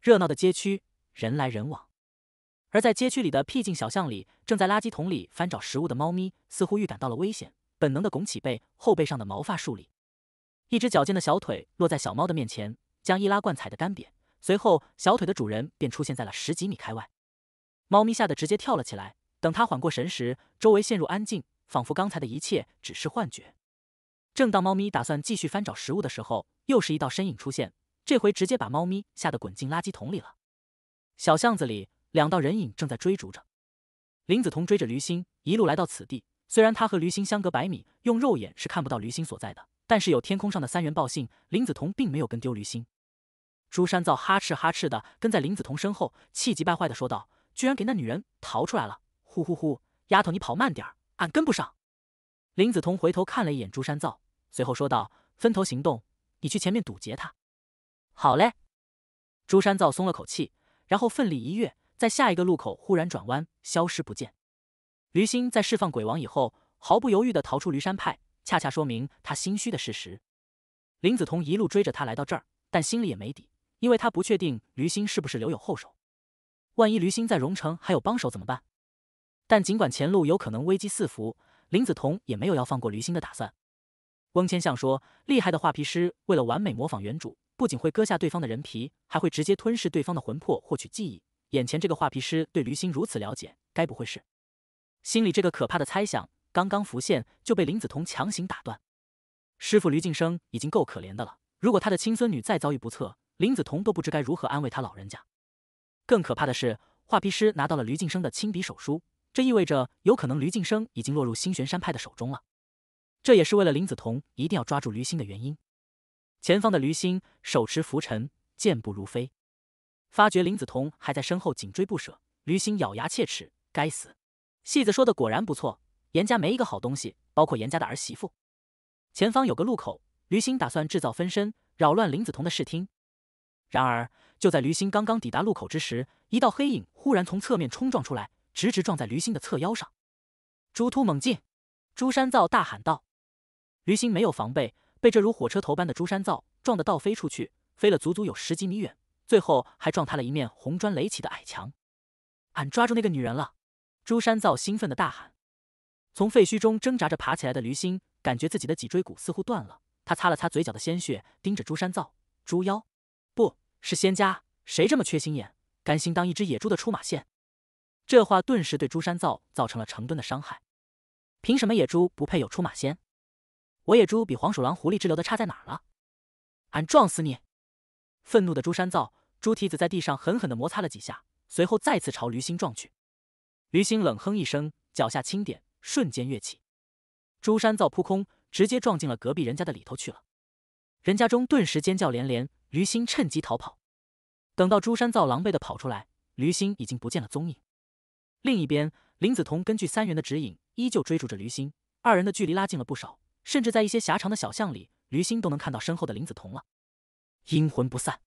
热闹的街区，人来人往，而在街区里的僻静小巷里，正在垃圾桶里翻找食物的猫咪，似乎预感到了危险，本能的拱起背，后背上的毛发竖立，一只矫健的小腿落在小猫的面前，将易拉罐踩得干瘪，随后小腿的主人便出现在了十几米开外，猫咪吓得直接跳了起来，等它缓过神时，周围陷入安静，仿佛刚才的一切只是幻觉，正当猫咪打算继续翻找食物的时候，又是一道身影出现。这回直接把猫咪吓得滚进垃圾桶里了。小巷子里，两道人影正在追逐着。林子彤追着驴星一路来到此地，虽然他和驴星相隔百米，用肉眼是看不到驴星所在的，但是有天空上的三元报信，林子彤并没有跟丢驴星。朱山造哈哧哈哧的跟在林子彤身后，气急败坏的说道：“居然给那女人逃出来了！呼呼呼，丫头你跑慢点，俺跟不上。”林子彤回头看了一眼朱山造，随后说道：“分头行动，你去前面堵截他。”好嘞，朱山造松了口气，然后奋力一跃，在下一个路口忽然转弯，消失不见。驴心在释放鬼王以后，毫不犹豫地逃出驴山派，恰恰说明他心虚的事实。林子彤一路追着他来到这儿，但心里也没底，因为他不确定驴心是不是留有后手。万一驴心在荣城还有帮手怎么办？但尽管前路有可能危机四伏，林子彤也没有要放过驴心的打算。翁千相说，厉害的画皮师为了完美模仿原主。不仅会割下对方的人皮，还会直接吞噬对方的魂魄，获取记忆。眼前这个画皮师对驴心如此了解，该不会是……心里这个可怕的猜想刚刚浮现，就被林子彤强行打断。师傅驴敬生已经够可怜的了，如果他的亲孙女再遭遇不测，林子彤都不知该如何安慰他老人家。更可怕的是，画皮师拿到了驴敬生的亲笔手书，这意味着有可能驴敬生已经落入星玄山派的手中了。这也是为了林子彤一定要抓住驴心的原因。前方的驴星手持拂尘，健步如飞，发觉林子桐还在身后紧追不舍。驴星咬牙切齿：“该死，戏子说的果然不错，严家没一个好东西，包括严家的儿媳妇。”前方有个路口，驴星打算制造分身，扰乱林子桐的视听。然而，就在驴星刚刚抵达路口之时，一道黑影忽然从侧面冲撞出来，直直撞在驴星的侧腰上。朱突猛进，朱山造大喊道：“驴星没有防备。”被这如火车头般的朱山造撞得倒飞出去，飞了足足有十几米远，最后还撞塌了一面红砖垒起的矮墙。俺抓住那个女人了！朱山造兴奋地大喊。从废墟中挣扎着爬起来的驴心，感觉自己的脊椎骨似乎断了。他擦了擦嘴角的鲜血，盯着朱山造。猪妖，不是仙家，谁这么缺心眼，甘心当一只野猪的出马仙？这话顿时对朱山造造成了成吨的伤害。凭什么野猪不配有出马仙？我野猪比黄鼠狼、狐狸之流的差在哪了？俺撞死你！愤怒的朱山造猪蹄子在地上狠狠地摩擦了几下，随后再次朝驴心撞去。驴心冷哼一声，脚下轻点，瞬间跃起。朱山造扑空，直接撞进了隔壁人家的里头去了。人家中顿时尖叫连连。驴心趁机逃跑。等到朱山造狼狈地跑出来，驴心已经不见了踪影。另一边，林子彤根据三元的指引，依旧追逐着驴心，二人的距离拉近了不少。甚至在一些狭长的小巷里，驴心都能看到身后的林子彤了。阴魂不散，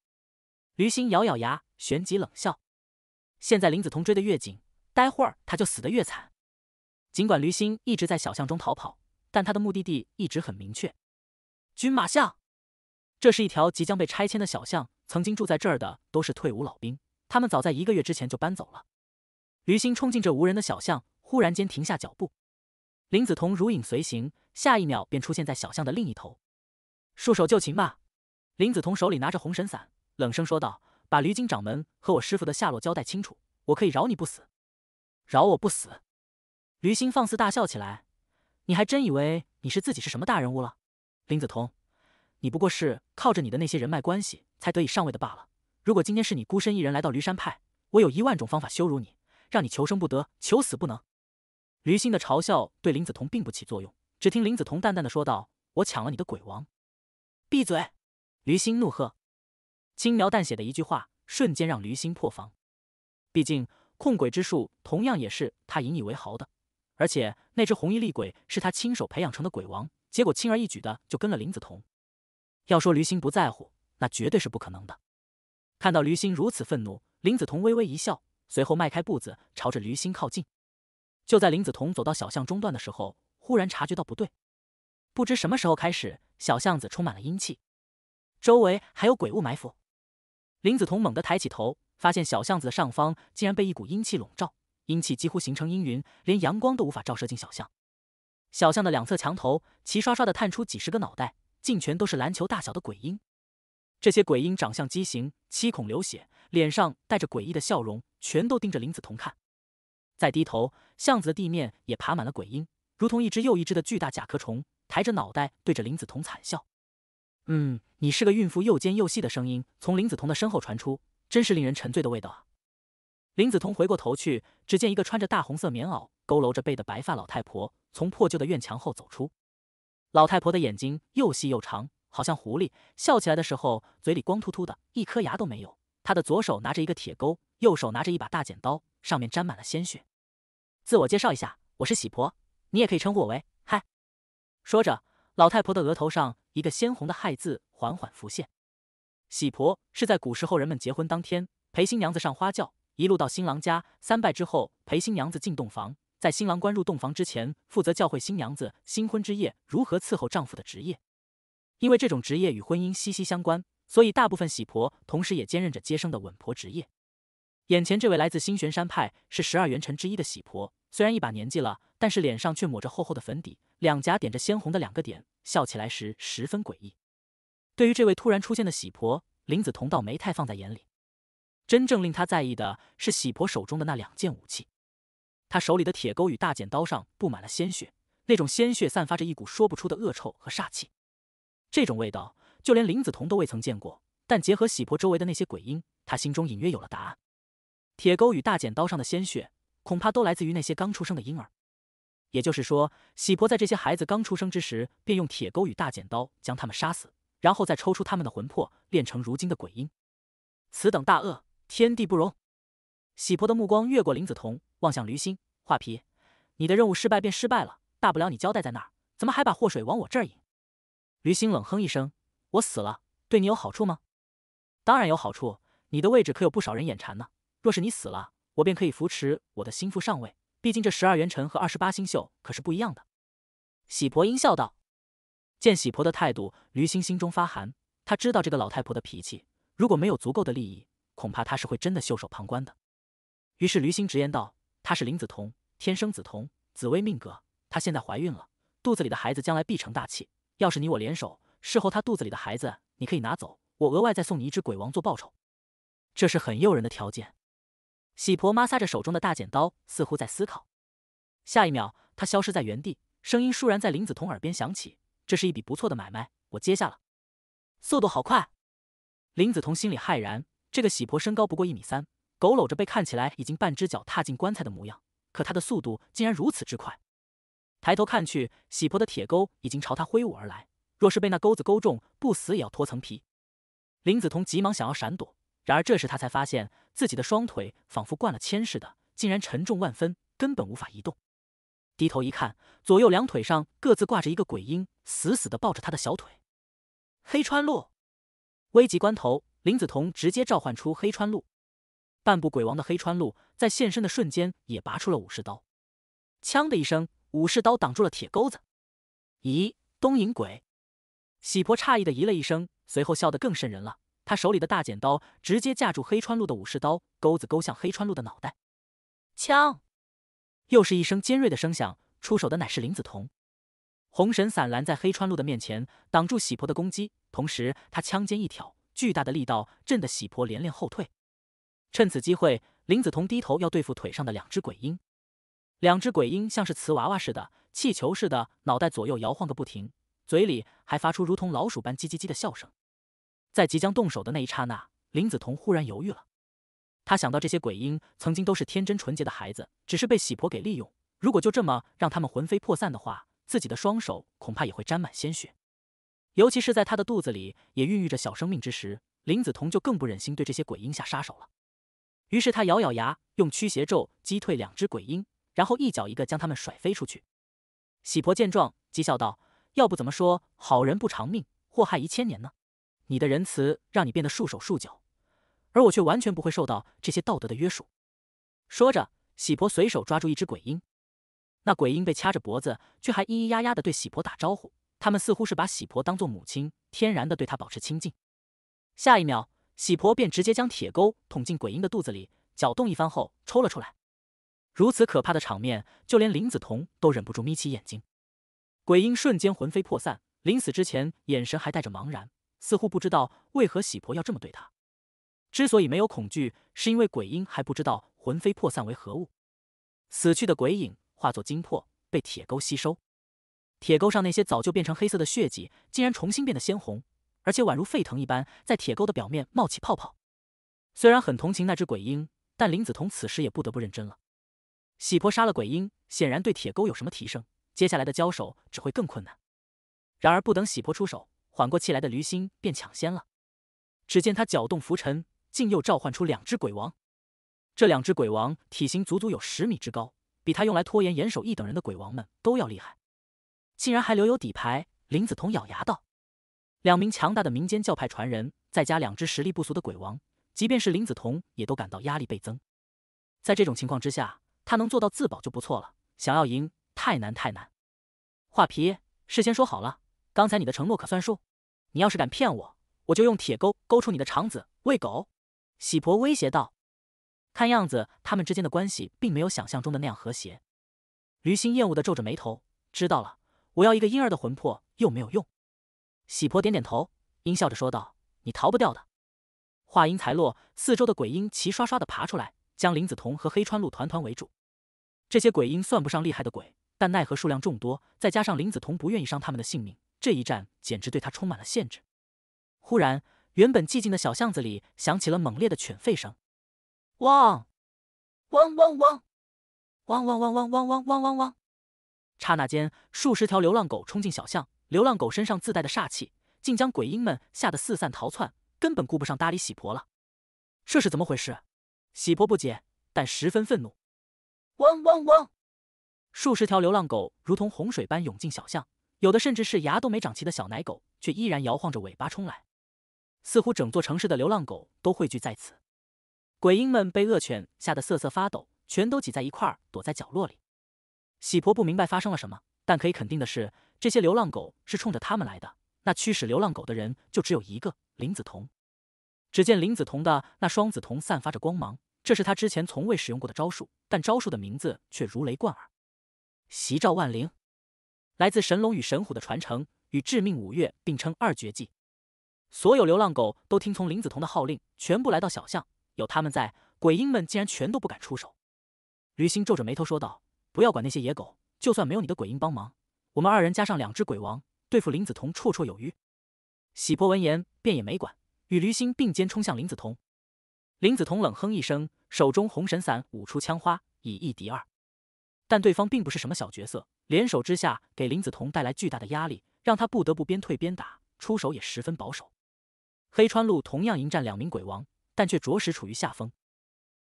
驴心咬咬牙，旋即冷笑。现在林子彤追得越紧，待会儿他就死得越惨。尽管驴心一直在小巷中逃跑，但他的目的地一直很明确——军马巷。这是一条即将被拆迁的小巷，曾经住在这儿的都是退伍老兵，他们早在一个月之前就搬走了。驴心冲进这无人的小巷，忽然间停下脚步。林子彤如影随形，下一秒便出现在小巷的另一头。束手就擒吧！林子彤手里拿着红神伞，冷声说道：“把驴精掌门和我师父的下落交代清楚，我可以饶你不死。”饶我不死！驴心放肆大笑起来：“你还真以为你是自己是什么大人物了？林子彤，你不过是靠着你的那些人脉关系才得以上位的罢了。如果今天是你孤身一人来到驴山派，我有一万种方法羞辱你，让你求生不得，求死不能。”驴心的嘲笑对林子彤并不起作用，只听林子彤淡淡的说道：“我抢了你的鬼王。”闭嘴！驴心怒喝。轻描淡写的一句话，瞬间让驴心破防。毕竟控鬼之术同样也是他引以为豪的，而且那只红衣厉鬼是他亲手培养成的鬼王，结果轻而易举的就跟了林子彤。要说驴心不在乎，那绝对是不可能的。看到驴心如此愤怒，林子彤微微一笑，随后迈开步子朝着驴心靠近。就在林子彤走到小巷中段的时候，忽然察觉到不对。不知什么时候开始，小巷子充满了阴气，周围还有鬼物埋伏。林子彤猛地抬起头，发现小巷子的上方竟然被一股阴气笼罩，阴气几乎形成阴云，连阳光都无法照射进小巷。小巷的两侧墙头齐刷刷的探出几十个脑袋，尽全都是篮球大小的鬼婴。这些鬼婴长相畸形，七孔流血，脸上带着诡异的笑容，全都盯着林子彤看。再低头，巷子的地面也爬满了鬼婴，如同一只又一只的巨大甲壳虫，抬着脑袋对着林子彤惨笑。嗯，你是个孕妇，又尖又细的声音从林子彤的身后传出，真是令人沉醉的味道啊！林子彤回过头去，只见一个穿着大红色棉袄、佝偻着背的白发老太婆从破旧的院墙后走出。老太婆的眼睛又细又长，好像狐狸，笑起来的时候嘴里光秃秃的，一颗牙都没有。她的左手拿着一个铁钩，右手拿着一把大剪刀，上面沾满了鲜血。自我介绍一下，我是喜婆，你也可以称呼我为嗨。说着，老太婆的额头上一个鲜红的“亥字缓缓浮现。喜婆是在古时候人们结婚当天陪新娘子上花轿，一路到新郎家三拜之后陪新娘子进洞房，在新郎官入洞房之前负责教会新娘子新婚之夜如何伺候丈夫的职业。因为这种职业与婚姻息息相关，所以大部分喜婆同时也兼任着接生的稳婆职业。眼前这位来自星玄山派、是十二元辰之一的喜婆，虽然一把年纪了，但是脸上却抹着厚厚的粉底，两颊点着鲜红的两个点，笑起来时十分诡异。对于这位突然出现的喜婆，林子彤倒没太放在眼里。真正令他在意的是喜婆手中的那两件武器。他手里的铁钩与大剪刀上布满了鲜血，那种鲜血散发着一股说不出的恶臭和煞气。这种味道，就连林子彤都未曾见过。但结合喜婆周围的那些鬼婴，他心中隐约有了答案。铁钩与大剪刀上的鲜血，恐怕都来自于那些刚出生的婴儿。也就是说，喜婆在这些孩子刚出生之时，便用铁钩与大剪刀将他们杀死，然后再抽出他们的魂魄，炼成如今的鬼婴。此等大恶，天地不容。喜婆的目光越过林子彤，望向驴心画皮：“你的任务失败便失败了，大不了你交代在那儿，怎么还把祸水往我这儿引？”驴心冷哼一声：“我死了，对你有好处吗？当然有好处，你的位置可有不少人眼馋呢。”若是你死了，我便可以扶持我的心腹上位。毕竟这十二元辰和二十八星宿可是不一样的。”喜婆阴笑道。见喜婆的态度，驴心心中发寒。他知道这个老太婆的脾气，如果没有足够的利益，恐怕她是会真的袖手旁观的。于是驴心直言道：“她是林子彤，天生紫彤，紫薇命格。她现在怀孕了，肚子里的孩子将来必成大器。要是你我联手，事后她肚子里的孩子你可以拿走，我额外再送你一只鬼王做报酬。这是很诱人的条件。”喜婆抹挲着手中的大剪刀，似乎在思考。下一秒，她消失在原地，声音倏然在林子彤耳边响起：“这是一笔不错的买卖，我接下了。”速度好快！林子彤心里骇然。这个喜婆身高不过一米三，佝偻着背，看起来已经半只脚踏进棺材的模样，可她的速度竟然如此之快。抬头看去，喜婆的铁钩已经朝他挥舞而来，若是被那钩子勾中，不死也要脱层皮。林子彤急忙想要闪躲。然而这时他才发现自己的双腿仿佛灌了铅似的，竟然沉重万分，根本无法移动。低头一看，左右两腿上各自挂着一个鬼婴，死死的抱着他的小腿。黑川路，危急关头，林子彤直接召唤出黑川路。半步鬼王的黑川路在现身的瞬间也拔出了武士刀。锵的一声，武士刀挡住了铁钩子。咦，东瀛鬼，喜婆诧异的咦了一声，随后笑得更瘆人了。他手里的大剪刀直接架住黑川路的武士刀，钩子勾向黑川路的脑袋。枪，又是一声尖锐的声响。出手的乃是林子彤，红绳伞拦在黑川路的面前，挡住喜婆的攻击。同时，他枪尖一挑，巨大的力道震得喜婆连连后退。趁此机会，林子彤低头要对付腿上的两只鬼鹰。两只鬼鹰像是瓷娃娃似的，气球似的脑袋左右摇晃个不停，嘴里还发出如同老鼠般叽叽叽的笑声。在即将动手的那一刹那，林子彤忽然犹豫了。他想到这些鬼婴曾经都是天真纯洁的孩子，只是被喜婆给利用。如果就这么让他们魂飞魄散的话，自己的双手恐怕也会沾满鲜血。尤其是在他的肚子里也孕育着小生命之时，林子彤就更不忍心对这些鬼婴下杀手了。于是他咬咬牙，用驱邪咒击退两只鬼婴，然后一脚一个将他们甩飞出去。喜婆见状，讥笑道：“要不怎么说好人不长命，祸害一千年呢？”你的仁慈让你变得束手束脚，而我却完全不会受到这些道德的约束。说着，喜婆随手抓住一只鬼婴，那鬼婴被掐着脖子，却还咿咿呀呀的对喜婆打招呼。他们似乎是把喜婆当做母亲，天然的对她保持亲近。下一秒，喜婆便直接将铁钩捅进鬼婴的肚子里，搅动一番后抽了出来。如此可怕的场面，就连林子彤都忍不住眯起眼睛。鬼婴瞬间魂飞魄散，临死之前眼神还带着茫然。似乎不知道为何喜婆要这么对他。之所以没有恐惧，是因为鬼婴还不知道魂飞魄散为何物。死去的鬼影化作精魄，被铁钩吸收。铁钩上那些早就变成黑色的血迹，竟然重新变得鲜红，而且宛如沸腾一般，在铁钩的表面冒起泡泡。虽然很同情那只鬼婴，但林子彤此时也不得不认真了。喜婆杀了鬼婴，显然对铁钩有什么提升，接下来的交手只会更困难。然而，不等喜婆出手。缓过气来的驴心便抢先了。只见他搅动浮尘，竟又召唤出两只鬼王。这两只鬼王体型足足有十米之高，比他用来拖延严守义等人的鬼王们都要厉害。竟然还留有底牌！林子彤咬牙道：“两名强大的民间教派传人，再加两只实力不俗的鬼王，即便是林子彤，也都感到压力倍增。在这种情况之下，他能做到自保就不错了，想要赢，太难太难。”画皮，事先说好了。刚才你的承诺可算数？你要是敢骗我，我就用铁钩勾出你的肠子喂狗！”喜婆威胁道。看样子，他们之间的关系并没有想象中的那样和谐。驴心厌恶的皱着眉头，知道了，我要一个婴儿的魂魄又没有用。”喜婆点点头，阴笑着说道：“你逃不掉的。”话音才落，四周的鬼婴齐刷刷的爬出来，将林子彤和黑川路团团围住。这些鬼婴算不上厉害的鬼，但奈何数量众多，再加上林子彤不愿意伤他们的性命。这一战简直对他充满了限制。忽然，原本寂静的小巷子里响起了猛烈的犬吠声，汪，汪汪汪，汪汪汪汪汪汪汪汪汪汪汪汪汪刹那间，数十条流浪狗冲进小巷，流浪狗身上自带的煞气，竟将鬼婴们吓得四散逃窜，根本顾不上搭理喜婆了。这是怎么回事？喜婆不解，但十分愤怒。汪汪汪！数十条流浪狗如同洪水般涌进小巷。有的甚至是牙都没长齐的小奶狗，却依然摇晃着尾巴冲来，似乎整座城市的流浪狗都汇聚在此。鬼婴们被恶犬吓得瑟瑟发抖，全都挤在一块儿躲在角落里。喜婆不明白发生了什么，但可以肯定的是，这些流浪狗是冲着他们来的。那驱使流浪狗的人就只有一个林子彤。只见林子彤的那双子瞳散发着光芒，这是他之前从未使用过的招数，但招数的名字却如雷贯耳：袭照万灵。来自神龙与神虎的传承，与致命五岳并称二绝技。所有流浪狗都听从林子彤的号令，全部来到小巷。有他们在，鬼婴们竟然全都不敢出手。驴星皱着眉头说道：“不要管那些野狗，就算没有你的鬼婴帮忙，我们二人加上两只鬼王，对付林子彤绰绰有余。”喜婆闻言便也没管，与驴星并肩冲向林子彤。林子彤冷哼一声，手中红神伞舞出枪花，以一敌二。但对方并不是什么小角色。联手之下，给林子彤带来巨大的压力，让他不得不边退边打，出手也十分保守。黑川路同样迎战两名鬼王，但却着实处于下风。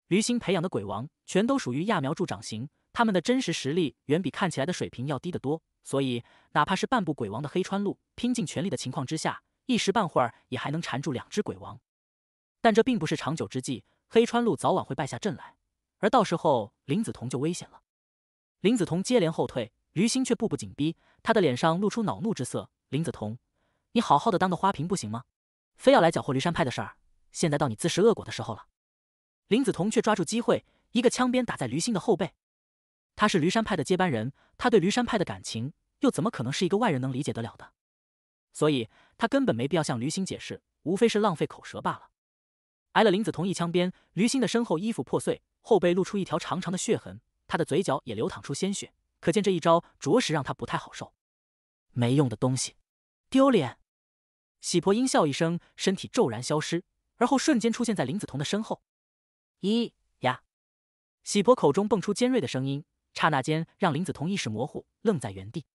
于心培养的鬼王全都属于揠苗助长型，他们的真实实力远比看起来的水平要低得多，所以哪怕是半步鬼王的黑川路，拼尽全力的情况之下，一时半会儿也还能缠住两只鬼王。但这并不是长久之计，黑川路早晚会败下阵来，而到时候林子彤就危险了。林子彤接连后退。驴心却步步紧逼，他的脸上露出恼怒之色。林子彤，你好好的当个花瓶不行吗？非要来搅和驴山派的事儿？现在到你自食恶果的时候了。林子彤却抓住机会，一个枪鞭打在驴心的后背。他是驴山派的接班人，他对驴山派的感情又怎么可能是一个外人能理解得了的？所以，他根本没必要向驴心解释，无非是浪费口舌罢了。挨了林子彤一枪鞭，驴心的身后衣服破碎，后背露出一条长长的血痕，他的嘴角也流淌出鲜血。可见这一招着实让他不太好受，没用的东西，丢脸！喜婆阴笑一声，身体骤然消失，而后瞬间出现在林子彤的身后。一呀！喜婆口中蹦出尖锐的声音，刹那间让林子彤意识模糊，愣在原地。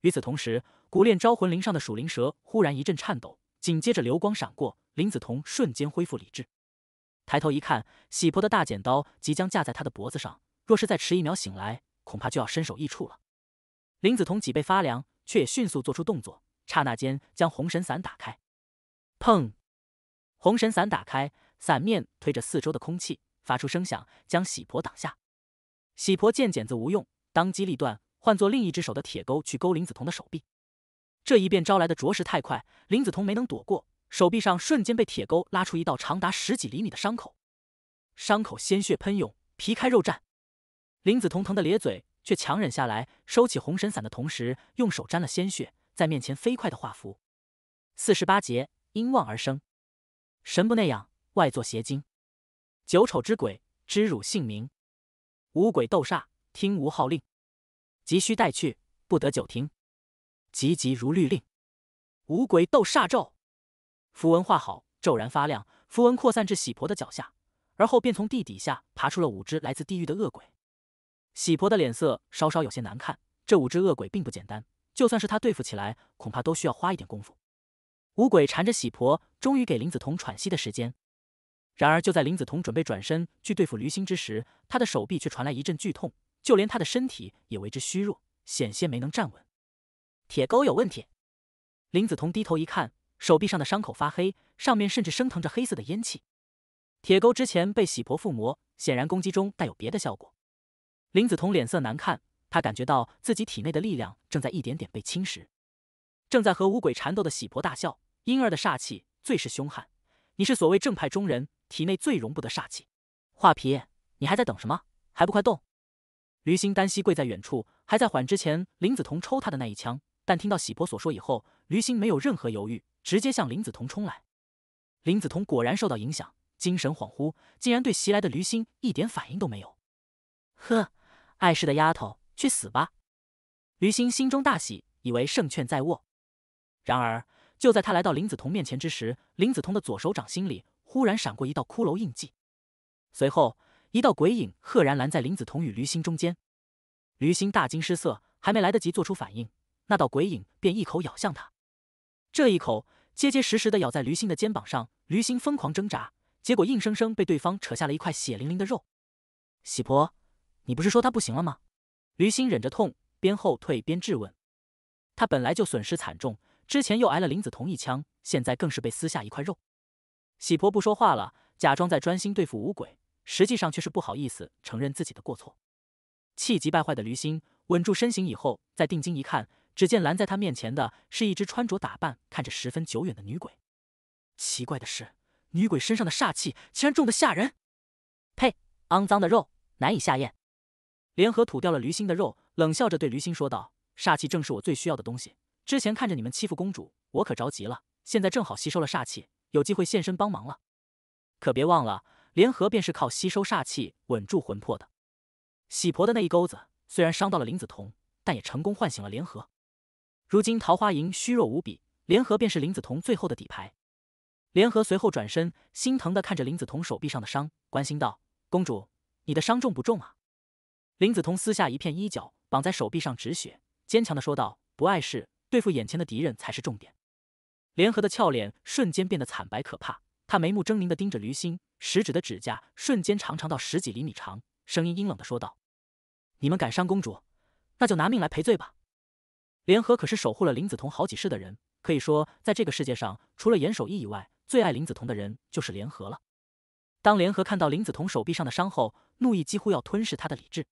与此同时，古炼招魂铃上的鼠灵蛇忽然一阵颤抖，紧接着流光闪过，林子彤瞬间恢复理智，抬头一看，喜婆的大剪刀即将架在他的脖子上，若是再迟一秒醒来。恐怕就要身首异处了。林子彤脊背发凉，却也迅速做出动作，刹那间将红神伞打开。砰！红神伞打开，伞面推着四周的空气，发出声响，将喜婆挡下。喜婆见剪子无用，当机立断，换作另一只手的铁钩去勾林子彤的手臂。这一变招来的着实太快，林子彤没能躲过，手臂上瞬间被铁钩拉出一道长达十几厘米的伤口，伤口鲜血喷涌，皮开肉绽。林子彤疼得咧嘴，却强忍下来，收起红神伞的同时，用手沾了鲜血，在面前飞快的画符。四十八节，因妄而生，神不内养，外作邪精。九丑之鬼知汝姓名，五鬼斗煞听吾号令，急需带去，不得久停。急急如律令。五鬼斗煞咒，符文画好，骤然发亮，符文扩散至喜婆的脚下，而后便从地底下爬出了五只来自地狱的恶鬼。喜婆的脸色稍稍有些难看，这五只恶鬼并不简单，就算是他对付起来，恐怕都需要花一点功夫。五鬼缠着喜婆，终于给林子彤喘息的时间。然而，就在林子彤准备转身去对付驴心之时，他的手臂却传来一阵剧痛，就连他的身体也为之虚弱，险些没能站稳。铁钩有问题。林子彤低头一看，手臂上的伤口发黑，上面甚至升腾着黑色的烟气。铁钩之前被喜婆附魔，显然攻击中带有别的效果。林子彤脸色难看，他感觉到自己体内的力量正在一点点被侵蚀。正在和五鬼缠斗的喜婆大笑：“婴儿的煞气最是凶悍，你是所谓正派中人，体内最容不得煞气。”画皮，你还在等什么？还不快动！驴心单膝跪在远处，还在缓之前林子彤抽他的那一枪。但听到喜婆所说以后，驴心没有任何犹豫，直接向林子彤冲来。林子彤果然受到影响，精神恍惚，竟然对袭来的驴心一点反应都没有。呵。碍事的丫头，去死吧！驴心心中大喜，以为胜券在握。然而，就在他来到林子彤面前之时，林子彤的左手掌心里忽然闪过一道骷髅印记，随后一道鬼影赫然拦在林子彤与驴心中间。驴心大惊失色，还没来得及做出反应，那道鬼影便一口咬向他。这一口结结实实的咬在驴心的肩膀上，驴心疯狂挣扎，结果硬生生被对方扯下了一块血淋淋的肉。喜婆。你不是说他不行了吗？驴心忍着痛，边后退边质问。他本来就损失惨重，之前又挨了林子彤一枪，现在更是被撕下一块肉。喜婆不说话了，假装在专心对付五鬼，实际上却是不好意思承认自己的过错。气急败坏的驴心稳住身形以后，再定睛一看，只见拦在他面前的是一只穿着打扮看着十分久远的女鬼。奇怪的是，女鬼身上的煞气竟然重得吓人。呸！肮脏的肉，难以下咽。联合吐掉了驴心的肉，冷笑着对驴心说道：“煞气正是我最需要的东西。之前看着你们欺负公主，我可着急了。现在正好吸收了煞气，有机会现身帮忙了。可别忘了，联合便是靠吸收煞气稳住魂魄的。”喜婆的那一钩子虽然伤到了林子彤，但也成功唤醒了联合。如今桃花营虚弱无比，联合便是林子彤最后的底牌。联合随后转身，心疼的看着林子彤手臂上的伤，关心道：“公主，你的伤重不重啊？”林子彤撕下一片衣角绑在手臂上止血，坚强的说道：“不碍事，对付眼前的敌人才是重点。”联合的俏脸瞬间变得惨白可怕，他眉目狰狞的盯着驴心，食指的指甲瞬间长长到十几厘米长，声音阴冷的说道：“你们敢伤公主，那就拿命来赔罪吧！”联合可是守护了林子彤好几世的人，可以说在这个世界上，除了严守义以外，最爱林子彤的人就是联合了。当联合看到林子彤手臂上的伤后，怒意几乎要吞噬他的理智。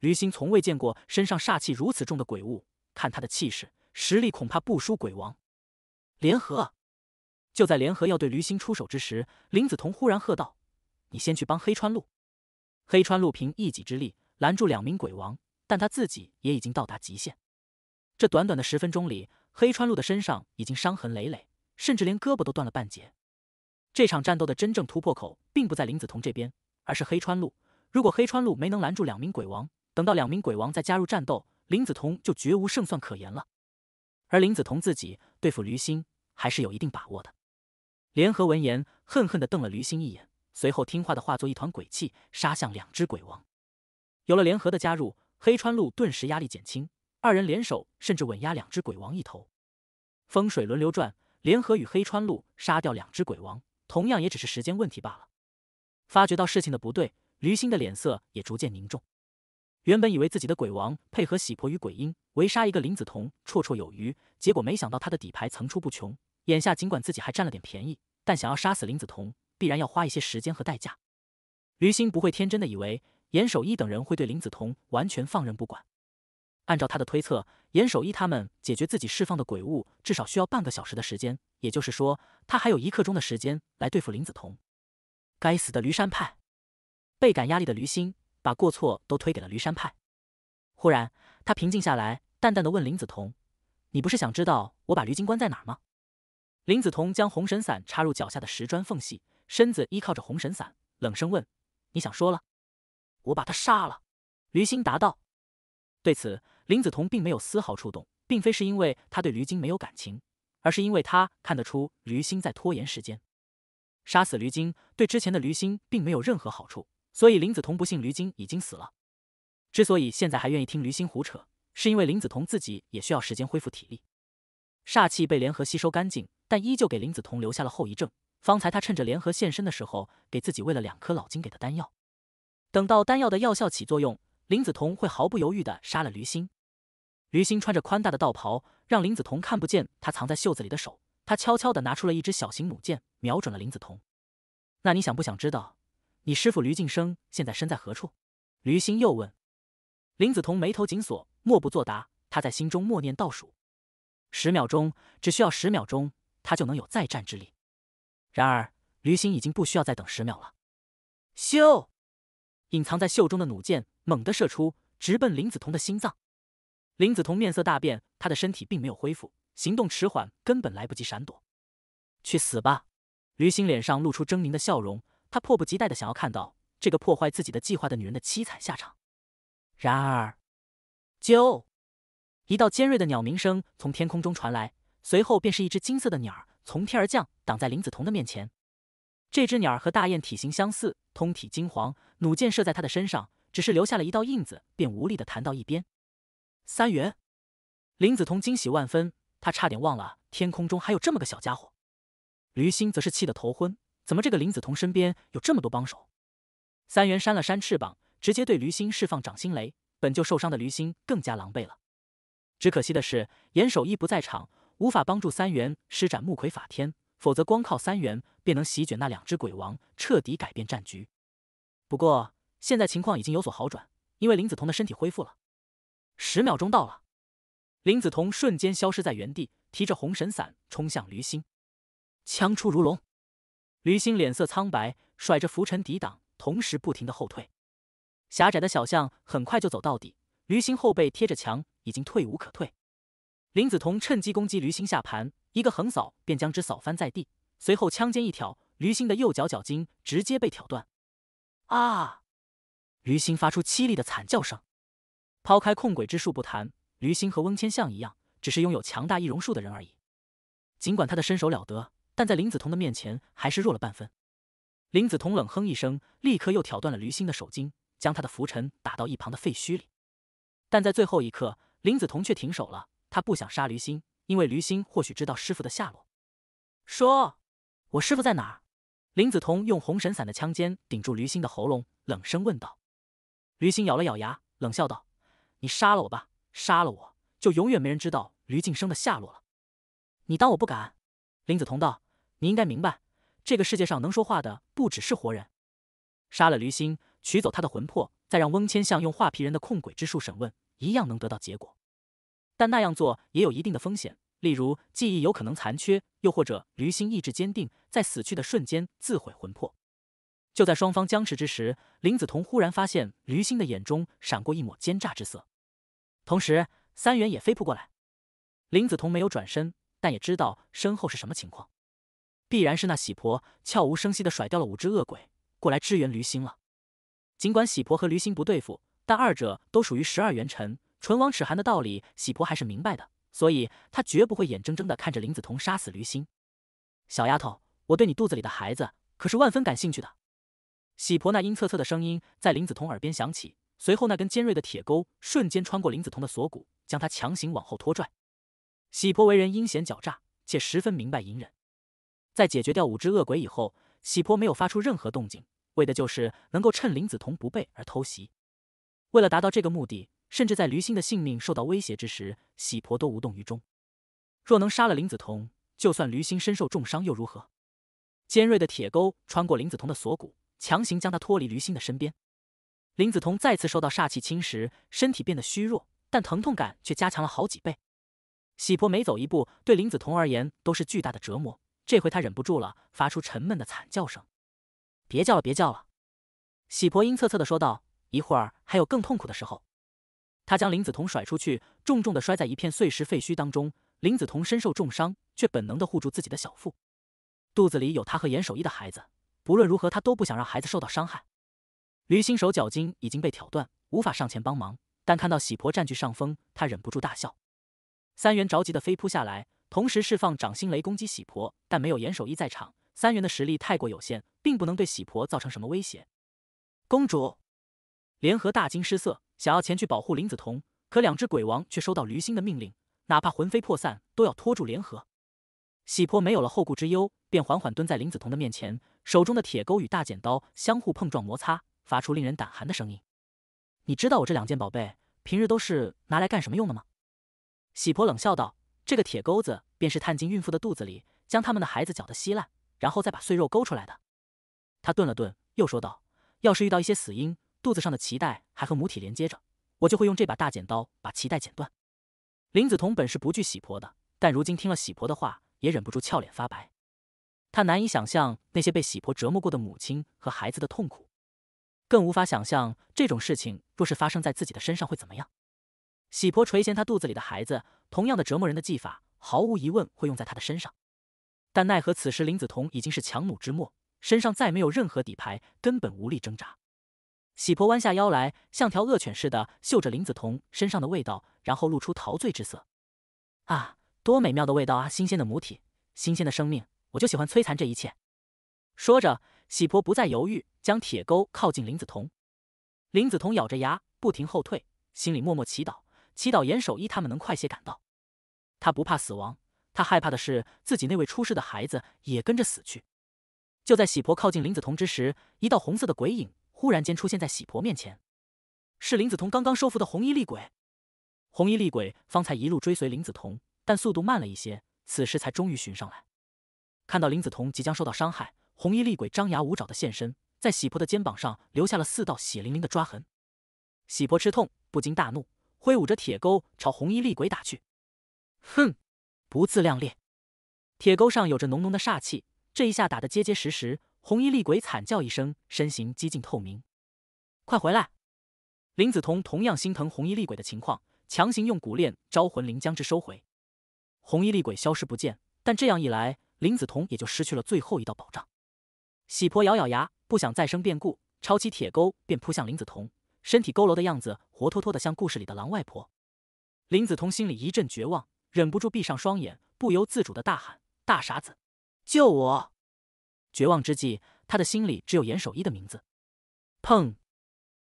驴心从未见过身上煞气如此重的鬼物，看他的气势，实力恐怕不输鬼王。联合就在联合要对驴心出手之时，林子彤忽然喝道：“你先去帮黑川路！”黑川路凭一己之力拦住两名鬼王，但他自己也已经到达极限。这短短的十分钟里，黑川路的身上已经伤痕累累，甚至连胳膊都断了半截。这场战斗的真正突破口并不在林子彤这边，而是黑川路。如果黑川路没能拦住两名鬼王，等到两名鬼王再加入战斗，林子彤就绝无胜算可言了。而林子彤自己对付驴心还是有一定把握的。联合闻言，恨恨地瞪了驴心一眼，随后听话地化作一团鬼气，杀向两只鬼王。有了联合的加入，黑川路顿时压力减轻，二人联手甚至稳压两只鬼王一头。风水轮流转，联合与黑川路杀掉两只鬼王，同样也只是时间问题罢了。发觉到事情的不对，驴心的脸色也逐渐凝重。原本以为自己的鬼王配合喜婆与鬼婴围杀一个林子彤绰绰有余，结果没想到他的底牌层出不穷。眼下尽管自己还占了点便宜，但想要杀死林子彤必然要花一些时间和代价。驴心不会天真的以为严守一等人会对林子彤完全放任不管。按照他的推测，严守一他们解决自己释放的鬼物至少需要半个小时的时间，也就是说他还有一刻钟的时间来对付林子彤。该死的驴山派！倍感压力的驴心。把过错都推给了驴山派。忽然，他平静下来，淡淡的问林子彤：“你不是想知道我把驴精关在哪儿吗？”林子彤将红神伞插入脚下的石砖缝隙，身子依靠着红神伞，冷声问：“你想说了？我把他杀了。”驴心答道。对此，林子彤并没有丝毫触动，并非是因为他对驴精没有感情，而是因为他看得出驴心在拖延时间。杀死驴精对之前的驴心并没有任何好处。所以林子彤不信驴精已经死了，之所以现在还愿意听驴心胡扯，是因为林子彤自己也需要时间恢复体力。煞气被联合吸收干净，但依旧给林子彤留下了后遗症。方才他趁着联合现身的时候，给自己喂了两颗老金给的丹药。等到丹药的药效起作用，林子彤会毫不犹豫的杀了驴心。驴心穿着宽大的道袍，让林子彤看不见他藏在袖子里的手。他悄悄的拿出了一支小型弩箭，瞄准了林子彤。那你想不想知道？你师傅驴敬生现在身在何处？驴星又问。林子彤眉头紧锁，默不作答。他在心中默念倒数，十秒钟，只需要十秒钟，他就能有再战之力。然而，驴星已经不需要再等十秒了。咻！隐藏在袖中的弩箭猛地射出，直奔林子彤的心脏。林子彤面色大变，他的身体并没有恢复，行动迟缓，根本来不及闪躲。去死吧！驴星脸上露出狰狞的笑容。他迫不及待的想要看到这个破坏自己的计划的女人的凄惨下场。然而，啾！一道尖锐的鸟鸣声从天空中传来，随后便是一只金色的鸟儿从天而降，挡在林子彤的面前。这只鸟儿和大雁体型相似，通体金黄，弩箭射在他的身上，只是留下了一道印子，便无力的弹到一边。三元，林子彤惊喜万分，他差点忘了天空中还有这么个小家伙。驴心则是气得头昏。怎么这个林子彤身边有这么多帮手？三元扇了扇翅膀，直接对驴心释放掌心雷。本就受伤的驴心更加狼狈了。只可惜的是，严守一不在场，无法帮助三元施展木葵法天，否则光靠三元便能席卷那两只鬼王，彻底改变战局。不过现在情况已经有所好转，因为林子彤的身体恢复了。十秒钟到了，林子彤瞬间消失在原地，提着红神伞冲向驴心，枪出如龙。驴星脸色苍白，甩着浮尘抵挡，同时不停的后退。狭窄的小巷很快就走到底，驴星后背贴着墙，已经退无可退。林子彤趁机攻击驴星下盘，一个横扫便将之扫翻在地。随后枪尖一挑，驴星的右脚脚筋直接被挑断。啊！驴星发出凄厉的惨叫声。抛开控鬼之术不谈，驴星和翁千象一样，只是拥有强大易容术的人而已。尽管他的身手了得。但在林子彤的面前，还是弱了半分。林子彤冷哼一声，立刻又挑断了驴心的手筋，将他的浮尘打到一旁的废墟里。但在最后一刻，林子彤却停手了。他不想杀驴心，因为驴心或许知道师傅的下落。说，我师傅在哪儿？林子彤用红神伞的枪尖顶住驴心的喉咙，冷声问道。驴心咬了咬牙，冷笑道：“你杀了我吧，杀了我就永远没人知道驴静生的下落了。”你当我不敢？林子彤道。你应该明白，这个世界上能说话的不只是活人。杀了驴心，取走他的魂魄，再让翁千相用画皮人的控鬼之术审问，一样能得到结果。但那样做也有一定的风险，例如记忆有可能残缺，又或者驴心意志坚定，在死去的瞬间自毁魂魄。就在双方僵持之时，林子彤忽然发现驴心的眼中闪过一抹奸诈之色，同时三元也飞扑过来。林子彤没有转身，但也知道身后是什么情况。必然是那喜婆悄无声息地甩掉了五只恶鬼，过来支援驴心了。尽管喜婆和驴心不对付，但二者都属于十二元辰，唇亡齿寒的道理，喜婆还是明白的，所以她绝不会眼睁睁地看着林子彤杀死驴心。小丫头，我对你肚子里的孩子可是万分感兴趣的。喜婆那阴恻恻的声音在林子彤耳边响起，随后那根尖锐的铁钩瞬间穿过林子彤的锁骨，将她强行往后拖拽。喜婆为人阴险狡诈，且十分明白隐忍。在解决掉五只恶鬼以后，喜婆没有发出任何动静，为的就是能够趁林子彤不备而偷袭。为了达到这个目的，甚至在驴星的性命受到威胁之时，喜婆都无动于衷。若能杀了林子彤，就算驴星身受重伤又如何？尖锐的铁钩穿过林子彤的锁骨，强行将她脱离驴星的身边。林子彤再次受到煞气侵蚀，身体变得虚弱，但疼痛感却加强了好几倍。喜婆每走一步，对林子彤而言都是巨大的折磨。这回他忍不住了，发出沉闷的惨叫声。“别叫了，别叫了！”喜婆阴恻恻的说道，“一会儿还有更痛苦的时候。”他将林子彤甩出去，重重的摔在一片碎石废墟当中。林子彤身受重伤，却本能的护住自己的小腹，肚子里有他和严守一的孩子。不论如何，他都不想让孩子受到伤害。驴心手脚筋已经被挑断，无法上前帮忙，但看到喜婆占据上风，他忍不住大笑。三元着急的飞扑下来。同时释放掌心雷攻击喜婆，但没有严守一在场，三元的实力太过有限，并不能对喜婆造成什么威胁。公主联合大惊失色，想要前去保护林子彤，可两只鬼王却收到驴心的命令，哪怕魂飞魄散都要拖住联合。喜婆没有了后顾之忧，便缓缓蹲在林子彤的面前，手中的铁钩与大剪刀相互碰撞摩擦，发出令人胆寒的声音。你知道我这两件宝贝平日都是拿来干什么用的吗？喜婆冷笑道。这个铁钩子便是探进孕妇的肚子里，将他们的孩子搅得稀烂，然后再把碎肉勾出来的。他顿了顿，又说道：“要是遇到一些死婴，肚子上的脐带还和母体连接着，我就会用这把大剪刀把脐带剪断。”林子彤本是不惧喜婆的，但如今听了喜婆的话，也忍不住俏脸发白。他难以想象那些被喜婆折磨过的母亲和孩子的痛苦，更无法想象这种事情若是发生在自己的身上会怎么样。喜婆垂涎她肚子里的孩子，同样的折磨人的技法，毫无疑问会用在她的身上。但奈何此时林子彤已经是强弩之末，身上再没有任何底牌，根本无力挣扎。喜婆弯下腰来，像条恶犬似的嗅着林子彤身上的味道，然后露出陶醉之色。啊，多美妙的味道啊！新鲜的母体，新鲜的生命，我就喜欢摧残这一切。说着，喜婆不再犹豫，将铁钩靠近林子彤。林子彤咬着牙，不停后退，心里默默祈祷。祈祷严守一他们能快些赶到。他不怕死亡，他害怕的是自己那位出事的孩子也跟着死去。就在喜婆靠近林子彤之时，一道红色的鬼影忽然间出现在喜婆面前。是林子彤刚刚收服的红衣厉鬼。红衣厉鬼方才一路追随林子彤，但速度慢了一些，此时才终于寻上来。看到林子彤即将受到伤害，红衣厉鬼张牙舞爪的现身，在喜婆的肩膀上留下了四道血淋淋的抓痕。喜婆吃痛，不禁大怒。挥舞着铁钩朝红衣厉鬼打去，哼，不自量力！铁钩上有着浓浓的煞气，这一下打得结结实实，红衣厉鬼惨叫一声，身形几近透明。快回来！林子彤同样心疼红衣厉鬼的情况，强行用骨链招魂铃将之收回。红衣厉鬼消失不见，但这样一来，林子彤也就失去了最后一道保障。喜婆咬咬牙，不想再生变故，抄起铁钩便扑向林子彤。身体佝偻的样子，活脱脱的像故事里的狼外婆。林子彤心里一阵绝望，忍不住闭上双眼，不由自主的大喊：“大傻子，救我！”绝望之际，他的心里只有严守一的名字。砰！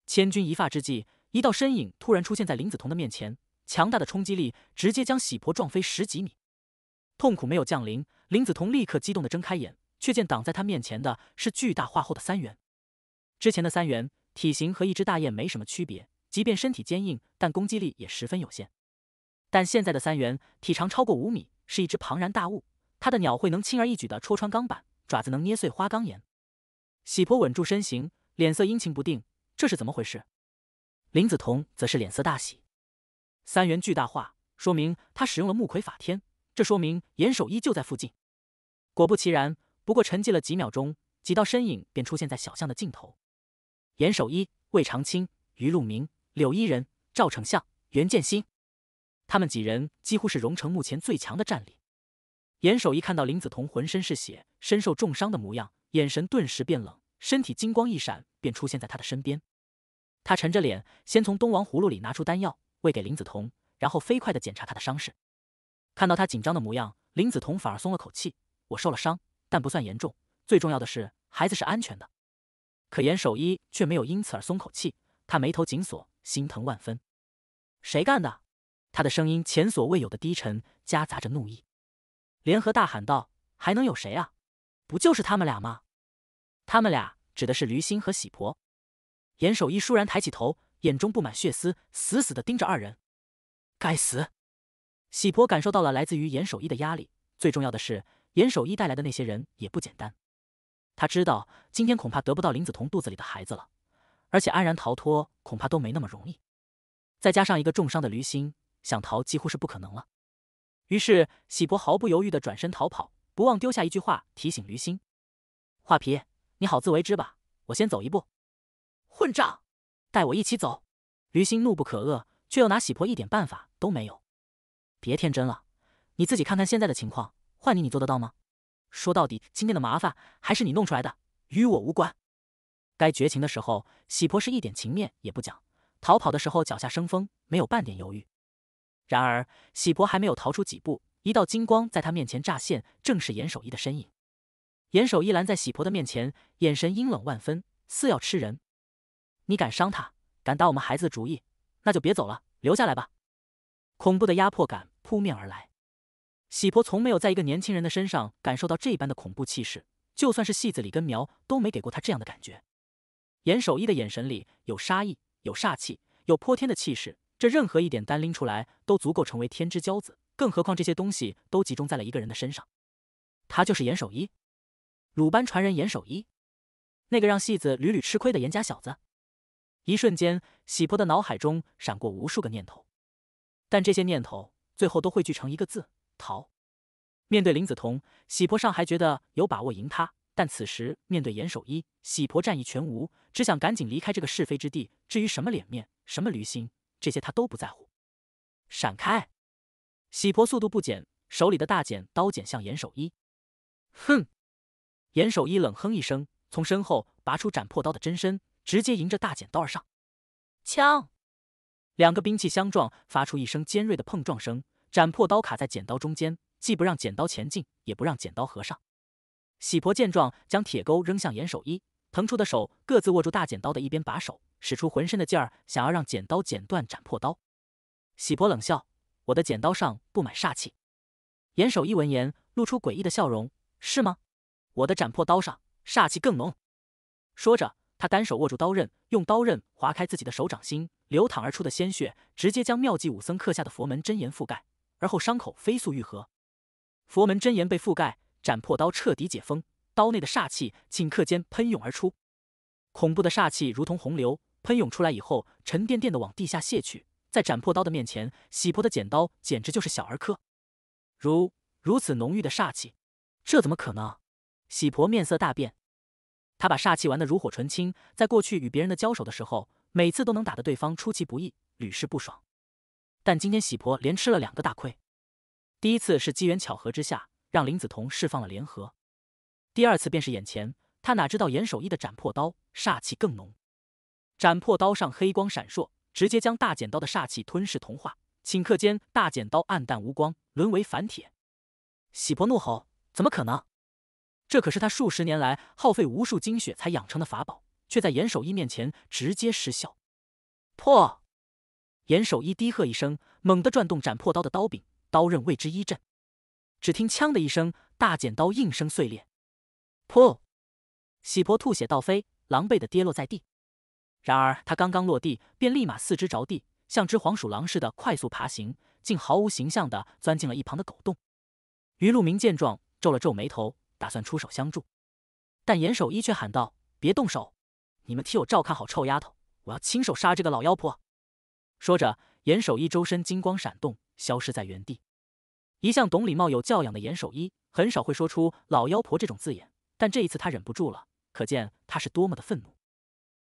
千钧一发之际，一道身影突然出现在林子彤的面前，强大的冲击力直接将喜婆撞飞十几米。痛苦没有降临，林子彤立刻激动的睁开眼，却见挡在他面前的是巨大化后的三元。之前的三元。体型和一只大雁没什么区别，即便身体坚硬，但攻击力也十分有限。但现在的三元体长超过五米，是一只庞然大物。它的鸟喙能轻而易举的戳穿钢板，爪子能捏碎花岗岩。喜婆稳住身形，脸色阴晴不定，这是怎么回事？林子彤则是脸色大喜。三元巨大化，说明他使用了木葵法天，这说明岩手依旧在附近。果不其然，不过沉寂了几秒钟，几道身影便出现在小巷的尽头。严守一、魏长青、于路明、柳伊人、赵丞相、袁建新，他们几人几乎是荣城目前最强的战力。严守一看到林子彤浑身是血、身受重伤的模样，眼神顿时变冷，身体金光一闪，便出现在他的身边。他沉着脸，先从东王葫芦里拿出丹药喂给林子彤，然后飞快的检查他的伤势。看到他紧张的模样，林子彤反而松了口气：“我受了伤，但不算严重。最重要的是，孩子是安全的。”可严守一却没有因此而松口气，他眉头紧锁，心疼万分。谁干的？他的声音前所未有的低沉，夹杂着怒意。联合大喊道：“还能有谁啊？不就是他们俩吗？”他们俩指的是驴心和喜婆。严守一倏然抬起头，眼中布满血丝，死死地盯着二人。该死！喜婆感受到了来自于严守一的压力，最重要的是，严守一带来的那些人也不简单。他知道今天恐怕得不到林子彤肚子里的孩子了，而且安然逃脱恐怕都没那么容易。再加上一个重伤的驴心，想逃几乎是不可能了。于是喜婆毫不犹豫的转身逃跑，不忘丢下一句话提醒驴心：“画皮，你好自为之吧，我先走一步。”混账，带我一起走！驴心怒不可遏，却又拿喜婆一点办法都没有。别天真了，你自己看看现在的情况，换你你做得到吗？说到底，今天的麻烦还是你弄出来的，与我无关。该绝情的时候，喜婆是一点情面也不讲。逃跑的时候，脚下生风，没有半点犹豫。然而，喜婆还没有逃出几步，一道金光在她面前乍现，正是严守一的身影。严守一拦在喜婆的面前，眼神阴冷万分，似要吃人。你敢伤他，敢打我们孩子的主意，那就别走了，留下来吧。恐怖的压迫感扑面而来。喜婆从没有在一个年轻人的身上感受到这般的恐怖气势，就算是戏子里根苗都没给过他这样的感觉。严守一的眼神里有杀意，有煞气，有泼天的气势，这任何一点单拎出来都足够成为天之骄子，更何况这些东西都集中在了一个人的身上。他就是严守一，鲁班传人严守一，那个让戏子屡屡吃亏的严家小子。一瞬间，喜婆的脑海中闪过无数个念头，但这些念头最后都汇聚成一个字。逃！面对林子彤，喜婆尚还觉得有把握赢他，但此时面对严守一，喜婆战意全无，只想赶紧离开这个是非之地。至于什么脸面，什么驴心，这些他都不在乎。闪开！喜婆速度不减，手里的大剪刀剪向严守一。哼！严守一冷哼一声，从身后拔出斩破刀的真身，直接迎着大剪刀而上。枪！两个兵器相撞，发出一声尖锐的碰撞声。斩破刀卡在剪刀中间，既不让剪刀前进，也不让剪刀合上。喜婆见状，将铁钩扔向严守一，腾出的手各自握住大剪刀的一边把手，使出浑身的劲儿，想要让剪刀剪断斩破刀。喜婆冷笑：“我的剪刀上布满煞气。”严守一闻言，露出诡异的笑容：“是吗？我的斩破刀上煞气更浓。”说着，他单手握住刀刃，用刀刃划开自己的手掌心，流淌而出的鲜血直接将妙计武僧刻下的佛门真言覆盖。而后伤口飞速愈合，佛门真言被覆盖，斩破刀彻底解封，刀内的煞气顷刻间喷涌而出，恐怖的煞气如同洪流喷涌出来以后，沉甸甸的往地下泄去。在斩破刀的面前，喜婆的剪刀简直就是小儿科。如如此浓郁的煞气，这怎么可能？喜婆面色大变，她把煞气玩得如火纯青，在过去与别人的交手的时候，每次都能打得对方出其不意，屡试不爽。但今天喜婆连吃了两个大亏，第一次是机缘巧合之下让林子彤释放了联合，第二次便是眼前，他哪知道严守一的斩破刀煞气更浓，斩破刀上黑光闪烁，直接将大剪刀的煞气吞噬同化，顷刻间大剪刀暗淡无光，沦为凡铁。喜婆怒吼：“怎么可能？这可是他数十年来耗费无数精血才养成的法宝，却在严守一面前直接失效！”破。严守一低喝一声，猛地转动斩破刀的刀柄，刀刃为之一震。只听“锵”的一声，大剪刀应声碎裂。噗！喜婆吐血倒飞，狼狈的跌落在地。然而她刚刚落地，便立马四肢着地，像只黄鼠狼似的快速爬行，竟毫无形象的钻进了一旁的狗洞。于路明见状，皱了皱眉头，打算出手相助。但严守一却喊道：“别动手，你们替我照看好臭丫头，我要亲手杀这个老妖婆。”说着，严守一周身金光闪动，消失在原地。一向懂礼貌、有教养的严守一很少会说出“老妖婆”这种字眼，但这一次他忍不住了，可见他是多么的愤怒。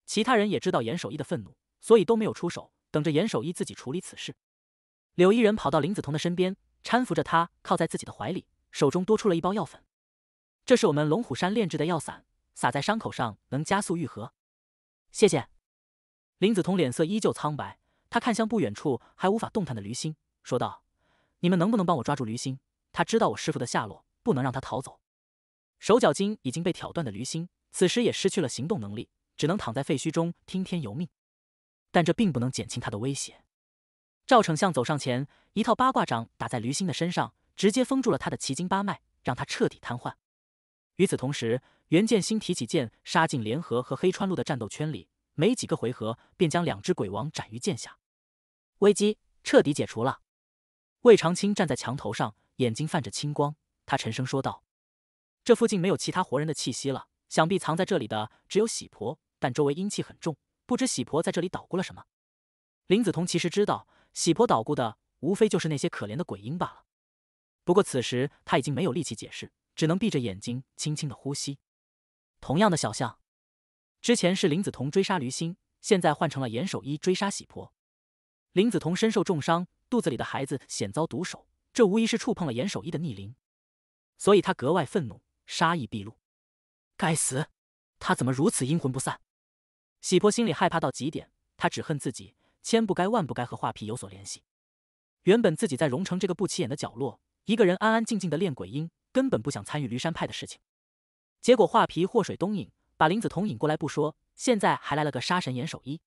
其他人也知道严守一的愤怒，所以都没有出手，等着严守一自己处理此事。柳依人跑到林子彤的身边，搀扶着她，靠在自己的怀里，手中多出了一包药粉。这是我们龙虎山炼制的药散，撒在伤口上能加速愈合。谢谢。林子彤脸色依旧苍白。他看向不远处还无法动弹的驴心，说道：“你们能不能帮我抓住驴心？他知道我师傅的下落，不能让他逃走。”手脚筋已经被挑断的驴心，此时也失去了行动能力，只能躺在废墟中听天由命。但这并不能减轻他的威胁。赵丞相走上前，一套八卦掌打在驴心的身上，直接封住了他的奇经八脉，让他彻底瘫痪。与此同时，袁建新提起剑，杀进联合和黑川路的战斗圈里，没几个回合便将两只鬼王斩于剑下。危机彻底解除了。魏长青站在墙头上，眼睛泛着青光，他沉声说道：“这附近没有其他活人的气息了，想必藏在这里的只有喜婆。但周围阴气很重，不知喜婆在这里捣鼓了什么。”林子彤其实知道，喜婆捣鼓的无非就是那些可怜的鬼婴罢了。不过此时他已经没有力气解释，只能闭着眼睛轻轻的呼吸。同样的小巷，之前是林子彤追杀驴心，现在换成了严守一追杀喜婆。林子彤身受重伤，肚子里的孩子险遭毒手，这无疑是触碰了严守一的逆鳞，所以他格外愤怒，杀意毕露。该死，他怎么如此阴魂不散？喜婆心里害怕到极点，她只恨自己千不该万不该和画皮有所联系。原本自己在荣城这个不起眼的角落，一个人安安静静的练鬼音，根本不想参与驴山派的事情。结果画皮祸水东引，把林子彤引过来不说，现在还来了个杀神严守一。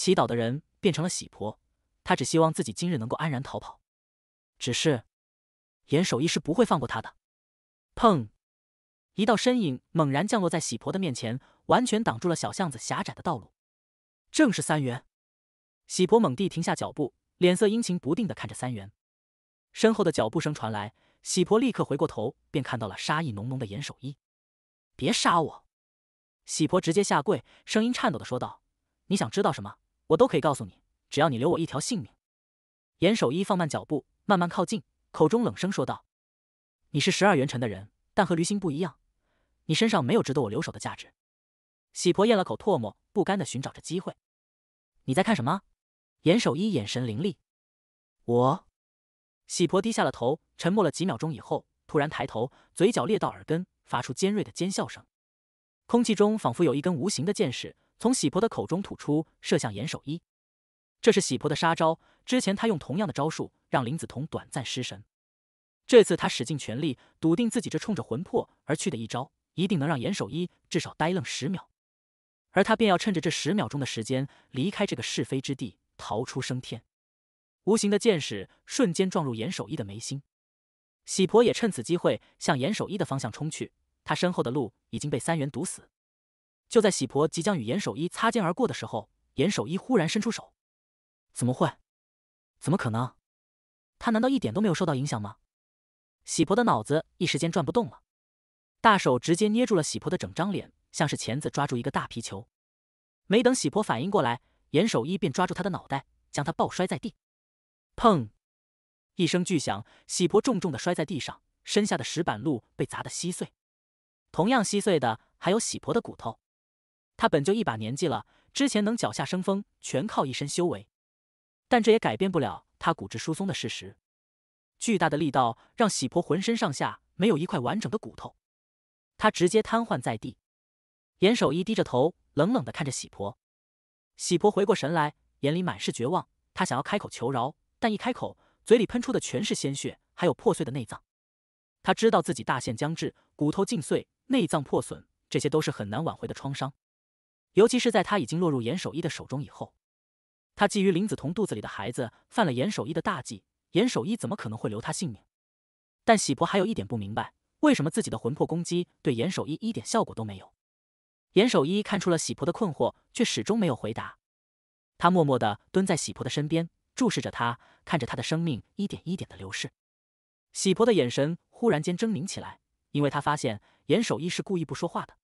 祈祷的人变成了喜婆，他只希望自己今日能够安然逃跑。只是严守一是不会放过他的。砰！一道身影猛然降落在喜婆的面前，完全挡住了小巷子狭窄的道路。正是三元。喜婆猛地停下脚步，脸色阴晴不定的看着三元。身后的脚步声传来，喜婆立刻回过头，便看到了杀意浓浓的严守一。别杀我！喜婆直接下跪，声音颤抖的说道：“你想知道什么？”我都可以告诉你，只要你留我一条性命。严守一放慢脚步，慢慢靠近，口中冷声说道：“你是十二元辰的人，但和驴心不一样，你身上没有值得我留守的价值。”喜婆咽了口唾沫，不甘地寻找着机会。你在看什么？严守一眼神凌厉。我。喜婆低下了头，沉默了几秒钟以后，突然抬头，嘴角裂到耳根，发出尖锐的尖笑声。空气中仿佛有一根无形的箭矢。从喜婆的口中吐出，射向严守一。这是喜婆的杀招。之前她用同样的招数让林子彤短暂失神。这次她使尽全力，笃定自己这冲着魂魄而去的一招，一定能让严守一至少呆愣十秒。而她便要趁着这十秒钟的时间，离开这个是非之地，逃出升天。无形的箭矢瞬间撞入严守一的眉心。喜婆也趁此机会向严守一的方向冲去。她身后的路已经被三元堵死。就在喜婆即将与严守一擦肩而过的时候，严守一忽然伸出手。怎么会？怎么可能？他难道一点都没有受到影响吗？喜婆的脑子一时间转不动了。大手直接捏住了喜婆的整张脸，像是钳子抓住一个大皮球。没等喜婆反应过来，严守一便抓住他的脑袋，将他抱摔在地。砰！一声巨响，喜婆重重的摔在地上，身下的石板路被砸得稀碎。同样稀碎的还有喜婆的骨头。他本就一把年纪了，之前能脚下生风，全靠一身修为，但这也改变不了他骨质疏松的事实。巨大的力道让喜婆浑身上下没有一块完整的骨头，他直接瘫痪在地。严守一低着头，冷冷的看着喜婆。喜婆回过神来，眼里满是绝望。他想要开口求饶，但一开口，嘴里喷出的全是鲜血，还有破碎的内脏。他知道自己大限将至，骨头尽碎，内脏破损，这些都是很难挽回的创伤。尤其是在他已经落入严守一的手中以后，他觊觎林子彤肚子里的孩子，犯了严守一的大忌。严守一怎么可能会留他性命？但喜婆还有一点不明白，为什么自己的魂魄攻击对严守一一点效果都没有？严守一看出了喜婆的困惑，却始终没有回答。他默默地蹲在喜婆的身边，注视着她，看着她的生命一点一点的流逝。喜婆的眼神忽然间狰狞起来，因为他发现严守一是故意不说话的。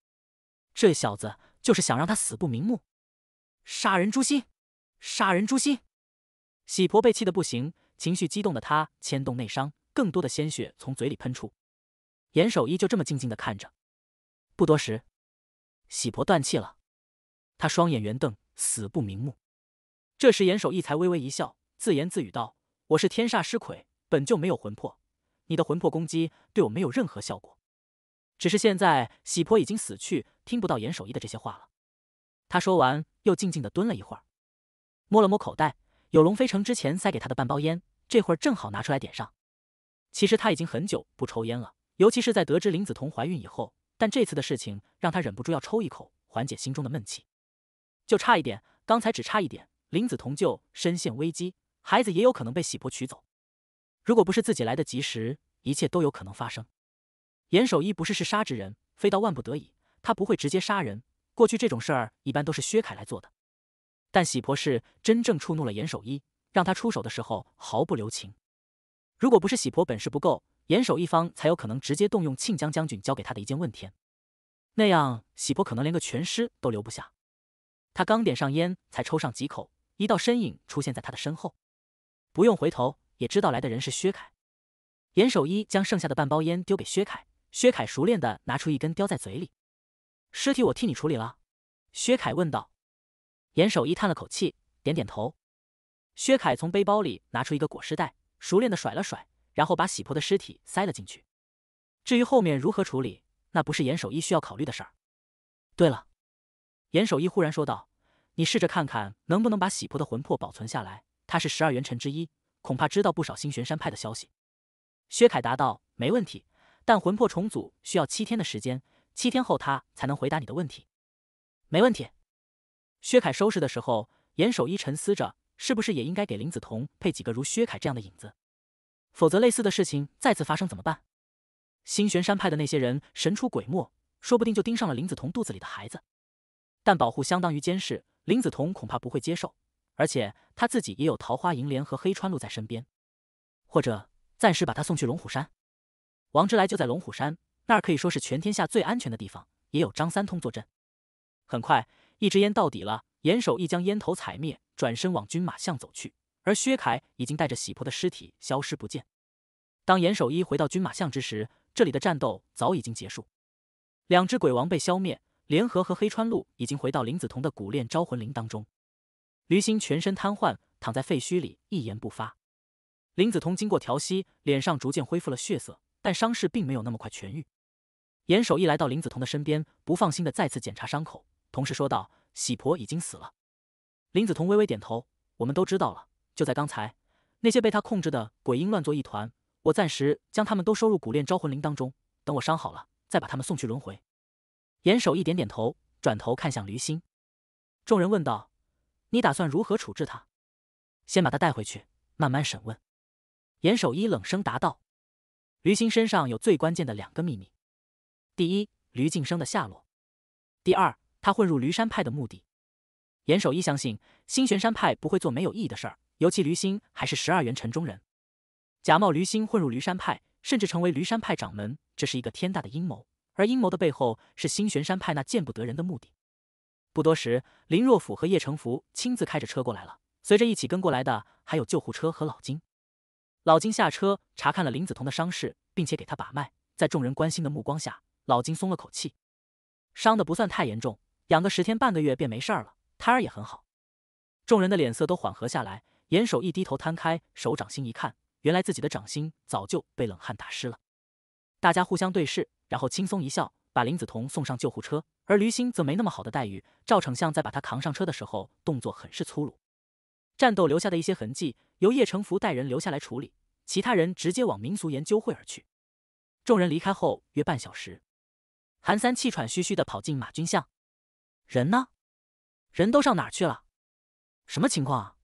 这小子！就是想让他死不瞑目，杀人诛心，杀人诛心。喜婆被气得不行，情绪激动的她牵动内伤，更多的鲜血从嘴里喷出。严守一就这么静静的看着。不多时，喜婆断气了，他双眼圆瞪，死不瞑目。这时，严守一才微微一笑，自言自语道：“我是天煞尸魁，本就没有魂魄，你的魂魄攻击对我没有任何效果。”只是现在喜婆已经死去，听不到严守一的这些话了。他说完，又静静的蹲了一会儿，摸了摸口袋，有龙飞成之前塞给他的半包烟，这会儿正好拿出来点上。其实他已经很久不抽烟了，尤其是在得知林子彤怀孕以后，但这次的事情让他忍不住要抽一口，缓解心中的闷气。就差一点，刚才只差一点，林子彤就身陷危机，孩子也有可能被喜婆取走。如果不是自己来得及时，一切都有可能发生。严守一不是嗜杀之人，非到万不得已，他不会直接杀人。过去这种事儿一般都是薛凯来做的。但喜婆是真正触怒了严守一，让他出手的时候毫不留情。如果不是喜婆本事不够，严守一方才有可能直接动用庆江将军交给他的一件问天，那样喜婆可能连个全尸都留不下。他刚点上烟，才抽上几口，一道身影出现在他的身后。不用回头也知道来的人是薛凯。严守一将剩下的半包烟丢给薛凯。薛凯熟练的拿出一根，叼在嘴里。尸体我替你处理了，薛凯问道。严守一叹了口气，点点头。薛凯从背包里拿出一个裹尸袋，熟练的甩了甩，然后把喜婆的尸体塞了进去。至于后面如何处理，那不是严守一需要考虑的事儿。对了，严守一忽然说道：“你试着看看能不能把喜婆的魂魄保存下来。她是十二元辰之一，恐怕知道不少星玄山派的消息。”薛凯答道：“没问题。”但魂魄重组需要七天的时间，七天后他才能回答你的问题。没问题。薛凯收拾的时候，严守一沉思着：是不是也应该给林子彤配几个如薛凯这样的影子？否则类似的事情再次发生怎么办？新玄山派的那些人神出鬼没，说不定就盯上了林子彤肚子里的孩子。但保护相当于监视，林子彤恐怕不会接受。而且他自己也有桃花银莲和黑川露在身边，或者暂时把他送去龙虎山。王之来就在龙虎山，那儿可以说是全天下最安全的地方，也有张三通坐镇。很快，一支烟到底了，严守一将烟头踩灭，转身往军马巷走去。而薛凯已经带着喜婆的尸体消失不见。当严守一回到军马巷之时，这里的战斗早已经结束，两只鬼王被消灭，联合和黑川路已经回到林子彤的古炼招魂铃当中。驴心全身瘫痪，躺在废墟里一言不发。林子彤经过调息，脸上逐渐恢复了血色。但伤势并没有那么快痊愈。严守一来到林子彤的身边，不放心的再次检查伤口，同时说道：“喜婆已经死了。”林子彤微微点头：“我们都知道了。就在刚才，那些被他控制的鬼婴乱作一团。我暂时将他们都收入骨炼招魂铃当中，等我伤好了，再把他们送去轮回。”严守一点点头，转头看向驴心，众人问道：“你打算如何处置他？”“先把他带回去，慢慢审问。”严守一冷声答道。驴星身上有最关键的两个秘密：第一，驴晋升的下落；第二，他混入驴山派的目的。严守一相信，新玄山派不会做没有意义的事儿，尤其驴星还是十二元城中人，假冒驴星混入驴山派，甚至成为驴山派掌门，这是一个天大的阴谋。而阴谋的背后是新玄山派那见不得人的目的。不多时，林若甫和叶成福亲自开着车过来了，随着一起跟过来的还有救护车和老金。老金下车查看了林子彤的伤势，并且给他把脉。在众人关心的目光下，老金松了口气，伤的不算太严重，养个十天半个月便没事儿了。胎儿也很好。众人的脸色都缓和下来。严守一低头摊开手掌心一看，原来自己的掌心早就被冷汗打湿了。大家互相对视，然后轻松一笑，把林子彤送上救护车。而驴星则没那么好的待遇。赵丞相在把他扛上车的时候，动作很是粗鲁，战斗留下的一些痕迹。由叶成福带人留下来处理，其他人直接往民俗研究会而去。众人离开后约半小时，韩三气喘吁吁的跑进马军巷：“人呢？人都上哪儿去了？什么情况啊？”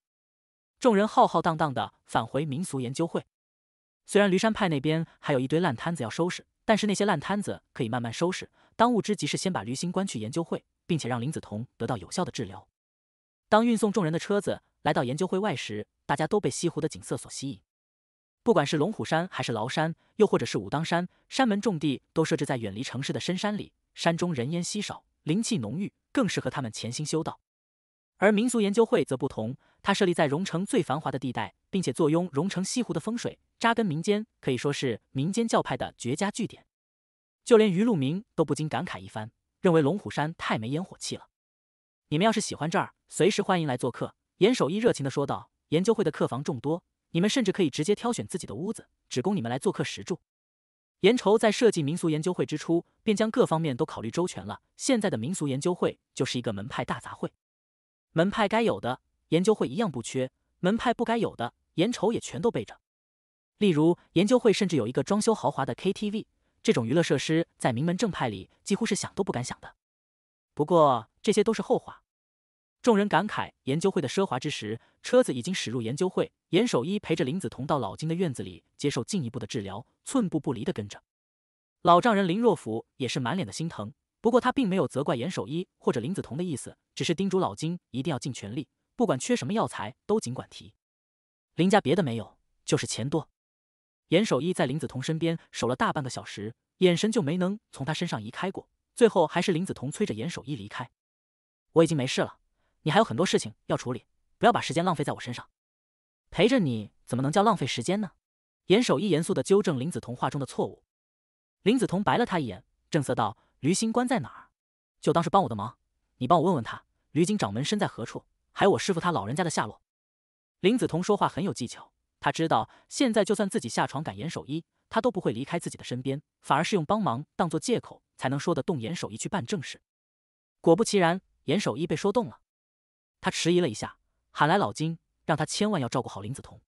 众人浩浩荡荡的返回民俗研究会。虽然驴山派那边还有一堆烂摊子要收拾，但是那些烂摊子可以慢慢收拾。当务之急是先把驴心关去研究会，并且让林子彤得到有效的治疗。当运送众人的车子来到研究会外时，大家都被西湖的景色所吸引，不管是龙虎山还是崂山，又或者是武当山，山门重地都设置在远离城市的深山里，山中人烟稀少，灵气浓郁，更适合他们潜心修道。而民俗研究会则不同，它设立在荣城最繁华的地带，并且坐拥荣城西湖的风水，扎根民间，可以说是民间教派的绝佳据点。就连于路明都不禁感慨一番，认为龙虎山太没烟火气了。你们要是喜欢这儿，随时欢迎来做客。严守一热情的说道。研究会的客房众多，你们甚至可以直接挑选自己的屋子，只供你们来做客食住。严愁在设计民俗研究会之初，便将各方面都考虑周全了。现在的民俗研究会就是一个门派大杂烩，门派该有的研究会一样不缺，门派不该有的严愁也全都备着。例如，研究会甚至有一个装修豪华的 KTV，这种娱乐设施在名门正派里几乎是想都不敢想的。不过，这些都是后话。众人感慨研究会的奢华之时，车子已经驶入研究会。严守一陪着林子桐到老金的院子里接受进一步的治疗，寸步不离的跟着。老丈人林若甫也是满脸的心疼，不过他并没有责怪严守一或者林子桐的意思，只是叮嘱老金一定要尽全力，不管缺什么药材都尽管提。林家别的没有，就是钱多。严守一在林子桐身边守了大半个小时，眼神就没能从他身上移开过。最后还是林子彤催着严守一离开：“我已经没事了。”你还有很多事情要处理，不要把时间浪费在我身上。陪着你怎么能叫浪费时间呢？严守一严肃地纠正林子彤话中的错误。林子彤白了他一眼，正色道：“驴心关在哪儿？就当是帮我的忙，你帮我问问他。驴精掌门身在何处？还有我师傅他老人家的下落。”林子彤说话很有技巧，他知道现在就算自己下床赶严守一，他都不会离开自己的身边，反而是用帮忙当做借口，才能说得动严守一去办正事。果不其然，严守一被说动了。他迟疑了一下，喊来老金，让他千万要照顾好林子彤。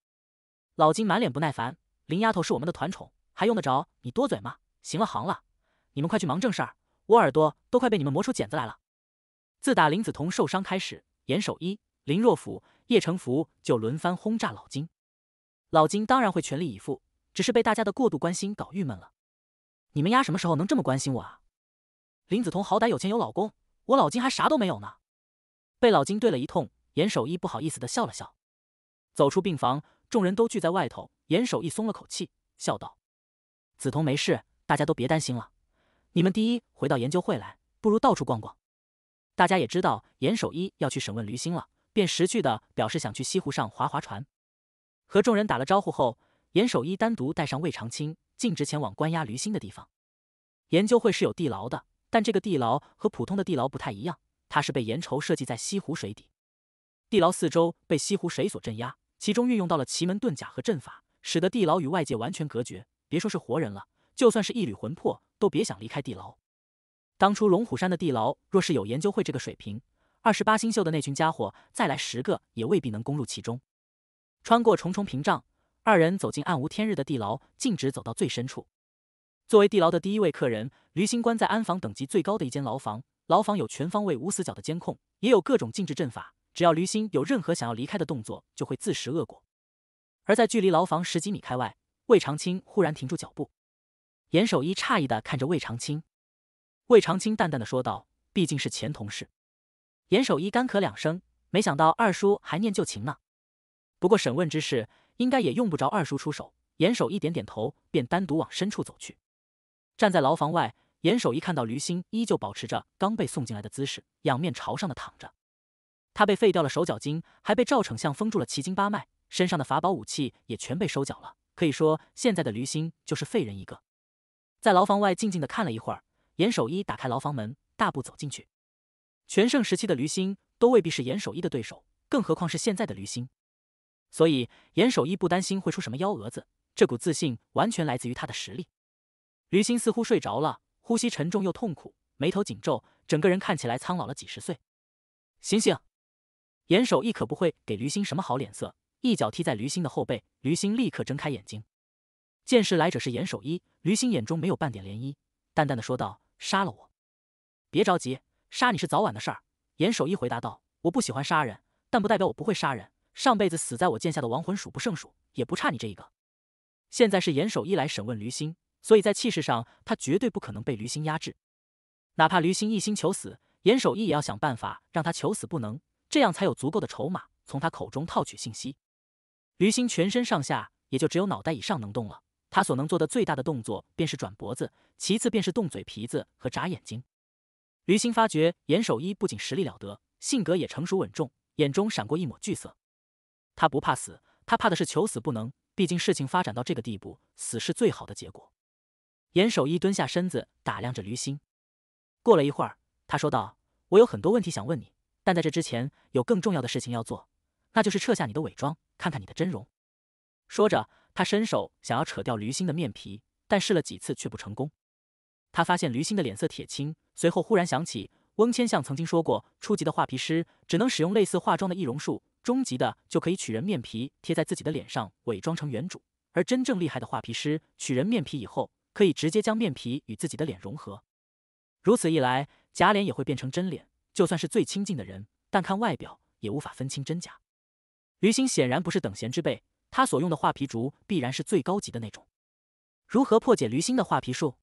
老金满脸不耐烦：“林丫头是我们的团宠，还用得着你多嘴吗？行了行了，你们快去忙正事儿，我耳朵都快被你们磨出茧子来了。”自打林子彤受伤开始，严守一、林若甫、叶成福就轮番轰炸老金。老金当然会全力以赴，只是被大家的过度关心搞郁闷了。你们丫什么时候能这么关心我啊？林子彤好歹有钱有老公，我老金还啥都没有呢。被老金怼了一通，严守一不好意思的笑了笑，走出病房，众人都聚在外头。严守一松了口气，笑道：“梓潼没事，大家都别担心了。你们第一回到研究会来，不如到处逛逛。”大家也知道严守一要去审问驴星了，便识趣的表示想去西湖上划划船。和众人打了招呼后，严守一单独带上魏长青，径直前往关押驴星的地方。研究会是有地牢的，但这个地牢和普通的地牢不太一样。他是被严筹设计在西湖水底，地牢四周被西湖水所镇压，其中运用到了奇门遁甲和阵法，使得地牢与外界完全隔绝。别说是活人了，就算是一缕魂魄都别想离开地牢。当初龙虎山的地牢若是有研究会这个水平，二十八星宿的那群家伙再来十个，也未必能攻入其中。穿过重重屏障，二人走进暗无天日的地牢，径直走到最深处。作为地牢的第一位客人，驴星官在安防等级最高的一间牢房。牢房有全方位无死角的监控，也有各种禁制阵法，只要驴心有任何想要离开的动作，就会自食恶果。而在距离牢房十几米开外，魏长青忽然停住脚步，严守一诧异的看着魏长青，魏长青淡淡的说道：“毕竟是前同事。”严守一干咳两声，没想到二叔还念旧情呢。不过审问之事，应该也用不着二叔出手。严守一点点头，便单独往深处走去。站在牢房外。严守一看到驴心依旧保持着刚被送进来的姿势，仰面朝上的躺着。他被废掉了手脚筋，还被赵丞相封住了奇经八脉，身上的法宝武器也全被收缴了。可以说，现在的驴心就是废人一个。在牢房外静静的看了一会儿，严守一打开牢房门，大步走进去。全盛时期的驴心都未必是严守一的对手，更何况是现在的驴心。所以，严守一不担心会出什么幺蛾子。这股自信完全来自于他的实力。驴心似乎睡着了。呼吸沉重又痛苦，眉头紧皱，整个人看起来苍老了几十岁。醒醒！严守一可不会给驴心什么好脸色，一脚踢在驴心的后背，驴心立刻睁开眼睛，见是来者是严守一，驴心眼中没有半点涟漪，淡淡的说道：“杀了我。”别着急，杀你是早晚的事儿。”严守一回答道：“我不喜欢杀人，但不代表我不会杀人。上辈子死在我剑下的亡魂数不胜数，也不差你这一个。现在是严守一来审问驴心。”所以在气势上，他绝对不可能被驴心压制。哪怕驴心一心求死，严守一也要想办法让他求死不能，这样才有足够的筹码从他口中套取信息。驴心全身上下也就只有脑袋以上能动了，他所能做的最大的动作便是转脖子，其次便是动嘴皮子和眨眼睛。驴心发觉严守一不仅实力了得，性格也成熟稳重，眼中闪过一抹惧色。他不怕死，他怕的是求死不能。毕竟事情发展到这个地步，死是最好的结果。严守一蹲下身子打量着驴心，过了一会儿，他说道：“我有很多问题想问你，但在这之前，有更重要的事情要做，那就是撤下你的伪装，看看你的真容。”说着，他伸手想要扯掉驴心的面皮，但试了几次却不成功。他发现驴心的脸色铁青，随后忽然想起翁千相曾经说过：初级的画皮师只能使用类似化妆的易容术，中级的就可以取人面皮贴在自己的脸上，伪装成原主；而真正厉害的画皮师，取人面皮以后。可以直接将面皮与自己的脸融合，如此一来，假脸也会变成真脸。就算是最亲近的人，但看外表也无法分清真假。驴心显然不是等闲之辈，他所用的画皮竹必然是最高级的那种。如何破解驴心的画皮术？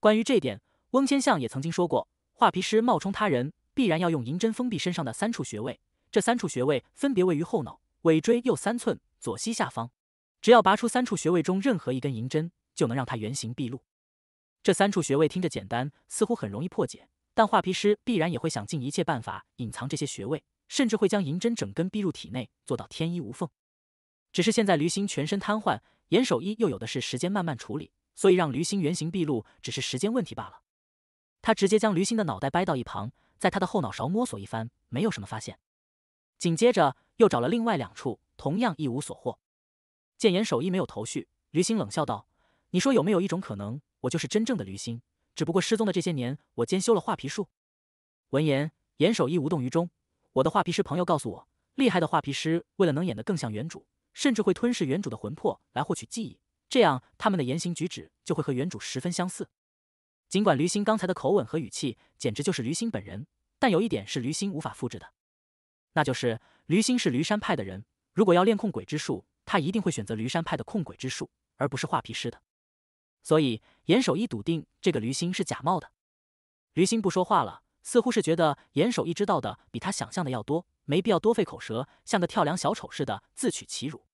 关于这一点，翁千相也曾经说过：画皮师冒充他人，必然要用银针封闭身上的三处穴位。这三处穴位分别位于后脑尾椎右三寸、左膝下方。只要拔出三处穴位中任何一根银针。就能让他原形毕露。这三处穴位听着简单，似乎很容易破解，但画皮师必然也会想尽一切办法隐藏这些穴位，甚至会将银针整根逼入体内，做到天衣无缝。只是现在驴心全身瘫痪，严守一又有的是时间慢慢处理，所以让驴心原形毕露只是时间问题罢了。他直接将驴心的脑袋掰到一旁，在他的后脑勺摸索一番，没有什么发现。紧接着又找了另外两处，同样一无所获。见严守一没有头绪，驴心冷笑道。你说有没有一种可能，我就是真正的驴心？只不过失踪的这些年，我兼修了画皮术。闻言，严守义无动于衷。我的画皮师朋友告诉我，厉害的画皮师为了能演得更像原主，甚至会吞噬原主的魂魄来获取记忆，这样他们的言行举止就会和原主十分相似。尽管驴心刚才的口吻和语气，简直就是驴心本人，但有一点是驴心无法复制的，那就是驴心是驴山派的人。如果要练控鬼之术，他一定会选择驴山派的控鬼之术，而不是画皮师的。所以严守一笃定这个驴心是假冒的。驴心不说话了，似乎是觉得严守一知道的比他想象的要多，没必要多费口舌，像个跳梁小丑似的自取其辱。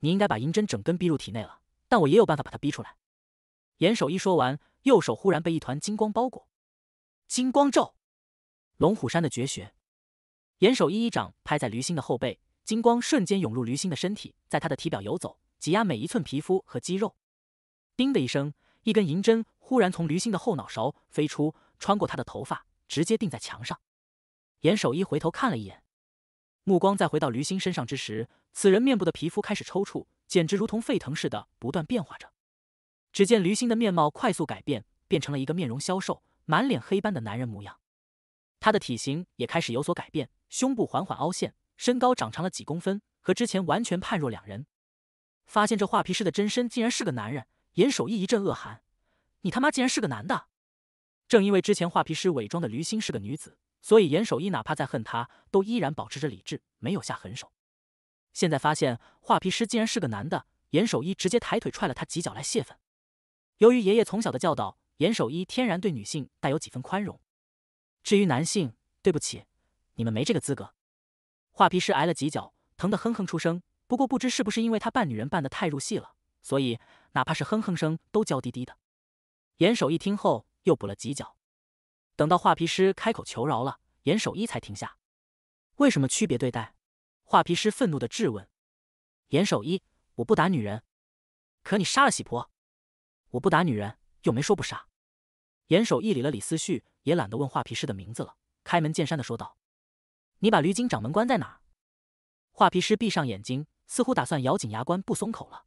你应该把银针整根逼入体内了，但我也有办法把它逼出来。严守一说完，右手忽然被一团金光包裹。金光咒，龙虎山的绝学。严守一一掌拍在驴心的后背，金光瞬间涌入驴心的身体，在他的体表游走，挤压每一寸皮肤和肌肉。叮的一声，一根银针忽然从驴心的后脑勺飞出，穿过他的头发，直接钉在墙上。严守一回头看了一眼，目光再回到驴心身上之时，此人面部的皮肤开始抽搐，简直如同沸腾似的不断变化着。只见驴心的面貌快速改变，变成了一个面容消瘦、满脸黑斑的男人模样。他的体型也开始有所改变，胸部缓缓凹陷，身高长长了几公分，和之前完全判若两人。发现这画皮师的真身竟然是个男人！严守一一阵恶寒，你他妈竟然是个男的！正因为之前画皮师伪装的驴心是个女子，所以严守一哪怕再恨他，都依然保持着理智，没有下狠手。现在发现画皮师竟然是个男的，严守一直接抬腿踹了他几脚来泄愤。由于爷爷从小的教导，严守一天然对女性带有几分宽容。至于男性，对不起，你们没这个资格。画皮师挨了几脚，疼得哼哼出声。不过不知是不是因为他扮女人扮得太入戏了。所以，哪怕是哼哼声都娇滴滴的。严守一听后又补了几脚，等到画皮师开口求饶了，严守一才停下。为什么区别对待？画皮师愤怒的质问。严守一，我不打女人，可你杀了喜婆。我不打女人，又没说不杀。严守一理了理思绪，也懒得问画皮师的名字了，开门见山的说道：“你把驴精掌门关在哪儿？”画皮师闭上眼睛，似乎打算咬紧牙关不松口了。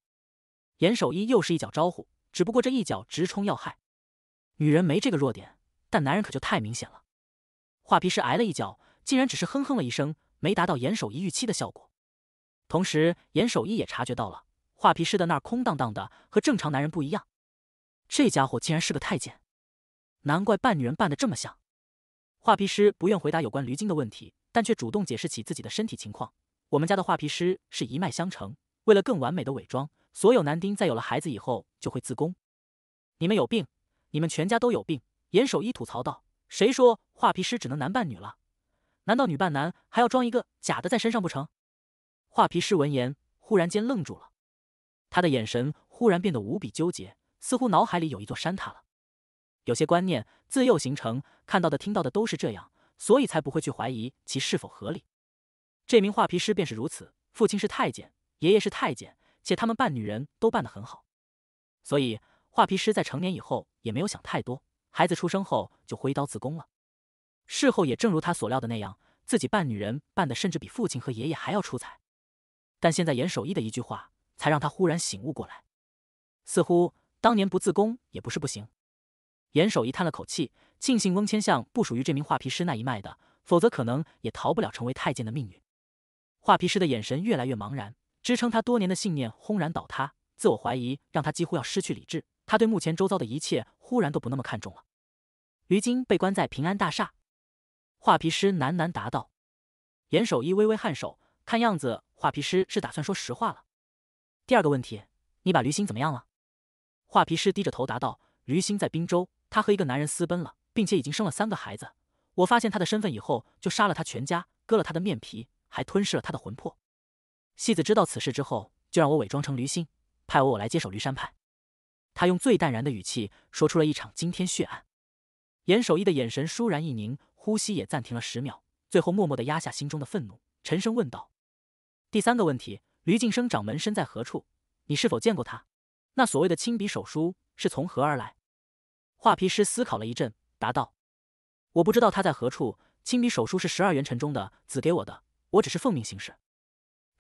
严守一又是一脚招呼，只不过这一脚直冲要害。女人没这个弱点，但男人可就太明显了。画皮师挨了一脚，竟然只是哼哼了一声，没达到严守一预期的效果。同时，严守一也察觉到了画皮师的那儿空荡荡的，和正常男人不一样。这家伙竟然是个太监，难怪扮女人扮的这么像。画皮师不愿回答有关驴精的问题，但却主动解释起自己的身体情况。我们家的画皮师是一脉相承，为了更完美的伪装。所有男丁在有了孩子以后就会自宫。你们有病，你们全家都有病。严守一吐槽道：“谁说画皮师只能男扮女了？难道女扮男还要装一个假的在身上不成？”画皮师闻言，忽然间愣住了，他的眼神忽然变得无比纠结，似乎脑海里有一座山塌了。有些观念自幼形成，看到的、听到的都是这样，所以才不会去怀疑其是否合理。这名画皮师便是如此，父亲是太监，爷爷是太监。且他们扮女人都扮得很好，所以画皮师在成年以后也没有想太多。孩子出生后就挥刀自宫了。事后也正如他所料的那样，自己扮女人扮的甚至比父亲和爷爷还要出彩。但现在严守义的一句话才让他忽然醒悟过来，似乎当年不自宫也不是不行。严守义叹了口气，庆幸翁千相不属于这名画皮师那一脉的，否则可能也逃不了成为太监的命运。画皮师的眼神越来越茫然。支撑他多年的信念轰然倒塌，自我怀疑让他几乎要失去理智。他对目前周遭的一切忽然都不那么看重了。于今被关在平安大厦，画皮师喃喃答道：“严守一微微颔首，看样子画皮师是打算说实话了。”第二个问题，你把驴心怎么样了？画皮师低着头答道：“驴心在滨州，他和一个男人私奔了，并且已经生了三个孩子。我发现他的身份以后，就杀了他全家，割了他的面皮，还吞噬了他的魂魄。”戏子知道此事之后，就让我伪装成驴心，派我我来接手驴山派。他用最淡然的语气说出了一场惊天血案。严守义的眼神倏然一凝，呼吸也暂停了十秒，最后默默的压下心中的愤怒，沉声问道：“第三个问题，驴晋生掌门身在何处？你是否见过他？那所谓的亲笔手书是从何而来？”画皮师思考了一阵，答道：“我不知道他在何处。亲笔手书是十二元辰中的子给我的，我只是奉命行事。”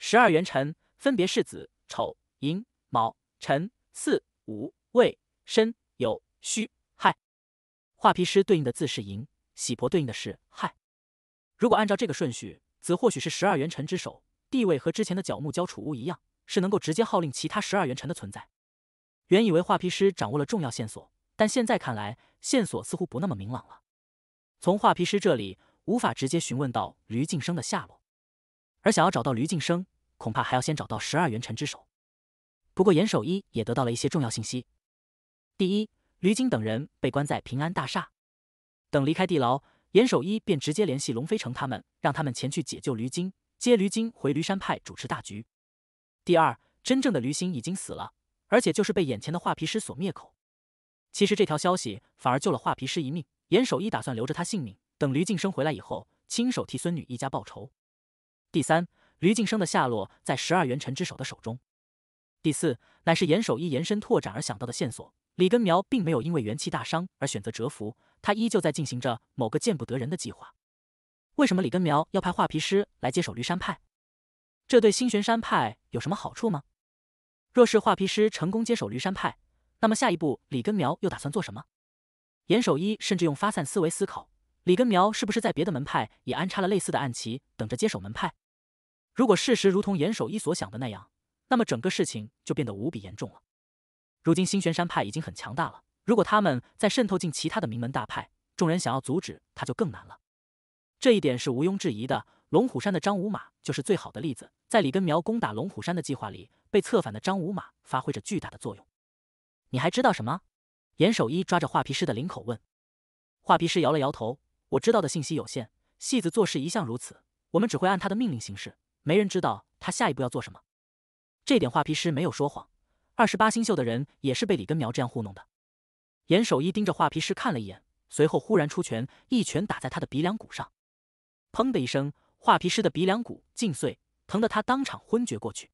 十二元辰分别是子、丑、寅、卯、辰、巳、午、未、申、酉、戌、亥。画皮师对应的字是寅，喜婆对应的是亥。如果按照这个顺序，子或许是十二元辰之首，地位和之前的角木交储物一样，是能够直接号令其他十二元辰的存在。原以为画皮师掌握了重要线索，但现在看来，线索似乎不那么明朗了。从画皮师这里无法直接询问到驴晋生的下落。而想要找到驴敬生，恐怕还要先找到十二元辰之首。不过严守一也得到了一些重要信息：第一，驴晶等人被关在平安大厦。等离开地牢，严守一便直接联系龙飞城他们，让他们前去解救驴晶，接驴晶回驴山派主持大局。第二，真正的驴星已经死了，而且就是被眼前的画皮师所灭口。其实这条消息反而救了画皮师一命。严守一打算留着他性命，等驴敬生回来以后，亲手替孙女一家报仇。第三，吕敬生的下落在十二元辰之首的手中。第四，乃是严守一延伸拓展而想到的线索。李根苗并没有因为元气大伤而选择蛰伏，他依旧在进行着某个见不得人的计划。为什么李根苗要派画皮师来接手驴山派？这对星玄山派有什么好处吗？若是画皮师成功接手驴山派，那么下一步李根苗又打算做什么？严守一甚至用发散思维思考。李根苗是不是在别的门派也安插了类似的暗棋，等着接手门派？如果事实如同严守一所想的那样，那么整个事情就变得无比严重了。如今新玄山派已经很强大了，如果他们再渗透进其他的名门大派，众人想要阻止他就更难了。这一点是毋庸置疑的。龙虎山的张五马就是最好的例子，在李根苗攻打龙虎山的计划里，被策反的张五马发挥着巨大的作用。你还知道什么？严守一抓着画皮师的领口问。画皮师摇了摇头。我知道的信息有限，戏子做事一向如此，我们只会按他的命令行事，没人知道他下一步要做什么。这点画皮师没有说谎，二十八星宿的人也是被李根苗这样糊弄的。严守一盯着画皮师看了一眼，随后忽然出拳，一拳打在他的鼻梁骨上，砰的一声，画皮师的鼻梁骨尽碎，疼得他当场昏厥过去。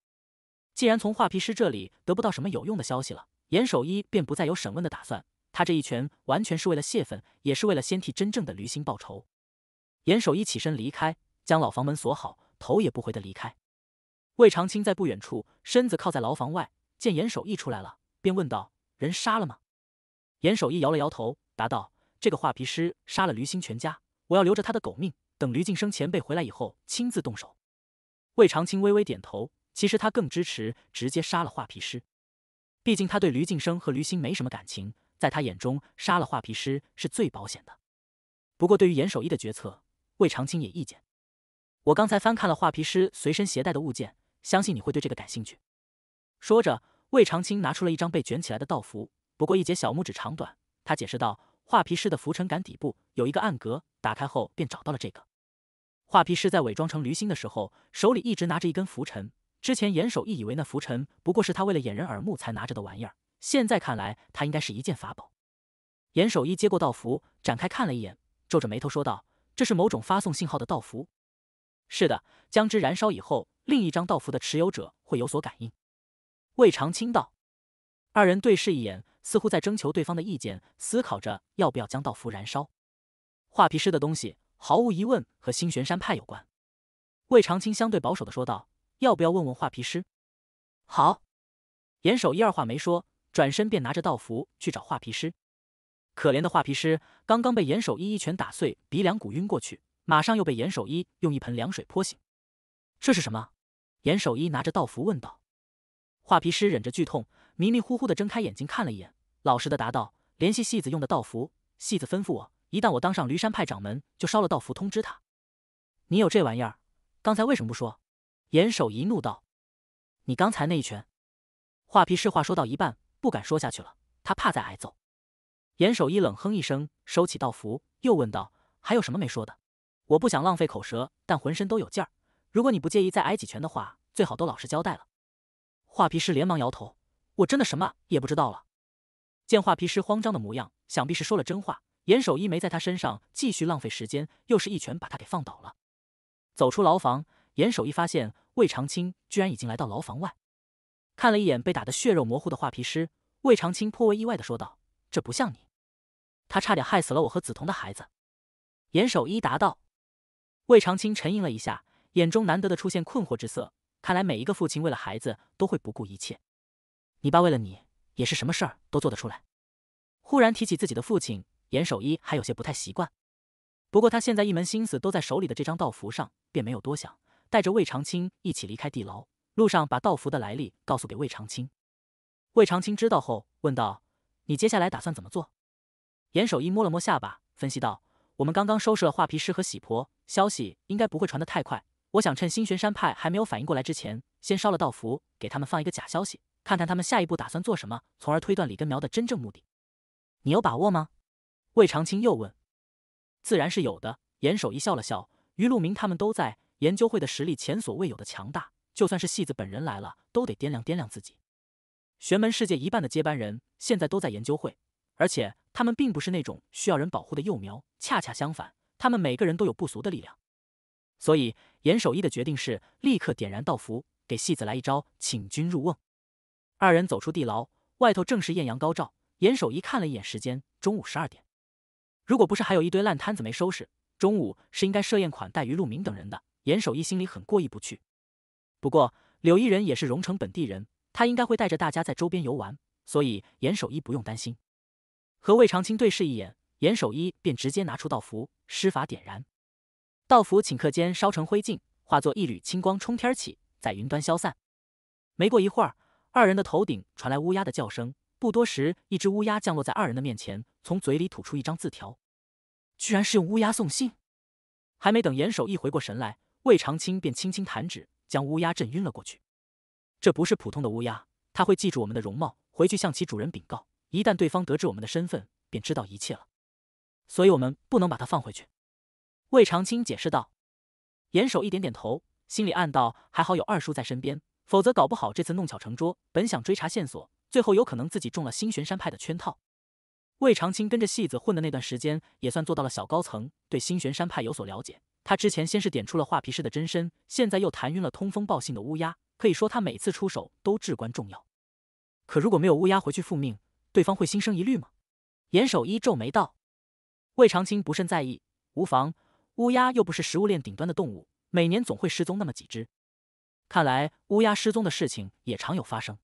既然从画皮师这里得不到什么有用的消息了，严守一便不再有审问的打算。他这一拳完全是为了泄愤，也是为了先替真正的驴心报仇。严守义起身离开，将老房门锁好，头也不回的离开。魏长青在不远处，身子靠在牢房外，见严守义出来了，便问道：“人杀了吗？”严守义摇了摇头，答道：“这个画皮师杀了驴心全家，我要留着他的狗命，等驴敬生前辈回来以后亲自动手。”魏长青微微点头，其实他更支持直接杀了画皮师，毕竟他对驴敬生和驴心没什么感情。在他眼中，杀了画皮师是最保险的。不过，对于严守义的决策，魏长青也意见。我刚才翻看了画皮师随身携带的物件，相信你会对这个感兴趣。说着，魏长青拿出了一张被卷起来的道符，不过一截小拇指长短。他解释道：“画皮师的浮尘杆底部有一个暗格，打开后便找到了这个。画皮师在伪装成驴心的时候，手里一直拿着一根浮尘。之前严守义以为那浮尘不过是他为了掩人耳目才拿着的玩意儿。”现在看来，它应该是一件法宝。严守一接过道符，展开看了一眼，皱着眉头说道：“这是某种发送信号的道符。”“是的，将之燃烧以后，另一张道符的持有者会有所感应。”魏长青道。二人对视一眼，似乎在征求对方的意见，思考着要不要将道符燃烧。画皮师的东西，毫无疑问和星玄山派有关。魏长青相对保守的说道：“要不要问问画皮师？”“好。”严守一二话没说。转身便拿着道符去找画皮师。可怜的画皮师刚刚被严守一一拳打碎鼻梁骨晕过去，马上又被严守一用一盆凉水泼醒。这是什么？严守一拿着道符问道。画皮师忍着剧痛，迷迷糊糊地睁开眼睛看了一眼，老实的答道：“联系戏子用的道符，戏子吩咐我，一旦我当上驴山派掌门，就烧了道符通知他。”你有这玩意儿，刚才为什么不说？严守一怒道：“你刚才那一拳！”画皮师话说到一半。不敢说下去了，他怕再挨揍。严守一冷哼一声，收起道符，又问道：“还有什么没说的？”我不想浪费口舌，但浑身都有劲儿。如果你不介意再挨几拳的话，最好都老实交代了。画皮师连忙摇头：“我真的什么也不知道了。”见画皮师慌张的模样，想必是说了真话。严守一没在他身上继续浪费时间，又是一拳把他给放倒了。走出牢房，严守一发现魏长青居然已经来到牢房外。看了一眼被打得血肉模糊的画皮师，魏长青颇为意外的说道：“这不像你，他差点害死了我和子彤的孩子。”严守一答道。魏长青沉吟了一下，眼中难得的出现困惑之色。看来每一个父亲为了孩子都会不顾一切。你爸为了你也是什么事儿都做得出来。忽然提起自己的父亲，严守一还有些不太习惯。不过他现在一门心思都在手里的这张道符上，便没有多想，带着魏长青一起离开地牢。路上把道符的来历告诉给魏长青，魏长青知道后问道：“你接下来打算怎么做？”严守一摸了摸下巴，分析道：“我们刚刚收拾了画皮师和喜婆，消息应该不会传得太快。我想趁星玄山派还没有反应过来之前，先烧了道符，给他们放一个假消息，看看他们下一步打算做什么，从而推断李根苗的真正目的。”“你有把握吗？”魏长青又问。“自然是有的。”严守一笑了笑。于路明他们都在研究会的实力前所未有的强大。就算是戏子本人来了，都得掂量掂量自己。玄门世界一半的接班人现在都在研究会，而且他们并不是那种需要人保护的幼苗，恰恰相反，他们每个人都有不俗的力量。所以严守一的决定是立刻点燃道符，给戏子来一招“请君入瓮”。二人走出地牢，外头正是艳阳高照。严守一看了一眼时间，中午十二点。如果不是还有一堆烂摊子没收拾，中午是应该设宴款待于陆明等人的。严守一心里很过意不去。不过，柳依人也是荣城本地人，他应该会带着大家在周边游玩，所以严守一不用担心。和魏长青对视一眼，严守一便直接拿出道符，施法点燃。道符顷刻间烧成灰烬，化作一缕青光冲天起，在云端消散。没过一会儿，二人的头顶传来乌鸦的叫声。不多时，一只乌鸦降落在二人的面前，从嘴里吐出一张字条。居然是用乌鸦送信！还没等严守一回过神来，魏长青便轻轻弹指。将乌鸦震晕了过去，这不是普通的乌鸦，它会记住我们的容貌，回去向其主人禀告。一旦对方得知我们的身份，便知道一切了。所以我们不能把它放回去。”魏长青解释道。严守一点点头，心里暗道：“还好有二叔在身边，否则搞不好这次弄巧成拙。本想追查线索，最后有可能自己中了星玄山派的圈套。”魏长青跟着戏子混的那段时间，也算做到了小高层，对星玄山派有所了解。他之前先是点出了画皮师的真身，现在又弹晕了通风报信的乌鸦，可以说他每次出手都至关重要。可如果没有乌鸦回去复命，对方会心生疑虑吗？严守一皱眉道：“魏长青不甚在意，无妨，乌鸦又不是食物链顶端的动物，每年总会失踪那么几只。看来乌鸦失踪的事情也常有发生。”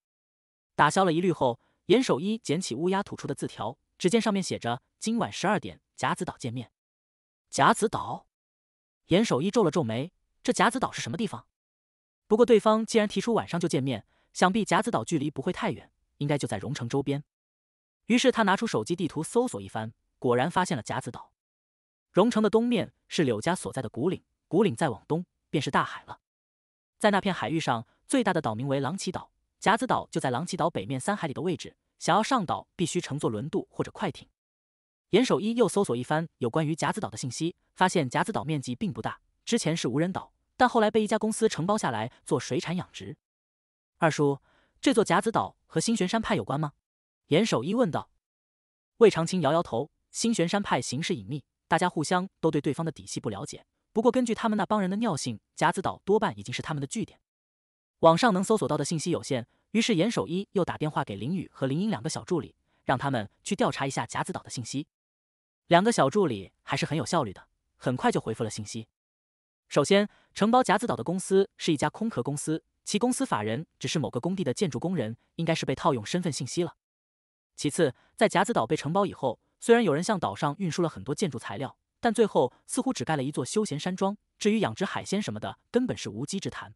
打消了疑虑后，严守一捡起乌鸦吐出的字条，只见上面写着：“今晚十二点，甲子岛见面。”甲子岛。严守一皱了皱眉，这甲子岛是什么地方？不过对方既然提出晚上就见面，想必甲子岛距离不会太远，应该就在荣城周边。于是他拿出手机地图搜索一番，果然发现了甲子岛。荣城的东面是柳家所在的古岭，古岭再往东便是大海了。在那片海域上，最大的岛名为狼岐岛，甲子岛就在狼岐岛北面三海里的位置。想要上岛，必须乘坐轮渡或者快艇。严守一又搜索一番有关于甲子岛的信息，发现甲子岛面积并不大，之前是无人岛，但后来被一家公司承包下来做水产养殖。二叔，这座甲子岛和新玄山派有关吗？严守一问道。魏长青摇摇头，新玄山派行事隐秘，大家互相都对对方的底细不了解。不过根据他们那帮人的尿性，甲子岛多半已经是他们的据点。网上能搜索到的信息有限，于是严守一又打电话给林雨和林英两个小助理，让他们去调查一下甲子岛的信息。两个小助理还是很有效率的，很快就回复了信息。首先，承包甲子岛的公司是一家空壳公司，其公司法人只是某个工地的建筑工人，应该是被套用身份信息了。其次，在甲子岛被承包以后，虽然有人向岛上运输了很多建筑材料，但最后似乎只盖了一座休闲山庄。至于养殖海鲜什么的，根本是无稽之谈。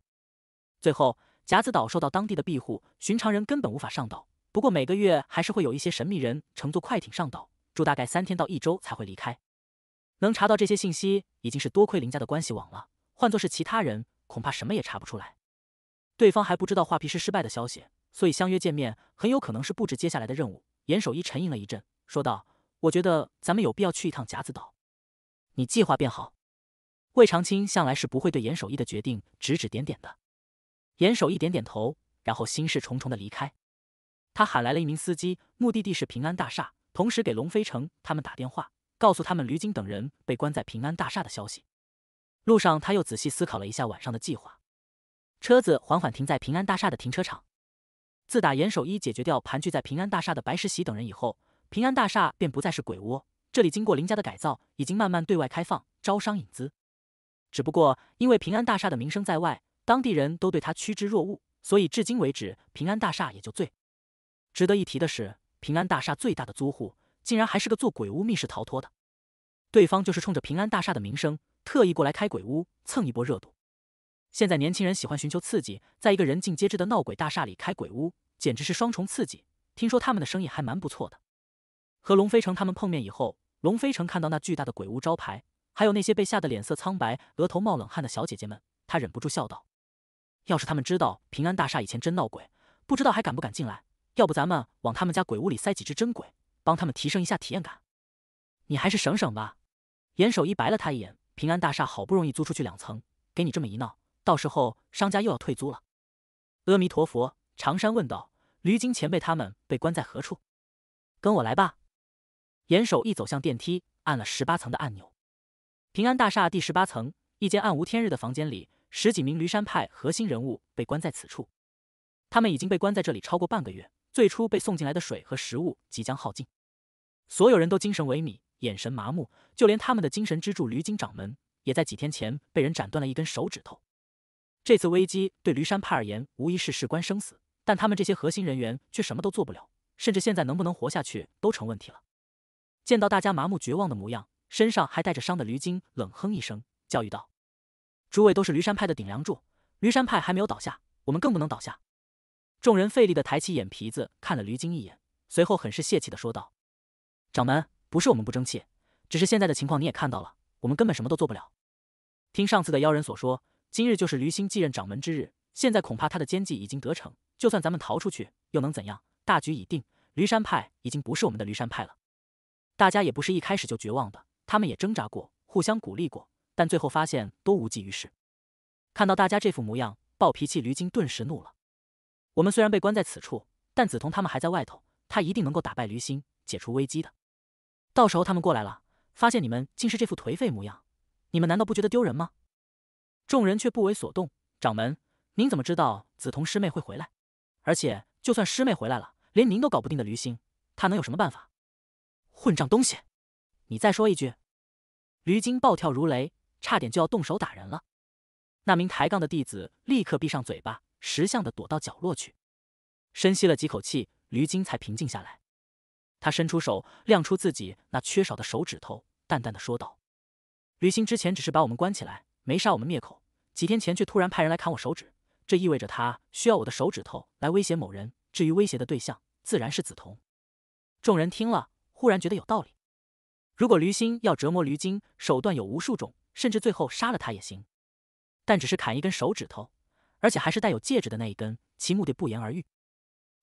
最后，甲子岛受到当地的庇护，寻常人根本无法上岛。不过每个月还是会有一些神秘人乘坐快艇上岛。住大概三天到一周才会离开，能查到这些信息已经是多亏林家的关系网了。换作是其他人，恐怕什么也查不出来。对方还不知道画皮师失败的消息，所以相约见面很有可能是布置接下来的任务。严守一沉吟了一阵，说道：“我觉得咱们有必要去一趟甲子岛，你计划便好。”魏长青向来是不会对严守一的决定指指点点的。严守一点点头，然后心事重重的离开。他喊来了一名司机，目的地是平安大厦。同时给龙飞城他们打电话，告诉他们吕景等人被关在平安大厦的消息。路上，他又仔细思考了一下晚上的计划。车子缓缓停在平安大厦的停车场。自打严守一解决掉盘踞在平安大厦的白石喜等人以后，平安大厦便不再是鬼窝。这里经过林家的改造，已经慢慢对外开放，招商引资。只不过因为平安大厦的名声在外，当地人都对他趋之若鹜，所以至今为止，平安大厦也就最。值得一提的是。平安大厦最大的租户，竟然还是个做鬼屋密室逃脱的。对方就是冲着平安大厦的名声，特意过来开鬼屋蹭一波热度。现在年轻人喜欢寻求刺激，在一个人尽皆知的闹鬼大厦里开鬼屋，简直是双重刺激。听说他们的生意还蛮不错的。和龙飞成他们碰面以后，龙飞成看到那巨大的鬼屋招牌，还有那些被吓得脸色苍白、额头冒冷汗的小姐姐们，他忍不住笑道：“要是他们知道平安大厦以前真闹鬼，不知道还敢不敢进来。”要不咱们往他们家鬼屋里塞几只真鬼，帮他们提升一下体验感。你还是省省吧。严守一白了他一眼。平安大厦好不容易租出去两层，给你这么一闹，到时候商家又要退租了。阿弥陀佛。长山问道：“驴精前辈他们被关在何处？”跟我来吧。严守一走向电梯，按了十八层的按钮。平安大厦第十八层，一间暗无天日的房间里，十几名驴山派核心人物被关在此处。他们已经被关在这里超过半个月。最初被送进来的水和食物即将耗尽，所有人都精神萎靡，眼神麻木，就连他们的精神支柱驴精掌门也在几天前被人斩断了一根手指头。这次危机对驴山派而言无疑是事关生死，但他们这些核心人员却什么都做不了，甚至现在能不能活下去都成问题了。见到大家麻木绝望的模样，身上还带着伤的驴精冷哼一声，教育道：“诸位都是驴山派的顶梁柱，驴山派还没有倒下，我们更不能倒下。”众人费力的抬起眼皮子看了驴精一眼，随后很是泄气的说道：“掌门，不是我们不争气，只是现在的情况你也看到了，我们根本什么都做不了。听上次的妖人所说，今日就是驴星继任掌门之日，现在恐怕他的奸计已经得逞。就算咱们逃出去，又能怎样？大局已定，驴山派已经不是我们的驴山派了。大家也不是一开始就绝望的，他们也挣扎过，互相鼓励过，但最后发现都无济于事。看到大家这副模样，暴脾气驴精顿时怒了。”我们虽然被关在此处，但紫瞳他们还在外头。他一定能够打败驴星，解除危机的。到时候他们过来了，发现你们竟是这副颓废模样，你们难道不觉得丢人吗？众人却不为所动。掌门，您怎么知道紫瞳师妹会回来？而且就算师妹回来了，连您都搞不定的驴星，他能有什么办法？混账东西！你再说一句！驴精暴跳如雷，差点就要动手打人了。那名抬杠的弟子立刻闭上嘴巴。识相的躲到角落去，深吸了几口气，驴精才平静下来。他伸出手，亮出自己那缺少的手指头，淡淡的说道：“驴心之前只是把我们关起来，没杀我们灭口。几天前却突然派人来砍我手指，这意味着他需要我的手指头来威胁某人。至于威胁的对象，自然是紫瞳。”众人听了，忽然觉得有道理。如果驴心要折磨驴精，手段有无数种，甚至最后杀了他也行，但只是砍一根手指头。而且还是带有戒指的那一根，其目的不言而喻。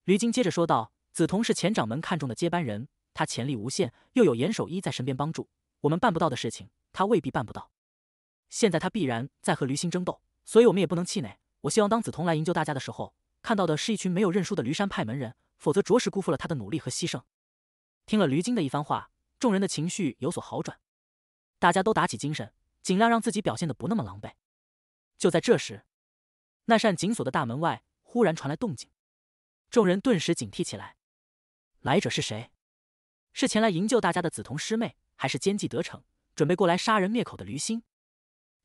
驴精接着说道：“紫彤是前掌门看中的接班人，他潜力无限，又有严守一在身边帮助，我们办不到的事情，他未必办不到。现在他必然在和驴心争斗，所以我们也不能气馁。我希望当紫彤来营救大家的时候，看到的是一群没有认输的驴山派门人，否则着实辜负了他的努力和牺牲。”听了驴精的一番话，众人的情绪有所好转，大家都打起精神，尽量让自己表现的不那么狼狈。就在这时，那扇紧锁的大门外忽然传来动静，众人顿时警惕起来。来者是谁？是前来营救大家的紫瞳师妹，还是奸计得逞，准备过来杀人灭口的驴心？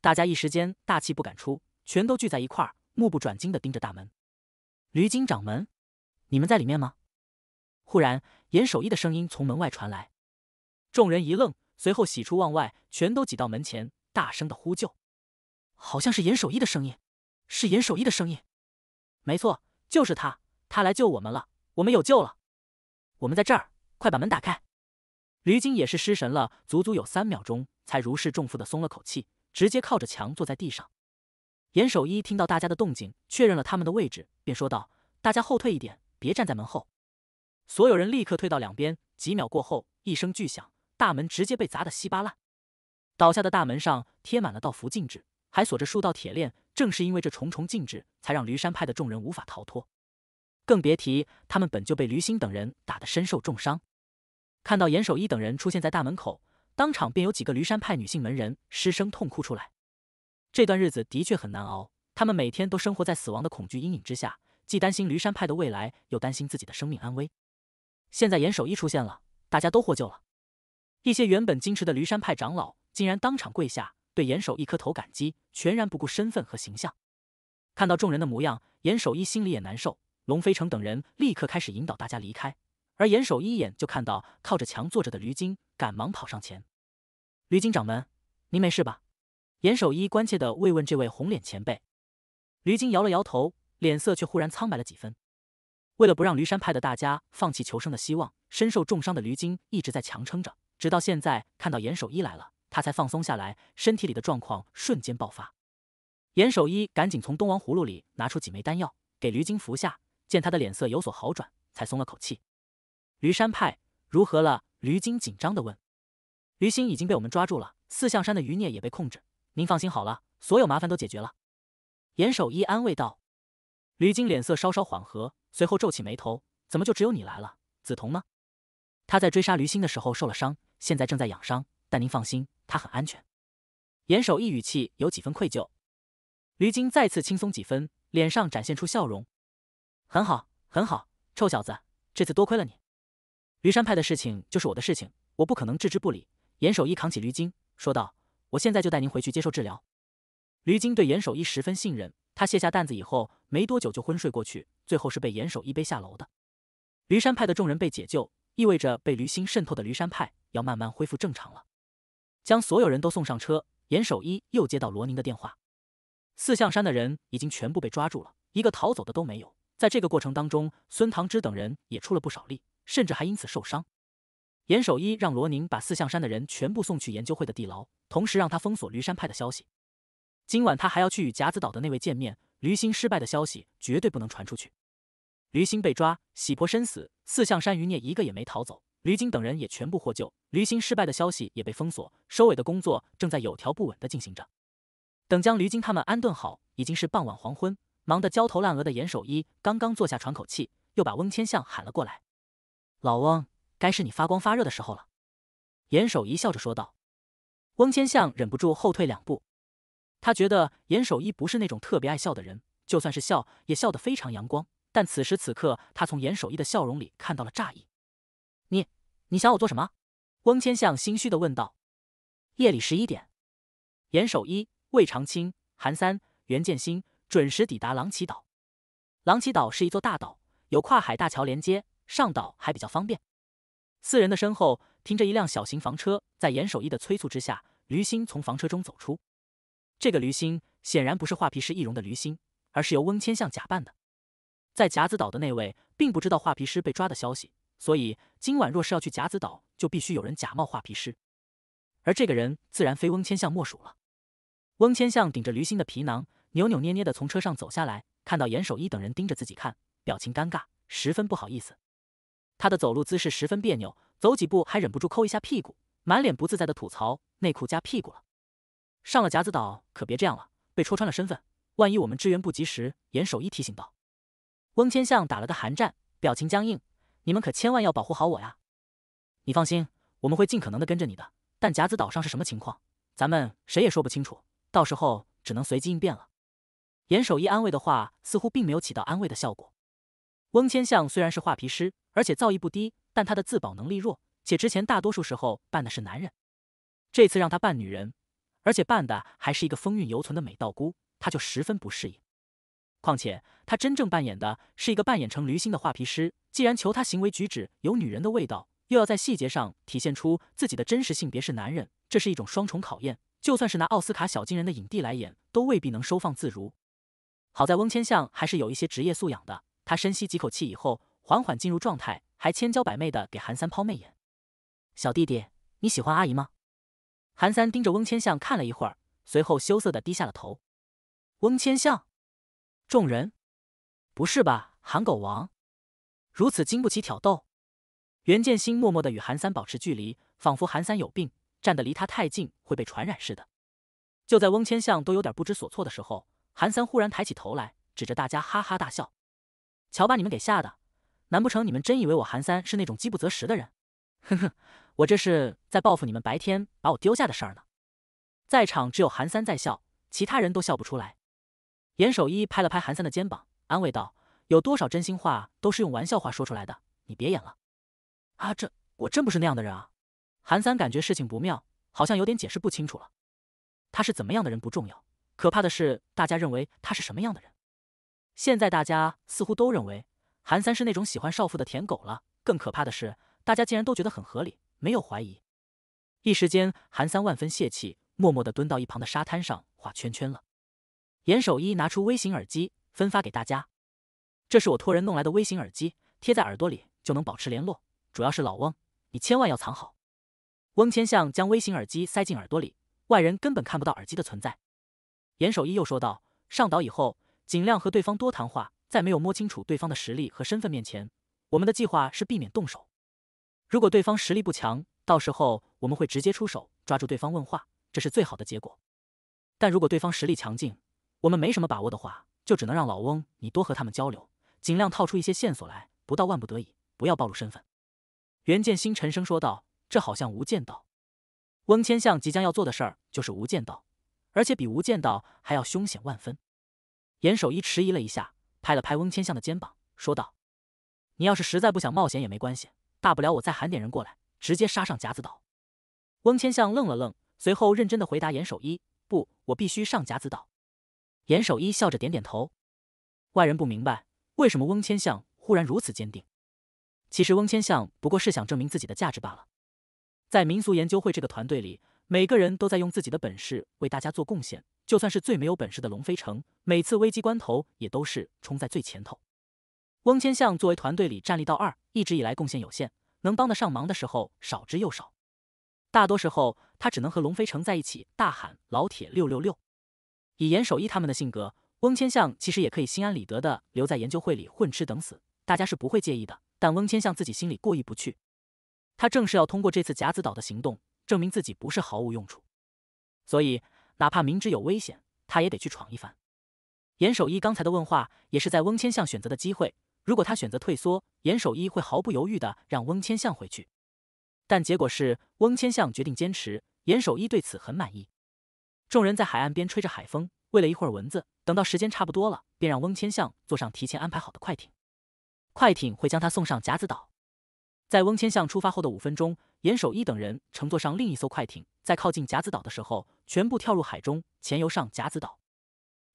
大家一时间大气不敢出，全都聚在一块儿，目不转睛的盯着大门。驴精掌门，你们在里面吗？忽然，严守一的声音从门外传来，众人一愣，随后喜出望外，全都挤到门前，大声的呼救。好像是严守一的声音。是严守一的声音，没错，就是他，他来救我们了，我们有救了，我们在这儿，快把门打开！驴精也是失神了，足足有三秒钟，才如释重负的松了口气，直接靠着墙坐在地上。严守一听到大家的动静，确认了他们的位置，便说道：“大家后退一点，别站在门后。”所有人立刻退到两边，几秒过后，一声巨响，大门直接被砸得稀巴烂，倒下的大门上贴满了道符禁制，还锁着数道铁链。正是因为这重重禁制，才让驴山派的众人无法逃脱，更别提他们本就被驴心等人打得身受重伤。看到严守一等人出现在大门口，当场便有几个驴山派女性门人失声痛哭出来。这段日子的确很难熬，他们每天都生活在死亡的恐惧阴影之下，既担心驴山派的未来，又担心自己的生命安危。现在严守一出现了，大家都获救了。一些原本矜持的驴山派长老竟然当场跪下。对严守一颗头感激，全然不顾身份和形象。看到众人的模样，严守一心里也难受。龙飞城等人立刻开始引导大家离开，而严守一眼就看到靠着墙坐着的驴精，赶忙跑上前：“驴精掌门，您没事吧？”严守一关切的慰问这位红脸前辈。驴精摇了摇头，脸色却忽然苍白了几分。为了不让驴山派的大家放弃求生的希望，身受重伤的驴精一直在强撑着，直到现在看到严守一来了。他才放松下来，身体里的状况瞬间爆发。严守一赶紧从东王葫芦里拿出几枚丹药给驴精服下，见他的脸色有所好转，才松了口气。驴山派如何了？驴精紧张的问。驴心已经被我们抓住了，四象山的余孽也被控制。您放心好了，所有麻烦都解决了。严守一安慰道。驴精脸色稍稍缓和，随后皱起眉头：“怎么就只有你来了？子彤呢？他在追杀驴心的时候受了伤，现在正在养伤。”但您放心，他很安全。严守一语气有几分愧疚，驴精再次轻松几分，脸上展现出笑容。很好，很好，臭小子，这次多亏了你。驴山派的事情就是我的事情，我不可能置之不理。严守一扛起驴精，说道：“我现在就带您回去接受治疗。”驴精对严守一十分信任，他卸下担子以后没多久就昏睡过去，最后是被严守一背下楼的。驴山派的众人被解救，意味着被驴心渗透的驴山派要慢慢恢复正常了。将所有人都送上车，严守一又接到罗宁的电话，四象山的人已经全部被抓住了，一个逃走的都没有。在这个过程当中，孙唐之等人也出了不少力，甚至还因此受伤。严守一让罗宁把四象山的人全部送去研究会的地牢，同时让他封锁驴山派的消息。今晚他还要去与甲子岛的那位见面，驴心失败的消息绝对不能传出去。驴心被抓，喜婆身死，四象山余孽一个也没逃走。驴精等人也全部获救，驴心失败的消息也被封锁，收尾的工作正在有条不紊地进行着。等将驴精他们安顿好，已经是傍晚黄昏。忙得焦头烂额的严守一刚刚坐下喘口气，又把翁千象喊了过来。“老翁，该是你发光发热的时候了。”严守一笑着说道。翁千象忍不住后退两步，他觉得严守一不是那种特别爱笑的人，就算是笑，也笑得非常阳光。但此时此刻，他从严守一的笑容里看到了诧异。你，你想我做什么？翁千相心虚的问道。夜里十一点，严守一、魏长青、韩三、袁建新准时抵达狼旗岛。狼旗岛是一座大岛，有跨海大桥连接，上岛还比较方便。四人的身后停着一辆小型房车，在严守一的催促之下，驴星从房车中走出。这个驴星显然不是画皮师易容的驴星，而是由翁千相假扮的。在甲子岛的那位并不知道画皮师被抓的消息。所以今晚若是要去夹子岛，就必须有人假冒画皮师，而这个人自然非翁千相莫属了。翁千相顶着驴心的皮囊，扭扭捏捏的从车上走下来，看到严守一等人盯着自己看，表情尴尬，十分不好意思。他的走路姿势十分别扭，走几步还忍不住抠一下屁股，满脸不自在的吐槽：“内裤夹屁股了。”上了甲子岛可别这样了，被戳穿了身份，万一我们支援不及时，严守一提醒道。翁千相打了个寒战，表情僵硬。你们可千万要保护好我呀！你放心，我们会尽可能的跟着你的。但甲子岛上是什么情况，咱们谁也说不清楚，到时候只能随机应变了。严守一安慰的话似乎并没有起到安慰的效果。翁千相虽然是画皮师，而且造诣不低，但他的自保能力弱，且之前大多数时候扮的是男人，这次让他扮女人，而且扮的还是一个风韵犹存的美道姑，他就十分不适应。况且，他真正扮演的是一个扮演成驴心的画皮师。既然求他行为举止有女人的味道，又要在细节上体现出自己的真实性别是男人，这是一种双重考验。就算是拿奥斯卡小金人的影帝来演，都未必能收放自如。好在翁千向还是有一些职业素养的，他深吸几口气以后，缓缓进入状态，还千娇百媚的给韩三抛媚眼：“小弟弟，你喜欢阿姨吗？”韩三盯着翁千向看了一会儿，随后羞涩的低下了头。翁千向。众人，不是吧？韩狗王如此经不起挑逗。袁建新默默的与韩三保持距离，仿佛韩三有病，站得离他太近会被传染似的。就在翁千相都有点不知所措的时候，韩三忽然抬起头来，指着大家哈哈大笑：“瞧，把你们给吓的！难不成你们真以为我韩三是那种饥不择食的人？哼哼，我这是在报复你们白天把我丢下的事儿呢。”在场只有韩三在笑，其他人都笑不出来。严守一拍了拍韩三的肩膀，安慰道：“有多少真心话都是用玩笑话说出来的，你别演了。”“啊，这我真不是那样的人啊！”韩三感觉事情不妙，好像有点解释不清楚了。他是怎么样的人不重要，可怕的是大家认为他是什么样的人。现在大家似乎都认为韩三是那种喜欢少妇的舔狗了。更可怕的是，大家竟然都觉得很合理，没有怀疑。一时间，韩三万分泄气，默默地蹲到一旁的沙滩上画圈圈了。严守一拿出微型耳机，分发给大家。这是我托人弄来的微型耳机，贴在耳朵里就能保持联络。主要是老翁，你千万要藏好。翁千相将微型耳机塞进耳朵里，外人根本看不到耳机的存在。严守一又说道：“上岛以后，尽量和对方多谈话，在没有摸清楚对方的实力和身份面前，我们的计划是避免动手。如果对方实力不强，到时候我们会直接出手抓住对方问话，这是最好的结果。但如果对方实力强劲，”我们没什么把握的话，就只能让老翁你多和他们交流，尽量套出一些线索来。不到万不得已，不要暴露身份。”袁剑新沉声说道，“这好像无间道。”翁千向即将要做的事儿就是无间道，而且比无间道还要凶险万分。严守一迟疑了一下，拍了拍翁千相的肩膀，说道：“你要是实在不想冒险也没关系，大不了我再喊点人过来，直接杀上甲子岛。”翁千相愣了愣，随后认真的回答严守一：“不，我必须上甲子岛。”严守一笑着点点头，外人不明白为什么翁千相忽然如此坚定。其实翁千相不过是想证明自己的价值罢了。在民俗研究会这个团队里，每个人都在用自己的本事为大家做贡献。就算是最没有本事的龙飞城，每次危机关头也都是冲在最前头。翁千相作为团队里战力到二，一直以来贡献有限，能帮得上忙的时候少之又少。大多时候，他只能和龙飞城在一起大喊“老铁六六六”。以严守一他们的性格，翁千向其实也可以心安理得的留在研究会里混吃等死，大家是不会介意的。但翁千向自己心里过意不去，他正是要通过这次甲子岛的行动，证明自己不是毫无用处。所以，哪怕明知有危险，他也得去闯一番。严守一刚才的问话，也是在翁千向选择的机会。如果他选择退缩，严守一会毫不犹豫的让翁千向回去。但结果是，翁千向决定坚持，严守一对此很满意。众人在海岸边吹着海风，喂了一会儿蚊子。等到时间差不多了，便让翁千象坐上提前安排好的快艇，快艇会将他送上甲子岛。在翁千象出发后的五分钟，严守一等人乘坐上另一艘快艇，在靠近甲子岛的时候，全部跳入海中潜游上甲子岛。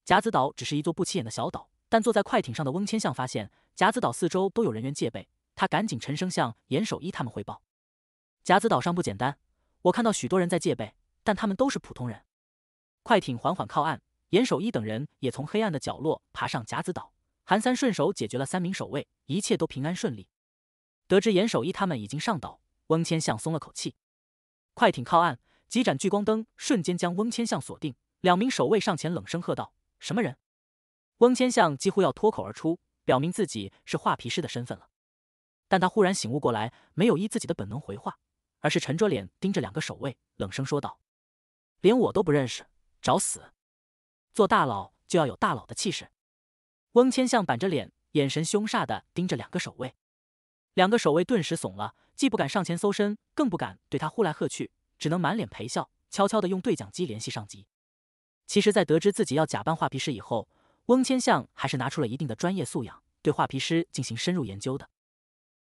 甲子岛只是一座不起眼的小岛，但坐在快艇上的翁千象发现，甲子岛四周都有人员戒备。他赶紧沉声向严守一他们汇报：“甲子岛上不简单，我看到许多人在戒备，但他们都是普通人。”快艇缓缓靠岸，严守一等人也从黑暗的角落爬上甲子岛。韩三顺手解决了三名守卫，一切都平安顺利。得知严守一他们已经上岛，翁千相松了口气。快艇靠岸，几盏聚光灯瞬间将翁千相锁定。两名守卫上前冷声喝道：“什么人？”翁千相几乎要脱口而出，表明自己是画皮师的身份了。但他忽然醒悟过来，没有依自己的本能回话，而是沉着脸盯着两个守卫，冷声说道：“连我都不认识。”找死！做大佬就要有大佬的气势。翁千相板着脸，眼神凶煞的盯着两个守卫，两个守卫顿时怂了，既不敢上前搜身，更不敢对他呼来喝去，只能满脸陪笑，悄悄的用对讲机联系上级。其实，在得知自己要假扮画皮师以后，翁千相还是拿出了一定的专业素养，对画皮师进行深入研究的。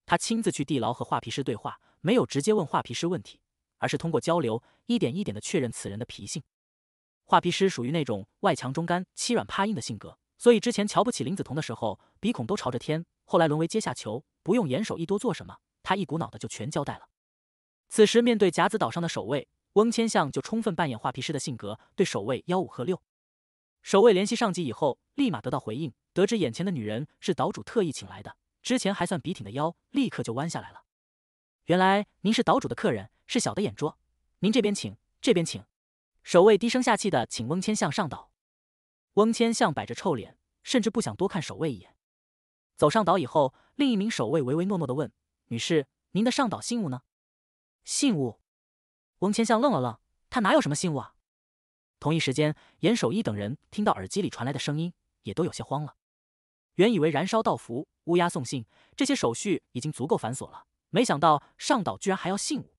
他亲自去地牢和画皮师对话，没有直接问画皮师问题，而是通过交流，一点一点的确认此人的脾性。画皮师属于那种外强中干、欺软怕硬的性格，所以之前瞧不起林子彤的时候，鼻孔都朝着天。后来沦为阶下囚，不用严守一多做什么，他一股脑的就全交代了。此时面对甲子岛上的守卫，翁千相就充分扮演画皮师的性格，对守卫吆五喝六。守卫联系上级以后，立马得到回应，得知眼前的女人是岛主特意请来的，之前还算笔挺的腰立刻就弯下来了。原来您是岛主的客人，是小的眼拙，您这边请，这边请。守卫低声下气的请翁千向上岛，翁千向摆着臭脸，甚至不想多看守卫一眼。走上岛以后，另一名守卫唯唯诺诺的问：“女士，您的上岛信物呢？”信物，翁千向愣了愣，他哪有什么信物啊？同一时间，严守一等人听到耳机里传来的声音，也都有些慌了。原以为燃烧道符、乌鸦送信这些手续已经足够繁琐了，没想到上岛居然还要信物。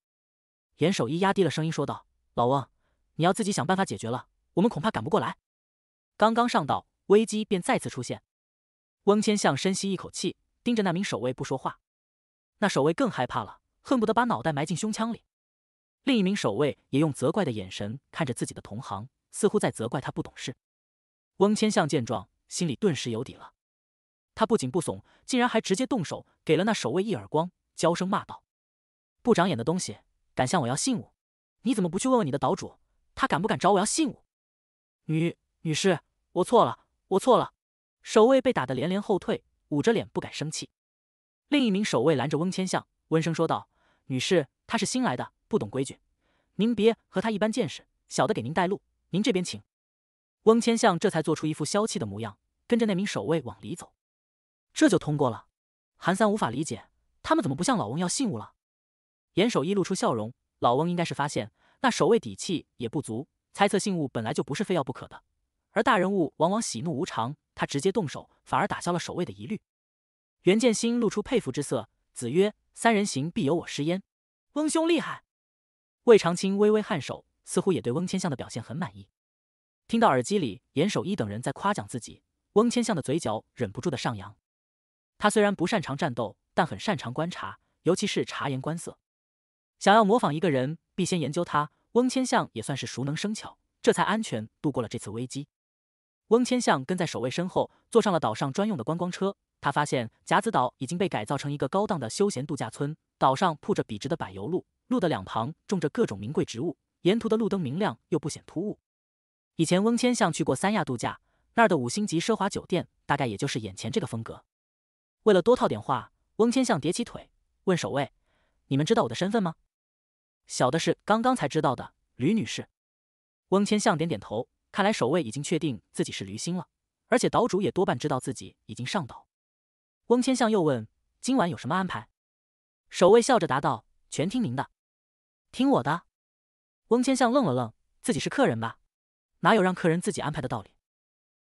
严守一压低了声音说道：“老翁。”你要自己想办法解决了，我们恐怕赶不过来。刚刚上岛，危机便再次出现。翁千象深吸一口气，盯着那名守卫不说话。那守卫更害怕了，恨不得把脑袋埋进胸腔里。另一名守卫也用责怪的眼神看着自己的同行，似乎在责怪他不懂事。翁千象见状，心里顿时有底了。他不仅不怂，竟然还直接动手，给了那守卫一耳光，娇声骂道：“不长眼的东西，敢向我要信物，你怎么不去问问你的岛主？”他敢不敢找我要信物？女女士，我错了，我错了。守卫被打得连连后退，捂着脸不敢生气。另一名守卫拦着翁千象，温声说道：“女士，他是新来的，不懂规矩，您别和他一般见识。小的给您带路，您这边请。”翁千象这才做出一副消气的模样，跟着那名守卫往里走。这就通过了。韩三无法理解，他们怎么不向老翁要信物了？严守义露出笑容，老翁应该是发现。那守卫底气也不足，猜测信物本来就不是非要不可的。而大人物往往喜怒无常，他直接动手，反而打消了守卫的疑虑。袁建新露出佩服之色，子曰：“三人行，必有我师焉。”翁兄厉害。魏长青微微颔首，似乎也对翁千相的表现很满意。听到耳机里严守一等人在夸奖自己，翁千相的嘴角忍不住的上扬。他虽然不擅长战斗，但很擅长观察，尤其是察言观色。想要模仿一个人，必先研究他。翁千相也算是熟能生巧，这才安全度过了这次危机。翁千相跟在守卫身后，坐上了岛上专用的观光车。他发现甲子岛已经被改造成一个高档的休闲度假村，岛上铺着笔直的柏油路，路的两旁种着各种名贵植物，沿途的路灯明亮又不显突兀。以前翁千相去过三亚度假，那儿的五星级奢华酒店大概也就是眼前这个风格。为了多套点话，翁千相叠起腿问守卫：“你们知道我的身份吗？”小的是刚刚才知道的，吕女士。翁千向点点头，看来守卫已经确定自己是驴星了，而且岛主也多半知道自己已经上岛。翁千向又问：“今晚有什么安排？”守卫笑着答道：“全听您的，听我的。”翁千向愣了愣，自己是客人吧？哪有让客人自己安排的道理？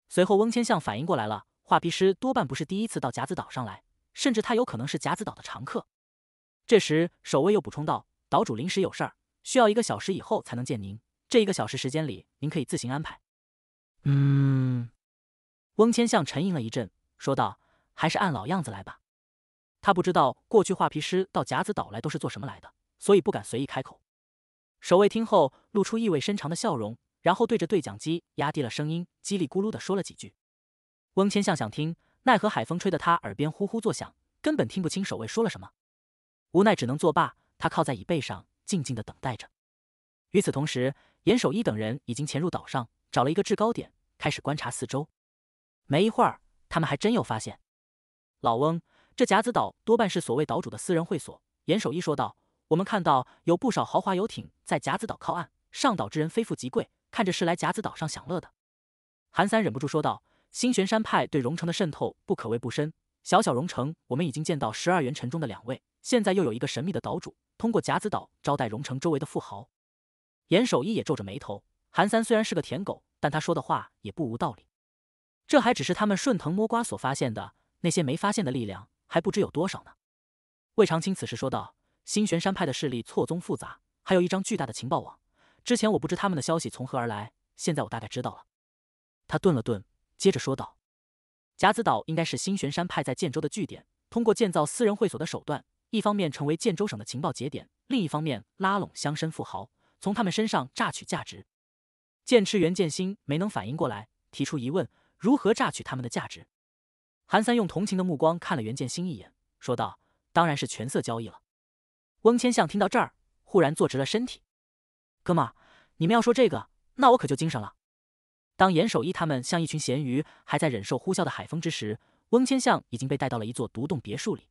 随后，翁千向反应过来了，画皮师多半不是第一次到甲子岛上来，甚至他有可能是甲子岛的常客。这时，守卫又补充道。岛主临时有事儿，需要一个小时以后才能见您。这一个小时时间里，您可以自行安排。嗯，翁千向沉吟了一阵，说道：“还是按老样子来吧。”他不知道过去画皮师到甲子岛来都是做什么来的，所以不敢随意开口。守卫听后露出意味深长的笑容，然后对着对讲机压低了声音，叽里咕噜地说了几句。翁千向想听，奈何海风吹得他耳边呼呼作响，根本听不清守卫说了什么，无奈只能作罢。他靠在椅背上，静静地等待着。与此同时，严守一等人已经潜入岛上，找了一个制高点，开始观察四周。没一会儿，他们还真有发现。老翁，这甲子岛多半是所谓岛主的私人会所。”严守一说道，“我们看到有不少豪华游艇在甲子岛靠岸，上岛之人非富即贵，看着是来甲子岛上享乐的。”韩三忍不住说道：“新玄山派对荣城的渗透不可谓不深，小小荣城，我们已经见到十二元城中的两位。”现在又有一个神秘的岛主通过甲子岛招待榕城周围的富豪，严守一也皱着眉头。韩三虽然是个舔狗，但他说的话也不无道理。这还只是他们顺藤摸瓜所发现的，那些没发现的力量还不知有多少呢。魏长青此时说道：“新玄山派的势力错综复杂，还有一张巨大的情报网。之前我不知他们的消息从何而来，现在我大概知道了。”他顿了顿，接着说道：“甲子岛应该是新玄山派在建州的据点，通过建造私人会所的手段。”一方面成为建州省的情报节点，另一方面拉拢乡绅富豪，从他们身上榨取价值。剑痴袁剑新没能反应过来，提出疑问：如何榨取他们的价值？韩三用同情的目光看了袁剑新一眼，说道：“当然是权色交易了。”翁千相听到这儿，忽然坐直了身体：“哥们，你们要说这个，那我可就精神了。”当严守一他们像一群咸鱼，还在忍受呼啸的海风之时，翁千相已经被带到了一座独栋别墅里。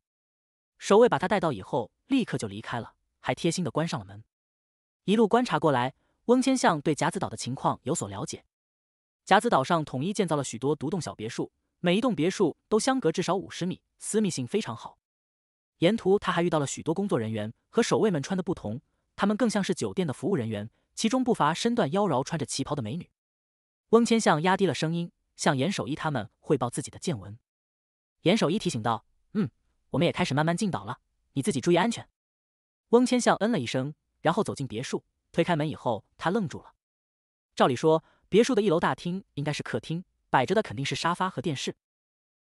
守卫把他带到以后，立刻就离开了，还贴心的关上了门。一路观察过来，翁千相对甲子岛的情况有所了解。甲子岛上统一建造了许多独栋小别墅，每一栋别墅都相隔至少五十米，私密性非常好。沿途他还遇到了许多工作人员和守卫们穿的不同，他们更像是酒店的服务人员，其中不乏身段妖娆、穿着旗袍的美女。翁千向压低了声音，向严守一他们汇报自己的见闻。严守一提醒道：“嗯。”我们也开始慢慢进岛了，你自己注意安全。翁千向嗯了一声，然后走进别墅，推开门以后，他愣住了。照理说，别墅的一楼大厅应该是客厅，摆着的肯定是沙发和电视。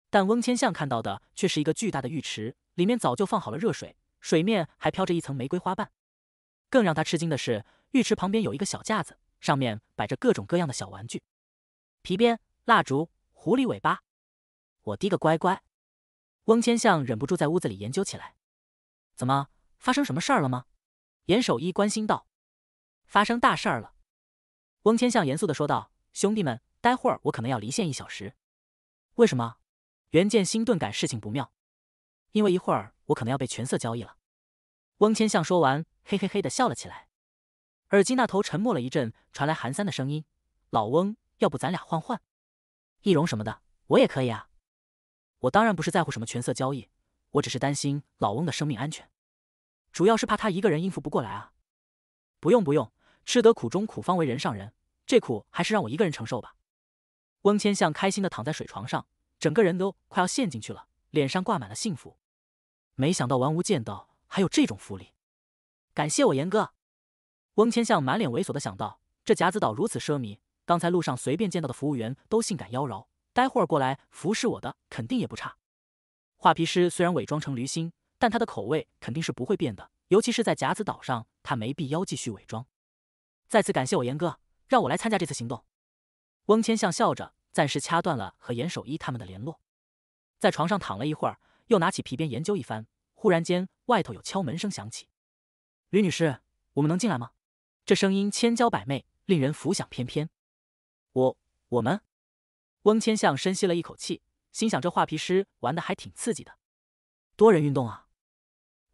但翁千向看到的却是一个巨大的浴池，里面早就放好了热水，水面还飘着一层玫瑰花瓣。更让他吃惊的是，浴池旁边有一个小架子，上面摆着各种各样的小玩具，皮鞭、蜡烛、狐狸尾巴。我滴个乖乖！翁千向忍不住在屋子里研究起来，怎么发生什么事儿了吗？严守一关心道。发生大事儿了，翁千相严肃的说道。兄弟们，待会儿我可能要离线一小时。为什么？袁建新顿感事情不妙，因为一会儿我可能要被全色交易了。翁千相说完，嘿嘿嘿的笑了起来。耳机那头沉默了一阵，传来韩三的声音：老翁，要不咱俩换换，易容什么的，我也可以啊。我当然不是在乎什么权色交易，我只是担心老翁的生命安全，主要是怕他一个人应付不过来啊。不用不用，吃得苦中苦方为人上人，这苦还是让我一个人承受吧。翁千相开心的躺在水床上，整个人都快要陷进去了，脸上挂满了幸福。没想到玩无间道还有这种福利，感谢我严哥。翁千相满脸猥琐的想到，这甲子岛如此奢靡，刚才路上随便见到的服务员都性感妖娆。待会儿过来服侍我的，肯定也不差。画皮师虽然伪装成驴心，但他的口味肯定是不会变的。尤其是在甲子岛上，他没必要继续伪装。再次感谢我严哥，让我来参加这次行动。翁千向笑着，暂时掐断了和严守一他们的联络，在床上躺了一会儿，又拿起皮鞭研究一番。忽然间，外头有敲门声响起。吕女士，我们能进来吗？这声音千娇百媚，令人浮想翩翩。我，我们。翁千相深吸了一口气，心想这画皮师玩的还挺刺激的，多人运动啊！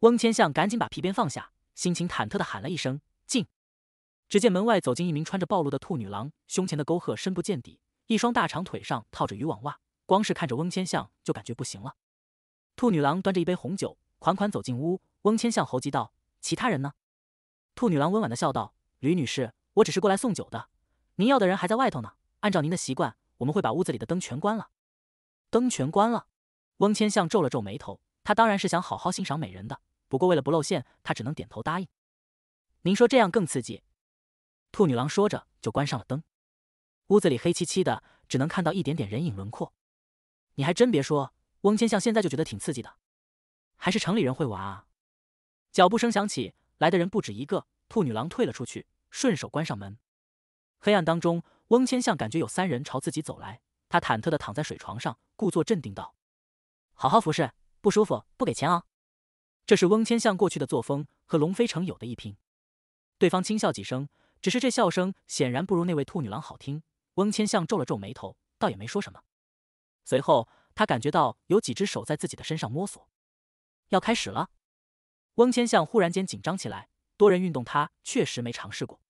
翁千相赶紧把皮鞭放下，心情忐忑的喊了一声“进”。只见门外走进一名穿着暴露的兔女郎，胸前的沟壑深不见底，一双大长腿上套着渔网袜，光是看着翁千相就感觉不行了。兔女郎端着一杯红酒款款走进屋，翁千相猴急道：“其他人呢？”兔女郎温婉的笑道：“吕女士，我只是过来送酒的，您要的人还在外头呢。按照您的习惯。”我们会把屋子里的灯全关了，灯全关了。翁千相皱了皱眉头，他当然是想好好欣赏美人的，不过为了不露馅，他只能点头答应。您说这样更刺激？兔女郎说着就关上了灯，屋子里黑漆漆的，只能看到一点点人影轮廓。你还真别说，翁千相现在就觉得挺刺激的，还是城里人会玩啊！脚步声响起，来的人不止一个。兔女郎退了出去，顺手关上门。黑暗当中。翁千向感觉有三人朝自己走来，他忐忑的躺在水床上，故作镇定道：“好好服侍，不舒服不给钱啊。”这是翁千向过去的作风，和龙飞城有的一拼。对方轻笑几声，只是这笑声显然不如那位兔女郎好听。翁千向皱了皱眉头，倒也没说什么。随后，他感觉到有几只手在自己的身上摸索，要开始了。翁千向忽然间紧张起来，多人运动他确实没尝试过。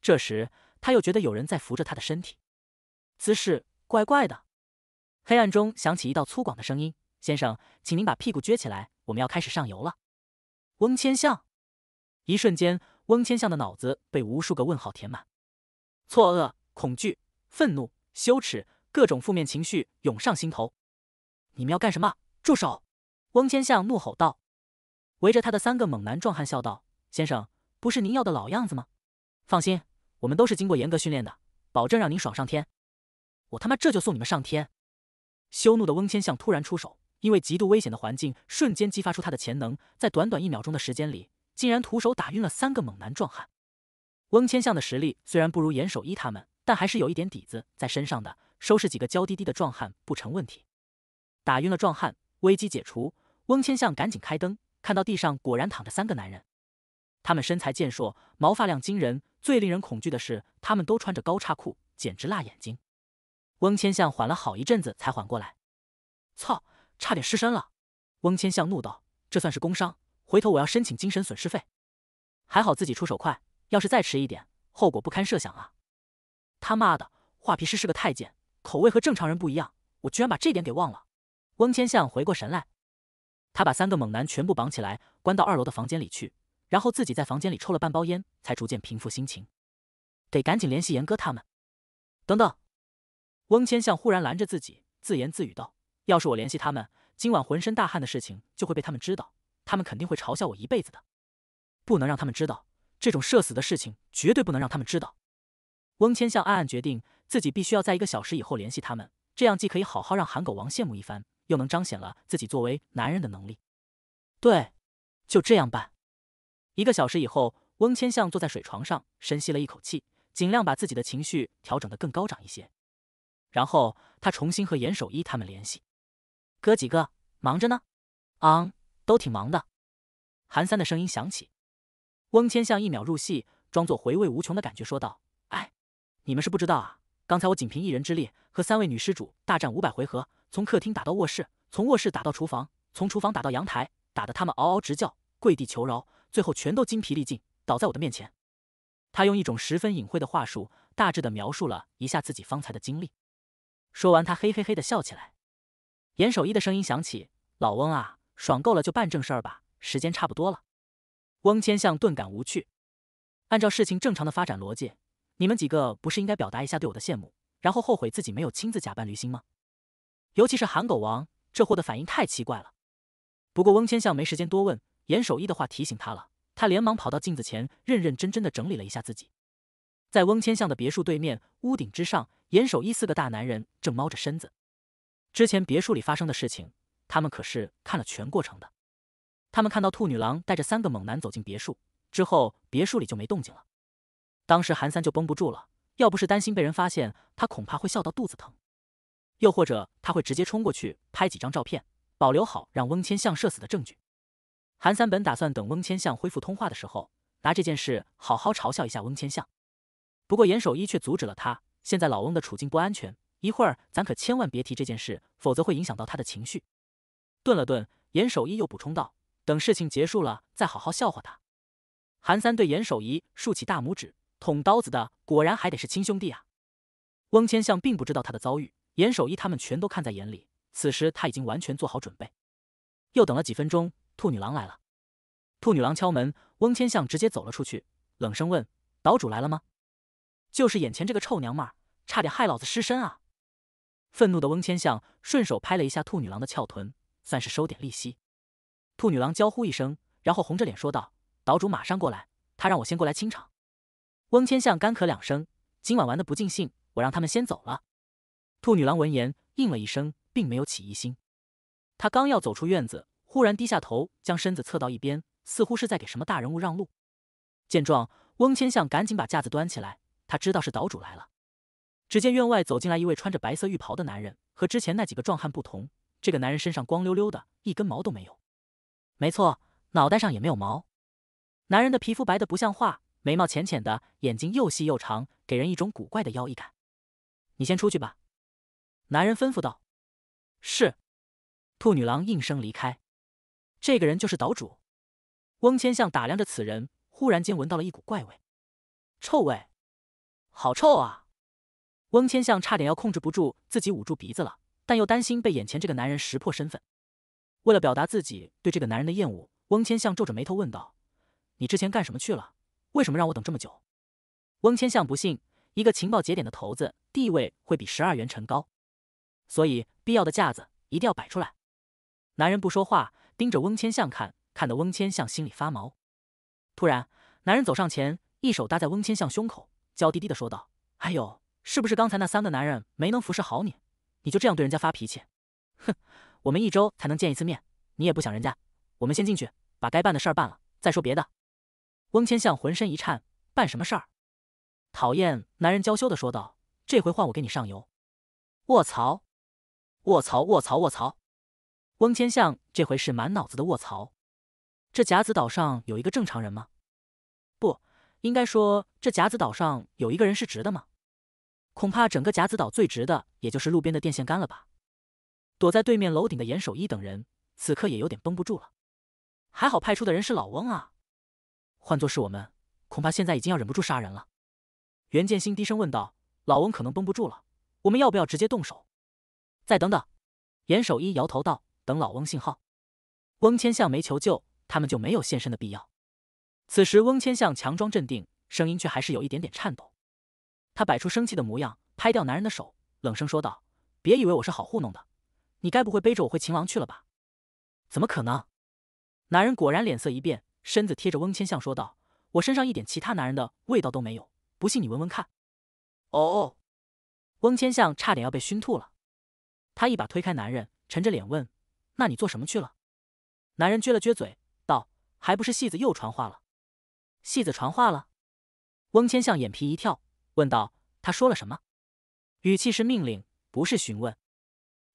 这时，他又觉得有人在扶着他的身体，姿势怪怪的。黑暗中响起一道粗犷的声音：“先生，请您把屁股撅起来，我们要开始上游了。”翁千相，一瞬间，翁千相的脑子被无数个问号填满，错愕、恐惧、愤怒、羞耻，各种负面情绪涌上心头。你们要干什么？住手！翁千相怒吼道。围着他的三个猛男壮汉笑道：“先生，不是您要的老样子吗？放心。”我们都是经过严格训练的，保证让您爽上天！我他妈这就送你们上天！羞怒的翁千象突然出手，因为极度危险的环境，瞬间激发出他的潜能，在短短一秒钟的时间里，竟然徒手打晕了三个猛男壮汉。翁千象的实力虽然不如严守一他们，但还是有一点底子在身上的，收拾几个娇滴滴的壮汉不成问题。打晕了壮汉，危机解除，翁千象赶紧开灯，看到地上果然躺着三个男人。他们身材健硕，毛发量惊人。最令人恐惧的是，他们都穿着高叉裤，简直辣眼睛。翁千相缓了好一阵子才缓过来，操，差点失身了！翁千相怒道：“这算是工伤，回头我要申请精神损失费。还好自己出手快，要是再迟一点，后果不堪设想啊！”他妈的，画皮师是个太监，口味和正常人不一样，我居然把这点给忘了。翁千相回过神来，他把三个猛男全部绑起来，关到二楼的房间里去。然后自己在房间里抽了半包烟，才逐渐平复心情。得赶紧联系严哥他们。等等，翁千向忽然拦着自己，自言自语道：“要是我联系他们，今晚浑身大汗的事情就会被他们知道，他们肯定会嘲笑我一辈子的。不能让他们知道这种社死的事情，绝对不能让他们知道。”翁千向暗暗决定，自己必须要在一个小时以后联系他们，这样既可以好好让韩狗王羡慕一番，又能彰显了自己作为男人的能力。对，就这样办。一个小时以后，翁千向坐在水床上，深吸了一口气，尽量把自己的情绪调整得更高涨一些。然后他重新和严守一他们联系：“哥几个忙着呢，昂，都挺忙的。”韩三的声音响起，翁千向一秒入戏，装作回味无穷的感觉说道：“哎，你们是不知道啊，刚才我仅凭一人之力和三位女施主大战五百回合，从客厅打到卧室，从卧室打到厨房，从厨房打到阳台，打得他们嗷嗷直叫，跪地求饶。”最后全都精疲力尽，倒在我的面前。他用一种十分隐晦的话术，大致的描述了一下自己方才的经历。说完，他嘿嘿嘿的笑起来。严守一的声音响起：“老翁啊，爽够了就办正事儿吧，时间差不多了。”翁千相顿感无趣。按照事情正常的发展逻辑，你们几个不是应该表达一下对我的羡慕，然后后悔自己没有亲自假扮驴心吗？尤其是韩狗王，这货的反应太奇怪了。不过翁千相没时间多问。严守一的话提醒他了，他连忙跑到镜子前，认认真真的整理了一下自己。在翁千相的别墅对面屋顶之上，严守一四个大男人正猫着身子。之前别墅里发生的事情，他们可是看了全过程的。他们看到兔女郎带着三个猛男走进别墅之后，别墅里就没动静了。当时韩三就绷不住了，要不是担心被人发现，他恐怕会笑到肚子疼。又或者他会直接冲过去拍几张照片，保留好让翁千相射死的证据。韩三本打算等翁千相恢复通话的时候，拿这件事好好嘲笑一下翁千相。不过严守一却阻止了他。现在老翁的处境不安全，一会儿咱可千万别提这件事，否则会影响到他的情绪。顿了顿，严守一又补充道：“等事情结束了，再好好笑话他。”韩三对严守一竖起大拇指：“捅刀子的果然还得是亲兄弟啊！”翁千相并不知道他的遭遇，严守一他们全都看在眼里。此时他已经完全做好准备。又等了几分钟。兔女郎来了，兔女郎敲门，翁千相直接走了出去，冷声问：“岛主来了吗？”就是眼前这个臭娘们儿，差点害老子失身啊！愤怒的翁千相顺手拍了一下兔女郎的翘臀，算是收点利息。兔女郎娇呼一声，然后红着脸说道：“岛主马上过来，他让我先过来清场。”翁千相干咳两声：“今晚玩的不尽兴，我让他们先走了。”兔女郎闻言应了一声，并没有起疑心。他刚要走出院子。忽然低下头，将身子侧到一边，似乎是在给什么大人物让路。见状，翁千相赶紧把架子端起来。他知道是岛主来了。只见院外走进来一位穿着白色浴袍的男人，和之前那几个壮汉不同，这个男人身上光溜溜的，一根毛都没有。没错，脑袋上也没有毛。男人的皮肤白得不像话，眉毛浅浅的，眼睛又细又长，给人一种古怪的妖异感。“你先出去吧。”男人吩咐道。“是。”兔女郎应声离开。这个人就是岛主，翁千向打量着此人，忽然间闻到了一股怪味，臭味，好臭啊！翁千向差点要控制不住自己，捂住鼻子了，但又担心被眼前这个男人识破身份。为了表达自己对这个男人的厌恶，翁千向皱着眉头问道：“你之前干什么去了？为什么让我等这么久？”翁千向不信，一个情报节点的头子地位会比十二元城高，所以必要的架子一定要摆出来。男人不说话。盯着翁千相看，看得翁千相心里发毛。突然，男人走上前，一手搭在翁千相胸口，娇滴滴的说道：“哎呦，是不是刚才那三个男人没能服侍好你？你就这样对人家发脾气？”“哼，我们一周才能见一次面，你也不想人家。我们先进去，把该办的事儿办了，再说别的。”翁千相浑身一颤，办什么事儿？讨厌！男人娇羞的说道：“这回换我给你上油。”卧槽！卧槽！卧槽！卧槽！翁千象这回是满脑子的卧槽，这甲子岛上有一个正常人吗？不应该说这甲子岛上有一个人是直的吗？恐怕整个甲子岛最直的，也就是路边的电线杆了吧。躲在对面楼顶的严守一等人，此刻也有点绷不住了。还好派出的人是老翁啊，换作是我们，恐怕现在已经要忍不住杀人了。袁建新低声问道：“老翁可能绷不住了，我们要不要直接动手？”再等等。严守一摇头道。等老翁信号，翁千向没求救，他们就没有现身的必要。此时，翁千向强装镇定，声音却还是有一点点颤抖。他摆出生气的模样，拍掉男人的手，冷声说道：“别以为我是好糊弄的，你该不会背着我回情郎去了吧？”“怎么可能！”男人果然脸色一变，身子贴着翁千向说道：“我身上一点其他男人的味道都没有，不信你闻闻看。”“哦。”翁千向差点要被熏吐了，他一把推开男人，沉着脸问。那你做什么去了？男人撅了撅嘴，道：“还不是戏子又传话了。”戏子传话了？翁千向眼皮一跳，问道：“他说了什么？”语气是命令，不是询问。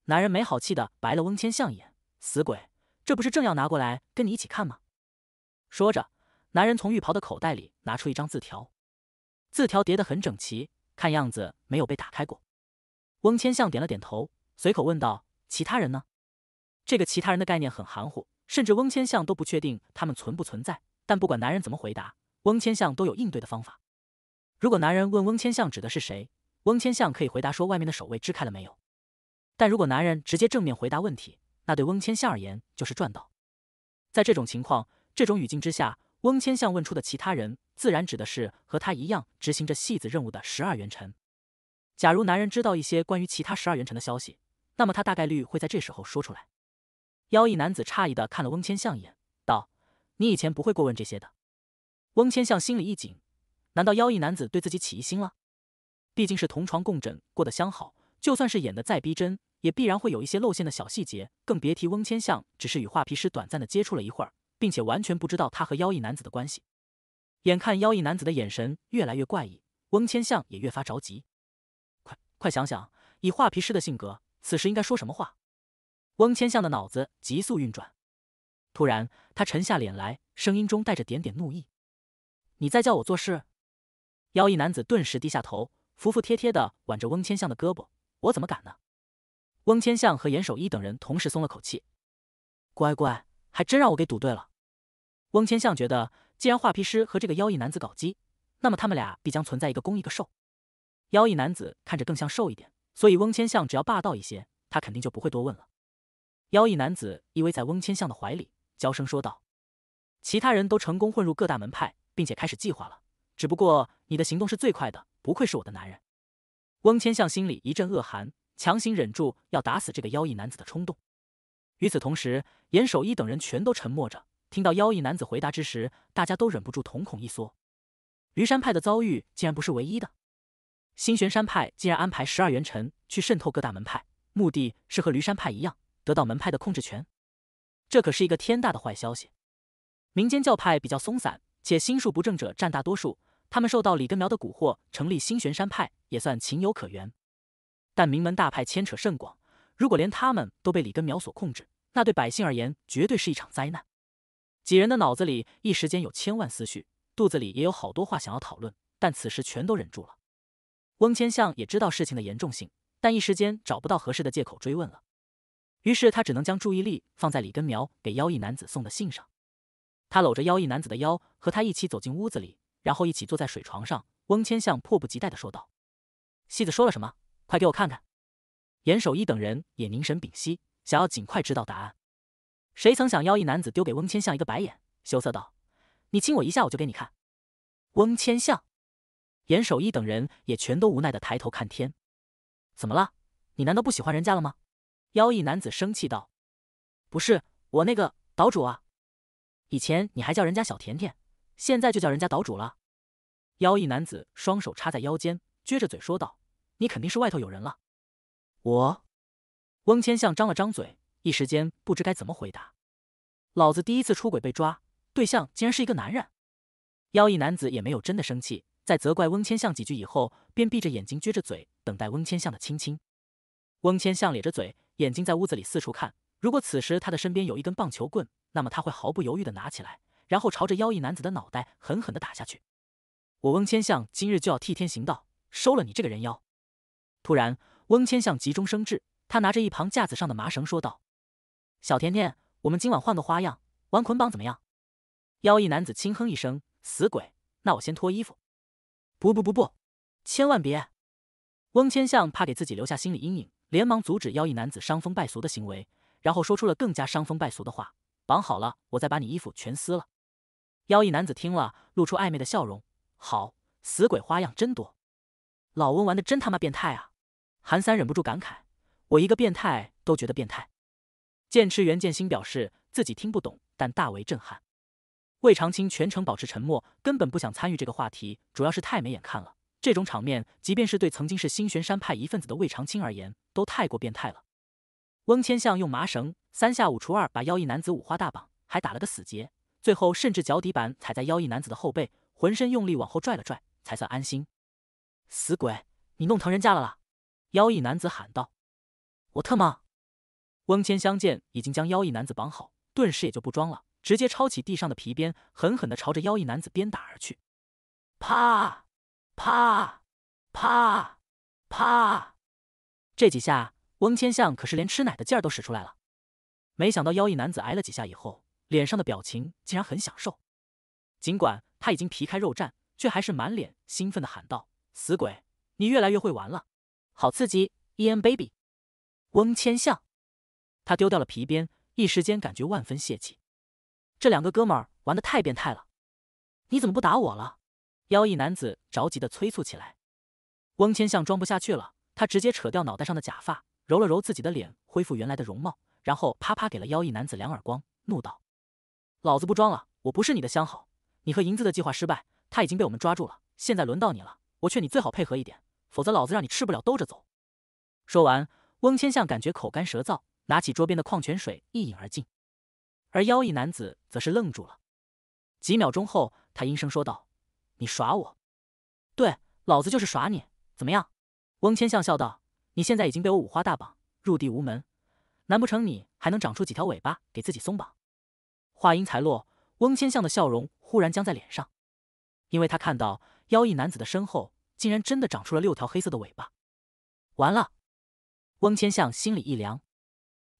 男人没好气的白了翁千向眼：“死鬼，这不是正要拿过来跟你一起看吗？”说着，男人从浴袍的口袋里拿出一张字条，字条叠得很整齐，看样子没有被打开过。翁千向点了点头，随口问道：“其他人呢？”这个其他人的概念很含糊，甚至翁千相都不确定他们存不存在。但不管男人怎么回答，翁千相都有应对的方法。如果男人问翁千相指的是谁，翁千相可以回答说外面的守卫支开了没有。但如果男人直接正面回答问题，那对翁千相而言就是赚到。在这种情况、这种语境之下，翁千相问出的其他人自然指的是和他一样执行着戏子任务的十二元臣。假如男人知道一些关于其他十二元臣的消息，那么他大概率会在这时候说出来。妖异男子诧异的看了翁千相一眼，道：“你以前不会过问这些的。”翁千相心里一紧，难道妖异男子对自己起疑心了？毕竟是同床共枕过得相好，就算是演得再逼真，也必然会有一些露馅的小细节。更别提翁千相只是与画皮师短暂的接触了一会儿，并且完全不知道他和妖异男子的关系。眼看妖异男子的眼神越来越怪异，翁千相也越发着急，快快想想，以画皮师的性格，此时应该说什么话。翁千相的脑子急速运转，突然，他沉下脸来，声音中带着点点怒意：“你在叫我做事？”妖异男子顿时低下头，服服帖帖的挽着翁千相的胳膊：“我怎么敢呢？”翁千相和严守一等人同时松了口气：“乖乖，还真让我给赌对了。”翁千相觉得，既然画皮师和这个妖异男子搞基，那么他们俩必将存在一个攻一个受。妖异男子看着更像瘦一点，所以翁千相只要霸道一些，他肯定就不会多问了。妖异男子依偎在翁千相的怀里，娇声说道：“其他人都成功混入各大门派，并且开始计划了。只不过你的行动是最快的，不愧是我的男人。”翁千相心里一阵恶寒，强行忍住要打死这个妖异男子的冲动。与此同时，严守一等人全都沉默着。听到妖异男子回答之时，大家都忍不住瞳孔一缩。驴山派的遭遇竟然不是唯一的，新玄山派竟然安排十二元辰去渗透各大门派，目的是和驴山派一样。得到门派的控制权，这可是一个天大的坏消息。民间教派比较松散，且心术不正者占大多数，他们受到李根苗的蛊惑成立新玄山派也算情有可原。但名门大派牵扯甚广，如果连他们都被李根苗所控制，那对百姓而言绝对是一场灾难。几人的脑子里一时间有千万思绪，肚子里也有好多话想要讨论，但此时全都忍住了。翁千象也知道事情的严重性，但一时间找不到合适的借口追问了。于是他只能将注意力放在李根苗给妖异男子送的信上。他搂着妖异男子的腰，和他一起走进屋子里，然后一起坐在水床上。翁千相迫不及待的说道：“戏子说了什么？快给我看看！”严守一等人也凝神屏息，想要尽快知道答案。谁曾想妖异男子丢给翁千相一个白眼，羞涩道：“你亲我一下，我就给你看。”翁千相、严守一等人也全都无奈的抬头看天。怎么了？你难道不喜欢人家了吗？妖异男子生气道：“不是我那个岛主啊，以前你还叫人家小甜甜，现在就叫人家岛主了。”妖异男子双手插在腰间，撅着嘴说道：“你肯定是外头有人了。”我，翁千向张了张嘴，一时间不知该怎么回答。老子第一次出轨被抓，对象竟然是一个男人。妖异男子也没有真的生气，在责怪翁千相几句以后，便闭着眼睛撅着嘴等待翁千相的亲亲。翁千相咧着嘴。眼睛在屋子里四处看。如果此时他的身边有一根棒球棍，那么他会毫不犹豫地拿起来，然后朝着妖异男子的脑袋狠狠地打下去。我翁千相今日就要替天行道，收了你这个人妖！突然，翁千相急中生智，他拿着一旁架子上的麻绳说道：“小甜甜，我们今晚换个花样，玩捆绑怎么样？”妖异男子轻哼一声：“死鬼，那我先脱衣服。”“不不不不，千万别！”翁千相怕给自己留下心理阴影。连忙阻止妖异男子伤风败俗的行为，然后说出了更加伤风败俗的话：“绑好了，我再把你衣服全撕了。”妖异男子听了，露出暧昧的笑容：“好，死鬼花样真多，老温玩的真他妈变态啊！”韩三忍不住感慨：“我一个变态都觉得变态。”剑痴袁剑心表示自己听不懂，但大为震撼。魏长青全程保持沉默，根本不想参与这个话题，主要是太没眼看了。这种场面，即便是对曾经是新玄山派一份子的魏长青而言，都太过变态了。翁千相用麻绳三下五除二把妖异男子五花大绑，还打了个死结，最后甚至脚底板踩在妖异男子的后背，浑身用力往后拽了拽，才算安心。死鬼，你弄疼人家了啦！妖异男子喊道：“我特么！”翁千相见已经将妖异男子绑好，顿时也就不装了，直接抄起地上的皮鞭，狠狠的朝着妖异男子鞭打而去。啪！啪，啪，啪！这几下，翁千相可是连吃奶的劲儿都使出来了。没想到妖异男子挨了几下以后，脸上的表情竟然很享受。尽管他已经皮开肉绽，却还是满脸兴奋的喊道：“死鬼，你越来越会玩了，好刺激！”“E M baby。”翁千相，他丢掉了皮鞭，一时间感觉万分泄气。这两个哥们儿玩的太变态了，你怎么不打我了？妖异男子着急的催促起来，翁千相装不下去了，他直接扯掉脑袋上的假发，揉了揉自己的脸，恢复原来的容貌，然后啪啪给了妖异男子两耳光，怒道：“老子不装了，我不是你的相好，你和银子的计划失败，他已经被我们抓住了，现在轮到你了，我劝你最好配合一点，否则老子让你吃不了兜着走。”说完，翁千相感觉口干舌燥，拿起桌边的矿泉水一饮而尽，而妖异男子则是愣住了，几秒钟后，他应声说道。你耍我？对，老子就是耍你。怎么样？翁千相笑道：“你现在已经被我五花大绑，入地无门。难不成你还能长出几条尾巴给自己松绑？”话音才落，翁千相的笑容忽然僵在脸上，因为他看到妖异男子的身后竟然真的长出了六条黑色的尾巴。完了，翁千相心里一凉，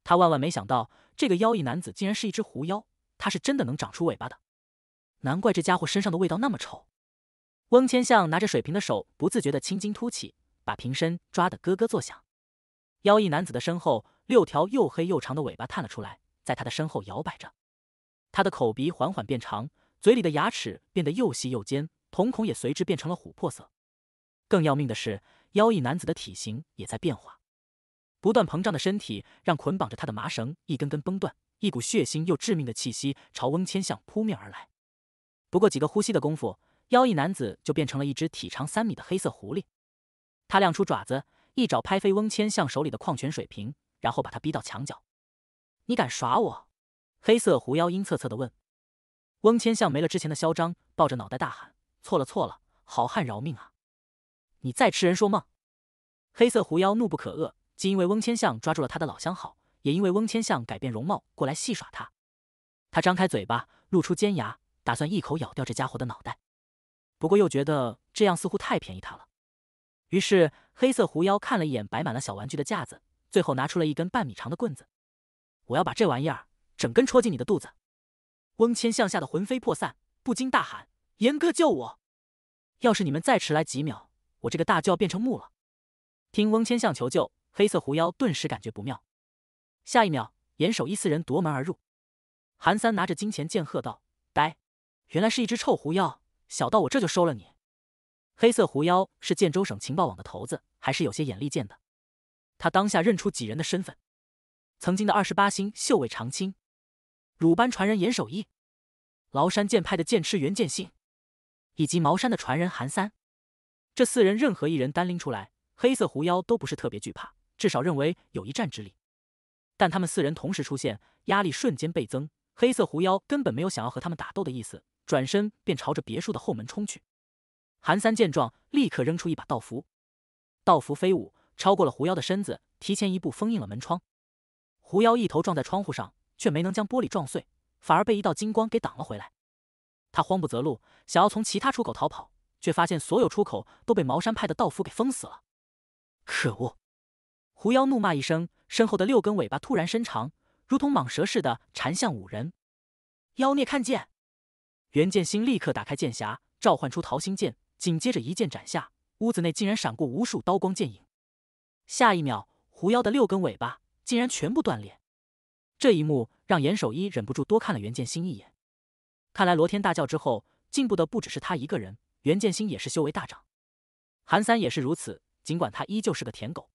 他万万没想到这个妖异男子竟然是一只狐妖，他是真的能长出尾巴的。难怪这家伙身上的味道那么臭。翁千象拿着水瓶的手不自觉地青筋凸起，把瓶身抓得咯咯作响。妖异男子的身后，六条又黑又长的尾巴探了出来，在他的身后摇摆着。他的口鼻缓缓变长，嘴里的牙齿变得又细又尖，瞳孔也随之变成了琥珀色。更要命的是，妖异男子的体型也在变化，不断膨胀的身体让捆绑着他的麻绳一根根崩断。一股血腥又致命的气息朝翁千象扑面而来。不过几个呼吸的功夫。妖异男子就变成了一只体长三米的黑色狐狸，他亮出爪子，一爪拍飞翁千象手里的矿泉水瓶，然后把他逼到墙角。你敢耍我？黑色狐妖阴恻恻的问。翁千象没了之前的嚣张，抱着脑袋大喊：错了错了，好汉饶命啊！你再痴人说梦！黑色狐妖怒不可遏，既因为翁千象抓住了他的老相好，也因为翁千象改变容貌过来戏耍他。他张开嘴巴，露出尖牙，打算一口咬掉这家伙的脑袋。不过又觉得这样似乎太便宜他了，于是黑色狐妖看了一眼摆满了小玩具的架子，最后拿出了一根半米长的棍子：“我要把这玩意儿整根戳进你的肚子！”翁千象吓得魂飞魄散，不禁大喊：“严哥救我！要是你们再迟来几秒，我这个大就要变成木了！”听翁千象求救，黑色狐妖顿时感觉不妙。下一秒，严守一四人夺门而入。韩三拿着金钱剑喝道：“呆！原来是一只臭狐妖！”小道，我这就收了你。黑色狐妖是建州省情报网的头子，还是有些眼力见的。他当下认出几人的身份：曾经的二十八星袖尾长青、鲁班传人严守义、崂山剑派的剑痴袁剑信，以及茅山的传人韩三。这四人任何一人单拎出来，黑色狐妖都不是特别惧怕，至少认为有一战之力。但他们四人同时出现，压力瞬间倍增。黑色狐妖根本没有想要和他们打斗的意思。转身便朝着别墅的后门冲去，韩三见状，立刻扔出一把道符，道符飞舞，超过了狐妖的身子，提前一步封印了门窗。狐妖一头撞在窗户上，却没能将玻璃撞碎，反而被一道金光给挡了回来。他慌不择路，想要从其他出口逃跑，却发现所有出口都被茅山派的道符给封死了。可恶！狐妖怒骂一声，身后的六根尾巴突然伸长，如同蟒蛇似的缠向五人。妖孽，看见！袁剑心立刻打开剑匣，召唤出桃心剑，紧接着一剑斩下，屋子内竟然闪过无数刀光剑影。下一秒，狐妖的六根尾巴竟然全部断裂。这一幕让严守一忍不住多看了袁剑心一眼。看来罗天大叫之后进步的不只是他一个人，袁剑心也是修为大涨，韩三也是如此。尽管他依旧是个舔狗，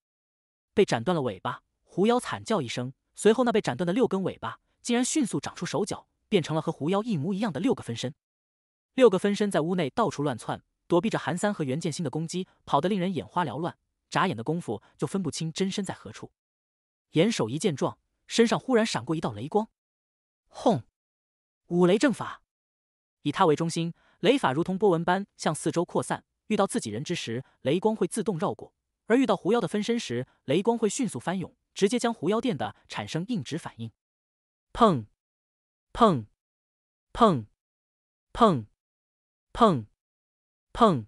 被斩断了尾巴，狐妖惨叫一声，随后那被斩断的六根尾巴竟然迅速长出手脚。变成了和狐妖一模一样的六个分身，六个分身在屋内到处乱窜，躲避着韩三和袁建新的攻击，跑得令人眼花缭乱。眨眼的功夫就分不清真身在何处。严守一见状，身上忽然闪过一道雷光，轰！五雷正法，以他为中心，雷法如同波纹般向四周扩散。遇到自己人之时，雷光会自动绕过；而遇到狐妖的分身时，雷光会迅速翻涌，直接将狐妖电的产生硬直反应。砰！砰，砰，砰，砰，砰！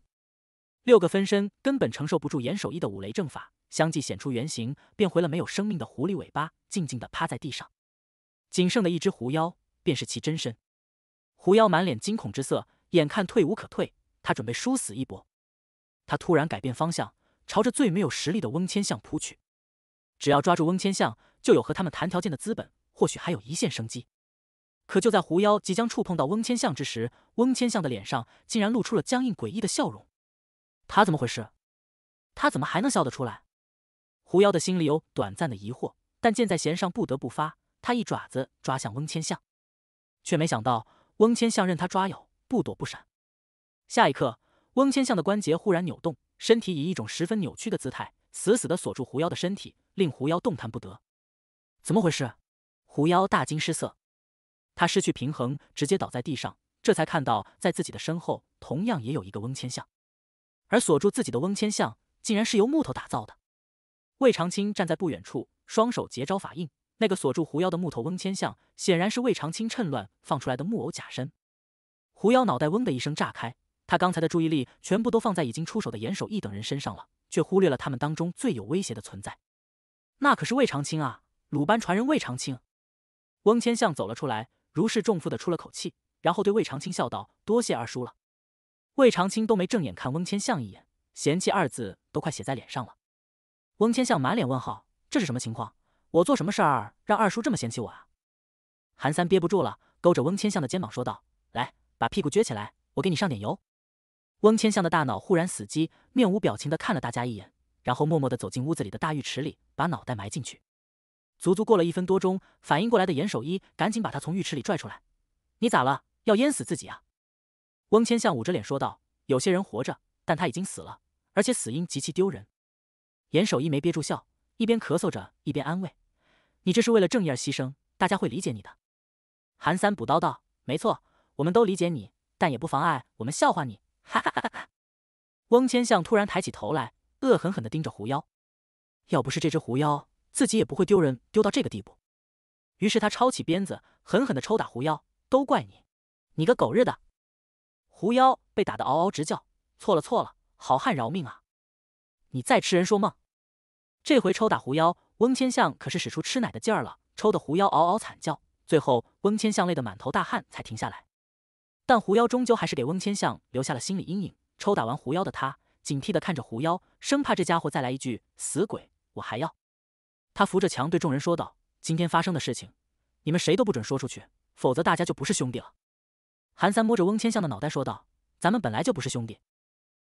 六个分身根本承受不住严守义的五雷阵法，相继显出原形，变回了没有生命的狐狸尾巴，静静的趴在地上。仅剩的一只狐妖便是其真身，狐妖满脸惊恐之色，眼看退无可退，他准备殊死一搏。他突然改变方向，朝着最没有实力的翁千象扑去。只要抓住翁千象，就有和他们谈条件的资本，或许还有一线生机。可就在狐妖即将触碰到翁千相之时，翁千相的脸上竟然露出了僵硬诡异的笑容。他怎么回事？他怎么还能笑得出来？狐妖的心里有短暂的疑惑，但箭在弦上不得不发。他一爪子抓向翁千相，却没想到翁千相任他抓咬，不躲不闪。下一刻，翁千相的关节忽然扭动，身体以一种十分扭曲的姿态，死死的锁住狐妖的身体，令狐妖动弹不得。怎么回事？狐妖大惊失色。他失去平衡，直接倒在地上。这才看到，在自己的身后，同样也有一个翁千相，而锁住自己的翁千相，竟然是由木头打造的。魏长青站在不远处，双手结招法印。那个锁住狐妖的木头翁千相，显然是魏长青趁乱放出来的木偶假身。狐妖脑袋“嗡”的一声炸开，他刚才的注意力全部都放在已经出手的严守义等人身上了，却忽略了他们当中最有威胁的存在。那可是魏长青啊，鲁班传人魏长青。翁千相走了出来。如释重负的出了口气，然后对魏长青笑道：“多谢二叔了。”魏长青都没正眼看翁千相一眼，嫌弃二字都快写在脸上了。翁千相满脸问号，这是什么情况？我做什么事儿让二叔这么嫌弃我啊？韩三憋不住了，勾着翁千相的肩膀说道：“来，把屁股撅起来，我给你上点油。”翁千相的大脑忽然死机，面无表情的看了大家一眼，然后默默的走进屋子里的大浴池里，把脑袋埋进去。足足过了一分多钟，反应过来的严守一赶紧把他从浴池里拽出来。“你咋了？要淹死自己啊？”翁千相捂着脸说道。“有些人活着，但他已经死了，而且死因极其丢人。”严守一没憋住笑，一边咳嗽着一边安慰：“你这是为了正义而牺牲，大家会理解你的。”韩三补刀道：“没错，我们都理解你，但也不妨碍我们笑话你，哈哈哈哈！”翁千相突然抬起头来，恶狠狠地盯着狐妖：“要不是这只狐妖……”自己也不会丢人丢到这个地步，于是他抄起鞭子，狠狠地抽打狐妖。都怪你，你个狗日的！狐妖被打得嗷嗷直叫，错了错了，好汉饶命啊！你再痴人说梦！这回抽打狐妖，翁千相可是使出吃奶的劲儿了，抽得狐妖嗷嗷惨叫。最后，翁千相累得满头大汗才停下来。但狐妖终究还是给翁千相留下了心理阴影。抽打完狐妖的他，警惕地看着狐妖，生怕这家伙再来一句“死鬼”，我还要。他扶着墙对众人说道：“今天发生的事情，你们谁都不准说出去，否则大家就不是兄弟了。”韩三摸着翁千相的脑袋说道：“咱们本来就不是兄弟。”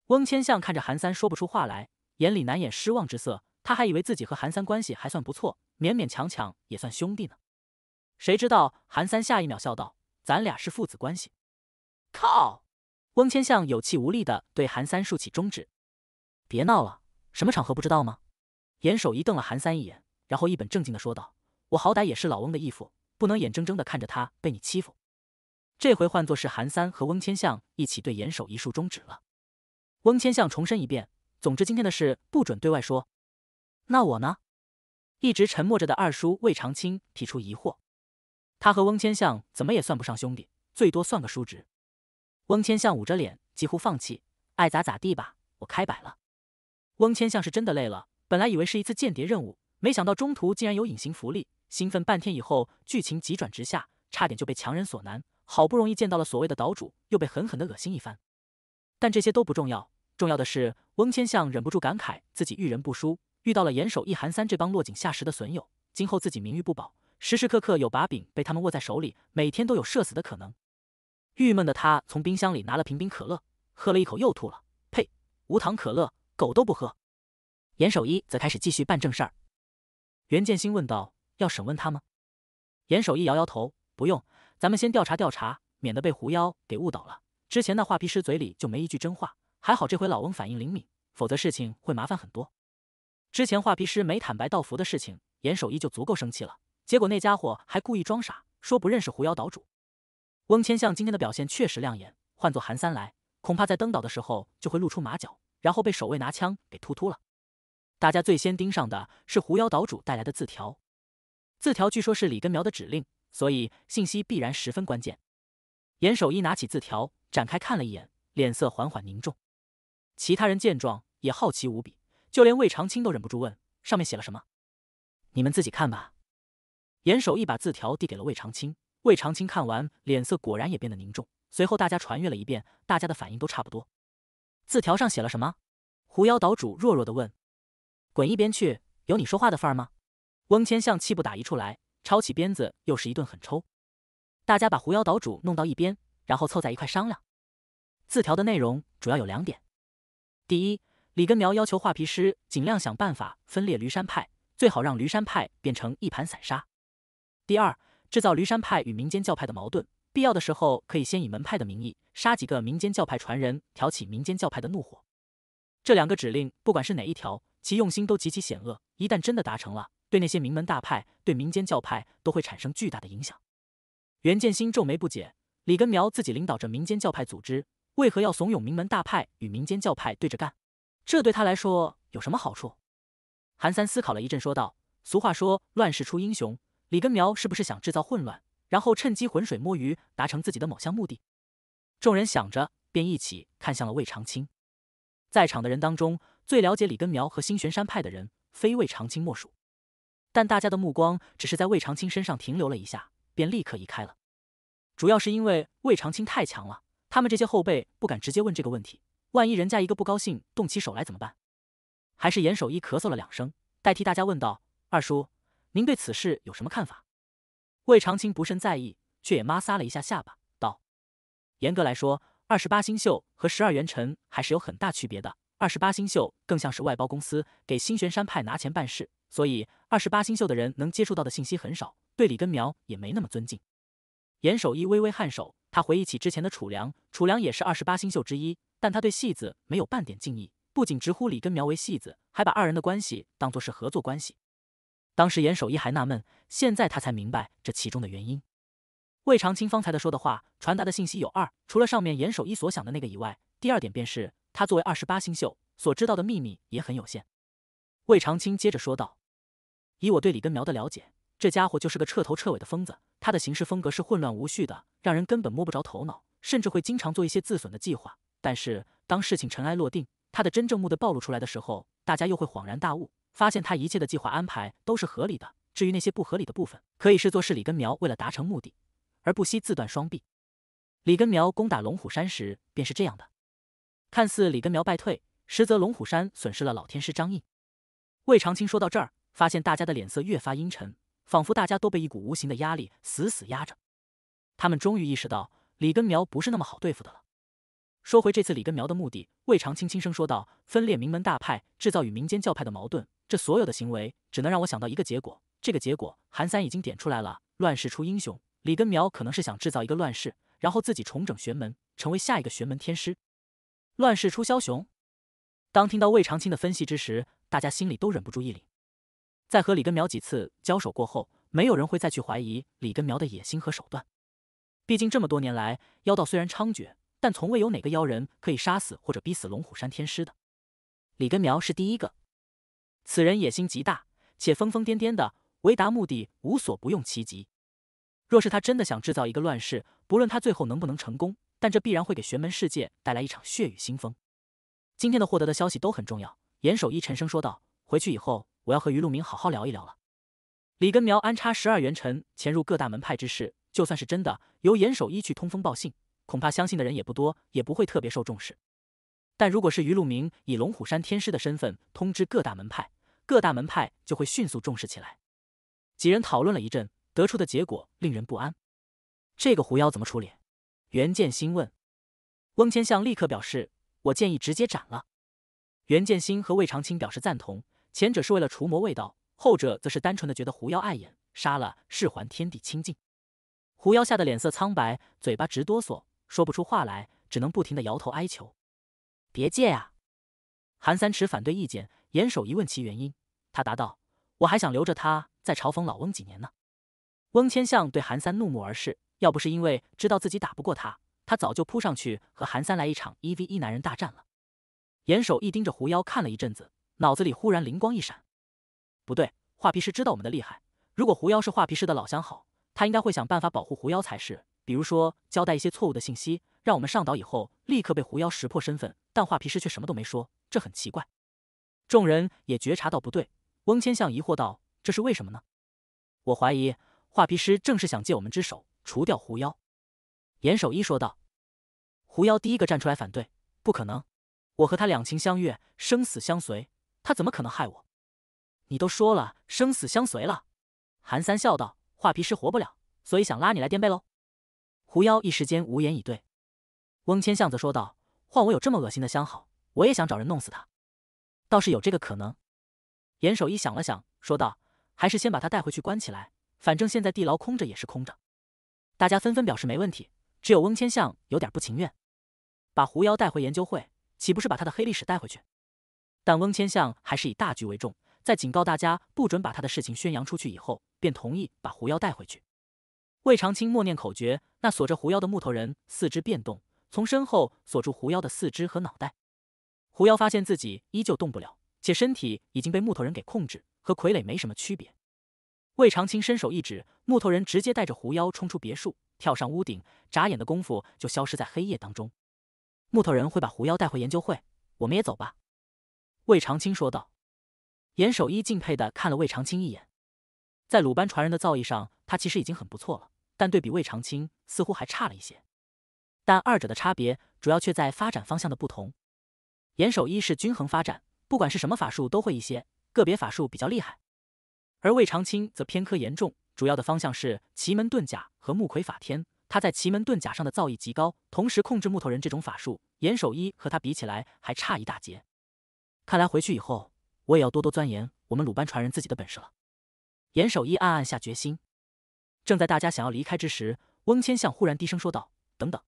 翁千相看着韩三说不出话来，眼里难掩失望之色。他还以为自己和韩三关系还算不错，勉勉强强也算兄弟呢。谁知道韩三下一秒笑道：“咱俩是父子关系。”靠！翁千相有气无力地对韩三竖起中指：“别闹了，什么场合不知道吗？”严守一瞪了韩三一眼。然后一本正经的说道：“我好歹也是老翁的义父，不能眼睁睁的看着他被你欺负。”这回换作是韩三和翁千相一起对严守一竖中指了。翁千相重申一遍：“总之今天的事不准对外说。”那我呢？一直沉默着的二叔魏长青提出疑惑：“他和翁千相怎么也算不上兄弟，最多算个叔侄。”翁千相捂着脸，几乎放弃：“爱咋咋地吧，我开摆了。”翁千相是真的累了，本来以为是一次间谍任务。没想到中途竟然有隐形福利，兴奋半天以后，剧情急转直下，差点就被强人所难。好不容易见到了所谓的岛主，又被狠狠的恶心一番。但这些都不重要，重要的是翁千向忍不住感慨自己遇人不淑，遇到了严守一、韩三这帮落井下石的损友，今后自己名誉不保，时时刻刻有把柄被他们握在手里，每天都有社死的可能。郁闷的他从冰箱里拿了瓶冰可乐，喝了一口又吐了，呸，无糖可乐，狗都不喝。严守一则开始继续办正事儿。袁建新问道：“要审问他吗？”严守一摇摇头：“不用，咱们先调查调查，免得被狐妖给误导了。之前那画皮师嘴里就没一句真话，还好这回老翁反应灵敏，否则事情会麻烦很多。之前画皮师没坦白道符的事情，严守一就足够生气了。结果那家伙还故意装傻，说不认识狐妖岛主。翁千相今天的表现确实亮眼，换做韩三来，恐怕在登岛的时候就会露出马脚，然后被守卫拿枪给突突了。”大家最先盯上的是狐妖岛主带来的字条，字条据说是李根苗的指令，所以信息必然十分关键。严守一拿起字条，展开看了一眼，脸色缓缓凝重。其他人见状也好奇无比，就连魏长青都忍不住问：“上面写了什么？”“你们自己看吧。”严守一把字条递给了魏长青。魏长青看完，脸色果然也变得凝重。随后大家传阅了一遍，大家的反应都差不多。字条上写了什么？狐妖岛主弱弱的问。滚一边去！有你说话的份儿吗？翁千向气不打一处来，抄起鞭子又是一顿狠抽。大家把狐妖岛主弄到一边，然后凑在一块商量。字条的内容主要有两点：第一，李根苗要求画皮师尽量想办法分裂驴山派，最好让驴山派变成一盘散沙；第二，制造驴山派与民间教派的矛盾，必要的时候可以先以门派的名义杀几个民间教派传人，挑起民间教派的怒火。这两个指令，不管是哪一条。其用心都极其险恶，一旦真的达成了，对那些名门大派、对民间教派都会产生巨大的影响。袁建新皱眉不解：“李根苗自己领导着民间教派组织，为何要怂恿名门大派与民间教派对着干？这对他来说有什么好处？”韩三思考了一阵，说道：“俗话说，乱世出英雄。李根苗是不是想制造混乱，然后趁机浑水摸鱼，达成自己的某项目的？”众人想着，便一起看向了魏长青。在场的人当中。最了解李根苗和新玄山派的人，非魏长青莫属。但大家的目光只是在魏长青身上停留了一下，便立刻移开了。主要是因为魏长青太强了，他们这些后辈不敢直接问这个问题，万一人家一个不高兴动起手来怎么办？还是严守一咳嗽了两声，代替大家问道：“二叔，您对此事有什么看法？”魏长青不甚在意，却也摩挲了一下下巴，道：“严格来说，二十八星宿和十二元辰还是有很大区别的。”二十八星宿更像是外包公司，给新玄山派拿钱办事，所以二十八星宿的人能接触到的信息很少，对李根苗也没那么尊敬。严守一微微颔首，他回忆起之前的楚良，楚良也是二十八星宿之一，但他对戏子没有半点敬意，不仅直呼李根苗为戏子，还把二人的关系当作是合作关系。当时严守一还纳闷，现在他才明白这其中的原因。魏长青方才的说的话传达的信息有二，除了上面严守一所想的那个以外，第二点便是。他作为二十八星宿所知道的秘密也很有限。魏长青接着说道：“以我对李根苗的了解，这家伙就是个彻头彻尾的疯子。他的行事风格是混乱无序的，让人根本摸不着头脑，甚至会经常做一些自损的计划。但是当事情尘埃落定，他的真正目的暴露出来的时候，大家又会恍然大悟，发现他一切的计划安排都是合理的。至于那些不合理的部分，可以视作是李根苗为了达成目的而不惜自断双臂。李根苗攻打龙虎山时便是这样的。”看似李根苗败退，实则龙虎山损失了老天师张印。魏长青说到这儿，发现大家的脸色越发阴沉，仿佛大家都被一股无形的压力死死压着。他们终于意识到李根苗不是那么好对付的了。说回这次李根苗的目的，魏长青轻声说道：“分裂名门大派，制造与民间教派的矛盾，这所有的行为，只能让我想到一个结果。这个结果，韩三已经点出来了。乱世出英雄，李根苗可能是想制造一个乱世，然后自己重整玄门，成为下一个玄门天师。”乱世出枭雄。当听到魏长青的分析之时，大家心里都忍不住一凛。在和李根苗几次交手过后，没有人会再去怀疑李根苗的野心和手段。毕竟这么多年来，妖道虽然猖獗，但从未有哪个妖人可以杀死或者逼死龙虎山天师的。李根苗是第一个。此人野心极大，且疯疯癫癫的，为达目的无所不用其极。若是他真的想制造一个乱世，不论他最后能不能成功。但这必然会给玄门世界带来一场血雨腥风。今天的获得的消息都很重要，严守一沉声说道：“回去以后，我要和于路明好好聊一聊了。”李根苗安插十二元辰潜入各大门派之事，就算是真的，由严守一去通风报信，恐怕相信的人也不多，也不会特别受重视。但如果是于路明以龙虎山天师的身份通知各大门派，各大门派就会迅速重视起来。几人讨论了一阵，得出的结果令人不安。这个狐妖怎么处理？袁建新问，翁千相立刻表示，我建议直接斩了。袁建新和魏长青表示赞同，前者是为了除魔卫道，后者则是单纯的觉得狐妖碍眼，杀了是还天地清净。狐妖吓得脸色苍白，嘴巴直哆嗦，说不出话来，只能不停的摇头哀求，别介啊！韩三池反对意见，严守一问其原因，他答道，我还想留着他再嘲讽老翁几年呢。翁千相对韩三怒目而视。要不是因为知道自己打不过他，他早就扑上去和韩三来一场一 v 一男人大战了。严守一盯着狐妖看了一阵子，脑子里忽然灵光一闪。不对，画皮师知道我们的厉害。如果狐妖是画皮师的老相好，他应该会想办法保护狐妖才是。比如说，交代一些错误的信息，让我们上岛以后立刻被狐妖识破身份。但画皮师却什么都没说，这很奇怪。众人也觉察到不对，翁千相疑惑道：“这是为什么呢？”我怀疑画皮师正是想借我们之手。除掉狐妖，严守一说道。狐妖第一个站出来反对：“不可能，我和他两情相悦，生死相随，他怎么可能害我？”你都说了生死相随了，韩三笑道：“画皮师活不了，所以想拉你来垫背喽。”狐妖一时间无言以对。翁千相则说道：“换我有这么恶心的相好，我也想找人弄死他，倒是有这个可能。”严守一想了想，说道：“还是先把他带回去关起来，反正现在地牢空着也是空着。”大家纷纷表示没问题，只有翁千象有点不情愿，把狐妖带回研究会，岂不是把他的黑历史带回去？但翁千象还是以大局为重，在警告大家不准把他的事情宣扬出去以后，便同意把狐妖带回去。魏长青默念口诀，那锁着狐妖的木头人四肢变动，从身后锁住狐妖的四肢和脑袋。狐妖发现自己依旧动不了，且身体已经被木头人给控制，和傀儡没什么区别。魏长青伸手一指，木头人直接带着狐妖冲出别墅，跳上屋顶，眨眼的功夫就消失在黑夜当中。木头人会把狐妖带回研究会，我们也走吧。”魏长青说道。严守一敬佩的看了魏长青一眼，在鲁班传人的造诣上，他其实已经很不错了，但对比魏长青，似乎还差了一些。但二者的差别主要却在发展方向的不同。严守一是均衡发展，不管是什么法术都会一些，个别法术比较厉害。而魏长青则偏科严重，主要的方向是奇门遁甲和木魁法天。他在奇门遁甲上的造诣极高，同时控制木头人这种法术，严守一和他比起来还差一大截。看来回去以后，我也要多多钻研我们鲁班传人自己的本事了。严守一暗暗下决心。正在大家想要离开之时，翁千象忽然低声说道：“等等，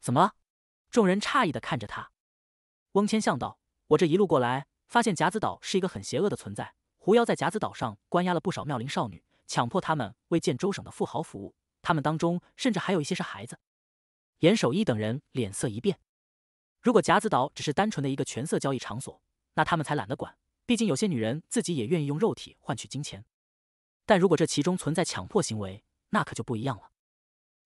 怎么了？”众人诧异的看着他。翁千象道：“我这一路过来，发现甲子岛是一个很邪恶的存在。”狐妖在甲子岛上关押了不少妙龄少女，强迫他们为建州省的富豪服务。他们当中甚至还有一些是孩子。严守一等人脸色一变。如果甲子岛只是单纯的一个权色交易场所，那他们才懒得管，毕竟有些女人自己也愿意用肉体换取金钱。但如果这其中存在强迫行为，那可就不一样了。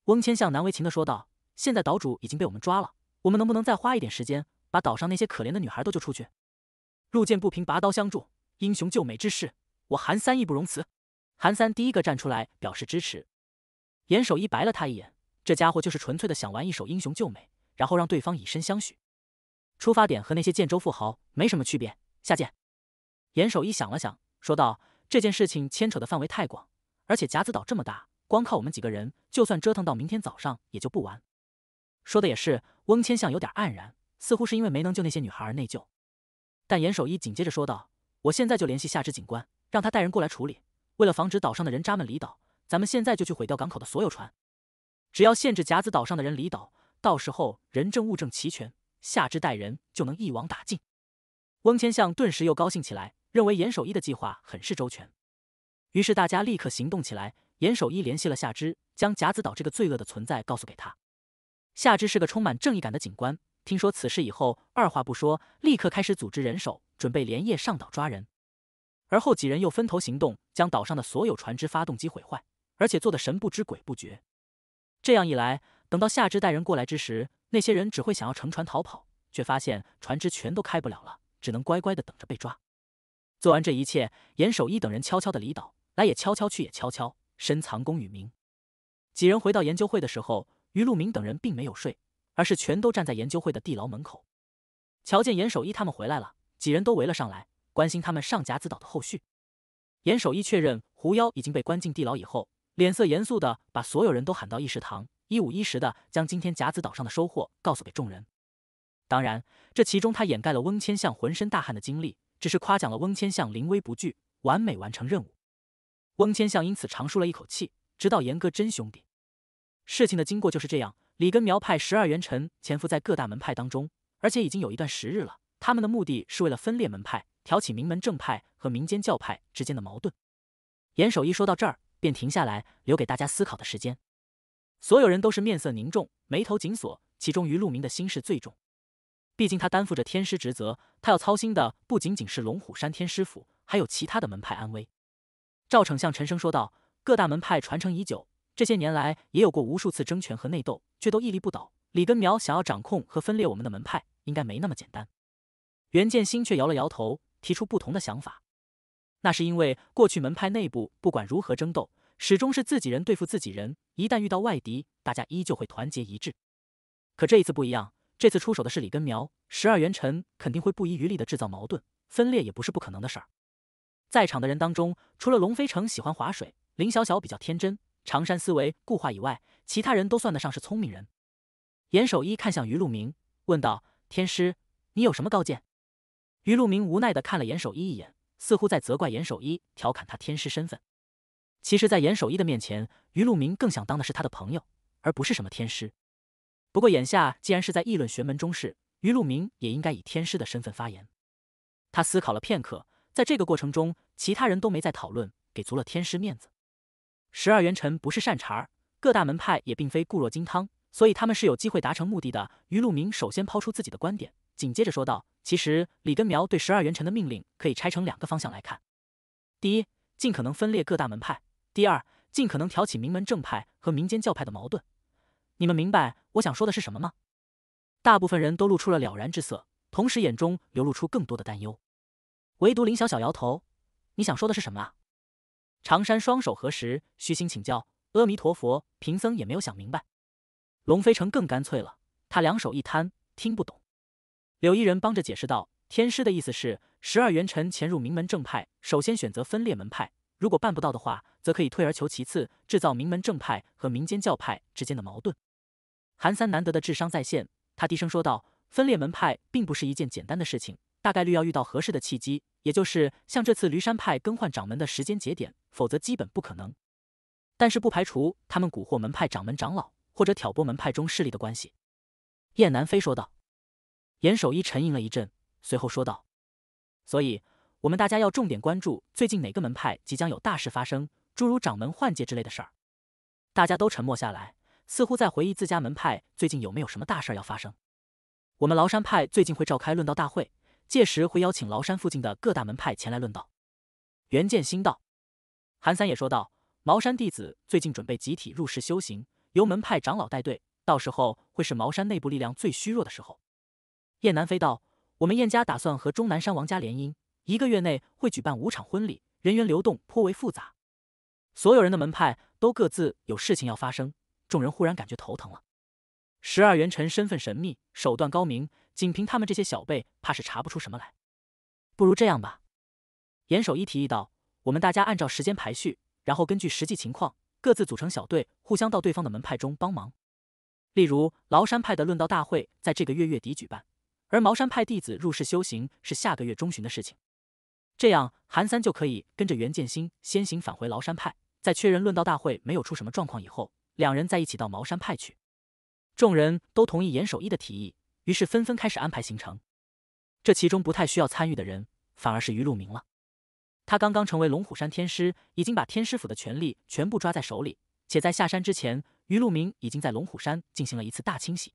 翁千向难为情的说道：“现在岛主已经被我们抓了，我们能不能再花一点时间，把岛上那些可怜的女孩都救出去？路见不平，拔刀相助。”英雄救美之事，我韩三义不容辞。韩三第一个站出来表示支持。严守一白了他一眼，这家伙就是纯粹的想玩一手英雄救美，然后让对方以身相许，出发点和那些建州富豪没什么区别。下见。严守一想了想，说道：“这件事情牵扯的范围太广，而且甲子岛这么大，光靠我们几个人，就算折腾到明天早上也就不完。”说的也是。翁千相有点黯然，似乎是因为没能救那些女孩而内疚。但严守一紧接着说道。我现在就联系夏之警官，让他带人过来处理。为了防止岛上的人渣们离岛，咱们现在就去毁掉港口的所有船。只要限制甲子岛上的人离岛，到时候人证物证齐全，夏之带人就能一网打尽。翁千相顿时又高兴起来，认为严守一的计划很是周全。于是大家立刻行动起来。严守一联系了夏之，将甲子岛这个罪恶的存在告诉给他。夏之是个充满正义感的警官，听说此事以后，二话不说，立刻开始组织人手。准备连夜上岛抓人，而后几人又分头行动，将岛上的所有船只发动机毁坏，而且做得神不知鬼不觉。这样一来，等到夏之带人过来之时，那些人只会想要乘船逃跑，却发现船只全都开不了了，只能乖乖的等着被抓。做完这一切，严守一等人悄悄的离岛，来也悄悄去，也悄悄，深藏功与名。几人回到研究会的时候，于路明等人并没有睡，而是全都站在研究会的地牢门口，瞧见严守一他们回来了。几人都围了上来，关心他们上甲子岛的后续。严守一确认狐妖已经被关进地牢以后，脸色严肃的把所有人都喊到议事堂，一五一十的将今天甲子岛上的收获告诉给众人。当然，这其中他掩盖了翁千象浑身大汗的经历，只是夸奖了翁千象临危不惧，完美完成任务。翁千象因此长舒了一口气，直到严哥真兄弟。事情的经过就是这样。李根苗派十二元臣潜伏在各大门派当中，而且已经有一段时日了。他们的目的是为了分裂门派，挑起名门正派和民间教派之间的矛盾。严守一说到这儿，便停下来，留给大家思考的时间。所有人都是面色凝重，眉头紧锁。其中于路明的心事最重，毕竟他担负着天师职责，他要操心的不仅仅是龙虎山天师府，还有其他的门派安危。赵丞相沉声说道：“各大门派传承已久，这些年来也有过无数次争权和内斗，却都屹立不倒。李根苗想要掌控和分裂我们的门派，应该没那么简单。”袁建新却摇了摇头，提出不同的想法。那是因为过去门派内部不管如何争斗，始终是自己人对付自己人。一旦遇到外敌，大家依旧会团结一致。可这一次不一样，这次出手的是李根苗，十二元臣肯定会不遗余力的制造矛盾，分裂也不是不可能的事儿。在场的人当中，除了龙飞城喜欢划水，林小小比较天真，长山思维固化以外，其他人都算得上是聪明人。严守一看向于路明问道：“天师，你有什么高见？”于路明无奈的看了严守一一眼，似乎在责怪严守一调侃他天师身份。其实，在严守一的面前，于路明更想当的是他的朋友，而不是什么天师。不过，眼下既然是在议论玄门中事，于路明也应该以天师的身份发言。他思考了片刻，在这个过程中，其他人都没再讨论，给足了天师面子。十二元辰不是善茬儿，各大门派也并非固若金汤，所以他们是有机会达成目的的。于路明首先抛出自己的观点。紧接着说道：“其实李根苗对十二元辰的命令可以拆成两个方向来看，第一，尽可能分裂各大门派；第二，尽可能挑起名门正派和民间教派的矛盾。你们明白我想说的是什么吗？”大部分人都露出了了然之色，同时眼中流露出更多的担忧。唯独林小小摇头：“你想说的是什么？”啊？”常山双手合十，虚心请教：“阿弥陀佛，贫僧也没有想明白。”龙飞成更干脆了，他两手一摊：“听不懂。”柳依人帮着解释道：“天师的意思是，十二元辰潜入名门正派，首先选择分裂门派。如果办不到的话，则可以退而求其次，制造名门正派和民间教派之间的矛盾。”韩三难得的智商在线，他低声说道：“分裂门派并不是一件简单的事情，大概率要遇到合适的契机，也就是像这次驴山派更换掌门的时间节点，否则基本不可能。但是不排除他们蛊惑门派掌门长老，或者挑拨门派中势力的关系。”燕南飞说道。严守一沉吟了一阵，随后说道：“所以，我们大家要重点关注最近哪个门派即将有大事发生，诸如掌门换届之类的事儿。”大家都沉默下来，似乎在回忆自家门派最近有没有什么大事要发生。我们崂山派最近会召开论道大会，届时会邀请崂山附近的各大门派前来论道。袁建新道：“韩三也说道，茅山弟子最近准备集体入室修行，由门派长老带队，到时候会是茅山内部力量最虚弱的时候。”燕南飞道：“我们燕家打算和终南山王家联姻，一个月内会举办五场婚礼，人员流动颇为复杂。所有人的门派都各自有事情要发生，众人忽然感觉头疼了。十二元臣身份神秘，手段高明，仅凭他们这些小辈，怕是查不出什么来。不如这样吧，严守一提议道：我们大家按照时间排序，然后根据实际情况，各自组成小队，互相到对方的门派中帮忙。例如，崂山派的论道大会在这个月月底举办。”而茅山派弟子入世修行是下个月中旬的事情，这样韩三就可以跟着袁剑心先行返回崂山派，在确认论道大会没有出什么状况以后，两人再一起到茅山派去。众人都同意严守一的提议，于是纷纷开始安排行程。这其中不太需要参与的人，反而是于路明了。他刚刚成为龙虎山天师，已经把天师府的权力全部抓在手里，且在下山之前，于路明已经在龙虎山进行了一次大清洗。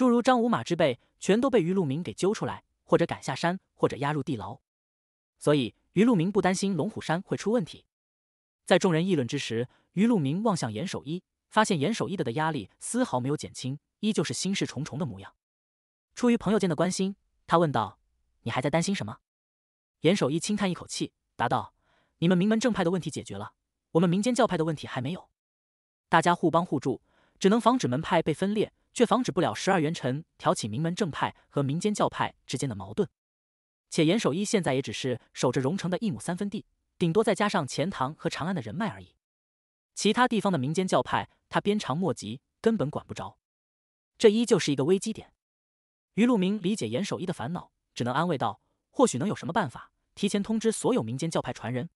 诸如张五马之辈，全都被于路明给揪出来，或者赶下山，或者押入地牢。所以，于路明不担心龙虎山会出问题。在众人议论之时，于路明望向严守一，发现严守一的压力丝毫没有减轻，依旧是心事重重的模样。出于朋友间的关心，他问道：“你还在担心什么？”严守一轻叹一口气，答道：“你们名门正派的问题解决了，我们民间教派的问题还没有。大家互帮互助，只能防止门派被分裂。”却防止不了十二元臣挑起名门正派和民间教派之间的矛盾，且严守一现在也只是守着荣城的一亩三分地，顶多再加上钱塘和长安的人脉而已，其他地方的民间教派他鞭长莫及，根本管不着，这依旧是一个危机点。于路明理解严守一的烦恼，只能安慰道：“或许能有什么办法？提前通知所有民间教派传人。”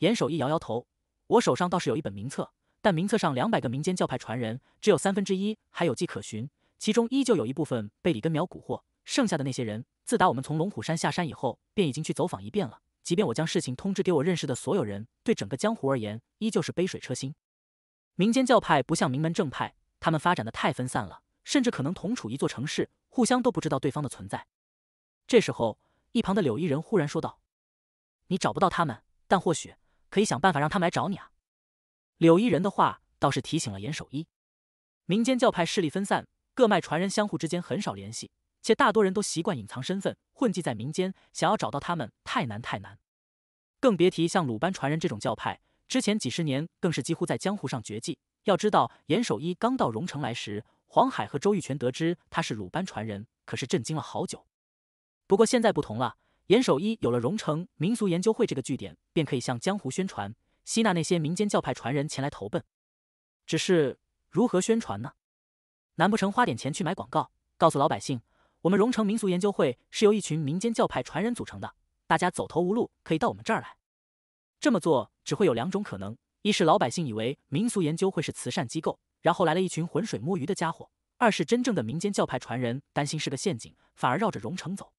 严守一摇摇头：“我手上倒是有一本名册。”但名册上两百个民间教派传人，只有三分之一还有迹可循，其中依旧有一部分被李根苗蛊惑，剩下的那些人，自打我们从龙虎山下山以后，便已经去走访一遍了。即便我将事情通知给我认识的所有人，对整个江湖而言，依旧是杯水车薪。民间教派不像名门正派，他们发展的太分散了，甚至可能同处一座城市，互相都不知道对方的存在。这时候，一旁的柳依人忽然说道：“你找不到他们，但或许可以想办法让他们来找你啊。”柳依人的话倒是提醒了严守一，民间教派势力分散，各脉传人相互之间很少联系，且大多人都习惯隐藏身份，混迹在民间，想要找到他们太难太难。更别提像鲁班传人这种教派，之前几十年更是几乎在江湖上绝迹。要知道，严守一刚到荣城来时，黄海和周玉泉得知他是鲁班传人，可是震惊了好久。不过现在不同了，严守一有了荣城民俗研究会这个据点，便可以向江湖宣传。吸纳那些民间教派传人前来投奔，只是如何宣传呢？难不成花点钱去买广告，告诉老百姓，我们荣城民俗研究会是由一群民间教派传人组成的，大家走投无路可以到我们这儿来？这么做只会有两种可能：一是老百姓以为民俗研究会是慈善机构，然后来了一群浑水摸鱼的家伙；二是真正的民间教派传人担心是个陷阱，反而绕着荣城走。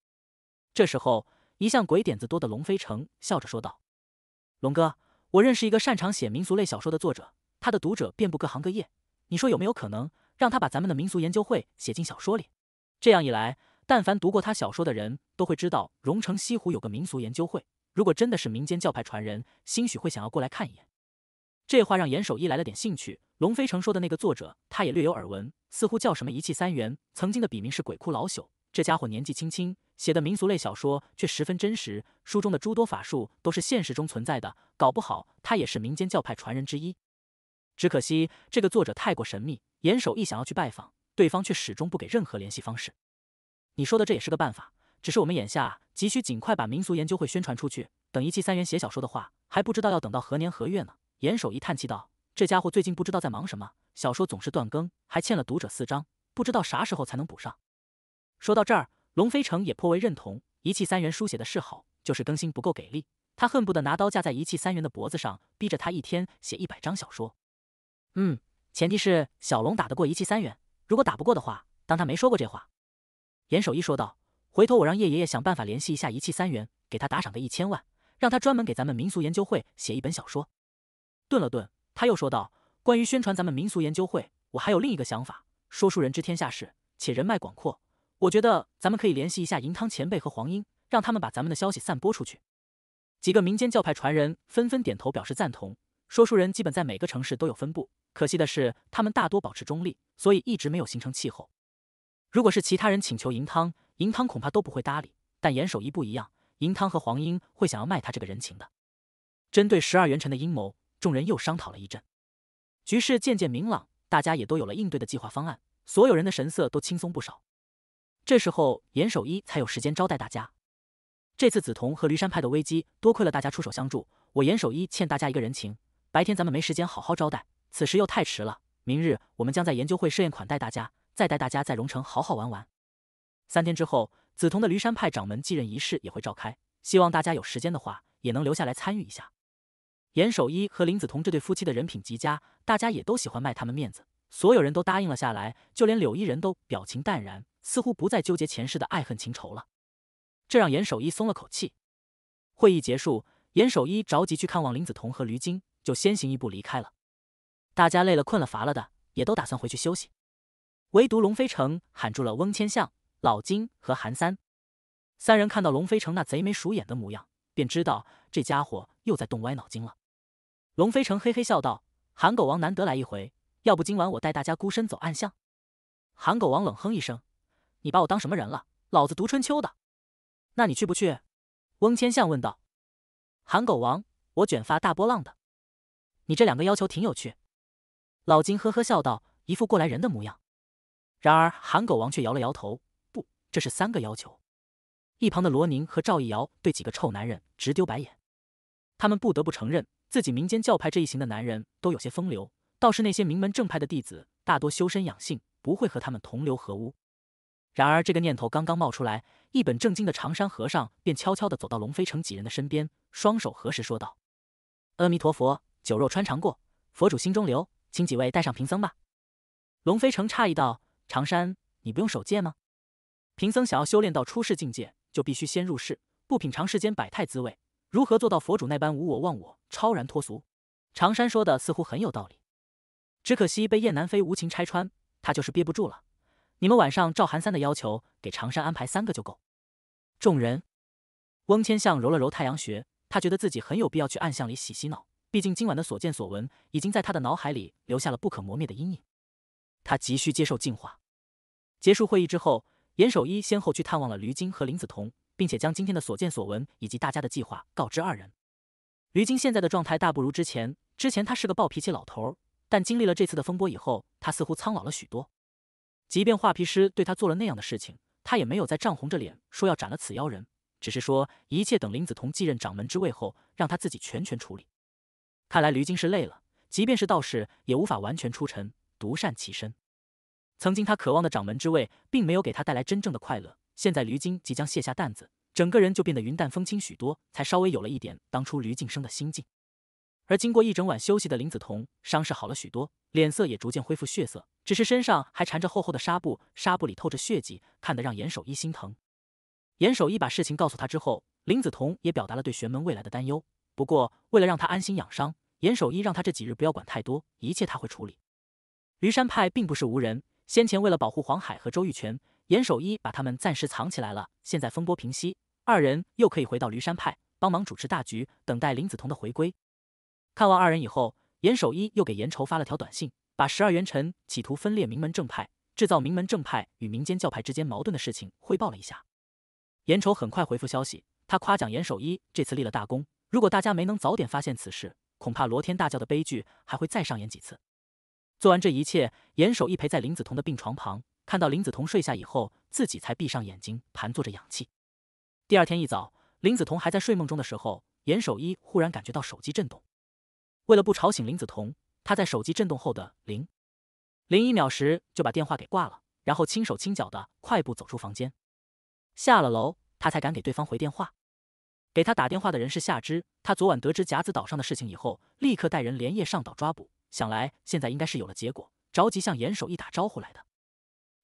这时候，一向鬼点子多的龙飞成笑着说道：“龙哥。”我认识一个擅长写民俗类小说的作者，他的读者遍布各行各业。你说有没有可能让他把咱们的民俗研究会写进小说里？这样一来，但凡读过他小说的人都会知道，荣城西湖有个民俗研究会。如果真的是民间教派传人，兴许会想要过来看一眼。这话让严守一来了点兴趣。龙飞成说的那个作者，他也略有耳闻，似乎叫什么一气三元，曾经的笔名是鬼哭老朽。这家伙年纪轻轻写的民俗类小说却十分真实，书中的诸多法术都是现实中存在的，搞不好他也是民间教派传人之一。只可惜这个作者太过神秘，严守一想要去拜访，对方却始终不给任何联系方式。你说的这也是个办法，只是我们眼下急需尽快把民俗研究会宣传出去，等一气三元写小说的话，还不知道要等到何年何月呢。严守一叹气道：“这家伙最近不知道在忙什么，小说总是断更，还欠了读者四章，不知道啥时候才能补上。”说到这儿，龙飞成也颇为认同一气三元书写的示好，就是更新不够给力，他恨不得拿刀架在一气三元的脖子上，逼着他一天写一百张小说。嗯，前提是小龙打得过一气三元，如果打不过的话，当他没说过这话。严守一说道：“回头我让叶爷爷想办法联系一下一气三元，给他打赏个一千万，让他专门给咱们民俗研究会写一本小说。”顿了顿，他又说道：“关于宣传咱们民俗研究会，我还有另一个想法。说书人知天下事，且人脉广阔。”我觉得咱们可以联系一下银汤前辈和黄英，让他们把咱们的消息散播出去。几个民间教派传人纷纷点头表示赞同。说书人基本在每个城市都有分布，可惜的是他们大多保持中立，所以一直没有形成气候。如果是其他人请求银汤，银汤恐怕都不会搭理。但严守一不一样，银汤和黄英会想要卖他这个人情的。针对十二元辰的阴谋，众人又商讨了一阵，局势渐渐明朗，大家也都有了应对的计划方案，所有人的神色都轻松不少。这时候，严守一才有时间招待大家。这次紫瞳和驴山派的危机，多亏了大家出手相助，我严守一欠大家一个人情。白天咱们没时间好好招待，此时又太迟了。明日我们将在研究会设宴款待大家，再带大家在荣城好好玩玩。三天之后，紫瞳的驴山派掌门继任仪式也会召开，希望大家有时间的话，也能留下来参与一下。严守一和林紫彤这对夫妻的人品极佳，大家也都喜欢卖他们面子，所有人都答应了下来，就连柳依人都表情淡然。似乎不再纠结前世的爱恨情仇了，这让严守一松了口气。会议结束，严守一着急去看望林子彤和驴晶，就先行一步离开了。大家累了、困了、乏了的，也都打算回去休息。唯独龙飞城喊住了翁千相、老金和韩三。三人看到龙飞城那贼眉鼠眼的模样，便知道这家伙又在动歪脑筋了。龙飞城嘿嘿笑道：“韩狗王难得来一回，要不今晚我带大家孤身走暗巷？”韩狗王冷哼一声。你把我当什么人了？老子读春秋的，那你去不去？翁千相问道。韩狗王，我卷发大波浪的。你这两个要求挺有趣。老金呵呵笑道，一副过来人的模样。然而韩狗王却摇了摇头，不，这是三个要求。一旁的罗宁和赵一瑶对几个臭男人直丢白眼。他们不得不承认，自己民间教派这一行的男人都有些风流，倒是那些名门正派的弟子大多修身养性，不会和他们同流合污。然而，这个念头刚刚冒出来，一本正经的长山和尚便悄悄地走到龙飞城几人的身边，双手合十说道：“阿弥陀佛，酒肉穿肠过，佛主心中留，请几位带上贫僧吧。”龙飞城诧异道：“长山，你不用守戒吗？贫僧想要修炼到出世境界，就必须先入世，不品尝世间百态滋味，如何做到佛主那般无我忘我、超然脱俗？”长山说的似乎很有道理，只可惜被燕南飞无情拆穿，他就是憋不住了。你们晚上照韩三的要求，给常山安排三个就够。众人，翁千向揉了揉太阳穴，他觉得自己很有必要去暗巷里洗洗脑，毕竟今晚的所见所闻已经在他的脑海里留下了不可磨灭的阴影，他急需接受净化。结束会议之后，严守一先后去探望了驴金和林子彤，并且将今天的所见所闻以及大家的计划告知二人。驴金现在的状态大不如之前，之前他是个暴脾气老头，但经历了这次的风波以后，他似乎苍老了许多。即便画皮师对他做了那样的事情，他也没有再涨红着脸说要斩了此妖人，只是说一切等林子桐继任掌门之位后，让他自己全权处理。看来驴精是累了，即便是道士也无法完全出尘，独善其身。曾经他渴望的掌门之位，并没有给他带来真正的快乐。现在驴精即将卸下担子，整个人就变得云淡风轻许多，才稍微有了一点当初驴晋生的心境。而经过一整晚休息的林子彤伤势好了许多，脸色也逐渐恢复血色，只是身上还缠着厚厚的纱布，纱布里透着血迹，看得让严守一心疼。严守一把事情告诉他之后，林子彤也表达了对玄门未来的担忧。不过，为了让他安心养伤，严守一让他这几日不要管太多，一切他会处理。驴山派并不是无人，先前为了保护黄海和周玉泉，严守一把他们暂时藏起来了。现在风波平息，二人又可以回到驴山派帮忙主持大局，等待林子彤的回归。看望二人以后，严守一又给严愁发了条短信，把十二元臣企图分裂名门正派，制造名门正派与民间教派之间矛盾的事情汇报了一下。严愁很快回复消息，他夸奖严守一这次立了大功。如果大家没能早点发现此事，恐怕罗天大教的悲剧还会再上演几次。做完这一切，严守一陪在林子彤的病床旁，看到林子彤睡下以后，自己才闭上眼睛盘坐着氧气。第二天一早，林子彤还在睡梦中的时候，严守一忽然感觉到手机震动。为了不吵醒林子彤，他在手机震动后的零零一秒时就把电话给挂了，然后轻手轻脚的快步走出房间，下了楼，他才敢给对方回电话。给他打电话的人是夏之，他昨晚得知甲子岛上的事情以后，立刻带人连夜上岛抓捕，想来现在应该是有了结果，着急向严守一打招呼来的。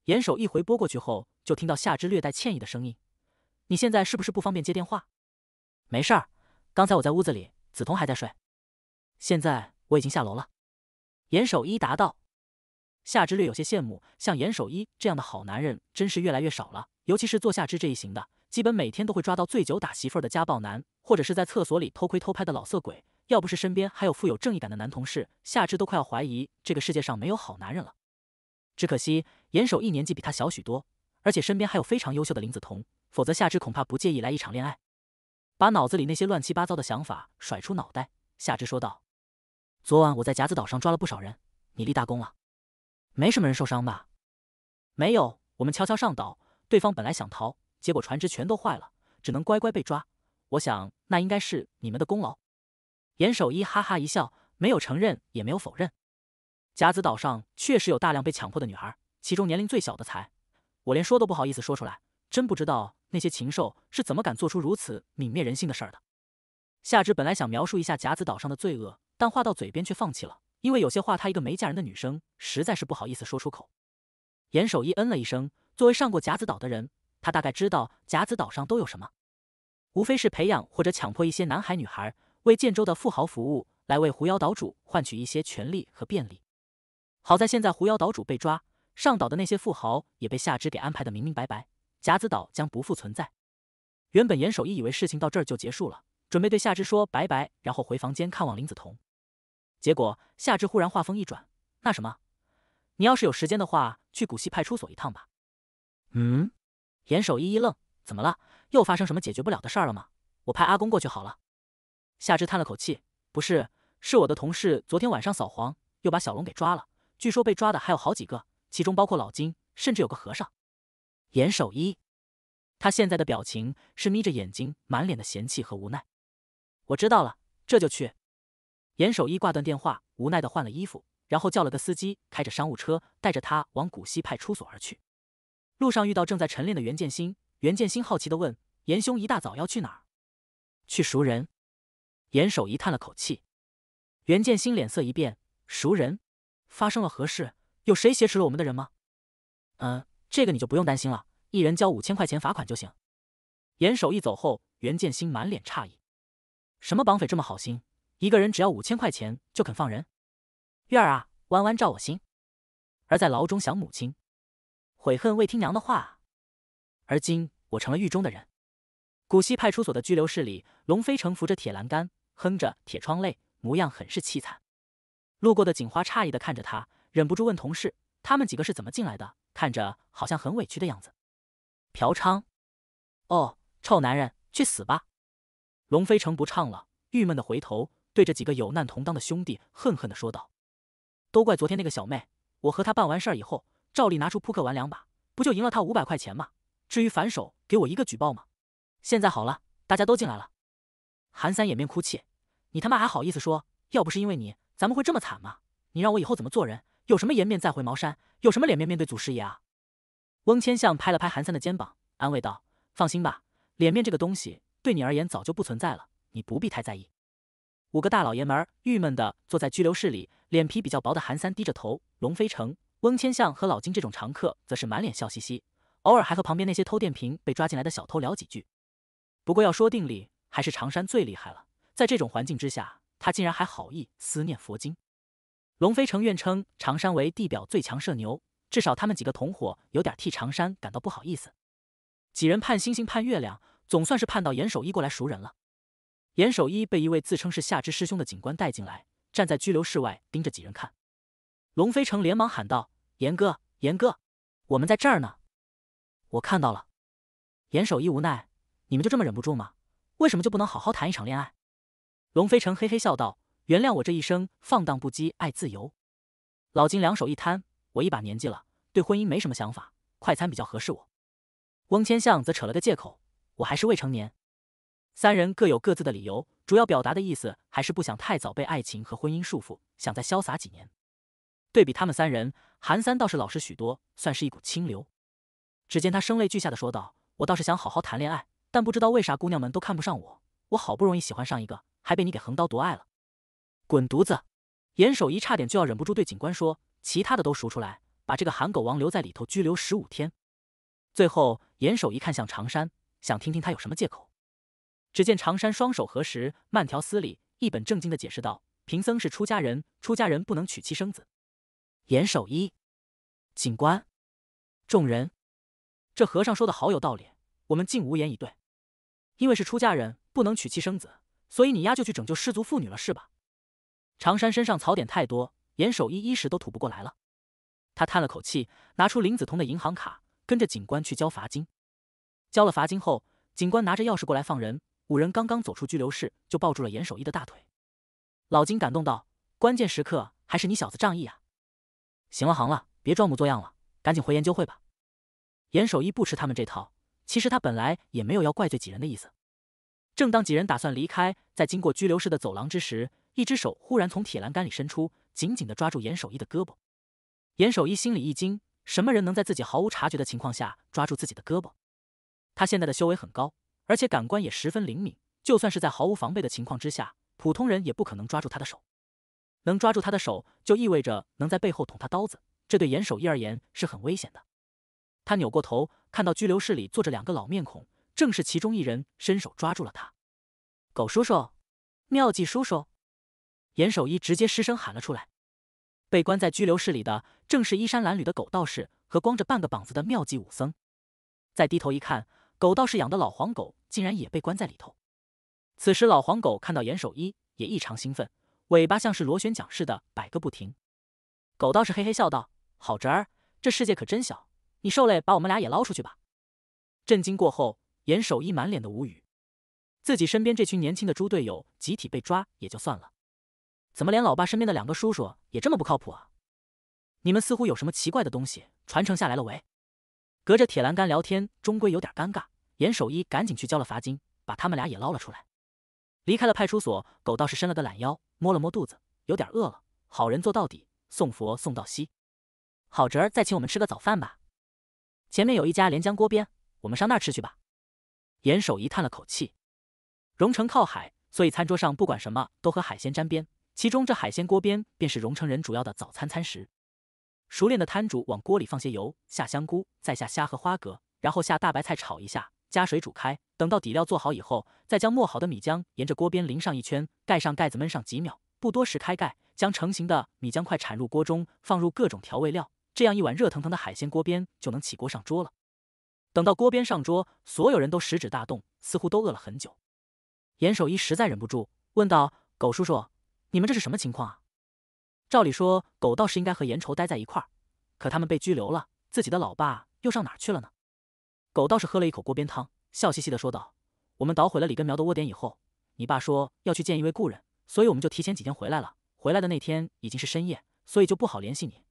严守一回拨过去后，就听到夏之略带歉意的声音：“你现在是不是不方便接电话？没事，刚才我在屋子里，子彤还在睡。”现在我已经下楼了，严守一答道。夏之略有些羡慕，像严守一这样的好男人真是越来越少了。尤其是做夏之这一行的，基本每天都会抓到醉酒打媳妇儿的家暴男，或者是在厕所里偷窥偷拍的老色鬼。要不是身边还有富有正义感的男同事，夏之都快要怀疑这个世界上没有好男人了。只可惜严守一年纪比他小许多，而且身边还有非常优秀的林子彤，否则夏之恐怕不介意来一场恋爱。把脑子里那些乱七八糟的想法甩出脑袋，夏之说道。昨晚我在甲子岛上抓了不少人，你立大功了。没什么人受伤吧？没有，我们悄悄上岛，对方本来想逃，结果船只全都坏了，只能乖乖被抓。我想那应该是你们的功劳。严守一哈哈一笑，没有承认，也没有否认。甲子岛上确实有大量被强迫的女孩，其中年龄最小的才……我连说都不好意思说出来，真不知道那些禽兽是怎么敢做出如此泯灭人性的事儿的。夏之本来想描述一下甲子岛上的罪恶。但话到嘴边却放弃了，因为有些话她一个没嫁人的女生实在是不好意思说出口。严守一嗯了一声，作为上过甲子岛的人，他大概知道甲子岛上都有什么，无非是培养或者强迫一些男孩女孩为建州的富豪服务，来为狐妖岛主换取一些权利和便利。好在现在狐妖岛主被抓，上岛的那些富豪也被夏枝给安排的明明白白，甲子岛将不复存在。原本严守一以为事情到这儿就结束了，准备对夏枝说拜拜，然后回房间看望林子彤。结果夏至忽然话锋一转：“那什么，你要是有时间的话，去古溪派出所一趟吧。”“嗯。”严守一一愣：“怎么了？又发生什么解决不了的事了吗？”“我派阿公过去好了。”夏至叹了口气：“不是，是我的同事昨天晚上扫黄，又把小龙给抓了。据说被抓的还有好几个，其中包括老金，甚至有个和尚。”严守一，他现在的表情是眯着眼睛，满脸的嫌弃和无奈。“我知道了，这就去。”严守一挂断电话，无奈的换了衣服，然后叫了个司机，开着商务车带着他往古溪派出所而去。路上遇到正在晨练的袁建新，袁建新好奇的问：“严兄一大早要去哪儿？”“去赎人。”严守一叹了口气。袁建新脸色一变：“赎人？发生了何事？有谁挟持了我们的人吗？”“嗯，这个你就不用担心了，一人交五千块钱罚款就行。”严守一走后，袁建新满脸诧异：“什么？绑匪这么好心？”一个人只要五千块钱就肯放人，月儿啊，弯弯照我心。而在牢中想母亲，悔恨未听娘的话。而今我成了狱中的人。古溪派出所的拘留室里，龙飞成扶着铁栏杆，哼着《铁窗泪》，模样很是凄惨。路过的警花诧异的看着他，忍不住问同事：“他们几个是怎么进来的？看着好像很委屈的样子。”嫖娼？哦，臭男人，去死吧！龙飞成不唱了，郁闷的回头。对着几个有难同当的兄弟恨恨的说道：“都怪昨天那个小妹，我和她办完事儿以后，照例拿出扑克玩两把，不就赢了她五百块钱吗？至于反手给我一个举报吗？现在好了，大家都进来了。”韩三掩面哭泣：“你他妈还好意思说，要不是因为你，咱们会这么惨吗？你让我以后怎么做人？有什么颜面再回茅山？有什么脸面面对祖师爷啊？”翁千相拍了拍韩三的肩膀，安慰道：“放心吧，脸面这个东西对你而言早就不存在了，你不必太在意。”五个大老爷们儿郁闷的坐在拘留室里，脸皮比较薄的韩三低着头，龙飞城、翁千相和老金这种常客则是满脸笑嘻嘻，偶尔还和旁边那些偷电瓶被抓进来的小偷聊几句。不过要说定理，还是常山最厉害了。在这种环境之下，他竟然还好意思念佛经。龙飞城愿称常山为地表最强射牛，至少他们几个同伙有点替常山感到不好意思。几人盼星星盼月亮，总算是盼到严守一过来赎人了。严守一被一位自称是夏之师兄的警官带进来，站在拘留室外盯着几人看。龙飞城连忙喊道：“严哥，严哥，我们在这儿呢。”我看到了。严守一无奈：“你们就这么忍不住吗？为什么就不能好好谈一场恋爱？”龙飞城嘿嘿笑道：“原谅我这一生放荡不羁，爱自由。”老金两手一摊：“我一把年纪了，对婚姻没什么想法，快餐比较合适我。”翁千相则扯了个借口：“我还是未成年。”三人各有各自的理由，主要表达的意思还是不想太早被爱情和婚姻束缚，想再潇洒几年。对比他们三人，韩三倒是老实许多，算是一股清流。只见他声泪俱下的说道：“我倒是想好好谈恋爱，但不知道为啥姑娘们都看不上我。我好不容易喜欢上一个，还被你给横刀夺爱了！滚犊子！”严守一差点就要忍不住对警官说：“其他的都赎出来，把这个韩狗王留在里头拘留十五天。”最后，严守一看向长山，想听听他有什么借口。只见长山双手合十，慢条斯理、一本正经的解释道：“贫僧是出家人，出家人不能娶妻生子。”严守一、警官、众人，这和尚说的好有道理，我们竟无言以对。因为是出家人不能娶妻生子，所以你丫就去拯救失足妇女了是吧？长山身上槽点太多，严守一一时都吐不过来了。他叹了口气，拿出林子彤的银行卡，跟着警官去交罚金。交了罚金后，警官拿着钥匙过来放人。五人刚刚走出拘留室，就抱住了严守一的大腿。老金感动道：“关键时刻还是你小子仗义啊！”“行了行了，别装模作样了，赶紧回研究会吧。”严守一不吃他们这套。其实他本来也没有要怪罪几人的意思。正当几人打算离开，在经过拘留室的走廊之时，一只手忽然从铁栏杆里伸出，紧紧的抓住严守一的胳膊。严守一心里一惊：什么人能在自己毫无察觉的情况下抓住自己的胳膊？他现在的修为很高。而且感官也十分灵敏，就算是在毫无防备的情况之下，普通人也不可能抓住他的手。能抓住他的手，就意味着能在背后捅他刀子，这对严守一而言是很危险的。他扭过头，看到拘留室里坐着两个老面孔，正是其中一人伸手抓住了他。狗叔叔，妙计叔叔！严守一直接失声喊了出来。被关在拘留室里的，正是衣衫褴褛的狗道士和光着半个膀子的妙计武僧。再低头一看。狗道士养的老黄狗竟然也被关在里头。此时，老黄狗看到严守一，也异常兴奋，尾巴像是螺旋桨似的摆个不停。狗道士嘿嘿笑道：“好侄儿，这世界可真小，你受累把我们俩也捞出去吧。”震惊过后，严守一满脸的无语。自己身边这群年轻的猪队友集体被抓也就算了，怎么连老爸身边的两个叔叔也这么不靠谱啊？你们似乎有什么奇怪的东西传承下来了？喂，隔着铁栏杆聊天，终归有点尴尬。严守一赶紧去交了罚金，把他们俩也捞了出来。离开了派出所，狗道士伸了个懒腰，摸了摸肚子，有点饿了。好人做到底，送佛送到西。好侄儿再请我们吃个早饭吧。前面有一家连江锅边，我们上那儿吃去吧。严守一叹了口气。荣城靠海，所以餐桌上不管什么都和海鲜沾边。其中这海鲜锅边便是荣城人主要的早餐餐食。熟练的摊主往锅里放些油，下香菇，再下虾和花蛤，然后下大白菜炒一下。加水煮开，等到底料做好以后，再将磨好的米浆沿着锅边淋上一圈，盖上盖子焖上几秒。不多时开盖，将成型的米浆块铲入锅中，放入各种调味料，这样一碗热腾腾的海鲜锅边就能起锅上桌了。等到锅边上桌，所有人都食指大动，似乎都饿了很久。严守一实在忍不住，问道：“狗叔叔，你们这是什么情况啊？”照理说，狗倒是应该和严愁待在一块儿，可他们被拘留了，自己的老爸又上哪去了呢？狗倒是喝了一口锅边汤，笑嘻嘻地说道：“我们捣毁了李根苗的窝点以后，你爸说要去见一位故人，所以我们就提前几天回来了。回来的那天已经是深夜，所以就不好联系你。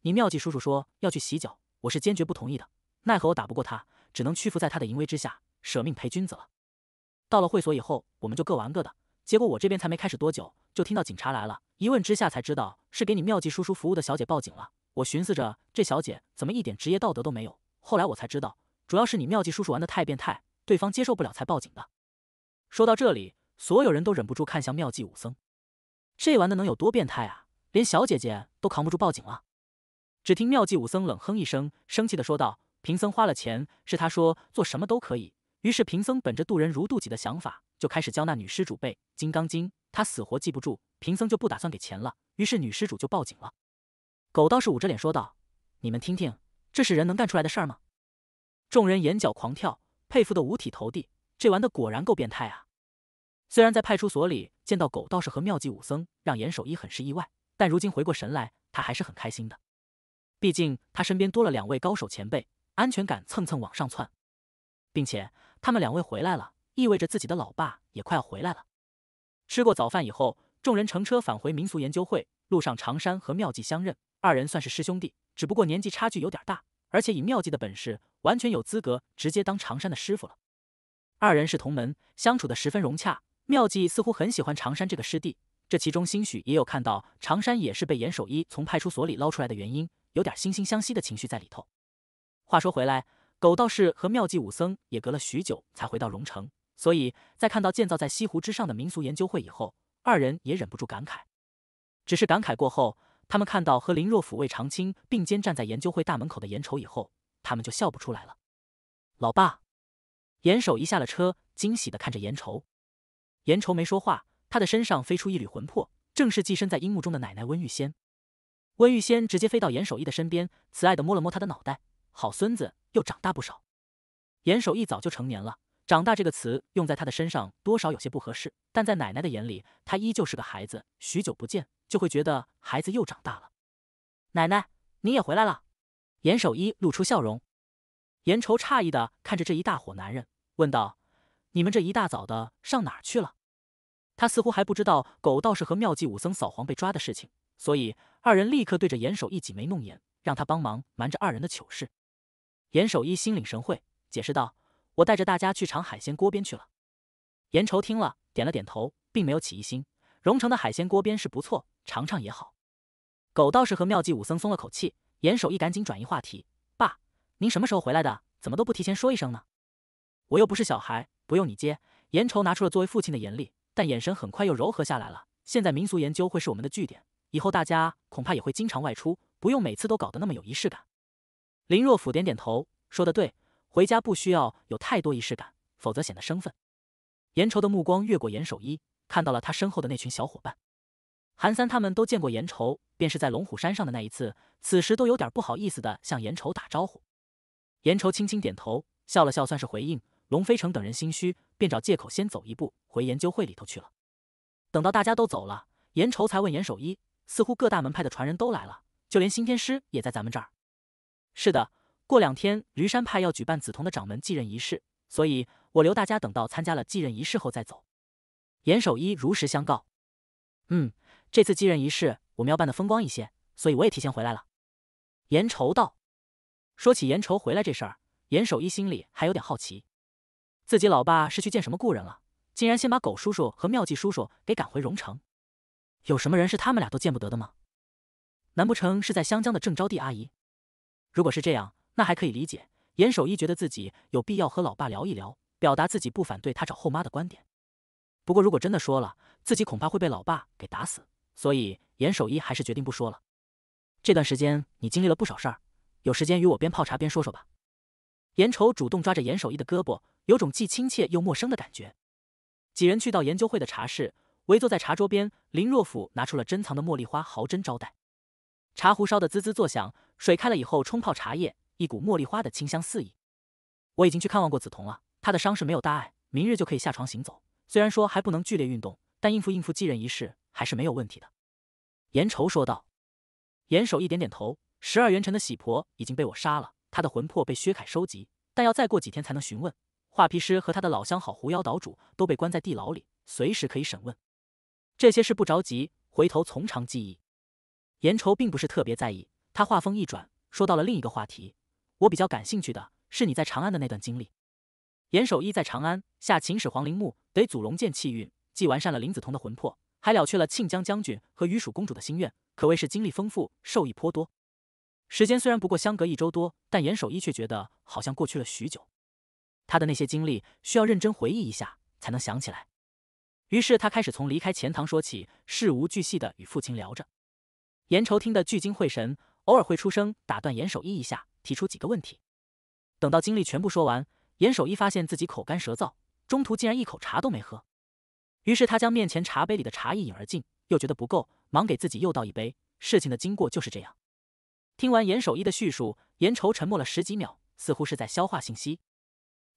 你妙计叔叔说要去洗脚，我是坚决不同意的。奈何我打不过他，只能屈服在他的淫威之下，舍命陪君子了。到了会所以后，我们就各玩各的。结果我这边才没开始多久，就听到警察来了。一问之下才知道是给你妙计叔叔服务的小姐报警了。我寻思着这小姐怎么一点职业道德都没有。后来我才知道。”主要是你妙计叔叔玩的太变态，对方接受不了才报警的。说到这里，所有人都忍不住看向妙计武僧，这玩的能有多变态啊？连小姐姐都扛不住报警了。只听妙计武僧冷哼一声，生气的说道：“贫僧花了钱，是他说做什么都可以。于是贫僧本着渡人如渡己的想法，就开始教那女施主背《金刚经》，她死活记不住，贫僧就不打算给钱了。于是女施主就报警了。”狗道士捂着脸说道：“你们听听，这是人能干出来的事吗？”众人眼角狂跳，佩服的五体投地。这玩的果然够变态啊！虽然在派出所里见到狗道士和妙计武僧，让严守一很是意外，但如今回过神来，他还是很开心的。毕竟他身边多了两位高手前辈，安全感蹭蹭往上窜。并且他们两位回来了，意味着自己的老爸也快要回来了。吃过早饭以后，众人乘车返回民俗研究会。路上，常山和妙计相认，二人算是师兄弟，只不过年纪差距有点大。而且以妙计的本事，完全有资格直接当长山的师傅了。二人是同门，相处的十分融洽。妙计似乎很喜欢长山这个师弟，这其中兴许也有看到长山也是被严守一从派出所里捞出来的原因，有点惺惺相惜的情绪在里头。话说回来，狗道士和妙计武僧也隔了许久才回到龙城，所以在看到建造在西湖之上的民俗研究会以后，二人也忍不住感慨。只是感慨过后。他们看到和林若甫、魏长青并肩站在研究会大门口的严愁以后，他们就笑不出来了。老爸，严守一下了车，惊喜的看着严愁。严愁没说话，他的身上飞出一缕魂魄，正是寄身在樱木中的奶奶温玉仙。温玉仙直接飞到严守一的身边，慈爱的摸了摸他的脑袋，好孙子又长大不少。严守一早就成年了，长大这个词用在他的身上多少有些不合适，但在奶奶的眼里，他依旧是个孩子。许久不见。就会觉得孩子又长大了。奶奶，你也回来了。严守一露出笑容，严愁诧异的看着这一大伙男人，问道：“你们这一大早的上哪儿去了？”他似乎还不知道狗道士和妙计武僧扫黄被抓的事情，所以二人立刻对着严守一挤眉弄眼，让他帮忙瞒着二人的糗事。严守一心领神会，解释道：“我带着大家去尝海鲜锅边去了。”严愁听了，点了点头，并没有起疑心。荣城的海鲜锅边是不错。尝尝也好，狗道士和妙计武僧松了口气，严守一赶紧转移话题：“爸，您什么时候回来的？怎么都不提前说一声呢？”我又不是小孩，不用你接。严愁拿出了作为父亲的严厉，但眼神很快又柔和下来了。现在民俗研究会是我们的据点，以后大家恐怕也会经常外出，不用每次都搞得那么有仪式感。林若甫点点头，说的对，回家不需要有太多仪式感，否则显得生分。严愁的目光越过严守一，看到了他身后的那群小伙伴。韩三他们都见过严愁，便是在龙虎山上的那一次。此时都有点不好意思的向严愁打招呼。严愁轻轻点头，笑了笑，算是回应。龙飞城等人心虚，便找借口先走一步，回研究会里头去了。等到大家都走了，严愁才问严守一：“似乎各大门派的传人都来了，就连新天师也在咱们这儿。”“是的，过两天驴山派要举办紫瞳的掌门继任仪式，所以我留大家等到参加了继任仪式后再走。”严守一如实相告。“嗯。”这次继任仪式我们要办的风光一些，所以我也提前回来了。严愁道：“说起严愁回来这事儿，严守一心里还有点好奇，自己老爸是去见什么故人了？竟然先把狗叔叔和妙计叔叔给赶回荣城，有什么人是他们俩都见不得的吗？难不成是在湘江的郑招娣阿姨？如果是这样，那还可以理解。严守一觉得自己有必要和老爸聊一聊，表达自己不反对他找后妈的观点。不过如果真的说了，自己恐怕会被老爸给打死。”所以严守一还是决定不说了。这段时间你经历了不少事儿，有时间与我边泡茶边说说吧。严愁主动抓着严守一的胳膊，有种既亲切又陌生的感觉。几人去到研究会的茶室，围坐在茶桌边。林若甫拿出了珍藏的茉莉花毫针招待。茶壶烧得滋滋作响，水开了以后冲泡茶叶，一股茉莉花的清香四溢。我已经去看望过紫彤了，她的伤势没有大碍，明日就可以下床行走。虽然说还不能剧烈运动，但应付应付继任一事。还是没有问题的，严愁说道。严守义点点头。十二元辰的喜婆已经被我杀了，他的魂魄被薛凯收集，但要再过几天才能询问。画皮师和他的老相好狐妖岛主都被关在地牢里，随时可以审问。这些事不着急，回头从长计议。严愁并不是特别在意，他话锋一转，说到了另一个话题。我比较感兴趣的是你在长安的那段经历。严守义在长安下秦始皇陵墓，得祖龙剑气运，既完善了林子彤的魂魄。还了却了庆江将军和虞蜀公主的心愿，可谓是经历丰富，受益颇多。时间虽然不过相隔一周多，但严守一却觉得好像过去了许久。他的那些经历需要认真回忆一下才能想起来。于是他开始从离开钱塘说起，事无巨细的与父亲聊着。严愁听得聚精会神，偶尔会出声打断严守一一下，提出几个问题。等到经历全部说完，严守一发现自己口干舌燥，中途竟然一口茶都没喝。于是他将面前茶杯里的茶一饮而尽，又觉得不够，忙给自己又倒一杯。事情的经过就是这样。听完严守一的叙述，严愁沉默了十几秒，似乎是在消化信息。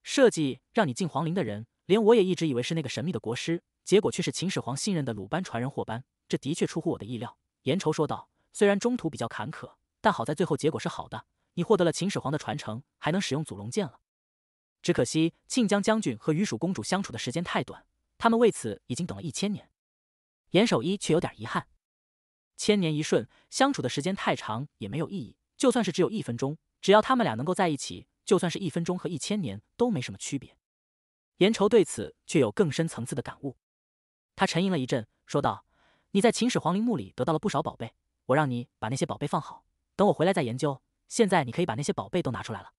设计让你进皇陵的人，连我也一直以为是那个神秘的国师，结果却是秦始皇信任的鲁班传人霍班。这的确出乎我的意料，严愁说道。虽然中途比较坎坷，但好在最后结果是好的，你获得了秦始皇的传承，还能使用祖龙剑了。只可惜，庆江将军和雨蜀公主相处的时间太短。他们为此已经等了一千年，严守一却有点遗憾。千年一瞬，相处的时间太长也没有意义。就算是只有一分钟，只要他们俩能够在一起，就算是一分钟和一千年都没什么区别。严愁对此却有更深层次的感悟。他沉吟了一阵，说道：“你在秦始皇陵墓里得到了不少宝贝，我让你把那些宝贝放好，等我回来再研究。现在你可以把那些宝贝都拿出来了。”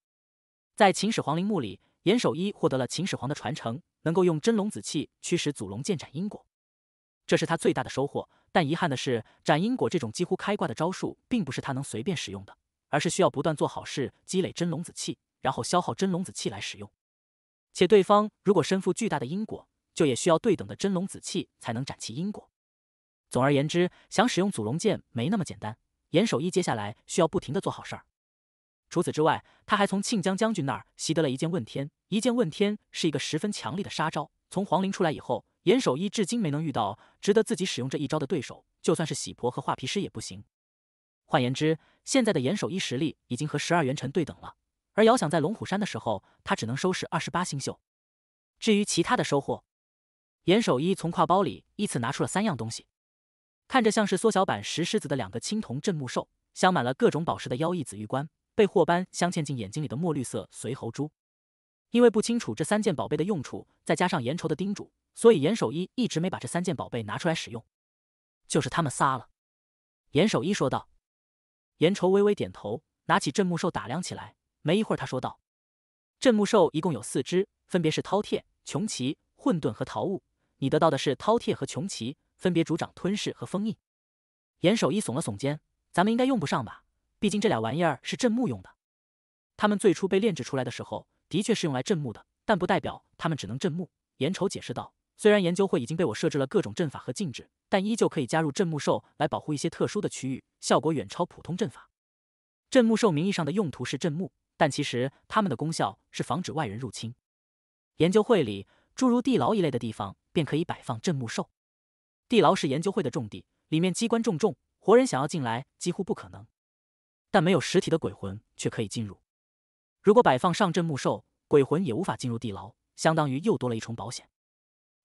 在秦始皇陵墓里，严守一获得了秦始皇的传承。能够用真龙子气驱使祖龙剑斩因果，这是他最大的收获。但遗憾的是，斩因果这种几乎开挂的招数，并不是他能随便使用的，而是需要不断做好事积累真龙子气，然后消耗真龙子气来使用。且对方如果身负巨大的因果，就也需要对等的真龙子气才能斩其因果。总而言之，想使用祖龙剑没那么简单。严守一接下来需要不停的做好事儿。除此之外，他还从庆江将军那儿习得了一剑问天。一剑问天是一个十分强力的杀招。从皇陵出来以后，严守一至今没能遇到值得自己使用这一招的对手，就算是喜婆和画皮师也不行。换言之，现在的严守一实力已经和十二元辰对等了。而遥想在龙虎山的时候，他只能收拾二十八星宿。至于其他的收获，严守一从挎包里依次拿出了三样东西，看着像是缩小版石狮子的两个青铜镇墓兽，镶满了各种宝石的妖异紫玉冠。被霍斑镶嵌进眼睛里的墨绿色随喉珠，因为不清楚这三件宝贝的用处，再加上颜愁的叮嘱，所以颜守一一直没把这三件宝贝拿出来使用。就是他们仨了，严守一说道。严愁微微点头，拿起镇木兽打量起来。没一会儿，他说道：“镇木兽一共有四只，分别是饕餮、穷奇、混沌和桃物。你得到的是饕餮和穷奇，分别主掌吞噬和封印。”严守一耸了耸肩：“咱们应该用不上吧？”毕竟这俩玩意儿是镇墓用的。他们最初被炼制出来的时候，的确是用来镇墓的，但不代表他们只能镇墓。严愁解释道：“虽然研究会已经被我设置了各种阵法和禁制，但依旧可以加入镇墓兽来保护一些特殊的区域，效果远超普通阵法。镇墓兽名义上的用途是镇墓，但其实他们的功效是防止外人入侵。研究会里诸如地牢一类的地方，便可以摆放镇墓兽。地牢是研究会的重地，里面机关重重，活人想要进来几乎不可能。”但没有实体的鬼魂却可以进入。如果摆放上镇木兽，鬼魂也无法进入地牢，相当于又多了一重保险。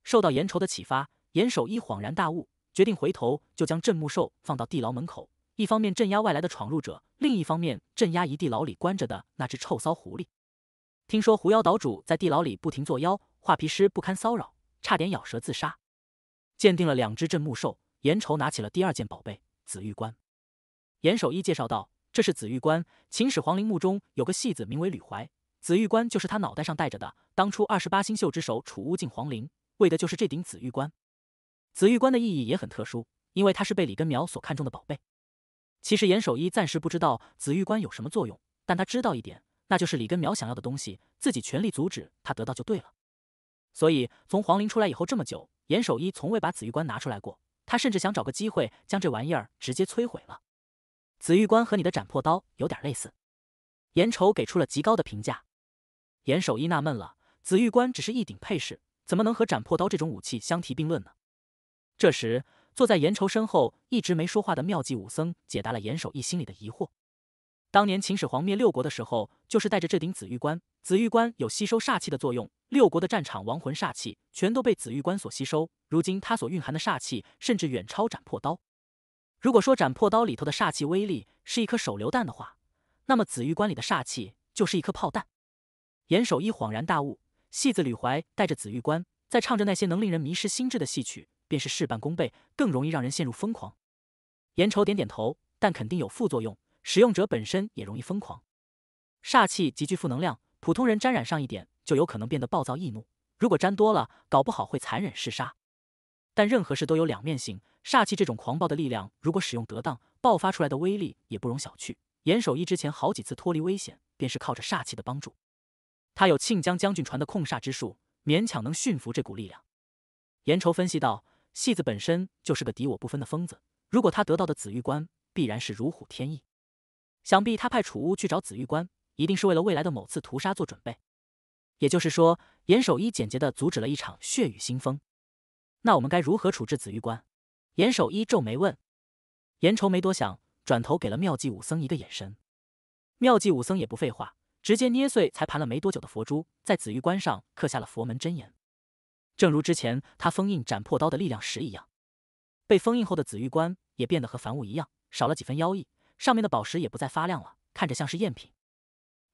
受到严愁的启发，严守一恍然大悟，决定回头就将镇木兽放到地牢门口，一方面镇压外来的闯入者，另一方面镇压一地牢里关着的那只臭骚狐狸。听说狐妖岛主在地牢里不停作妖，画皮师不堪骚扰，差点咬舌自杀。鉴定了两只镇木兽，严愁拿起了第二件宝贝——紫玉棺。严守一介绍道。这是紫玉冠，秦始皇陵墓中有个戏子名为吕怀，紫玉冠就是他脑袋上戴着的。当初二十八星宿之首楚乌进皇陵，为的就是这顶紫玉冠。紫玉冠的意义也很特殊，因为它是被李根苗所看中的宝贝。其实严守一暂时不知道紫玉冠有什么作用，但他知道一点，那就是李根苗想要的东西，自己全力阻止他得到就对了。所以从皇陵出来以后这么久，严守一从未把紫玉冠拿出来过。他甚至想找个机会将这玩意儿直接摧毁了。紫玉冠和你的斩破刀有点类似，严愁给出了极高的评价。严守一纳闷了：紫玉冠只是一顶配饰，怎么能和斩破刀这种武器相提并论呢？这时，坐在严愁身后一直没说话的妙计武僧解答了严守一心里的疑惑。当年秦始皇灭六国的时候，就是带着这顶紫玉冠。紫玉冠有吸收煞气的作用，六国的战场亡魂煞气全都被紫玉冠所吸收。如今它所蕴含的煞气，甚至远超斩破刀。如果说斩破刀里头的煞气威力是一颗手榴弹的话，那么紫玉棺里的煞气就是一颗炮弹。严守一恍然大悟，戏子吕怀带着紫玉棺，在唱着那些能令人迷失心智的戏曲，便是事半功倍，更容易让人陷入疯狂。严丑点点头，但肯定有副作用，使用者本身也容易疯狂。煞气极具负能量，普通人沾染上一点，就有可能变得暴躁易怒；如果沾多了，搞不好会残忍嗜杀。但任何事都有两面性。煞气这种狂暴的力量，如果使用得当，爆发出来的威力也不容小觑。严守一之前好几次脱离危险，便是靠着煞气的帮助。他有庆江将军传的控煞之术，勉强能驯服这股力量。严愁分析道：“戏子本身就是个敌我不分的疯子，如果他得到的紫玉棺，必然是如虎添翼。想必他派楚巫去找紫玉棺，一定是为了未来的某次屠杀做准备。也就是说，严守一简洁地阻止了一场血雨腥风。那我们该如何处置紫玉棺？”严守一皱眉问：“严愁，没多想，转头给了妙计武僧一个眼神。妙计武僧也不废话，直接捏碎才盘了没多久的佛珠，在紫玉冠上刻下了佛门真言，正如之前他封印斩破刀的力量石一样。被封印后的紫玉冠也变得和凡物一样，少了几分妖异，上面的宝石也不再发亮了，看着像是赝品。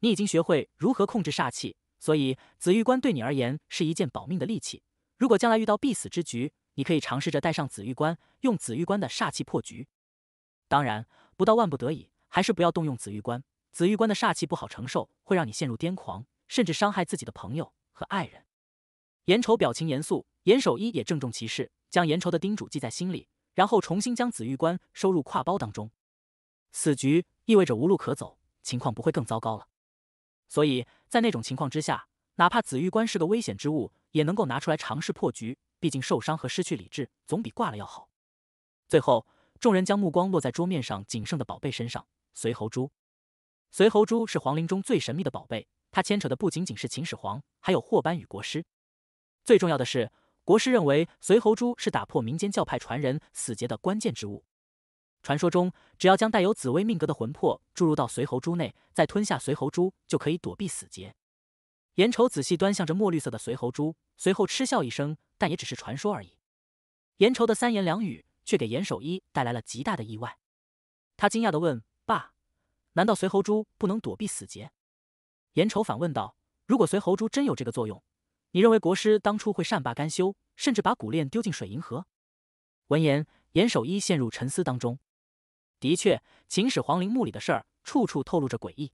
你已经学会如何控制煞气，所以紫玉冠对你而言是一件保命的利器。如果将来遇到必死之局，”你可以尝试着带上紫玉冠，用紫玉冠的煞气破局。当然，不到万不得已，还是不要动用紫玉冠。紫玉冠的煞气不好承受，会让你陷入癫狂，甚至伤害自己的朋友和爱人。严愁表情严肃，严守一也郑重其事，将严愁的叮嘱记在心里，然后重新将紫玉冠收入挎包当中。死局意味着无路可走，情况不会更糟糕了。所以在那种情况之下，哪怕紫玉冠是个危险之物，也能够拿出来尝试破局。毕竟受伤和失去理智总比挂了要好。最后，众人将目光落在桌面上仅剩的宝贝身上——随侯珠。随侯珠是皇陵中最神秘的宝贝，它牵扯的不仅仅是秦始皇，还有霍班与国师。最重要的是，国师认为随侯珠是打破民间教派传人死劫的关键之物。传说中，只要将带有紫薇命格的魂魄注入到随侯珠内，再吞下随侯珠，就可以躲避死劫。严愁仔细端详着墨绿色的随侯珠，随后嗤笑一声。但也只是传说而已。严愁的三言两语，却给严守一带来了极大的意外。他惊讶的问：“爸，难道随侯珠不能躲避死劫？”严愁反问道：“如果随侯珠真有这个作用，你认为国师当初会善罢甘休，甚至把骨链丢进水银河？”闻言，严守一陷入沉思当中。的确，秦始皇陵墓里的事儿，处处透露着诡异。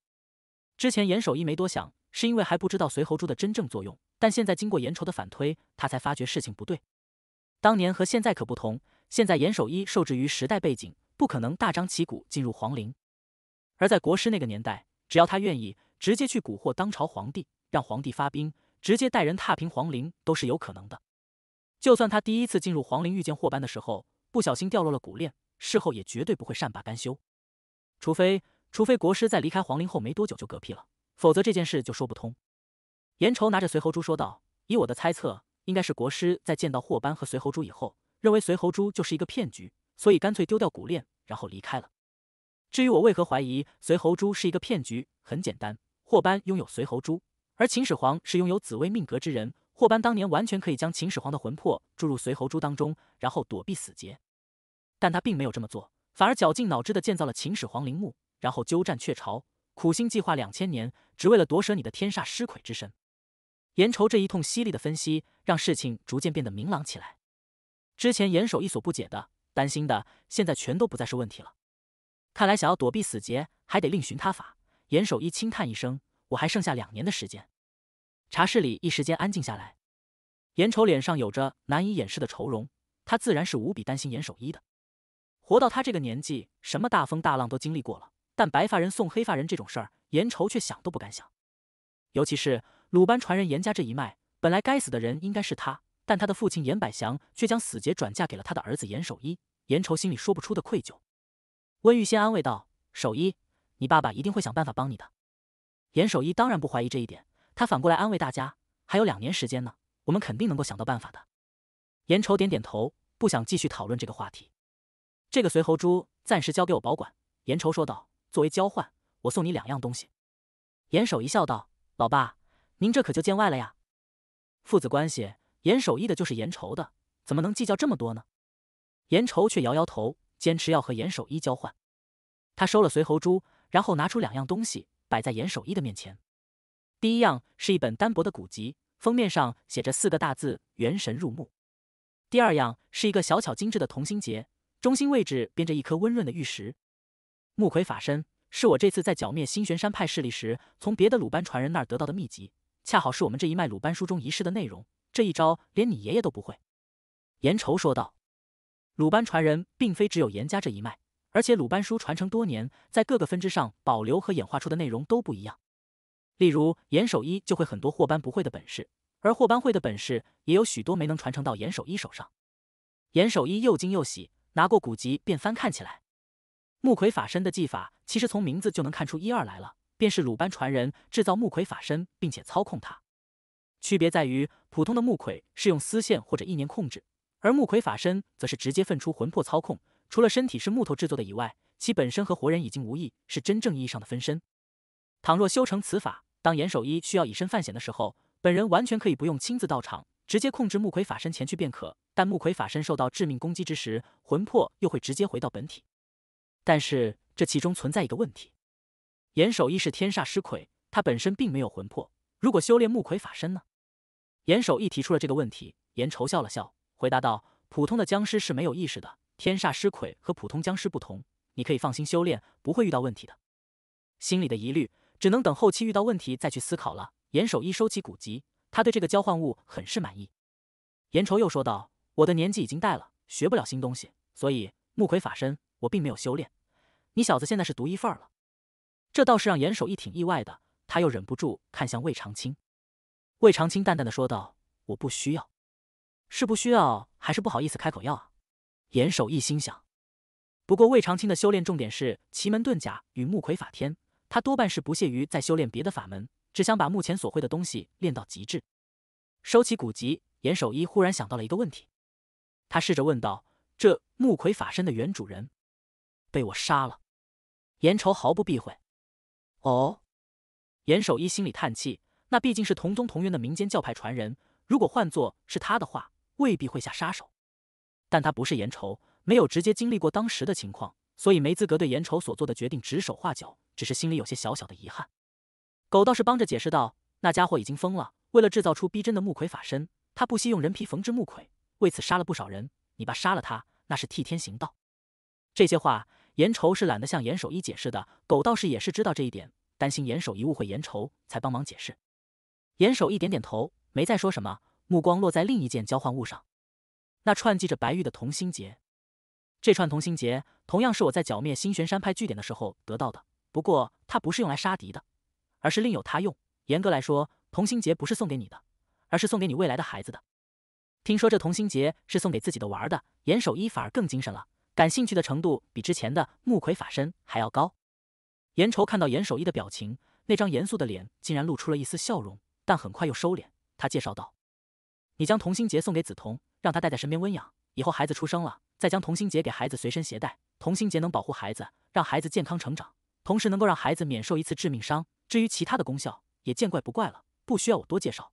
之前严守一没多想。是因为还不知道随侯珠的真正作用，但现在经过严愁的反推，他才发觉事情不对。当年和现在可不同，现在严守一受制于时代背景，不可能大张旗鼓进入皇陵；而在国师那个年代，只要他愿意，直接去蛊惑当朝皇帝，让皇帝发兵，直接带人踏平皇陵都是有可能的。就算他第一次进入皇陵遇见霍班的时候不小心掉落了骨链，事后也绝对不会善罢甘休，除非除非国师在离开皇陵后没多久就嗝屁了。否则这件事就说不通。严愁拿着随侯珠说道：“以我的猜测，应该是国师在见到霍班和随侯珠以后，认为随侯珠就是一个骗局，所以干脆丢掉骨链，然后离开了。至于我为何怀疑随侯珠是一个骗局，很简单，霍班拥有随侯珠，而秦始皇是拥有紫薇命格之人，霍班当年完全可以将秦始皇的魂魄注入随侯珠当中，然后躲避死劫，但他并没有这么做，反而绞尽脑汁地建造了秦始皇陵墓，然后鸠占鹊巢。”苦心计划两千年，只为了夺舍你的天煞尸鬼之身。严愁这一通犀利的分析，让事情逐渐变得明朗起来。之前严守一所不解的、担心的，现在全都不再是问题了。看来想要躲避死劫，还得另寻他法。严守一轻叹一声：“我还剩下两年的时间。”茶室里一时间安静下来。严愁脸上有着难以掩饰的愁容，他自然是无比担心严守一的。活到他这个年纪，什么大风大浪都经历过了。但白发人送黑发人这种事儿，严愁却想都不敢想。尤其是鲁班传人严家这一脉，本来该死的人应该是他，但他的父亲严百祥却将死劫转嫁给了他的儿子严守一。严愁心里说不出的愧疚。温玉仙安慰道：“守一，你爸爸一定会想办法帮你的。”严守一当然不怀疑这一点，他反过来安慰大家：“还有两年时间呢，我们肯定能够想到办法的。”严愁点点头，不想继续讨论这个话题。这个随侯珠暂时交给我保管。”严愁说道。作为交换，我送你两样东西。严守一笑道：“老爸，您这可就见外了呀。父子关系，严守一的就是严愁的，怎么能计较这么多呢？”严愁却摇摇头，坚持要和严守一交换。他收了随侯珠，然后拿出两样东西摆在严守一的面前。第一样是一本单薄的古籍，封面上写着四个大字“元神入目”。第二样是一个小巧精致的同心结，中心位置编着一颗温润的玉石。木魁法身是我这次在剿灭新玄山派势力时，从别的鲁班传人那儿得到的秘籍，恰好是我们这一脉鲁班书中遗失的内容。这一招连你爷爷都不会。”严愁说道。鲁班传人并非只有严家这一脉，而且鲁班书传承多年，在各个分支上保留和演化出的内容都不一样。例如，严守一就会很多霍班不会的本事，而霍班会的本事也有许多没能传承到严守一手上。严守一又惊又喜，拿过古籍便翻看起来。木魁法身的技法，其实从名字就能看出一二来了，便是鲁班传人制造木魁法身，并且操控它。区别在于，普通的木魁是用丝线或者意念控制，而木魁法身则是直接分出魂魄操控。除了身体是木头制作的以外，其本身和活人已经无异，是真正意义上的分身。倘若修成此法，当严守一需要以身犯险的时候，本人完全可以不用亲自到场，直接控制木魁法身前去便可。但木魁法身受到致命攻击之时，魂魄又会直接回到本体。但是这其中存在一个问题，严守义是天煞尸魁，他本身并没有魂魄。如果修炼木魁法身呢？严守义提出了这个问题。严愁笑了笑，回答道：“普通的僵尸是没有意识的，天煞尸魁和普通僵尸不同，你可以放心修炼，不会遇到问题的。”心里的疑虑只能等后期遇到问题再去思考了。严守义收起古籍，他对这个交换物很是满意。严愁又说道：“我的年纪已经大了，学不了新东西，所以木魁法身。”我并没有修炼，你小子现在是独一份儿了。这倒是让严守义挺意外的，他又忍不住看向魏长青。魏长青淡淡的说道：“我不需要，是不需要，还是不好意思开口要啊？”严守义心想。不过魏长青的修炼重点是奇门遁甲与木葵法天，他多半是不屑于再修炼别的法门，只想把目前所会的东西练到极致。收起古籍，严守一忽然想到了一个问题，他试着问道：“这木葵法身的原主人？”被我杀了，严愁毫不避讳。哦，严守一心里叹气，那毕竟是同宗同源的民间教派传人。如果换作是他的话，未必会下杀手。但他不是严愁，没有直接经历过当时的情况，所以没资格对严愁所做的决定指手画脚。只是心里有些小小的遗憾。狗道士帮着解释道：“那家伙已经疯了，为了制造出逼真的木魁法身，他不惜用人皮缝制木魁，为此杀了不少人。你爸杀了他，那是替天行道。”这些话。严愁是懒得向严守一解释的，狗道士也是知道这一点，担心严守一误会严愁，才帮忙解释。严守一点点头，没再说什么，目光落在另一件交换物上，那串系着白玉的同心结。这串同心结同样是我在剿灭星玄山派据点的时候得到的，不过它不是用来杀敌的，而是另有他用。严格来说，同心结不是送给你的，而是送给你未来的孩子的。听说这同心结是送给自己的玩的，严守一反而更精神了。感兴趣的程度比之前的木魁法身还要高。严愁看到严守一的表情，那张严肃的脸竟然露出了一丝笑容，但很快又收敛。他介绍道：“你将同心结送给梓潼，让她带在身边温养。以后孩子出生了，再将同心结给孩子随身携带。同心结能保护孩子，让孩子健康成长，同时能够让孩子免受一次致命伤。至于其他的功效，也见怪不怪了，不需要我多介绍。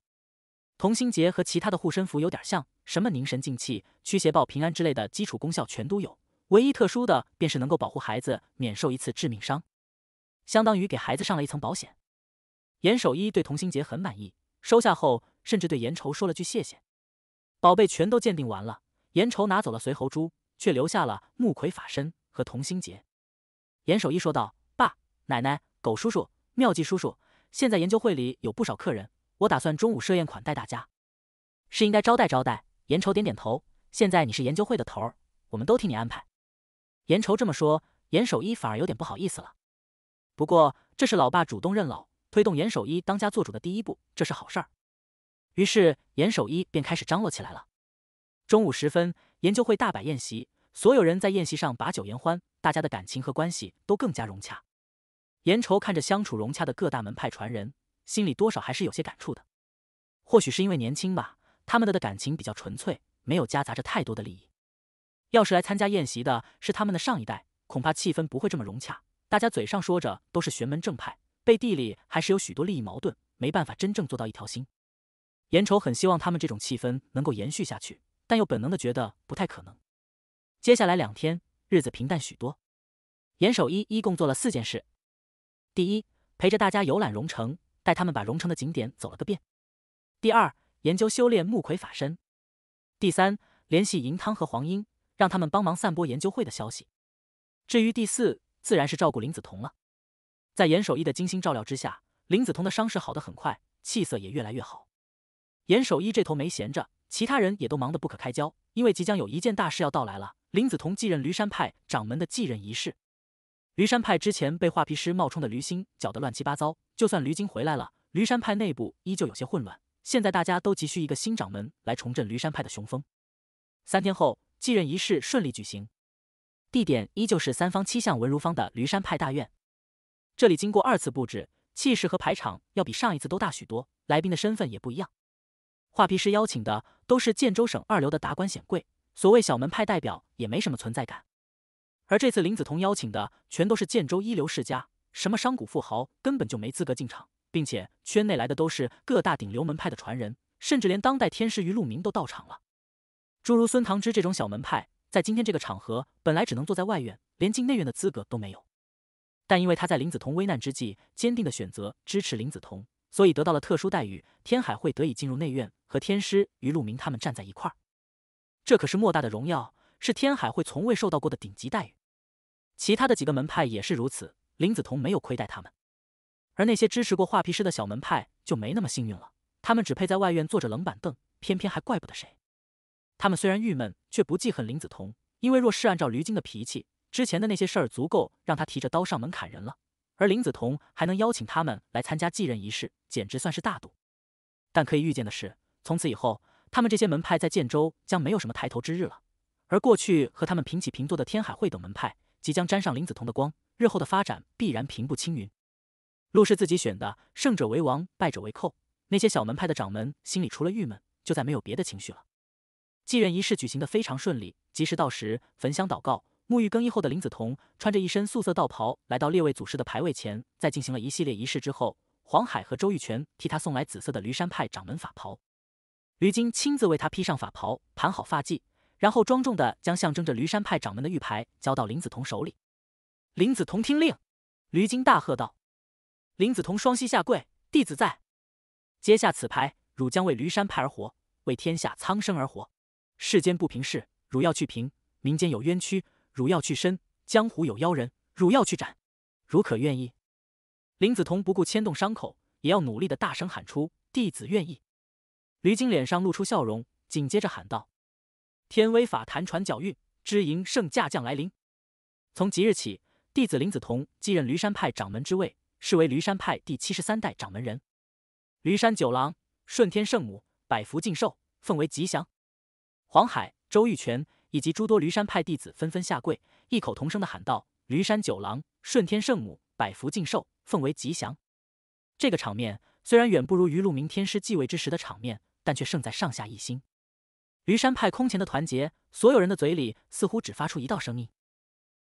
同心结和其他的护身符有点像，什么凝神静气、驱邪保平安之类的基础功效全都有。”唯一特殊的便是能够保护孩子免受一次致命伤，相当于给孩子上了一层保险。严守一对同心结很满意，收下后甚至对严愁说了句谢谢。宝贝全都鉴定完了，严愁拿走了随侯珠，却留下了木魁法身和同心结。严守一说道：“爸、奶奶、狗叔叔、妙计叔叔，现在研究会里有不少客人，我打算中午设宴款待大家，是应该招待招待。”严愁点点头。现在你是研究会的头儿，我们都听你安排。严愁这么说，严守一反而有点不好意思了。不过，这是老爸主动认老，推动严守一当家做主的第一步，这是好事儿。于是，严守一便开始张罗起来了。中午时分，研究会大摆宴席，所有人在宴席上把酒言欢，大家的感情和关系都更加融洽。严愁看着相处融洽的各大门派传人，心里多少还是有些感触的。或许是因为年轻吧，他们的的感情比较纯粹，没有夹杂着太多的利益。要是来参加宴席的是他们的上一代，恐怕气氛不会这么融洽。大家嘴上说着都是玄门正派，背地里还是有许多利益矛盾，没办法真正做到一条心。严愁很希望他们这种气氛能够延续下去，但又本能的觉得不太可能。接下来两天日子平淡许多，严守一一共做了四件事：第一，陪着大家游览荣城，带他们把荣城的景点走了个遍；第二，研究修炼木魁法身；第三，联系银汤和黄英。让他们帮忙散播研究会的消息。至于第四，自然是照顾林子彤了。在严守一的精心照料之下，林子彤的伤势好得很快，气色也越来越好。严守一这头没闲着，其他人也都忙得不可开交，因为即将有一件大事要到来了——林子彤继任驴山派掌门的继任仪式。驴山派之前被画皮师冒充的驴心搅得乱七八糟，就算驴精回来了，驴山派内部依旧有些混乱。现在大家都急需一个新掌门来重振驴山派的雄风。三天后。继任仪式顺利举行，地点依旧是三方七巷文如芳的驴山派大院。这里经过二次布置，气势和排场要比上一次都大许多，来宾的身份也不一样。画皮师邀请的都是建州省二流的达官显贵，所谓小门派代表也没什么存在感。而这次林子彤邀请的全都是建州一流世家，什么商贾富豪根本就没资格进场，并且圈内来的都是各大顶流门派的传人，甚至连当代天师于陆明都到场了。诸如孙唐之这种小门派，在今天这个场合，本来只能坐在外院，连进内院的资格都没有。但因为他在林子彤危难之际，坚定的选择支持林子彤，所以得到了特殊待遇，天海会得以进入内院，和天师于路明他们站在一块儿。这可是莫大的荣耀，是天海会从未受到过的顶级待遇。其他的几个门派也是如此，林子彤没有亏待他们。而那些支持过画皮师的小门派就没那么幸运了，他们只配在外院坐着冷板凳，偏偏还怪不得谁。他们虽然郁闷，却不记恨林子彤，因为若是按照驴精的脾气，之前的那些事儿足够让他提着刀上门砍人了。而林子彤还能邀请他们来参加继任仪式，简直算是大度。但可以预见的是，从此以后，他们这些门派在建州将没有什么抬头之日了。而过去和他们平起平坐的天海会等门派，即将沾上林子彤的光，日后的发展必然平步青云。路是自己选的，胜者为王，败者为寇。那些小门派的掌门心里除了郁闷，就再没有别的情绪了。祭任仪式举行的非常顺利。及时到时，焚香祷告、沐浴更衣后的林子彤穿着一身素色道袍，来到列位祖师的牌位前。在进行了一系列仪式之后，黄海和周玉泉替他送来紫色的驴山派掌门法袍。驴金亲自为他披上法袍，盘好发髻，然后庄重地将象征着驴山派掌门的玉牌交到林子彤手里。林子彤听令，驴金大喝道：“林子彤，双膝下跪，弟子在。接下此牌，汝将为驴山派而活，为天下苍生而活。”世间不平事，汝要去平；民间有冤屈，汝要去伸；江湖有妖人，汝要去斩。汝可愿意？林子桐不顾牵动伤口，也要努力的大声喊出：“弟子愿意。”驴精脸上露出笑容，紧接着喊道：“天威法坛传脚运，知音圣驾将来临。从即日起，弟子林子彤继任驴山派掌门之位，是为驴山派第七十三代掌门人。驴山九郎，顺天圣母，百福敬寿，奉为吉祥。”黄海、周玉泉以及诸多驴山派弟子纷纷下跪，异口同声的喊道：“驴山九郎、顺天圣母、百福敬寿，奉为吉祥。”这个场面虽然远不如于鹿鸣天师继位之时的场面，但却胜在上下一心。驴山派空前的团结，所有人的嘴里似乎只发出一道声音。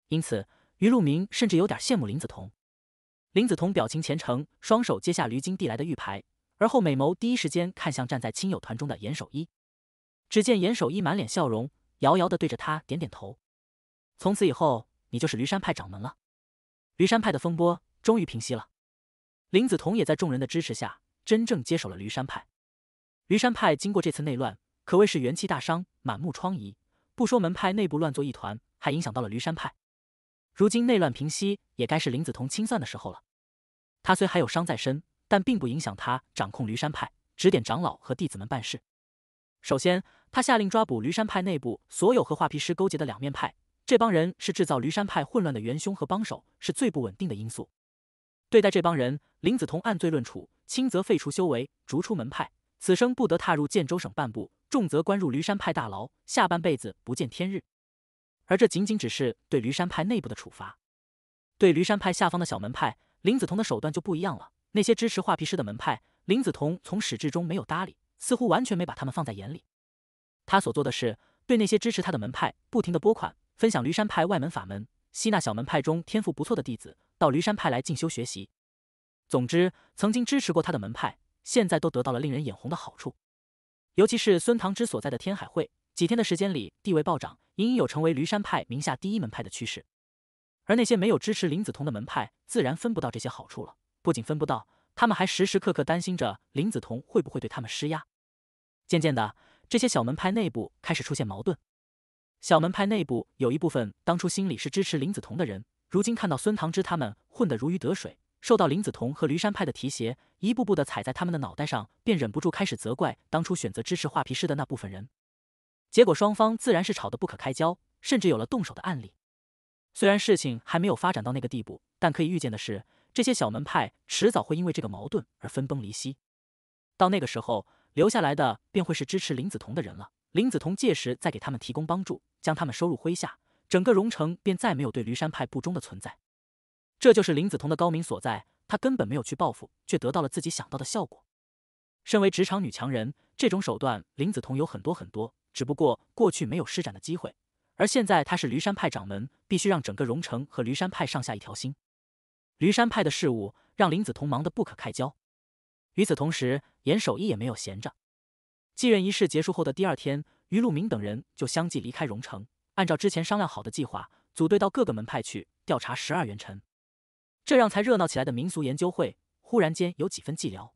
因此，于鹿鸣甚至有点羡慕林子彤。林子彤表情虔诚，双手接下驴经递来的玉牌，而后美眸第一时间看向站在亲友团中的严守一。只见严守一满脸笑容，遥遥的对着他点点头。从此以后，你就是驴山派掌门了。驴山派的风波终于平息了，林子彤也在众人的支持下，真正接手了驴山派。驴山派经过这次内乱，可谓是元气大伤，满目疮痍。不说门派内部乱作一团，还影响到了驴山派。如今内乱平息，也该是林子彤清算的时候了。他虽还有伤在身，但并不影响他掌控驴山派，指点长老和弟子们办事。首先，他下令抓捕驴山派内部所有和画皮师勾结的两面派。这帮人是制造驴山派混乱的元凶和帮手，是最不稳定的因素。对待这帮人，林子彤按罪论处，轻则废除修为，逐出门派，此生不得踏入建州省半步；重则关入驴山派大牢，下半辈子不见天日。而这仅仅只是对驴山派内部的处罚。对驴山派下方的小门派，林子彤的手段就不一样了。那些支持画皮师的门派，林子彤从始至终没有搭理。似乎完全没把他们放在眼里。他所做的事，对那些支持他的门派，不停的拨款分享驴山派外门法门，吸纳小门派中天赋不错的弟子到驴山派来进修学习。总之，曾经支持过他的门派，现在都得到了令人眼红的好处。尤其是孙唐之所在的天海会，几天的时间里地位暴涨，隐隐有成为驴山派名下第一门派的趋势。而那些没有支持林子彤的门派，自然分不到这些好处了。不仅分不到。他们还时时刻刻担心着林子彤会不会对他们施压。渐渐的，这些小门派内部开始出现矛盾。小门派内部有一部分当初心里是支持林子彤的人，如今看到孙唐之他们混得如鱼得水，受到林子彤和驴山派的提携，一步步的踩在他们的脑袋上，便忍不住开始责怪当初选择支持画皮师的那部分人。结果双方自然是吵得不可开交，甚至有了动手的案例。虽然事情还没有发展到那个地步，但可以预见的是。这些小门派迟早会因为这个矛盾而分崩离析，到那个时候留下来的便会是支持林子彤的人了。林子彤届时再给他们提供帮助，将他们收入麾下，整个荣城便再没有对驴山派不忠的存在。这就是林子彤的高明所在，他根本没有去报复，却得到了自己想到的效果。身为职场女强人，这种手段林子彤有很多很多，只不过过去没有施展的机会，而现在她是驴山派掌门，必须让整个荣城和驴山派上下一条心。驴山派的事务让林子彤忙得不可开交，与此同时，严守一也没有闲着。继任仪式结束后的第二天，于路明等人就相继离开荣城，按照之前商量好的计划，组队到各个门派去调查十二元辰。这让才热闹起来的民俗研究会忽然间有几分寂寥。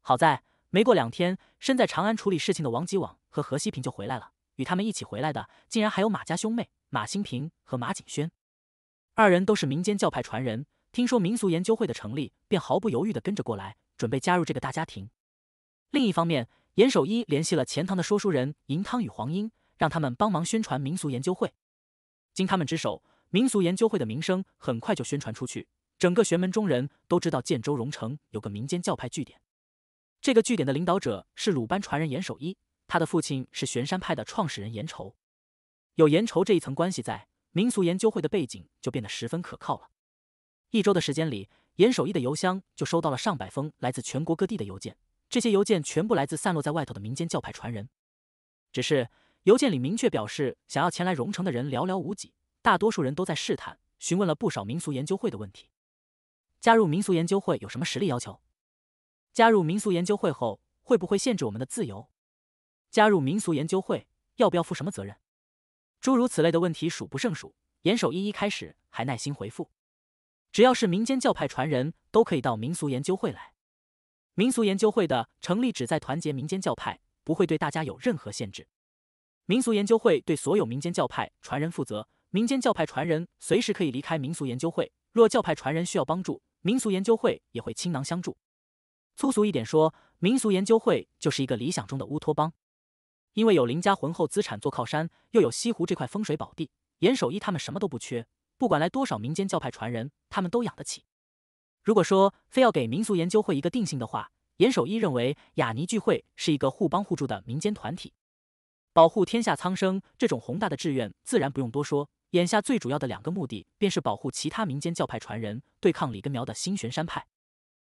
好在没过两天，身在长安处理事情的王吉网和何西平就回来了，与他们一起回来的，竟然还有马家兄妹马新平和马景轩，二人都是民间教派传人。听说民俗研究会的成立，便毫不犹豫地跟着过来，准备加入这个大家庭。另一方面，严守一联系了钱塘的说书人银汤与黄英，让他们帮忙宣传民俗研究会。经他们之手，民俗研究会的名声很快就宣传出去，整个玄门中人都知道建州荣城有个民间教派据点。这个据点的领导者是鲁班传人严守一，他的父亲是玄山派的创始人严愁。有严愁这一层关系在，民俗研究会的背景就变得十分可靠了。一周的时间里，严守一的邮箱就收到了上百封来自全国各地的邮件。这些邮件全部来自散落在外头的民间教派传人。只是邮件里明确表示，想要前来荣城的人寥寥无几，大多数人都在试探，询问了不少民俗研究会的问题。加入民俗研究会有什么实力要求？加入民俗研究会后会不会限制我们的自由？加入民俗研究会要不要负什么责任？诸如此类的问题数不胜数。严守一一开始还耐心回复。只要是民间教派传人都可以到民俗研究会来。民俗研究会的成立旨在团结民间教派，不会对大家有任何限制。民俗研究会对所有民间教派传人负责，民间教派传人随时可以离开民俗研究会。若教派传人需要帮助，民俗研究会也会倾囊相助。粗俗一点说，民俗研究会就是一个理想中的乌托邦。因为有林家浑厚资产做靠山，又有西湖这块风水宝地，严守一他们什么都不缺。不管来多少民间教派传人，他们都养得起。如果说非要给民俗研究会一个定性的话，严守一认为雅尼聚会是一个互帮互助的民间团体，保护天下苍生这种宏大的志愿自然不用多说。眼下最主要的两个目的，便是保护其他民间教派传人，对抗李根苗的新玄山派。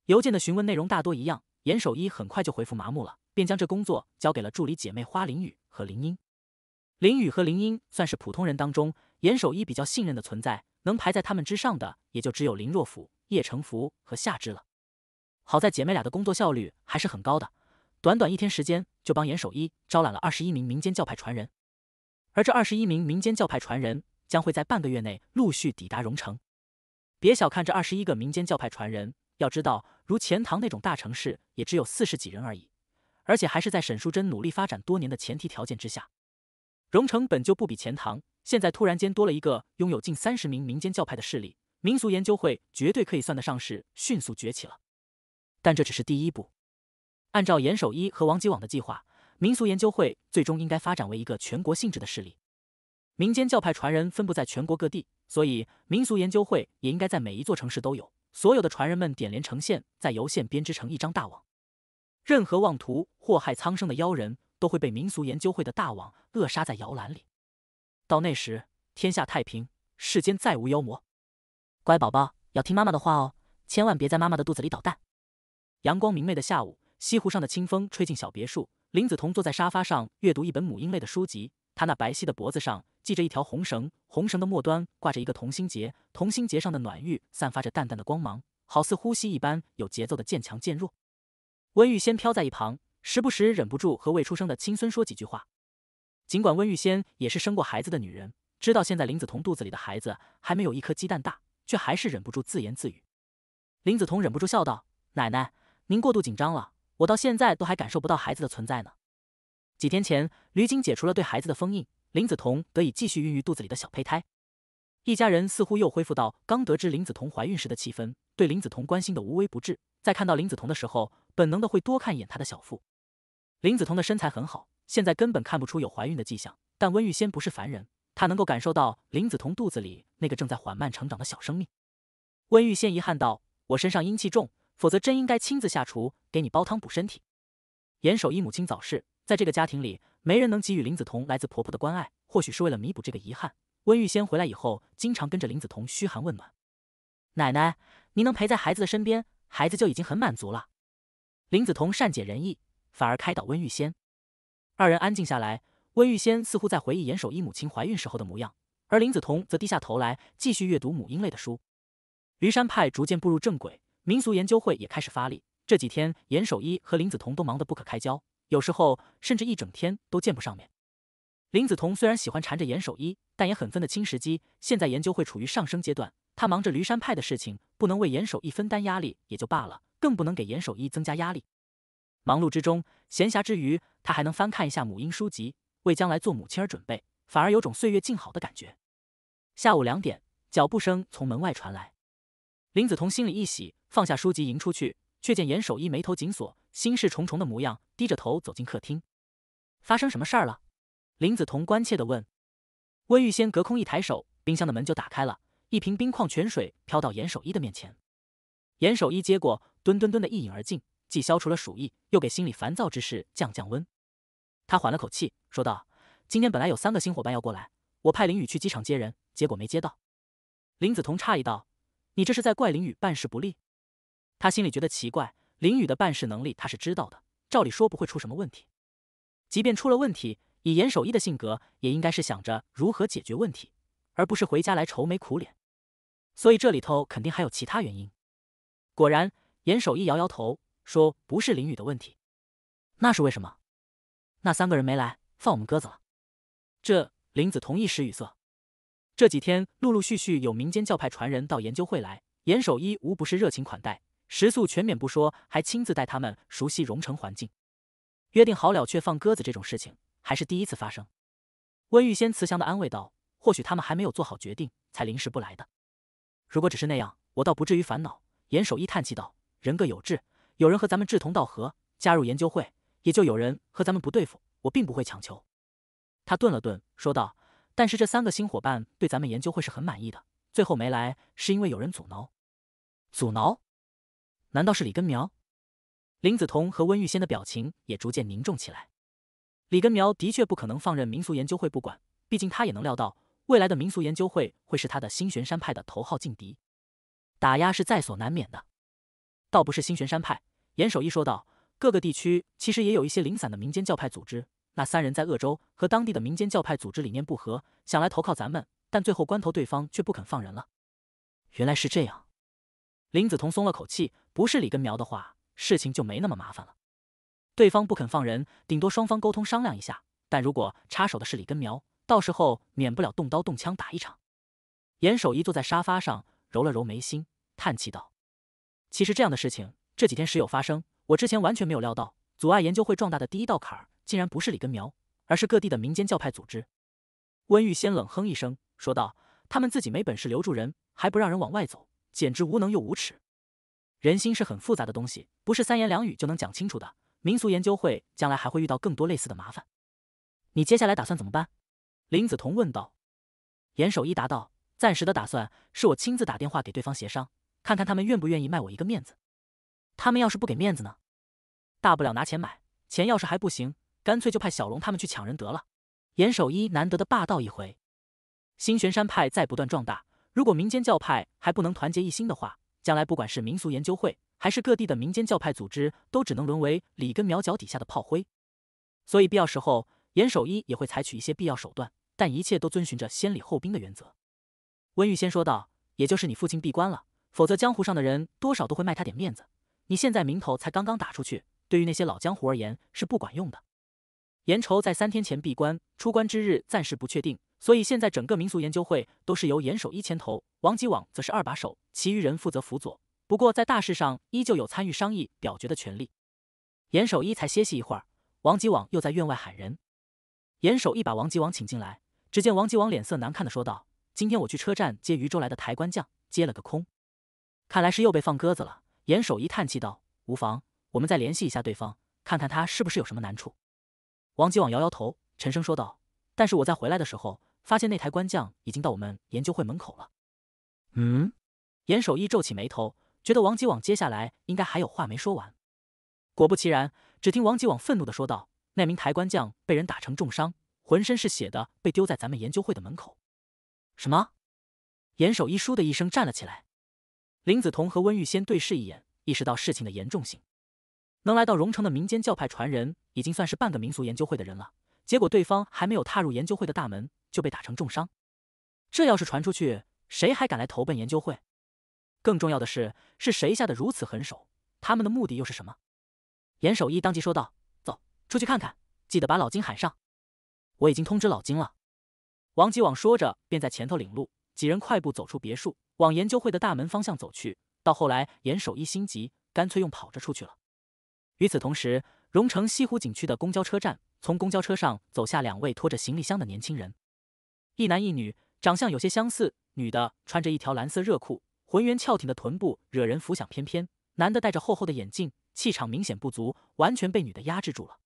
邮件的询问内容大多一样，严守一很快就回复麻木了，便将这工作交给了助理姐妹花林雨和林英。林雨和林英算是普通人当中。严守一比较信任的存在，能排在他们之上的也就只有林若甫、叶成福和夏之了。好在姐妹俩的工作效率还是很高的，短短一天时间就帮严守一招揽了二十一名民间教派传人。而这二十一名民间教派传人将会在半个月内陆续抵达荣城。别小看这二十一个民间教派传人，要知道，如钱塘那种大城市也只有四十几人而已，而且还是在沈淑珍努力发展多年的前提条件之下。荣城本就不比钱塘。现在突然间多了一个拥有近三十名民间教派的势力，民俗研究会绝对可以算得上是迅速崛起了。但这只是第一步。按照严守一和王吉网的计划，民俗研究会最终应该发展为一个全国性质的势力。民间教派传人分布在全国各地，所以民俗研究会也应该在每一座城市都有。所有的传人们点连成线，在由线编织成一张大网。任何妄图祸害苍生的妖人都会被民俗研究会的大网扼杀在摇篮里。到那时，天下太平，世间再无妖魔。乖宝宝，要听妈妈的话哦，千万别在妈妈的肚子里捣蛋。阳光明媚的下午，西湖上的清风吹进小别墅，林子彤坐在沙发上阅读一本母婴类的书籍。她那白皙的脖子上系着一条红绳，红绳的末端挂着一个同心结，同心结上的暖玉散发着淡淡的光芒，好似呼吸一般有节奏的渐强渐弱。温玉仙飘在一旁，时不时忍不住和未出生的亲孙说几句话。尽管温玉仙也是生过孩子的女人，知道现在林子彤肚子里的孩子还没有一颗鸡蛋大，却还是忍不住自言自语。林子彤忍不住笑道：“奶奶，您过度紧张了，我到现在都还感受不到孩子的存在呢。”几天前，吕晶解除了对孩子的封印，林子彤得以继续孕育肚子里的小胚胎。一家人似乎又恢复到刚得知林子彤怀孕时的气氛，对林子彤关心的无微不至。在看到林子彤的时候，本能的会多看一眼她的小腹。林子彤的身材很好。现在根本看不出有怀孕的迹象，但温玉仙不是凡人，她能够感受到林子彤肚子里那个正在缓慢成长的小生命。温玉仙遗憾道：“我身上阴气重，否则真应该亲自下厨给你煲汤补身体。”严守一母亲早逝，在这个家庭里，没人能给予林子彤来自婆婆的关爱。或许是为了弥补这个遗憾，温玉仙回来以后，经常跟着林子彤嘘寒问暖。奶奶，您能陪在孩子的身边，孩子就已经很满足了。林子彤善解人意，反而开导温玉仙。二人安静下来，温玉仙似乎在回忆严守一母亲怀孕时候的模样，而林子彤则低下头来继续阅读母婴类的书。驴山派逐渐步入正轨，民俗研究会也开始发力。这几天，严守一和林子彤都忙得不可开交，有时候甚至一整天都见不上面。林子彤虽然喜欢缠着严守一，但也很分得清时机。现在研究会处于上升阶段，他忙着驴山派的事情，不能为严守一分担压力也就罢了，更不能给严守一增加压力。忙碌之中。闲暇之余，他还能翻看一下母婴书籍，为将来做母亲而准备，反而有种岁月静好的感觉。下午两点，脚步声从门外传来，林子彤心里一喜，放下书籍迎出去，却见严守一眉头紧锁，心事重重的模样，低着头走进客厅。发生什么事儿了？林子彤关切地问。温玉仙隔空一抬手，冰箱的门就打开了，一瓶冰矿泉水飘到严守一的面前。严守一接过，蹲蹲蹲的一饮而尽。既消除了鼠疫，又给心里烦躁之事降降温。他缓了口气，说道：“今天本来有三个新伙伴要过来，我派林雨去机场接人，结果没接到。”林子彤诧异道：“你这是在怪林雨办事不利？”他心里觉得奇怪，林雨的办事能力他是知道的，照理说不会出什么问题。即便出了问题，以严守一的性格，也应该是想着如何解决问题，而不是回家来愁眉苦脸。所以这里头肯定还有其他原因。果然，严守一摇摇头。说不是林雨的问题，那是为什么？那三个人没来，放我们鸽子了。这林子同一时语塞。这几天陆陆续续有民间教派传人到研究会来，严守一无不是热情款待，食宿全免不说，还亲自带他们熟悉荣城环境。约定好了却放鸽子这种事情，还是第一次发生。温玉仙慈祥的安慰道：“或许他们还没有做好决定，才临时不来的。如果只是那样，我倒不至于烦恼。”严守一叹气道：“人各有志。”有人和咱们志同道合，加入研究会，也就有人和咱们不对付。我并不会强求。他顿了顿，说道：“但是这三个新伙伴对咱们研究会是很满意的，最后没来是因为有人阻挠。”阻挠？难道是李根苗？林子桐和温玉仙的表情也逐渐凝重起来。李根苗的确不可能放任民俗研究会不管，毕竟他也能料到未来的民俗研究会会是他的新玄山派的头号劲敌，打压是在所难免的。倒不是新玄山派，严守一说道。各个地区其实也有一些零散的民间教派组织。那三人在鄂州和当地的民间教派组织理念不合，想来投靠咱们，但最后关头对方却不肯放人了。原来是这样，林子彤松了口气。不是李根苗的话，事情就没那么麻烦了。对方不肯放人，顶多双方沟通商量一下；但如果插手的是李根苗，到时候免不了动刀动枪打一场。严守一坐在沙发上，揉了揉眉心，叹气道。其实这样的事情这几天时有发生，我之前完全没有料到，阻碍研究会壮大的第一道坎儿竟然不是李根苗，而是各地的民间教派组织。温玉仙冷哼一声说道：“他们自己没本事留住人，还不让人往外走，简直无能又无耻。”人心是很复杂的东西，不是三言两语就能讲清楚的。民俗研究会将来还会遇到更多类似的麻烦。你接下来打算怎么办？林子彤问道。严守一答道：“暂时的打算是我亲自打电话给对方协商。”看看他们愿不愿意卖我一个面子，他们要是不给面子呢？大不了拿钱买，钱要是还不行，干脆就派小龙他们去抢人得了。严守一难得的霸道一回。新玄山派在不断壮大，如果民间教派还不能团结一心的话，将来不管是民俗研究会还是各地的民间教派组织，都只能沦为李根苗脚底下的炮灰。所以必要时候，严守一也会采取一些必要手段，但一切都遵循着先礼后兵的原则。温玉仙说道：“也就是你父亲闭关了。”否则，江湖上的人多少都会卖他点面子。你现在名头才刚刚打出去，对于那些老江湖而言是不管用的。严愁在三天前闭关，出关之日暂时不确定，所以现在整个民俗研究会都是由严守一牵头，王吉网则是二把手，其余人负责辅佐。不过在大事上依旧有参与商议、表决的权利。严守一才歇息一会儿，王吉网又在院外喊人。严守一把王吉网请进来，只见王吉网脸色难看的说道：“今天我去车站接余州来的抬棺匠，接了个空。”看来是又被放鸽子了。严守一叹气道：“无妨，我们再联系一下对方，看看他是不是有什么难处。”王吉往摇摇头，沉声说道：“但是我在回来的时候，发现那台官将已经到我们研究会门口了。”嗯，严守一皱起眉头，觉得王吉往接下来应该还有话没说完。果不其然，只听王吉往愤怒的说道：“那名抬棺将被人打成重伤，浑身是血的被丢在咱们研究会的门口。”什么？严守一倏的一声站了起来。林子彤和温玉仙对视一眼，意识到事情的严重性。能来到荣城的民间教派传人，已经算是半个民俗研究会的人了。结果对方还没有踏入研究会的大门，就被打成重伤。这要是传出去，谁还敢来投奔研究会？更重要的是，是谁下的如此狠手？他们的目的又是什么？严守一当即说道：“走出去看看，记得把老金喊上。”我已经通知老金了。王吉往说着，便在前头领路。几人快步走出别墅，往研究会的大门方向走去。到后来，严守一心急，干脆用跑着出去了。与此同时，荣城西湖景区的公交车站，从公交车上走下两位拖着行李箱的年轻人，一男一女，长相有些相似。女的穿着一条蓝色热裤，浑圆翘挺的臀部惹人浮想翩翩。男的戴着厚厚的眼镜，气场明显不足，完全被女的压制住了。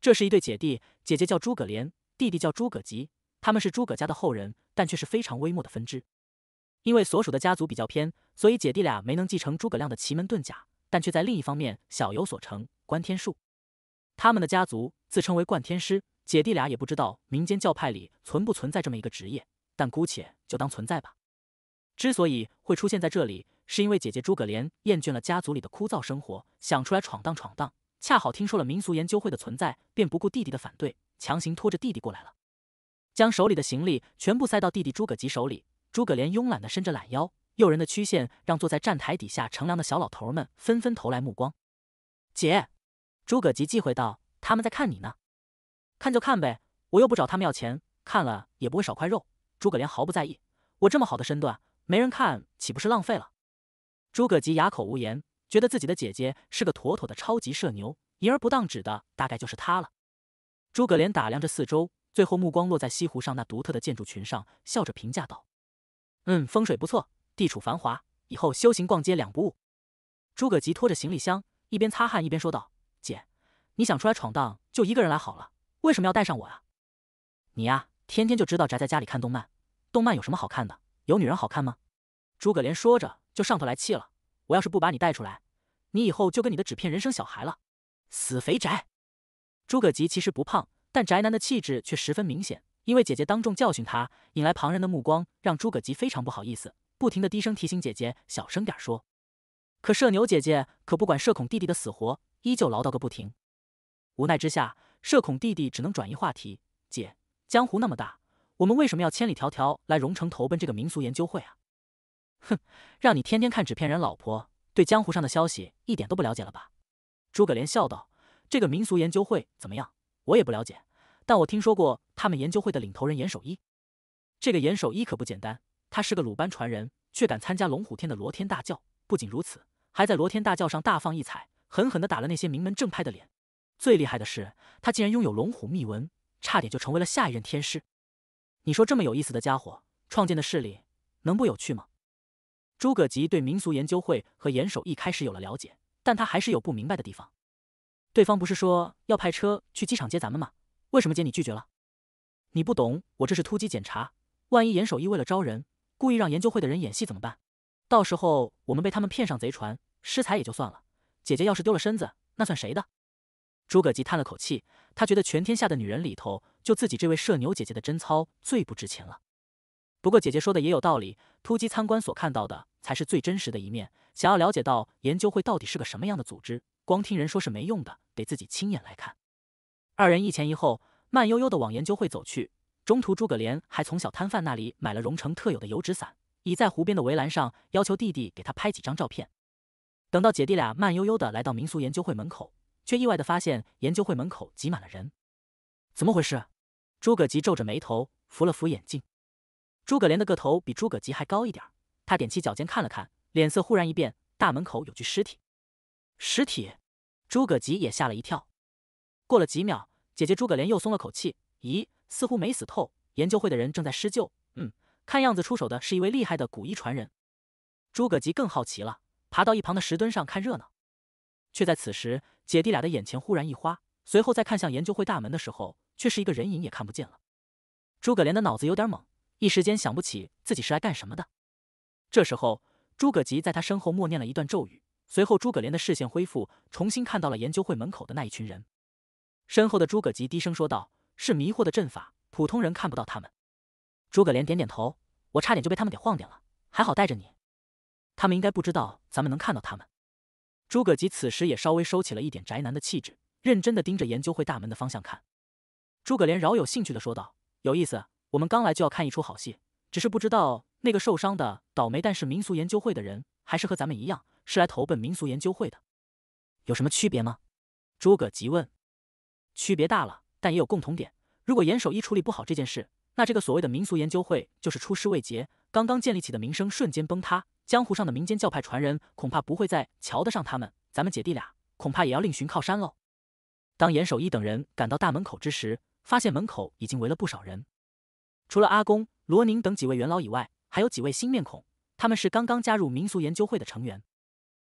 这是一对姐弟，姐姐叫诸葛莲，弟弟叫诸葛吉。他们是诸葛家的后人，但却是非常微末的分支。因为所属的家族比较偏，所以姐弟俩没能继承诸葛亮的奇门遁甲，但却在另一方面小有所成。观天术，他们的家族自称为观天师。姐弟俩也不知道民间教派里存不存在这么一个职业，但姑且就当存在吧。之所以会出现在这里，是因为姐姐诸葛莲厌倦了家族里的枯燥生活，想出来闯荡闯荡。恰好听说了民俗研究会的存在，便不顾弟弟的反对，强行拖着弟弟过来了。将手里的行李全部塞到弟弟诸葛吉手里，诸葛连慵懒地伸着懒腰，诱人的曲线让坐在站台底下乘凉的小老头们纷纷投来目光。姐，诸葛吉忌讳道：“他们在看你呢，看就看呗，我又不找他们要钱，看了也不会少块肉。”诸葛连毫不在意，我这么好的身段，没人看岂不是浪费了？诸葛吉哑口无言，觉得自己的姐姐是个妥妥的超级社牛，言而不当指的大概就是她了。诸葛连打量着四周。最后目光落在西湖上那独特的建筑群上，笑着评价道：“嗯，风水不错，地处繁华，以后修行逛街两不误。”诸葛吉拖着行李箱，一边擦汗一边说道：“姐，你想出来闯荡，就一个人来好了，为什么要带上我啊？你呀，天天就知道宅在家里看动漫，动漫有什么好看的？有女人好看吗？”诸葛连说着就上头来气了：“我要是不把你带出来，你以后就跟你的纸片人生小孩了，死肥宅！”诸葛吉其实不胖。但宅男的气质却十分明显，因为姐姐当众教训他，引来旁人的目光，让诸葛吉非常不好意思，不停的低声提醒姐姐小声点说。可社牛姐姐可不管社恐弟弟的死活，依旧唠叨个不停。无奈之下，社恐弟弟只能转移话题：“姐，江湖那么大，我们为什么要千里迢迢来荣城投奔这个民俗研究会啊？”“哼，让你天天看纸片人老婆，对江湖上的消息一点都不了解了吧？”诸葛连笑道：“这个民俗研究会怎么样？”我也不了解，但我听说过他们研究会的领头人严守一。这个严守一可不简单，他是个鲁班传人，却敢参加龙虎天的罗天大教。不仅如此，还在罗天大教上大放异彩，狠狠的打了那些名门正派的脸。最厉害的是，他竟然拥有龙虎秘文，差点就成为了下一任天师。你说这么有意思的家伙创建的势力，能不有趣吗？诸葛吉对民俗研究会和严守一开始有了了解，但他还是有不明白的地方。对方不是说要派车去机场接咱们吗？为什么接你拒绝了？你不懂，我这是突击检查。万一严守一为了招人，故意让研究会的人演戏怎么办？到时候我们被他们骗上贼船，失财也就算了，姐姐要是丢了身子，那算谁的？诸葛吉叹了口气，他觉得全天下的女人里头，就自己这位射牛姐姐的贞操最不值钱了。不过姐姐说的也有道理，突击参观所看到的才是最真实的一面。想要了解到研究会到底是个什么样的组织。光听人说是没用的，得自己亲眼来看。二人一前一后，慢悠悠地往研究会走去。中途，诸葛连还从小摊贩那里买了荣城特有的油纸伞，倚在湖边的围栏上，要求弟弟给他拍几张照片。等到姐弟俩慢悠悠地来到民俗研究会门口，却意外地发现研究会门口挤满了人。怎么回事？诸葛吉皱着眉头，扶了扶眼镜。诸葛连的个头比诸葛吉还高一点，他踮起脚尖看了看，脸色忽然一变：大门口有具尸体。尸体，诸葛吉也吓了一跳。过了几秒，姐姐诸葛莲又松了口气。咦，似乎没死透。研究会的人正在施救。嗯，看样子出手的是一位厉害的古医传人。诸葛吉更好奇了，爬到一旁的石墩上看热闹。却在此时，姐弟俩的眼前忽然一花，随后再看向研究会大门的时候，却是一个人影也看不见了。诸葛莲的脑子有点懵，一时间想不起自己是来干什么的。这时候，诸葛吉在他身后默念了一段咒语。随后，诸葛连的视线恢复，重新看到了研究会门口的那一群人。身后的诸葛吉低声说道：“是迷惑的阵法，普通人看不到他们。”诸葛连点点头：“我差点就被他们给晃点了，还好带着你。他们应该不知道咱们能看到他们。”诸葛吉此时也稍微收起了一点宅男的气质，认真的盯着研究会大门的方向看。诸葛连饶有兴趣的说道：“有意思，我们刚来就要看一出好戏。只是不知道那个受伤的倒霉但是民俗研究会的人，还是和咱们一样？”是来投奔民俗研究会的，有什么区别吗？诸葛急问。区别大了，但也有共同点。如果严守一处理不好这件事，那这个所谓的民俗研究会就是出师未捷，刚刚建立起的名声瞬间崩塌。江湖上的民间教派传人恐怕不会再瞧得上他们，咱们姐弟俩恐怕也要另寻靠山喽。当严守一等人赶到大门口之时，发现门口已经围了不少人。除了阿公、罗宁等几位元老以外，还有几位新面孔，他们是刚刚加入民俗研究会的成员。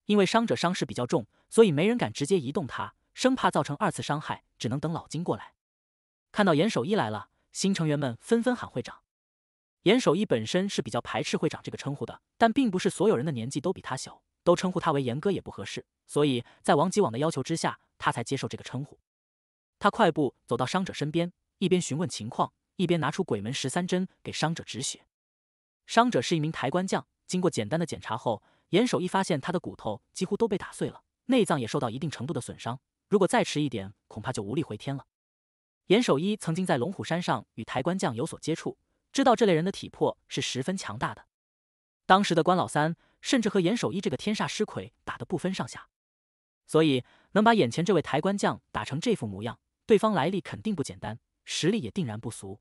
因为伤者伤势比较重，所以没人敢直接移动他，生怕造成二次伤害，只能等老金过来。看到严守一来了，新成员们纷纷喊会长。严守一本身是比较排斥会长这个称呼的，但并不是所有人的年纪都比他小，都称呼他为严哥也不合适，所以在王吉网的要求之下，他才接受这个称呼。他快步走到伤者身边，一边询问情况，一边拿出鬼门十三针给伤者止血。伤者是一名抬棺匠，经过简单的检查后。严守一发现他的骨头几乎都被打碎了，内脏也受到一定程度的损伤。如果再迟一点，恐怕就无力回天了。严守一曾经在龙虎山上与抬棺匠有所接触，知道这类人的体魄是十分强大的。当时的关老三甚至和严守一这个天煞尸魁打得不分上下，所以能把眼前这位抬棺匠打成这副模样，对方来历肯定不简单，实力也定然不俗。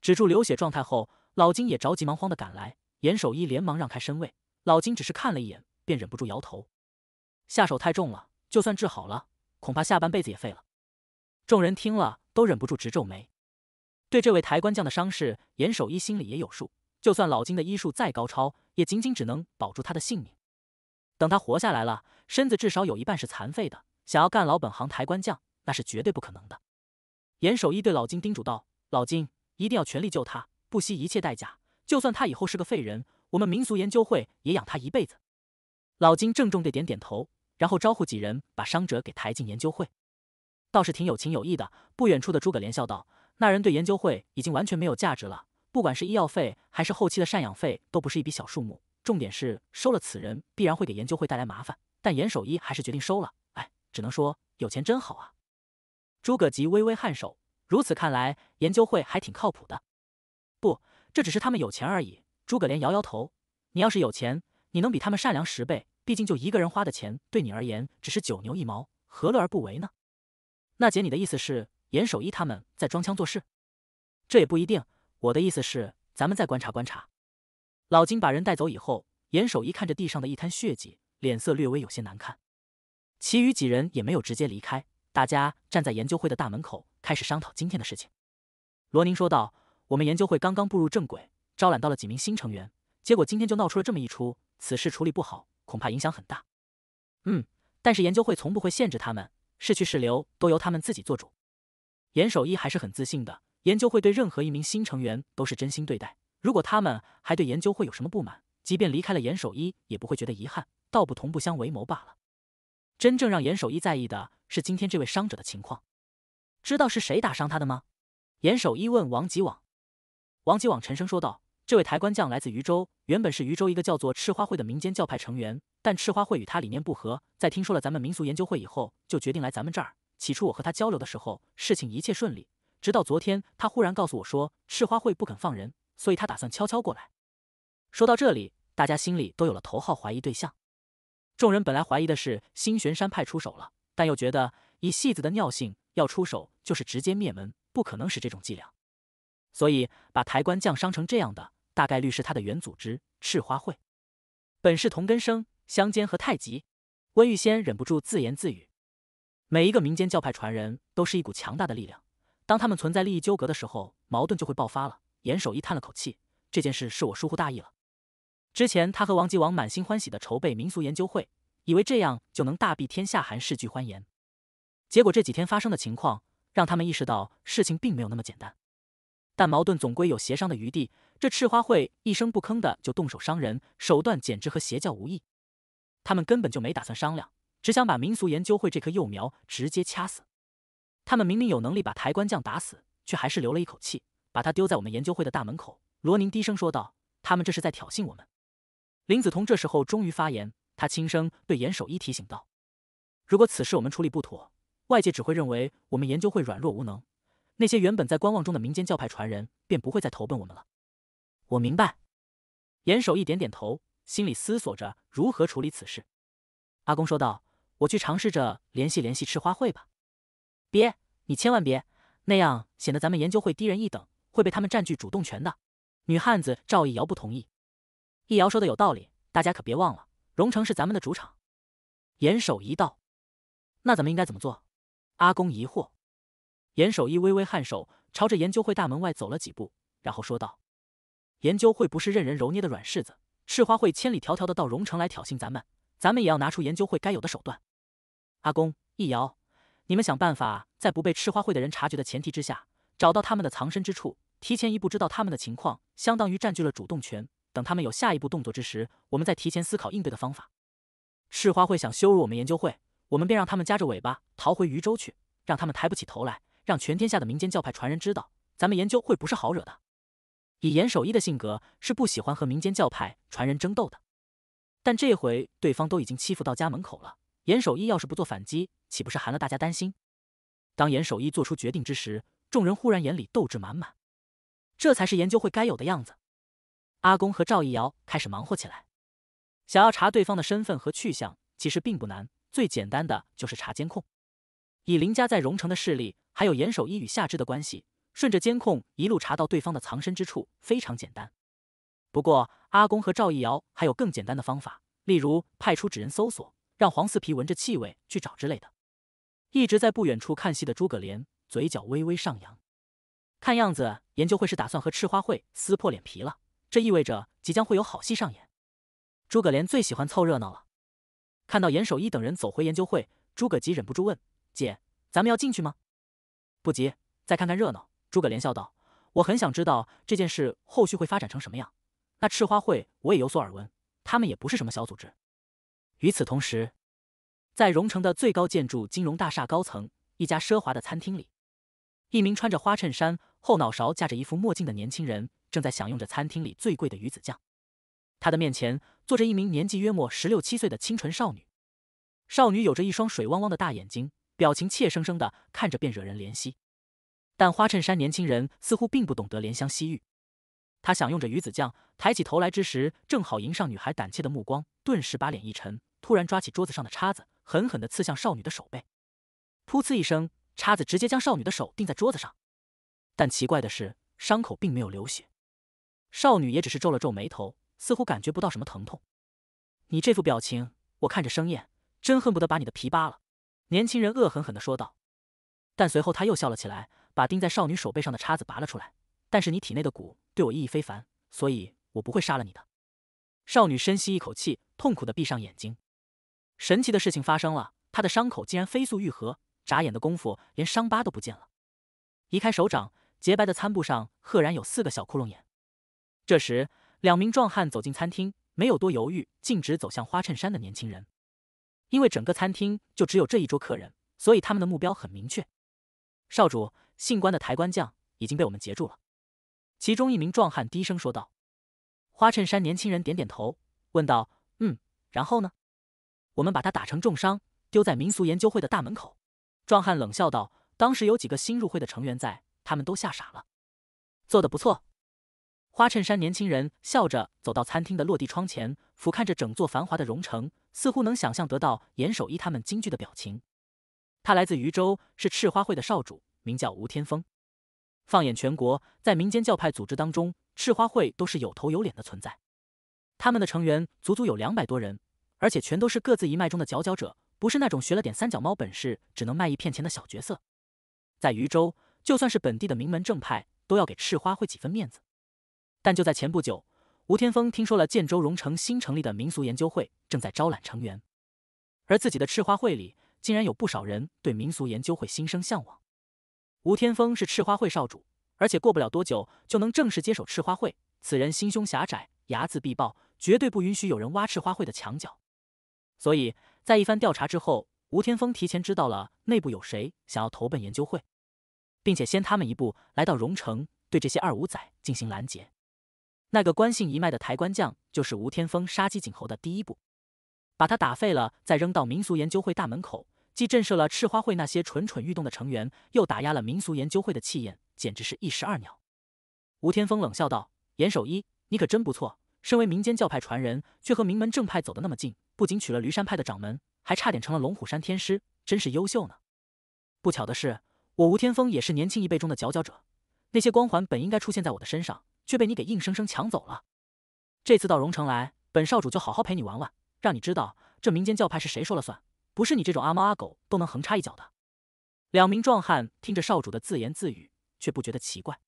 止住流血状态后，老金也着急忙慌地赶来。严守一连忙让开身位。老金只是看了一眼，便忍不住摇头：“下手太重了，就算治好了，恐怕下半辈子也废了。”众人听了都忍不住直皱眉。对这位抬棺匠的伤势，严守一心里也有数。就算老金的医术再高超，也仅仅只能保住他的性命。等他活下来了，身子至少有一半是残废的，想要干老本行抬棺匠，那是绝对不可能的。严守一对老金叮嘱道：“老金，一定要全力救他，不惜一切代价。就算他以后是个废人。”我们民俗研究会也养他一辈子。老金郑重地点点头，然后招呼几人把伤者给抬进研究会，倒是挺有情有义的。不远处的诸葛连笑道：“那人对研究会已经完全没有价值了，不管是医药费还是后期的赡养费，都不是一笔小数目。重点是收了此人，必然会给研究会带来麻烦。但严守一还是决定收了。哎，只能说有钱真好啊。”诸葛吉微微颔首，如此看来，研究会还挺靠谱的。不，这只是他们有钱而已。诸葛连摇摇头：“你要是有钱，你能比他们善良十倍。毕竟就一个人花的钱，对你而言只是九牛一毛，何乐而不为呢？”那姐，你的意思是严守一他们在装腔作势？这也不一定。我的意思是，咱们再观察观察。老金把人带走以后，严守一看着地上的一滩血迹，脸色略微有些难看。其余几人也没有直接离开，大家站在研究会的大门口开始商讨今天的事情。罗宁说道：“我们研究会刚刚步入正轨。”招揽到了几名新成员，结果今天就闹出了这么一出。此事处理不好，恐怕影响很大。嗯，但是研究会从不会限制他们，是去是留都由他们自己做主。严守一还是很自信的，研究会对任何一名新成员都是真心对待。如果他们还对研究会有什么不满，即便离开了严守一也不会觉得遗憾。道不同不相为谋罢了。真正让严守一在意的是今天这位伤者的情况。知道是谁打伤他的吗？严守一问王吉网。王吉网沉声说道。这位抬棺匠来自渝州，原本是渝州一个叫做赤花会的民间教派成员，但赤花会与他理念不合，在听说了咱们民俗研究会以后，就决定来咱们这儿。起初我和他交流的时候，事情一切顺利，直到昨天，他忽然告诉我说，赤花会不肯放人，所以他打算悄悄过来。说到这里，大家心里都有了头号怀疑对象。众人本来怀疑的是新玄山派出手了，但又觉得以戏子的尿性，要出手就是直接灭门，不可能使这种伎俩，所以把抬棺匠伤成这样的。大概率是他的原组织赤花会，本是同根生，相煎何太急。温玉仙忍不住自言自语。每一个民间教派传人都是一股强大的力量，当他们存在利益纠葛的时候，矛盾就会爆发了。严守一叹了口气，这件事是我疏忽大意了。之前他和王吉王满心欢喜的筹备民俗研究会，以为这样就能大庇天下寒士俱欢颜，结果这几天发生的情况让他们意识到事情并没有那么简单。但矛盾总归有协商的余地。这赤花会一声不吭的就动手伤人，手段简直和邪教无异。他们根本就没打算商量，只想把民俗研究会这棵幼苗直接掐死。他们明明有能力把抬棺匠打死，却还是留了一口气，把他丢在我们研究会的大门口。罗宁低声说道：“他们这是在挑衅我们。”林子彤这时候终于发言，他轻声对严守一提醒道：“如果此事我们处理不妥，外界只会认为我们研究会软弱无能。那些原本在观望中的民间教派传人便不会再投奔我们了。”我明白，严守一点点头，心里思索着如何处理此事。阿公说道：“我去尝试着联系联系赤花会吧。”“别，你千万别，那样显得咱们研究会低人一等，会被他们占据主动权的。”女汉子赵易瑶不同意。易瑶说的有道理，大家可别忘了，荣城是咱们的主场。严守一道：“那咱们应该怎么做？”阿公疑惑。严守一微微颔首，朝着研究会大门外走了几步，然后说道。研究会不是任人揉捏的软柿子，赤花会千里迢迢的到荣城来挑衅咱们，咱们也要拿出研究会该有的手段。阿公，易遥，你们想办法在不被赤花会的人察觉的前提之下，找到他们的藏身之处，提前一步知道他们的情况，相当于占据了主动权。等他们有下一步动作之时，我们再提前思考应对的方法。赤花会想羞辱我们研究会，我们便让他们夹着尾巴逃回渝州去，让他们抬不起头来，让全天下的民间教派传人知道，咱们研究会不是好惹的。以严守一的性格，是不喜欢和民间教派传人争斗的。但这回对方都已经欺负到家门口了，严守一要是不做反击，岂不是寒了大家担心？当严守一做出决定之时，众人忽然眼里斗志满满，这才是研究会该有的样子。阿公和赵一瑶开始忙活起来，想要查对方的身份和去向，其实并不难。最简单的就是查监控。以林家在荣城的势力，还有严守一与夏至的关系。顺着监控一路查到对方的藏身之处非常简单，不过阿公和赵一瑶还有更简单的方法，例如派出纸人搜索，让黄四皮闻着气味去找之类的。一直在不远处看戏的诸葛连嘴角微微上扬，看样子研究会是打算和赤花会撕破脸皮了，这意味着即将会有好戏上演。诸葛连最喜欢凑热闹了，看到严守一等人走回研究会，诸葛吉忍不住问：“姐，咱们要进去吗？”“不急，再看看热闹。”诸葛连笑道：“我很想知道这件事后续会发展成什么样。那赤花会我也有所耳闻，他们也不是什么小组织。”与此同时，在荣城的最高建筑金融大厦高层，一家奢华的餐厅里，一名穿着花衬衫、后脑勺架着一副墨镜的年轻人正在享用着餐厅里最贵的鱼子酱。他的面前坐着一名年纪约莫十六七岁的清纯少女，少女有着一双水汪汪的大眼睛，表情怯生生的看着，便惹人怜惜。但花衬衫年轻人似乎并不懂得怜香惜玉，他享用着鱼子酱，抬起头来之时，正好迎上女孩胆怯的目光，顿时把脸一沉，突然抓起桌子上的叉子，狠狠的刺向少女的手背。噗呲一声，叉子直接将少女的手钉在桌子上。但奇怪的是，伤口并没有流血，少女也只是皱了皱眉头，似乎感觉不到什么疼痛。你这副表情，我看着生厌，真恨不得把你的皮扒了。”年轻人恶狠狠的说道。但随后他又笑了起来。把钉在少女手背上的叉子拔了出来，但是你体内的骨对我意义非凡，所以我不会杀了你的。少女深吸一口气，痛苦的闭上眼睛。神奇的事情发生了，她的伤口竟然飞速愈合，眨眼的功夫，连伤疤都不见了。移开手掌，洁白的餐布上赫然有四个小窟窿眼。这时，两名壮汉走进餐厅，没有多犹豫，径直走向花衬衫的年轻人。因为整个餐厅就只有这一桌客人，所以他们的目标很明确。少主。姓关的抬棺匠已经被我们截住了，其中一名壮汉低声说道。花衬衫年轻人点点头，问道：“嗯，然后呢？”我们把他打成重伤，丢在民俗研究会的大门口。壮汉冷笑道：“当时有几个新入会的成员在，他们都吓傻了。”做得不错。花衬衫年轻人笑着走到餐厅的落地窗前，俯瞰着整座繁华的荣城，似乎能想象得到严守一他们惊惧的表情。他来自渝州，是赤花会的少主。名叫吴天峰。放眼全国，在民间教派组织当中，赤花会都是有头有脸的存在。他们的成员足足有两百多人，而且全都是各自一脉中的佼佼者，不是那种学了点三脚猫本事只能卖艺骗钱的小角色。在渝州，就算是本地的名门正派，都要给赤花会几分面子。但就在前不久，吴天峰听说了建州荣城新成立的民俗研究会正在招揽成员，而自己的赤花会里，竟然有不少人对民俗研究会心生向往。吴天峰是赤花会少主，而且过不了多久就能正式接手赤花会。此人心胸狭窄，睚眦必报，绝对不允许有人挖赤花会的墙角。所以在一番调查之后，吴天峰提前知道了内部有谁想要投奔研究会，并且先他们一步来到荣城，对这些二五仔进行拦截。那个关姓一脉的抬棺匠，就是吴天峰杀鸡儆猴的第一步，把他打废了，再扔到民俗研究会大门口。既震慑了赤花会那些蠢蠢欲动的成员，又打压了民俗研究会的气焰，简直是一石二鸟。吴天峰冷笑道：“严守一，你可真不错，身为民间教派传人，却和名门正派走得那么近，不仅娶了驴山派的掌门，还差点成了龙虎山天师，真是优秀呢。不巧的是，我吴天峰也是年轻一辈中的佼佼者，那些光环本应该出现在我的身上，却被你给硬生生抢走了。这次到荣城来，本少主就好好陪你玩玩，让你知道这民间教派是谁说了算。”不是你这种阿猫阿狗都能横插一脚的。两名壮汉听着少主的自言自语，却不觉得奇怪。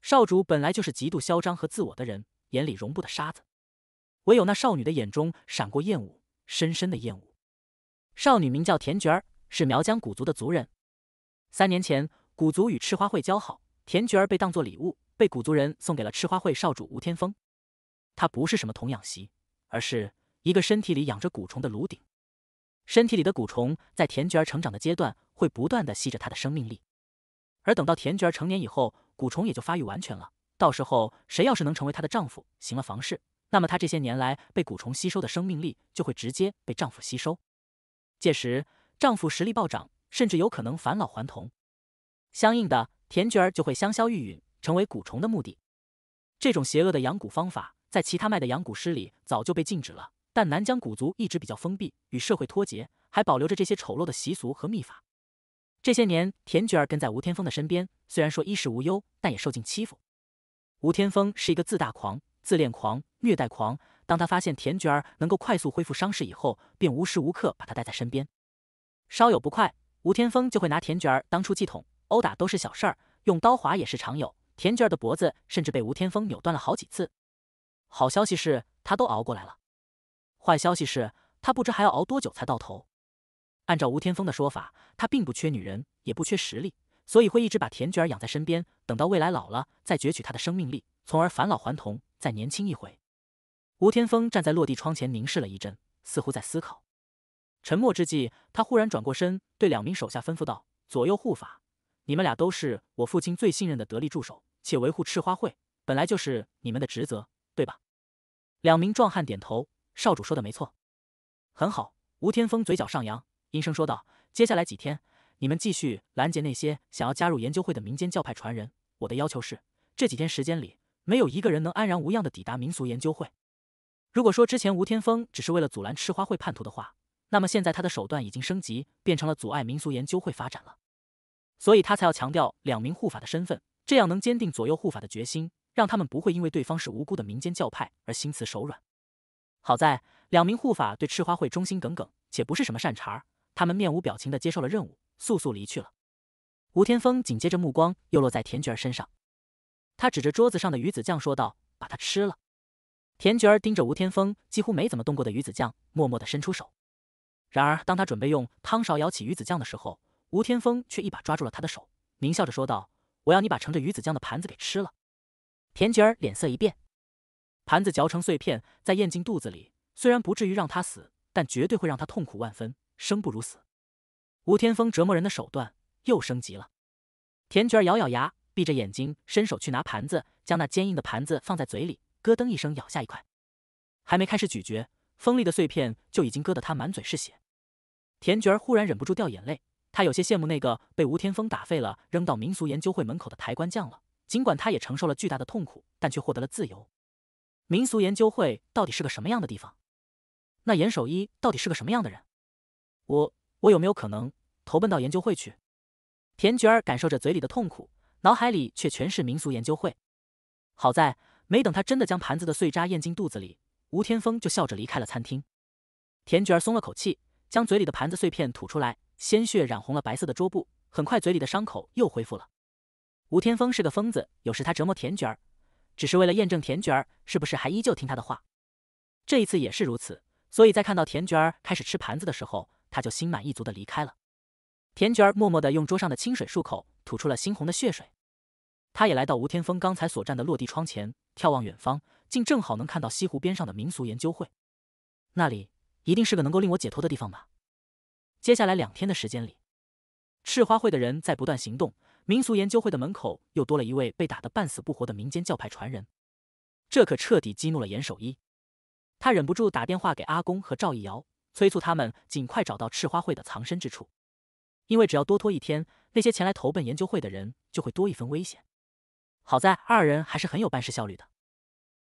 少主本来就是极度嚣张和自我的人，眼里容不得沙子。唯有那少女的眼中闪过厌恶，深深的厌恶。少女名叫田菊儿，是苗疆古族的族人。三年前，古族与赤花会交好，田菊儿被当做礼物，被古族人送给了赤花会少主吴天风。她不是什么童养媳，而是一个身体里养着蛊虫的炉鼎。身体里的蛊虫在田菊儿成长的阶段，会不断的吸着她的生命力，而等到田菊儿成年以后，蛊虫也就发育完全了。到时候，谁要是能成为她的丈夫，行了房事，那么她这些年来被蛊虫吸收的生命力，就会直接被丈夫吸收。届时，丈夫实力暴涨，甚至有可能返老还童，相应的，田菊儿就会香消玉殒，成为蛊虫的目的。这种邪恶的养蛊方法，在其他脉的养蛊师里早就被禁止了。但南疆古族一直比较封闭，与社会脱节，还保留着这些丑陋的习俗和秘法。这些年，田菊儿跟在吴天峰的身边，虽然说衣食无忧，但也受尽欺负。吴天峰是一个自大狂、自恋狂、虐待狂。当他发现田菊儿能够快速恢复伤势以后，便无时无刻把她带在身边。稍有不快，吴天峰就会拿田菊儿当出气筒，殴打都是小事儿，用刀划也是常有。田菊儿的脖子甚至被吴天峰扭断了好几次。好消息是，他都熬过来了。坏消息是，他不知还要熬多久才到头。按照吴天风的说法，他并不缺女人，也不缺实力，所以会一直把田卷儿养在身边，等到未来老了再攫取他的生命力，从而返老还童，再年轻一回。吴天风站在落地窗前凝视了一阵，似乎在思考。沉默之际，他忽然转过身，对两名手下吩咐道：“左右护法，你们俩都是我父亲最信任的得力助手，且维护赤花会本来就是你们的职责，对吧？”两名壮汉点头。少主说的没错，很好。吴天峰嘴角上扬，阴声说道：“接下来几天，你们继续拦截那些想要加入研究会的民间教派传人。我的要求是，这几天时间里，没有一个人能安然无恙的抵达民俗研究会。如果说之前吴天峰只是为了阻拦吃花会叛徒的话，那么现在他的手段已经升级，变成了阻碍民俗研究会发展了。所以他才要强调两名护法的身份，这样能坚定左右护法的决心，让他们不会因为对方是无辜的民间教派而心慈手软。”好在两名护法对赤花会忠心耿耿，且不是什么善茬儿。他们面无表情地接受了任务，速速离去了。吴天峰紧接着目光又落在田菊儿身上，他指着桌子上的鱼子酱说道：“把它吃了。”田菊儿盯着吴天峰几乎没怎么动过的鱼子酱，默默地伸出手。然而，当他准备用汤勺舀起鱼子酱的时候，吴天峰却一把抓住了他的手，狞笑着说道：“我要你把盛着鱼子酱的盘子给吃了。”田菊儿脸色一变。盘子嚼成碎片，再咽进肚子里，虽然不至于让他死，但绝对会让他痛苦万分，生不如死。吴天峰折磨人的手段又升级了。田菊儿咬咬牙，闭着眼睛，伸手去拿盘子，将那坚硬的盘子放在嘴里，咯噔一声咬下一块。还没开始咀嚼，锋利的碎片就已经割得他满嘴是血。田菊儿忽然忍不住掉眼泪，他有些羡慕那个被吴天峰打废了、扔到民俗研究会门口的抬棺匠了。尽管他也承受了巨大的痛苦，但却获得了自由。民俗研究会到底是个什么样的地方？那严守一到底是个什么样的人？我我有没有可能投奔到研究会去？田菊儿感受着嘴里的痛苦，脑海里却全是民俗研究会。好在没等他真的将盘子的碎渣咽进肚子里，吴天峰就笑着离开了餐厅。田菊儿松了口气，将嘴里的盘子碎片吐出来，鲜血染红了白色的桌布。很快，嘴里的伤口又恢复了。吴天峰是个疯子，有时他折磨田菊儿。只是为了验证田菊儿是不是还依旧听他的话，这一次也是如此。所以在看到田菊儿开始吃盘子的时候，他就心满意足的离开了。田菊儿默默的用桌上的清水漱口，吐出了猩红的血水。他也来到吴天峰刚才所站的落地窗前，眺望远方，竟正好能看到西湖边上的民俗研究会。那里一定是个能够令我解脱的地方吧。接下来两天的时间里，赤花会的人在不断行动。民俗研究会的门口又多了一位被打得半死不活的民间教派传人，这可彻底激怒了严守一。他忍不住打电话给阿公和赵一瑶，催促他们尽快找到赤花会的藏身之处。因为只要多拖一天，那些前来投奔研究会的人就会多一分危险。好在二人还是很有办事效率的。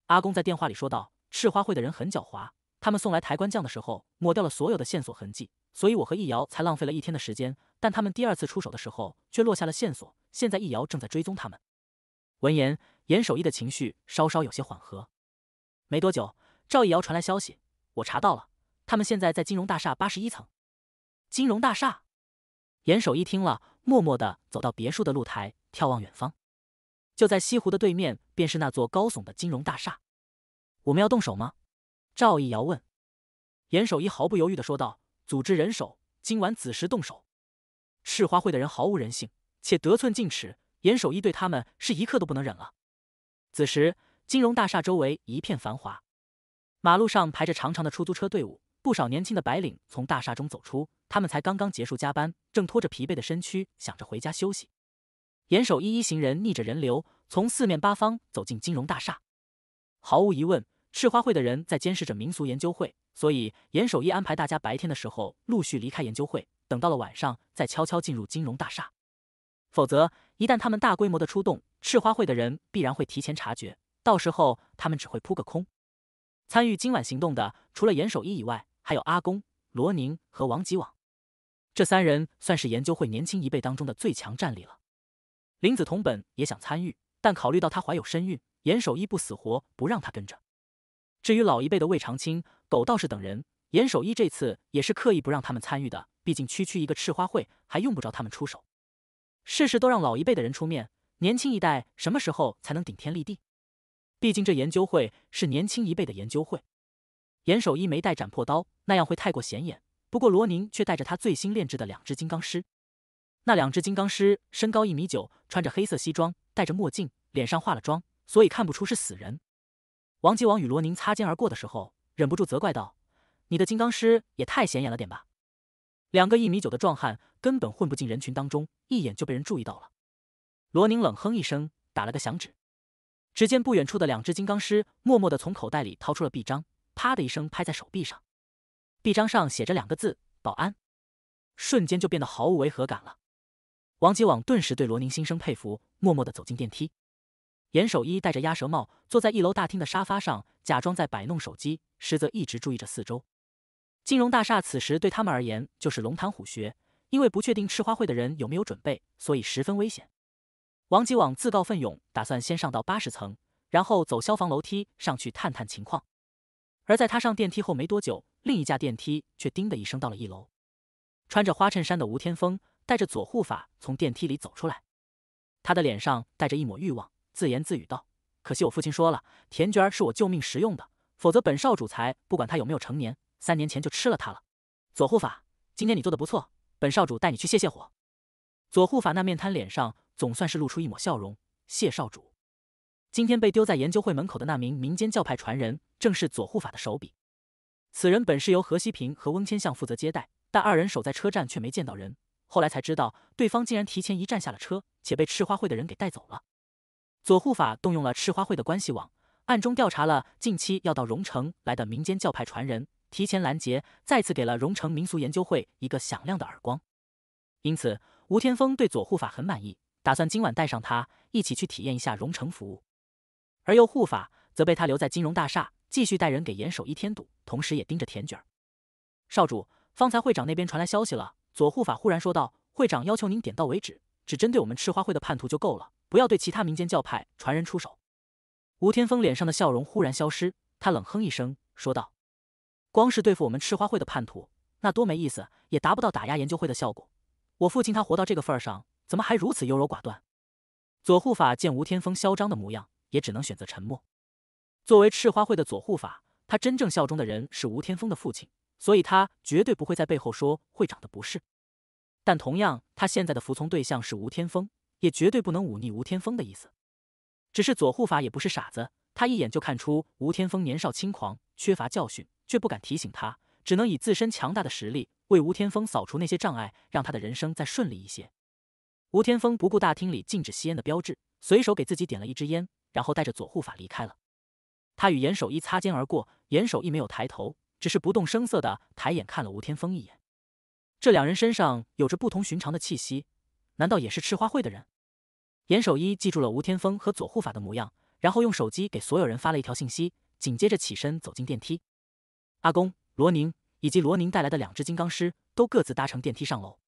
阿公在电话里说道：“赤花会的人很狡猾，他们送来抬棺匠的时候，抹掉了所有的线索痕迹。”所以我和易遥才浪费了一天的时间，但他们第二次出手的时候却落下了线索。现在易遥正在追踪他们。闻言，严守一的情绪稍稍有些缓和。没多久，赵易遥传来消息，我查到了，他们现在在金融大厦八十一层。金融大厦。严守一听了，默默的走到别墅的露台，眺望远方。就在西湖的对面，便是那座高耸的金融大厦。我们要动手吗？赵易遥问。严守一毫不犹豫的说道。组织人手，今晚子时动手。赤花会的人毫无人性，且得寸进尺。严守一对他们是一刻都不能忍了。子时，金融大厦周围一片繁华，马路上排着长长的出租车队伍，不少年轻的白领从大厦中走出，他们才刚刚结束加班，正拖着疲惫的身躯想着回家休息。严守一一行人逆着人流，从四面八方走进金融大厦。毫无疑问。赤花会的人在监视着民俗研究会，所以严守一安排大家白天的时候陆续离开研究会，等到了晚上再悄悄进入金融大厦。否则，一旦他们大规模的出动，赤花会的人必然会提前察觉，到时候他们只会扑个空。参与今晚行动的除了严守一以外，还有阿公、罗宁和王吉网，这三人算是研究会年轻一辈当中的最强战力了。林子彤本也想参与，但考虑到她怀有身孕，严守一不死活不让她跟着。至于老一辈的魏长青、狗道士等人，严守一这次也是刻意不让他们参与的。毕竟区区一个赤花会，还用不着他们出手。事事都让老一辈的人出面，年轻一代什么时候才能顶天立地？毕竟这研究会是年轻一辈的研究会。严守一没带斩破刀，那样会太过显眼。不过罗宁却带着他最新炼制的两只金刚狮。那两只金刚狮身高一米九，穿着黑色西装，戴着墨镜，脸上化了妆，所以看不出是死人。王吉王与罗宁擦肩而过的时候，忍不住责怪道：“你的金刚师也太显眼了点吧？”两个一米九的壮汉根本混不进人群当中，一眼就被人注意到了。罗宁冷哼一声，打了个响指，只见不远处的两只金刚师默默地从口袋里掏出了臂章，啪的一声拍在手臂上，臂章上写着两个字“保安”，瞬间就变得毫无违和感了。王吉往顿时对罗宁心生佩服，默默地走进电梯。严守一戴着鸭舌帽，坐在一楼大厅的沙发上，假装在摆弄手机，实则一直注意着四周。金融大厦此时对他们而言就是龙潭虎穴，因为不确定吃花会的人有没有准备，所以十分危险。王吉网自告奋勇，打算先上到八十层，然后走消防楼梯上去探探情况。而在他上电梯后没多久，另一架电梯却叮的一声到了一楼。穿着花衬衫的吴天风带着左护法从电梯里走出来，他的脸上带着一抹欲望。自言自语道：“可惜我父亲说了，田娟儿是我救命时用的，否则本少主才不管他有没有成年，三年前就吃了他了。”左护法，今天你做的不错，本少主带你去泄泄火。左护法那面瘫脸上总算是露出一抹笑容，谢少主。今天被丢在研究会门口的那名民间教派传人，正是左护法的手笔。此人本是由何西平和翁千相负责接待，但二人守在车站却没见到人，后来才知道对方竟然提前一站下了车，且被赤花会的人给带走了。左护法动用了赤花会的关系网，暗中调查了近期要到荣城来的民间教派传人，提前拦截，再次给了荣城民俗研究会一个响亮的耳光。因此，吴天峰对左护法很满意，打算今晚带上他一起去体验一下荣城服务。而右护法则被他留在金融大厦，继续带人给严守一添堵，同时也盯着田卷儿。少主，方才会长那边传来消息了。左护法忽然说道：“会长要求您点到为止，只针对我们赤花会的叛徒就够了。”不要对其他民间教派传人出手。吴天峰脸上的笑容忽然消失，他冷哼一声说道：“光是对付我们赤花会的叛徒，那多没意思，也达不到打压研究会的效果。我父亲他活到这个份上，怎么还如此优柔寡断？”左护法见吴天峰嚣张的模样，也只能选择沉默。作为赤花会的左护法，他真正效忠的人是吴天峰的父亲，所以他绝对不会在背后说会长的不是。但同样，他现在的服从对象是吴天峰。也绝对不能忤逆吴天风的意思。只是左护法也不是傻子，他一眼就看出吴天风年少轻狂，缺乏教训，却不敢提醒他，只能以自身强大的实力为吴天风扫除那些障碍，让他的人生再顺利一些。吴天风不顾大厅里禁止吸烟的标志，随手给自己点了一支烟，然后带着左护法离开了。他与严守一擦肩而过，严守一没有抬头，只是不动声色地抬眼看了吴天风一眼。这两人身上有着不同寻常的气息。难道也是赤花会的人？严守一记住了吴天峰和左护法的模样，然后用手机给所有人发了一条信息。紧接着起身走进电梯。阿公、罗宁以及罗宁带来的两只金刚狮都各自搭乘电梯上楼。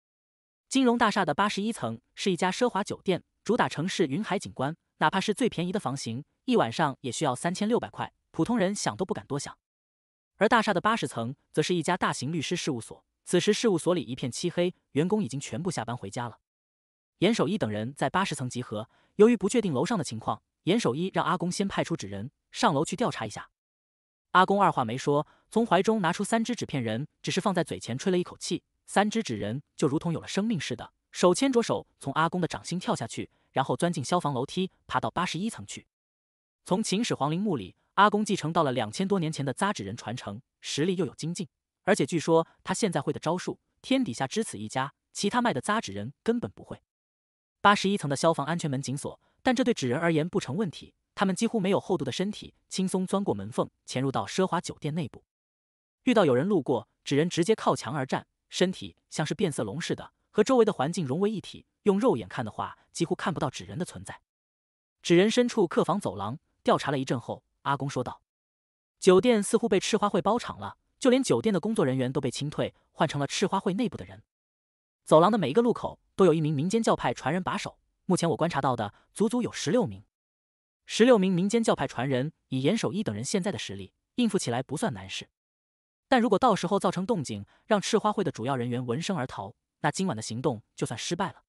金融大厦的八十一层是一家奢华酒店，主打城市云海景观，哪怕是最便宜的房型，一晚上也需要三千六百块，普通人想都不敢多想。而大厦的八十层则是一家大型律师事务所，此时事务所里一片漆黑，员工已经全部下班回家了。严守一等人在八十层集合，由于不确定楼上的情况，严守一让阿公先派出纸人上楼去调查一下。阿公二话没说，从怀中拿出三只纸片人，只是放在嘴前吹了一口气，三只纸人就如同有了生命似的，手牵着手从阿公的掌心跳下去，然后钻进消防楼梯，爬到八十一层去。从秦始皇陵墓里，阿公继承到了两千多年前的扎纸人传承，实力又有精进，而且据说他现在会的招数，天底下只此一家，其他卖的扎纸人根本不会。八十一层的消防安全门紧锁，但这对纸人而言不成问题。他们几乎没有厚度的身体，轻松钻过门缝，潜入到奢华酒店内部。遇到有人路过，纸人直接靠墙而站，身体像是变色龙似的，和周围的环境融为一体。用肉眼看的话，几乎看不到纸人的存在。纸人身处客房走廊，调查了一阵后，阿公说道：“酒店似乎被赤花会包场了，就连酒店的工作人员都被清退，换成了赤花会内部的人。”走廊的每一个路口都有一名民间教派传人把守，目前我观察到的足足有十六名。十六名民间教派传人，以严守一等人现在的实力，应付起来不算难事。但如果到时候造成动静，让赤花会的主要人员闻声而逃，那今晚的行动就算失败了。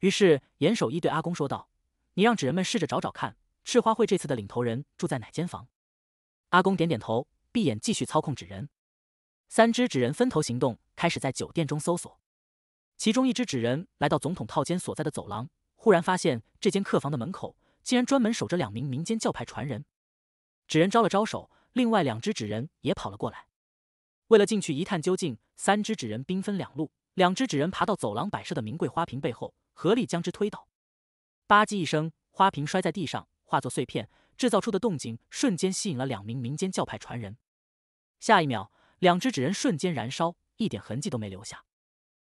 于是严守一对阿公说道：“你让纸人们试着找找看，赤花会这次的领头人住在哪间房？”阿公点点头，闭眼继续操控纸人。三只纸人分头行动，开始在酒店中搜索。其中一只纸人来到总统套间所在的走廊，忽然发现这间客房的门口竟然专门守着两名民间教派传人。纸人招了招手，另外两只纸人也跑了过来。为了进去一探究竟，三只纸人兵分两路，两只纸人爬到走廊摆设的名贵花瓶背后，合力将之推倒。吧唧一声，花瓶摔在地上，化作碎片。制造出的动静瞬间吸引了两名民间教派传人。下一秒，两只纸人瞬间燃烧，一点痕迹都没留下。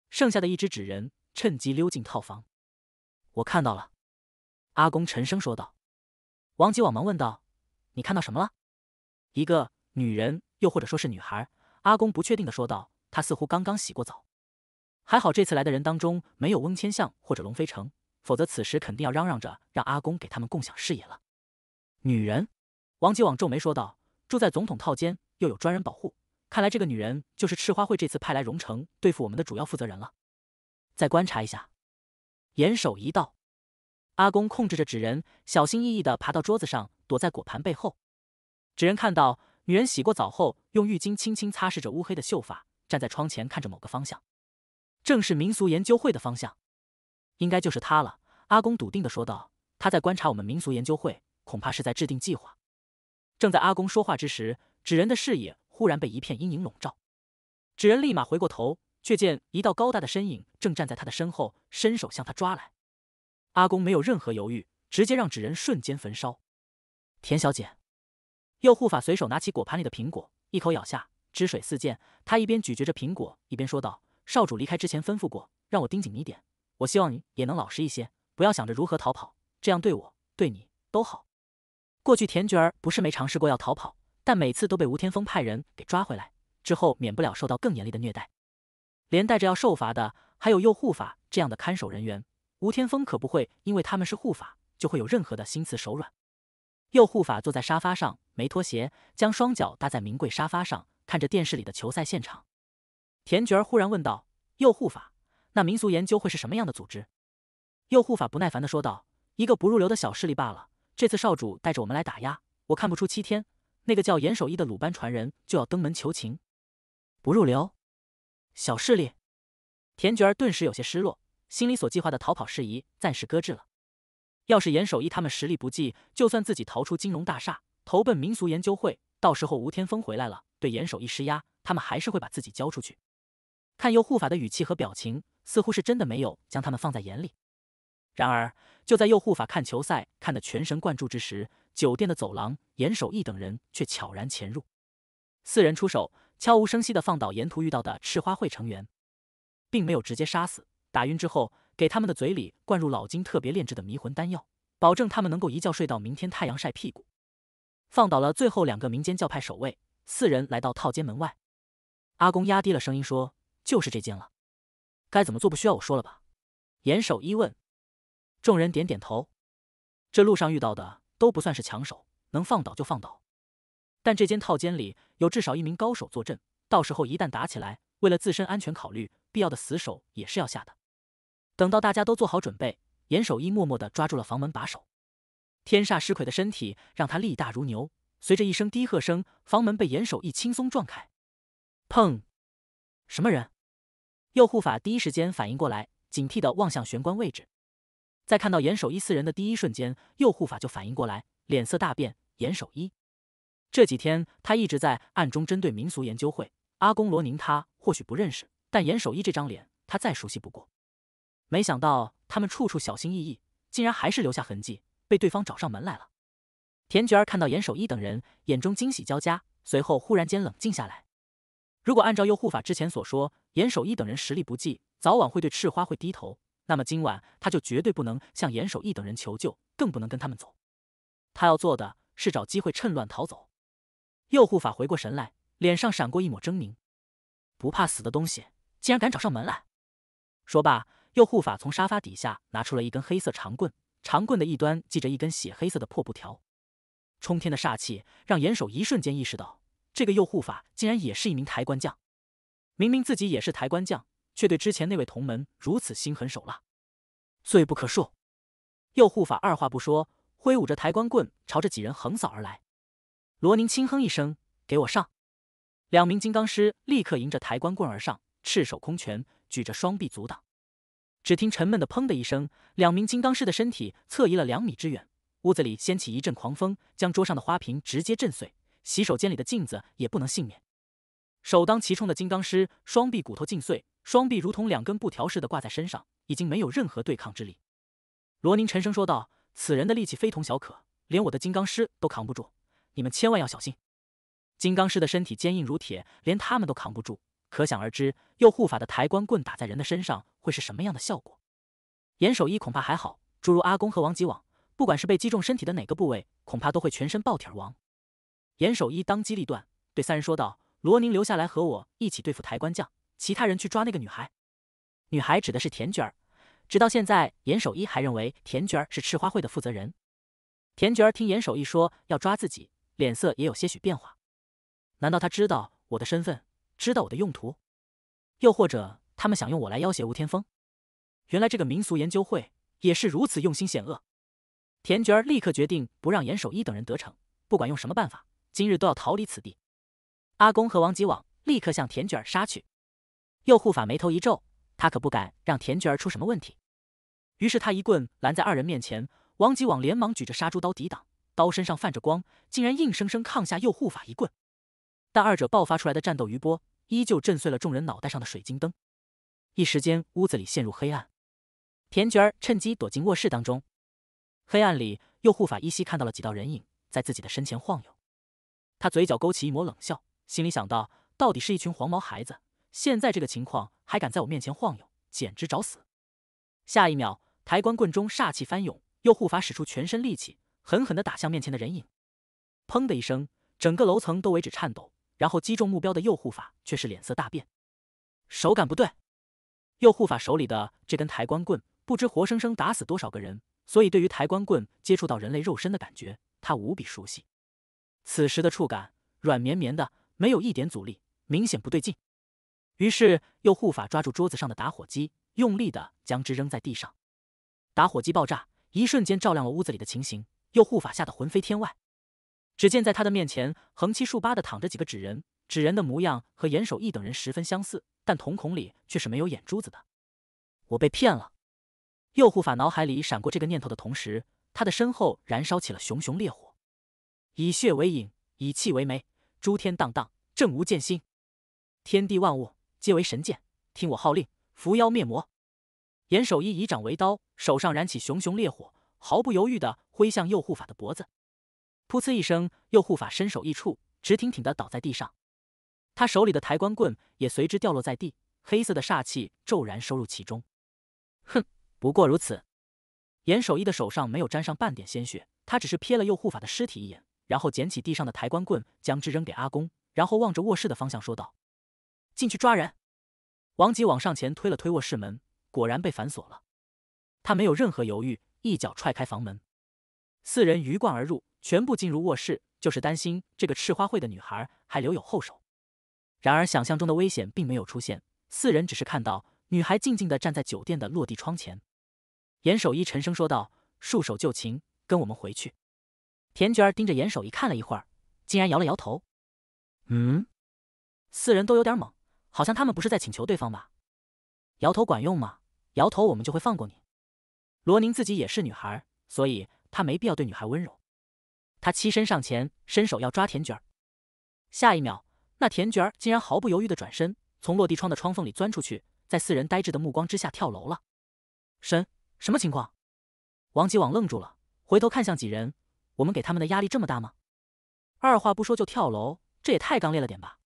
剩下的一只纸人趁机溜进套房，我看到了，阿公沉声说道。王吉往忙问道：“你看到什么了？”一个女人，又或者说是女孩。阿公不确定的说道：“她似乎刚刚洗过澡。”还好这次来的人当中没有翁千相或者龙飞成，否则此时肯定要嚷嚷着让阿公给他们共享视野了。女人，王吉往皱眉说道：“住在总统套间，又有专人保护。”看来这个女人就是赤花会这次派来荣城对付我们的主要负责人了。再观察一下，严守一道。阿公控制着纸人，小心翼翼的爬到桌子上，躲在果盘背后。纸人看到女人洗过澡后，用浴巾轻轻擦拭着乌黑的秀发，站在窗前看着某个方向。正是民俗研究会的方向，应该就是他了。阿公笃定的说道：“他在观察我们民俗研究会，恐怕是在制定计划。”正在阿公说话之时，纸人的视野。忽然被一片阴影笼罩，纸人立马回过头，却见一道高大的身影正站在他的身后，伸手向他抓来。阿公没有任何犹豫，直接让纸人瞬间焚烧。田小姐，右护法随手拿起果盘里的苹果，一口咬下，汁水四溅。他一边咀嚼着苹果，一边说道：“少主离开之前吩咐过，让我盯紧你点。我希望你也能老实一些，不要想着如何逃跑，这样对我对你都好。”过去，田菊儿不是没尝试过要逃跑。但每次都被吴天峰派人给抓回来，之后免不了受到更严厉的虐待，连带着要受罚的还有右护法这样的看守人员。吴天峰可不会因为他们是护法就会有任何的心慈手软。右护法坐在沙发上，没脱鞋，将双脚搭在名贵沙发上，看着电视里的球赛现场。田菊儿忽然问道：“右护法，那民俗研究会是什么样的组织？”右护法不耐烦的说道：“一个不入流的小势力罢了。这次少主带着我们来打压，我看不出七天。”那个叫严守一的鲁班传人就要登门求情，不入流，小势力，田菊儿顿时有些失落，心里所计划的逃跑事宜暂时搁置了。要是严守一他们实力不济，就算自己逃出金融大厦，投奔民俗研究会，到时候吴天峰回来了，对严守一施压，他们还是会把自己交出去。看右护法的语气和表情，似乎是真的没有将他们放在眼里。然而，就在右护法看球赛看得全神贯注之时，酒店的走廊，严守一等人却悄然潜入。四人出手，悄无声息的放倒沿途遇到的赤花会成员，并没有直接杀死，打晕之后，给他们的嘴里灌入老金特别炼制的迷魂丹药，保证他们能够一觉睡到明天太阳晒屁股。放倒了最后两个民间教派守卫，四人来到套间门外，阿公压低了声音说：“就是这间了，该怎么做不需要我说了吧？”严守一问，众人点点头。这路上遇到的。都不算是强手，能放倒就放倒。但这间套间里有至少一名高手坐镇，到时候一旦打起来，为了自身安全考虑，必要的死守也是要下的。等到大家都做好准备，严守一默默的抓住了房门把手。天煞尸魁的身体让他力大如牛，随着一声低喝声，房门被严守一轻松撞开。砰！什么人？右护法第一时间反应过来，警惕的望向玄关位置。在看到严守一四人的第一瞬间，右护法就反应过来，脸色大变。严守一这几天他一直在暗中针对民俗研究会。阿公罗宁他或许不认识，但严守一这张脸他再熟悉不过。没想到他们处处小心翼翼，竟然还是留下痕迹，被对方找上门来了。田菊儿看到严守一等人，眼中惊喜交加，随后忽然间冷静下来。如果按照右护法之前所说，严守一等人实力不济，早晚会对赤花会低头。那么今晚他就绝对不能向严守义等人求救，更不能跟他们走。他要做的是找机会趁乱逃走。右护法回过神来，脸上闪过一抹狰狞。不怕死的东西，竟然敢找上门来！说罢，右护法从沙发底下拿出了一根黑色长棍，长棍的一端系着一根血黑色的破布条。冲天的煞气让严守一瞬间意识到，这个右护法竟然也是一名抬棺匠。明明自己也是抬棺匠。却对之前那位同门如此心狠手辣，罪不可恕。右护法二话不说，挥舞着抬棺棍，朝着几人横扫而来。罗宁轻哼一声：“给我上！”两名金刚师立刻迎着抬棺棍而上，赤手空拳，举着双臂阻挡。只听沉闷的“砰”的一声，两名金刚师的身体侧移了两米之远，屋子里掀起一阵狂风，将桌上的花瓶直接震碎，洗手间里的镜子也不能幸免。首当其冲的金刚师双臂骨头尽碎。双臂如同两根布条似的挂在身上，已经没有任何对抗之力。罗宁沉声说道：“此人的力气非同小可，连我的金刚师都扛不住。你们千万要小心。”金刚师的身体坚硬如铁，连他们都扛不住，可想而知，右护法的抬棺棍打在人的身上会是什么样的效果？严守一恐怕还好，诸如阿公和王吉网，不管是被击中身体的哪个部位，恐怕都会全身爆体而亡。严守一当机立断，对三人说道：“罗宁留下来和我一起对付抬棺匠，其他人去抓那个女孩，女孩指的是田娟儿。直到现在，严守一还认为田娟儿是赤花会的负责人。田娟儿听严守一说要抓自己，脸色也有些许变化。难道他知道我的身份，知道我的用途？又或者他们想用我来要挟吴天峰？原来这个民俗研究会也是如此用心险恶。田娟儿立刻决定不让严守一等人得逞，不管用什么办法，今日都要逃离此地。阿公和王吉网立刻向田卷儿杀去。右护法眉头一皱，他可不敢让田菊儿出什么问题。于是他一棍拦在二人面前，王吉往连忙举着杀猪刀抵挡，刀身上泛着光，竟然硬生生抗下右护法一棍。但二者爆发出来的战斗余波，依旧震碎了众人脑袋上的水晶灯，一时间屋子里陷入黑暗。田菊儿趁机躲进卧室当中，黑暗里右护法依稀看到了几道人影在自己的身前晃悠，他嘴角勾起一抹冷笑，心里想到：到底是一群黄毛孩子。现在这个情况还敢在我面前晃悠，简直找死！下一秒，抬棺棍中煞气翻涌，右护法使出全身力气，狠狠地打向面前的人影。砰的一声，整个楼层都为之颤抖。然后击中目标的右护法却是脸色大变，手感不对。右护法手里的这根抬棺棍不知活生生打死多少个人，所以对于抬棺棍接触到人类肉身的感觉，他无比熟悉。此时的触感软绵绵的，没有一点阻力，明显不对劲。于是，右护法抓住桌子上的打火机，用力的将之扔在地上。打火机爆炸，一瞬间照亮了屋子里的情形。右护法吓得魂飞天外。只见在他的面前，横七竖八的躺着几个纸人，纸人的模样和严守义等人十分相似，但瞳孔里却是没有眼珠子的。我被骗了！右护法脑海里闪过这个念头的同时，他的身后燃烧起了熊熊烈火。以血为影，以气为媒，诸天荡荡，正无剑心，天地万物。皆为神剑，听我号令，伏妖灭魔。严守一以掌为刀，手上燃起熊熊烈火，毫不犹豫地挥向右护法的脖子。噗呲一声，右护法身首异处，直挺挺地倒在地上。他手里的抬棺棍也随之掉落在地，黑色的煞气骤然收入其中。哼，不过如此。严守一的手上没有沾上半点鲜血，他只是瞥了右护法的尸体一眼，然后捡起地上的抬棺棍，将之扔给阿公，然后望着卧室的方向说道：“进去抓人。”王吉往上前推了推卧室门，果然被反锁了。他没有任何犹豫，一脚踹开房门，四人鱼贯而入，全部进入卧室，就是担心这个赤花会的女孩还留有后手。然而想象中的危险并没有出现，四人只是看到女孩静静的站在酒店的落地窗前。严守一沉声说道：“束手就擒，跟我们回去。”田娟盯着严守一看了一会儿，竟然摇了摇头：“嗯。”四人都有点懵。好像他们不是在请求对方吧？摇头管用吗？摇头我们就会放过你。罗宁自己也是女孩，所以她没必要对女孩温柔。她欺身上前，伸手要抓田娟儿。下一秒，那田娟儿竟然毫不犹豫的转身，从落地窗的窗缝里钻出去，在四人呆滞的目光之下跳楼了。什什么情况？王吉网愣住了，回头看向几人：“我们给他们的压力这么大吗？二话不说就跳楼，这也太刚烈了点吧？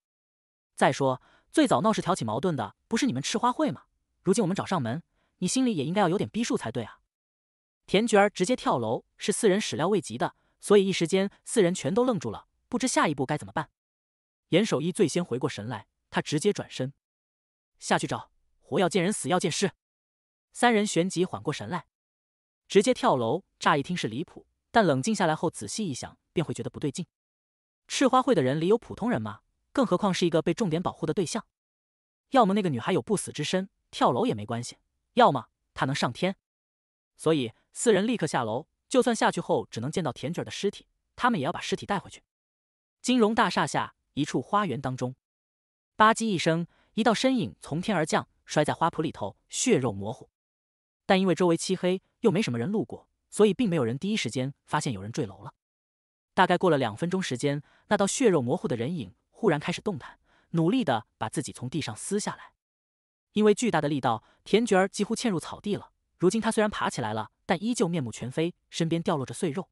再说。”最早闹事挑起矛盾的不是你们赤花会吗？如今我们找上门，你心里也应该要有点逼数才对啊！田菊儿直接跳楼，是四人始料未及的，所以一时间四人全都愣住了，不知下一步该怎么办。严守一最先回过神来，他直接转身下去找，活要见人，死要见尸。三人旋即缓过神来，直接跳楼。乍一听是离谱，但冷静下来后仔细一想，便会觉得不对劲。赤花会的人里有普通人吗？更何况是一个被重点保护的对象，要么那个女孩有不死之身，跳楼也没关系；要么她能上天。所以四人立刻下楼，就算下去后只能见到田卷的尸体，他们也要把尸体带回去。金融大厦下一处花园当中，吧唧一声，一道身影从天而降，摔在花圃里头，血肉模糊。但因为周围漆黑，又没什么人路过，所以并没有人第一时间发现有人坠楼了。大概过了两分钟时间，那道血肉模糊的人影。忽然开始动弹，努力的把自己从地上撕下来。因为巨大的力道，田菊儿几乎嵌入草地了。如今他虽然爬起来了，但依旧面目全非，身边掉落着碎肉。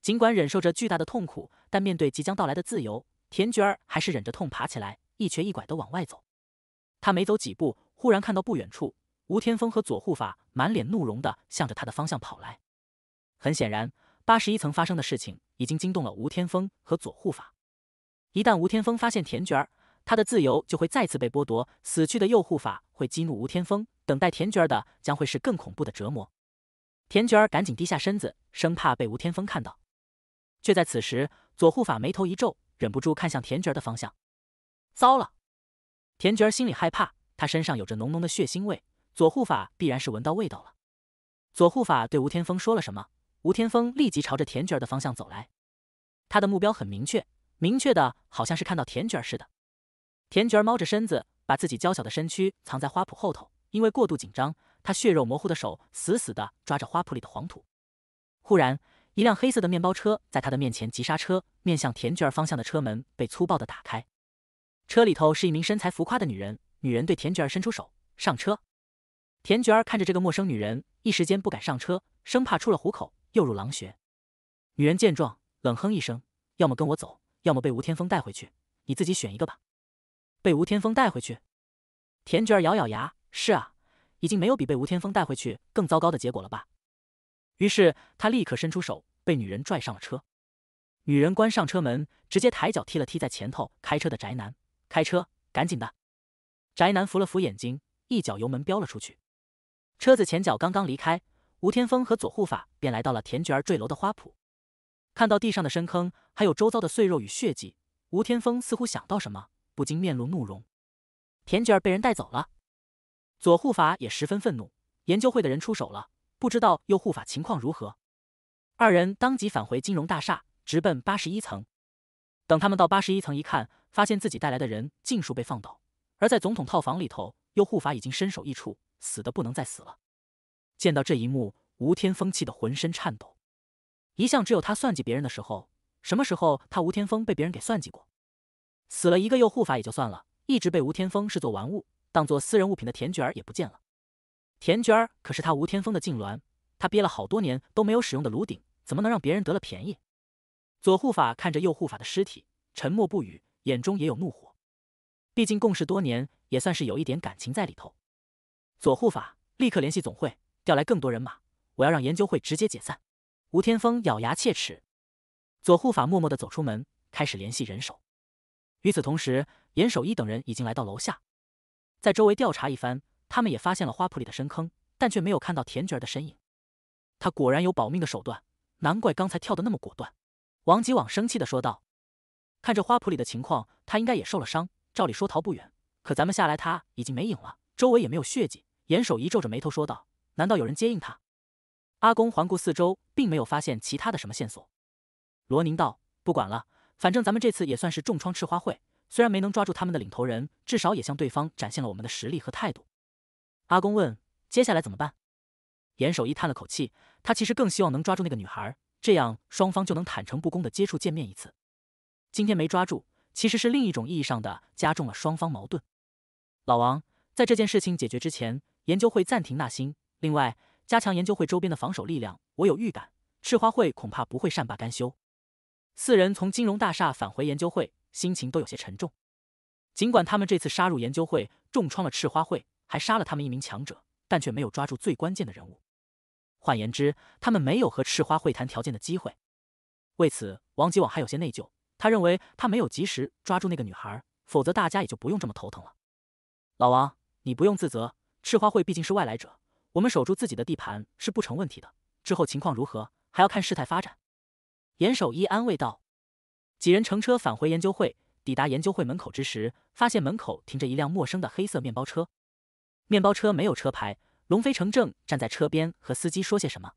尽管忍受着巨大的痛苦，但面对即将到来的自由，田菊儿还是忍着痛爬起来，一瘸一拐的往外走。他没走几步，忽然看到不远处，吴天峰和左护法满脸怒容的向着他的方向跑来。很显然，八十一层发生的事情已经惊动了吴天峰和左护法。一旦吴天峰发现田娟儿，他的自由就会再次被剥夺。死去的右护法会激怒吴天峰，等待田娟儿的将会是更恐怖的折磨。田娟儿赶紧低下身子，生怕被吴天峰看到。却在此时，左护法眉头一皱，忍不住看向田娟儿的方向。糟了！田娟儿心里害怕，她身上有着浓浓的血腥味，左护法必然是闻到味道了。左护法对吴天峰说了什么？吴天峰立即朝着田娟儿的方向走来，他的目标很明确。明确的，好像是看到田卷儿似的。田卷儿猫着身子，把自己娇小的身躯藏在花圃后头。因为过度紧张，他血肉模糊的手死死的抓着花圃里的黄土。忽然，一辆黑色的面包车在他的面前急刹车，面向田卷儿方向的车门被粗暴的打开。车里头是一名身材浮夸的女人，女人对田卷儿伸出手：“上车。”田卷儿看着这个陌生女人，一时间不敢上车，生怕出了虎口又入狼穴。女人见状，冷哼一声：“要么跟我走。”要么被吴天峰带回去，你自己选一个吧。被吴天峰带回去？田菊儿咬咬牙，是啊，已经没有比被吴天峰带回去更糟糕的结果了吧。于是他立刻伸出手，被女人拽上了车。女人关上车门，直接抬脚踢了踢在前头开车的宅男，开车，赶紧的。宅男扶了扶眼睛，一脚油门飙了出去。车子前脚刚刚离开，吴天峰和左护法便来到了田菊儿坠楼的花圃。看到地上的深坑，还有周遭的碎肉与血迹，吴天峰似乎想到什么，不禁面露怒容。田卷儿被人带走了，左护法也十分愤怒。研究会的人出手了，不知道右护法情况如何。二人当即返回金融大厦，直奔八十一层。等他们到八十一层一看，发现自己带来的人尽数被放倒，而在总统套房里头，右护法已经身首异处，死的不能再死了。见到这一幕，吴天风气得浑身颤抖。一向只有他算计别人的时候，什么时候他吴天峰被别人给算计过？死了一个右护法也就算了，一直被吴天峰视作玩物，当做私人物品的田娟儿也不见了。田娟儿可是他吴天峰的禁脔，他憋了好多年都没有使用的炉鼎，怎么能让别人得了便宜？左护法看着右护法的尸体，沉默不语，眼中也有怒火。毕竟共事多年，也算是有一点感情在里头。左护法立刻联系总会，调来更多人马，我要让研究会直接解散。吴天峰咬牙切齿，左护法默默地走出门，开始联系人手。与此同时，严守一等人已经来到楼下，在周围调查一番，他们也发现了花圃里的深坑，但却没有看到田菊的身影。他果然有保命的手段，难怪刚才跳得那么果断。王吉往生气地说道：“看这花圃里的情况，他应该也受了伤。照理说逃不远，可咱们下来，他已经没影了，周围也没有血迹。”严守一皱着眉头说道：“难道有人接应他？”阿公环顾四周，并没有发现其他的什么线索。罗宁道：“不管了，反正咱们这次也算是重创赤花会，虽然没能抓住他们的领头人，至少也向对方展现了我们的实力和态度。”阿公问：“接下来怎么办？”严守一叹了口气，他其实更希望能抓住那个女孩，这样双方就能坦诚不公的接触见面一次。今天没抓住，其实是另一种意义上的加重了双方矛盾。老王，在这件事情解决之前，研究会暂停纳新。另外。加强研究会周边的防守力量，我有预感，赤花会恐怕不会善罢甘休。四人从金融大厦返回研究会，心情都有些沉重。尽管他们这次杀入研究会，重创了赤花会，还杀了他们一名强者，但却没有抓住最关键的人物。换言之，他们没有和赤花会谈条件的机会。为此，王吉网还有些内疚，他认为他没有及时抓住那个女孩，否则大家也就不用这么头疼了。老王，你不用自责，赤花会毕竟是外来者。我们守住自己的地盘是不成问题的，之后情况如何还要看事态发展。”严守一安慰道。几人乘车返回研究会，抵达研究会门口之时，发现门口停着一辆陌生的黑色面包车。面包车没有车牌，龙飞成正站在车边和司机说些什么。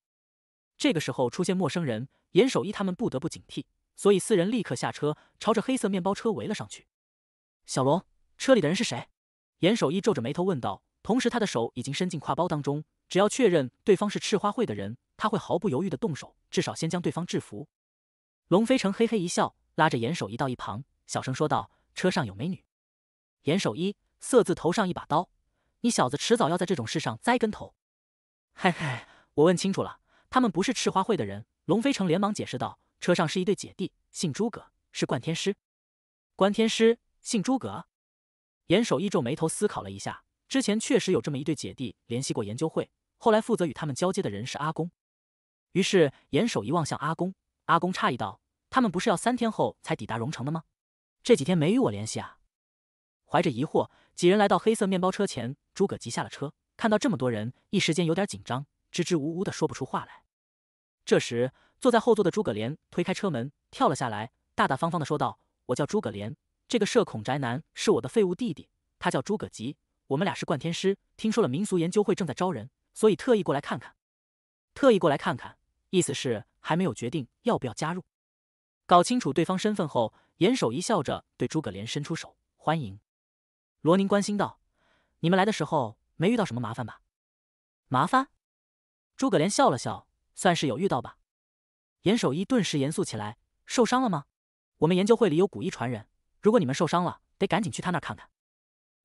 这个时候出现陌生人，严守一他们不得不警惕，所以四人立刻下车，朝着黑色面包车围了上去。小龙，车里的人是谁？”严守一皱着眉头问道。同时，他的手已经伸进挎包当中。只要确认对方是赤花会的人，他会毫不犹豫的动手，至少先将对方制服。龙飞城嘿嘿一笑，拉着严守一到一旁，小声说道：“车上有美女。”严守一色字头上一把刀，你小子迟早要在这种事上栽跟头。嘿嘿，我问清楚了，他们不是赤花会的人。龙飞城连忙解释道：“车上是一对姐弟，姓诸葛，是冠天师。冠天师，姓诸葛。”严守一皱眉头，思考了一下。之前确实有这么一对姐弟联系过研究会，后来负责与他们交接的人是阿公。于是严守一望向阿公，阿公诧异道：“他们不是要三天后才抵达荣城的吗？这几天没与我联系啊？”怀着疑惑，几人来到黑色面包车前，诸葛吉下了车，看到这么多人，一时间有点紧张，支支吾吾的说不出话来。这时，坐在后座的诸葛连推开车门跳了下来，大大方方的说道：“我叫诸葛连，这个社恐宅男是我的废物弟弟，他叫诸葛吉。”我们俩是灌天师，听说了民俗研究会正在招人，所以特意过来看看。特意过来看看，意思是还没有决定要不要加入。搞清楚对方身份后，严守一笑着对诸葛连伸出手：“欢迎。”罗宁关心道：“你们来的时候没遇到什么麻烦吧？”麻烦？诸葛连笑了笑，算是有遇到吧。严守一顿时严肃起来：“受伤了吗？我们研究会里有古医传人，如果你们受伤了，得赶紧去他那儿看看。”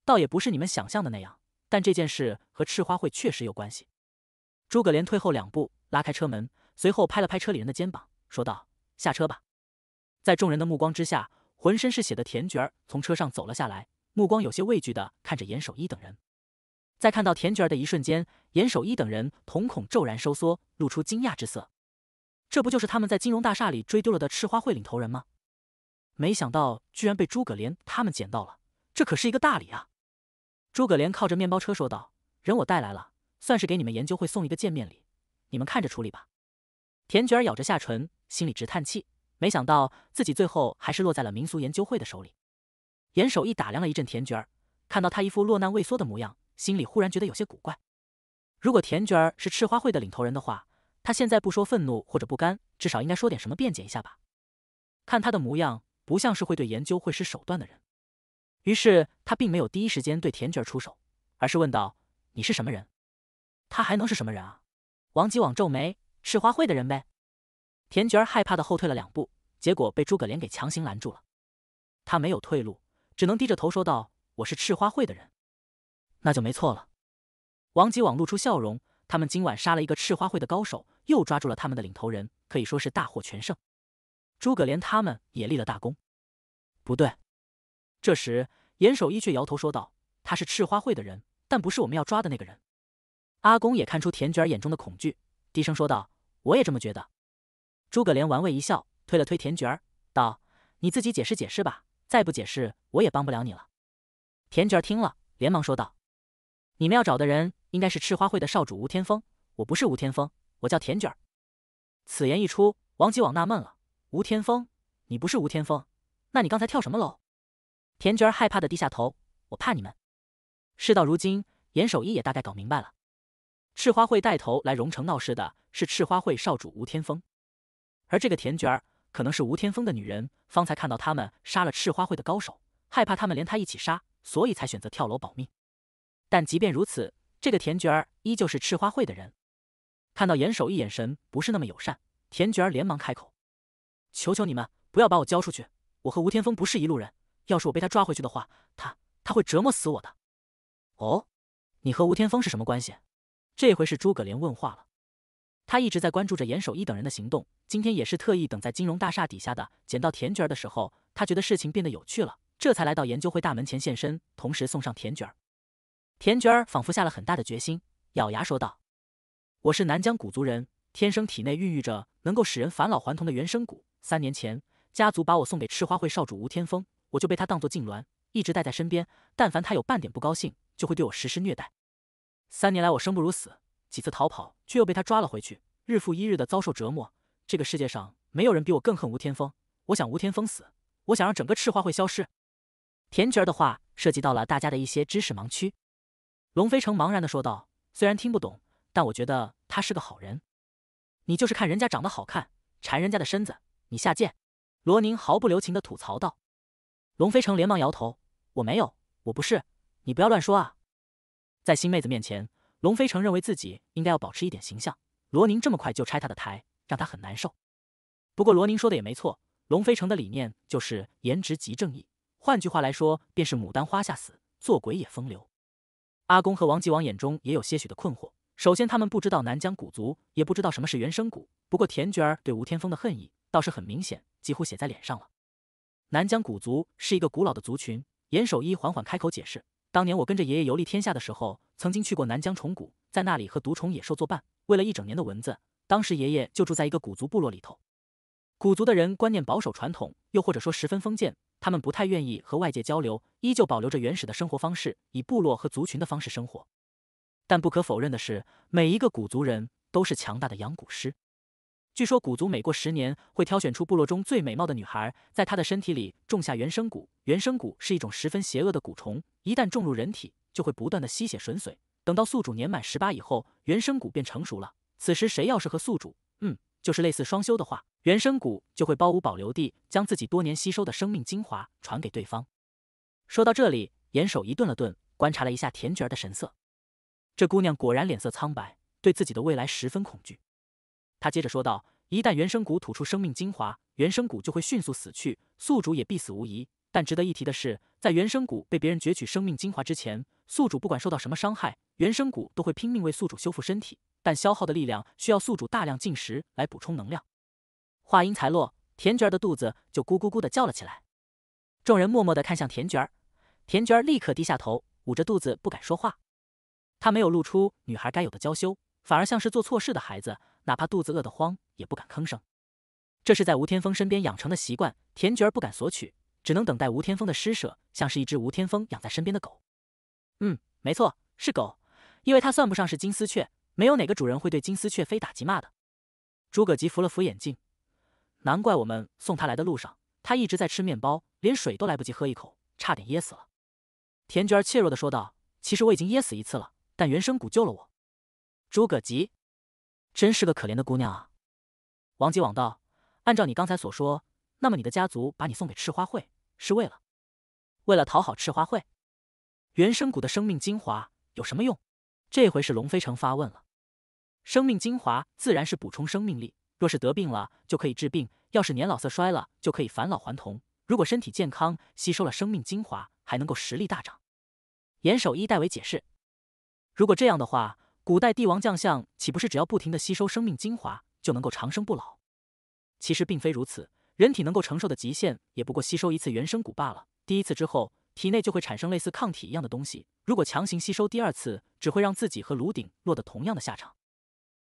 倒也不是你们想象的那样，但这件事和赤花会确实有关系。诸葛连退后两步，拉开车门，随后拍了拍车里人的肩膀，说道：“下车吧。”在众人的目光之下，浑身是血的田菊儿从车上走了下来，目光有些畏惧的看着严守一等人。在看到田菊儿的一瞬间，严守一等人瞳孔骤然收缩，露出惊讶之色。这不就是他们在金融大厦里追丢了的赤花会领头人吗？没想到居然被诸葛连他们捡到了，这可是一个大礼啊！诸葛连靠着面包车说道：“人我带来了，算是给你们研究会送一个见面礼，你们看着处理吧。”田卷儿咬着下唇，心里直叹气，没想到自己最后还是落在了民俗研究会的手里。严守义打量了一阵田卷儿，看到他一副落难畏缩的模样，心里忽然觉得有些古怪。如果田卷儿是赤花会的领头人的话，他现在不说愤怒或者不甘，至少应该说点什么辩解一下吧。看他的模样，不像是会对研究会使手段的人。于是他并没有第一时间对田菊儿出手，而是问道：“你是什么人？”他还能是什么人啊？王吉网皱眉：“赤花会的人呗。”田菊儿害怕的后退了两步，结果被诸葛连给强行拦住了。他没有退路，只能低着头说道：“我是赤花会的人。”那就没错了。王吉网露出笑容：“他们今晚杀了一个赤花会的高手，又抓住了他们的领头人，可以说是大获全胜。诸葛连他们也立了大功。不对。”这时，严守一却摇头说道：“他是赤花会的人，但不是我们要抓的那个人。”阿公也看出田卷眼中的恐惧，低声说道：“我也这么觉得。”诸葛连玩味一笑，推了推田卷，道：“你自己解释解释吧，再不解释，我也帮不了你了。”田卷听了，连忙说道：“你们要找的人应该是赤花会的少主吴天风，我不是吴天风，我叫田卷。”此言一出，王吉往纳闷了：“吴天风，你不是吴天风？那你刚才跳什么楼？”田娟儿害怕的低下头，我怕你们。事到如今，严守一也大概搞明白了，赤花会带头来荣城闹事的是赤花会少主吴天峰，而这个田娟儿可能是吴天峰的女人。方才看到他们杀了赤花会的高手，害怕他们连他一起杀，所以才选择跳楼保命。但即便如此，这个田娟儿依旧是赤花会的人。看到严守一眼神不是那么友善，田娟儿连忙开口：“求求你们，不要把我交出去！我和吴天峰不是一路人。”要是我被他抓回去的话，他他会折磨死我的。哦，你和吴天峰是什么关系？这回是诸葛连问话了。他一直在关注着严守一等人的行动，今天也是特意等在金融大厦底下的。捡到田卷儿的时候，他觉得事情变得有趣了，这才来到研究会大门前现身，同时送上田卷儿。田卷儿仿佛下了很大的决心，咬牙说道：“我是南疆古族人，天生体内孕育着能够使人返老还童的原生骨。三年前，家族把我送给赤花会少主吴天峰。”我就被他当作痉挛，一直带在身边。但凡他有半点不高兴，就会对我实施虐待。三年来，我生不如死，几次逃跑却又被他抓了回去，日复一日的遭受折磨。这个世界上没有人比我更恨吴天风。我想吴天风死，我想让整个赤化会消失。田菊儿的话涉及到了大家的一些知识盲区，龙飞城茫然的说道：“虽然听不懂，但我觉得他是个好人。”你就是看人家长得好看，馋人家的身子，你下贱！罗宁毫不留情的吐槽道。龙飞城连忙摇头：“我没有，我不是，你不要乱说啊！”在新妹子面前，龙飞城认为自己应该要保持一点形象。罗宁这么快就拆他的台，让他很难受。不过罗宁说的也没错，龙飞城的理念就是颜值即正义，换句话来说便是牡丹花下死，做鬼也风流。阿公和王继王眼中也有些许的困惑。首先他们不知道南疆古族，也不知道什么是原生蛊。不过田娟儿对吴天峰的恨意倒是很明显，几乎写在脸上了。南疆古族是一个古老的族群，严守一缓缓开口解释：“当年我跟着爷爷游历天下的时候，曾经去过南疆虫谷，在那里和毒虫野兽作伴，喂了一整年的蚊子。当时爷爷就住在一个古族部落里头。古族的人观念保守传统，又或者说十分封建，他们不太愿意和外界交流，依旧保留着原始的生活方式，以部落和族群的方式生活。但不可否认的是，每一个古族人都是强大的养蛊师。”据说古族每过十年，会挑选出部落中最美貌的女孩，在她的身体里种下原生蛊。原生蛊是一种十分邪恶的蛊虫，一旦种入人体，就会不断的吸血吮髓。等到宿主年满十八以后，原生蛊便成熟了。此时，谁要是和宿主，嗯，就是类似双修的话，原生蛊就会毫无保留地将自己多年吸收的生命精华传给对方。说到这里，严守一顿了顿，观察了一下田菊儿的神色。这姑娘果然脸色苍白，对自己的未来十分恐惧。他接着说道：“一旦原生骨吐出生命精华，原生骨就会迅速死去，宿主也必死无疑。但值得一提的是，在原生骨被别人攫取生命精华之前，宿主不管受到什么伤害，原生骨都会拼命为宿主修复身体。但消耗的力量需要宿主大量进食来补充能量。”话音才落，田娟儿的肚子就咕咕咕的叫了起来。众人默默地看向田娟儿，田娟儿立刻低下头，捂着肚子不敢说话。她没有露出女孩该有的娇羞。反而像是做错事的孩子，哪怕肚子饿得慌也不敢吭声。这是在吴天峰身边养成的习惯，田菊儿不敢索取，只能等待吴天峰的施舍，像是一只吴天峰养在身边的狗。嗯，没错，是狗，因为它算不上是金丝雀，没有哪个主人会对金丝雀非打即骂的。诸葛吉扶了扶眼镜，难怪我们送他来的路上，他一直在吃面包，连水都来不及喝一口，差点噎死了。田菊儿怯弱的说道：“其实我已经噎死一次了，但原生骨救了我。”诸葛吉，真是个可怜的姑娘啊！王吉往道，按照你刚才所说，那么你的家族把你送给赤花会是为了，为了讨好赤花会。原生谷的生命精华有什么用？这回是龙飞城发问了。生命精华自然是补充生命力，若是得病了就可以治病；要是年老色衰了就可以返老还童；如果身体健康，吸收了生命精华还能够实力大涨。严守一代为解释，如果这样的话。古代帝王将相岂不是只要不停的吸收生命精华就能够长生不老？其实并非如此，人体能够承受的极限也不过吸收一次原生骨罢了。第一次之后，体内就会产生类似抗体一样的东西，如果强行吸收第二次，只会让自己和颅顶落得同样的下场。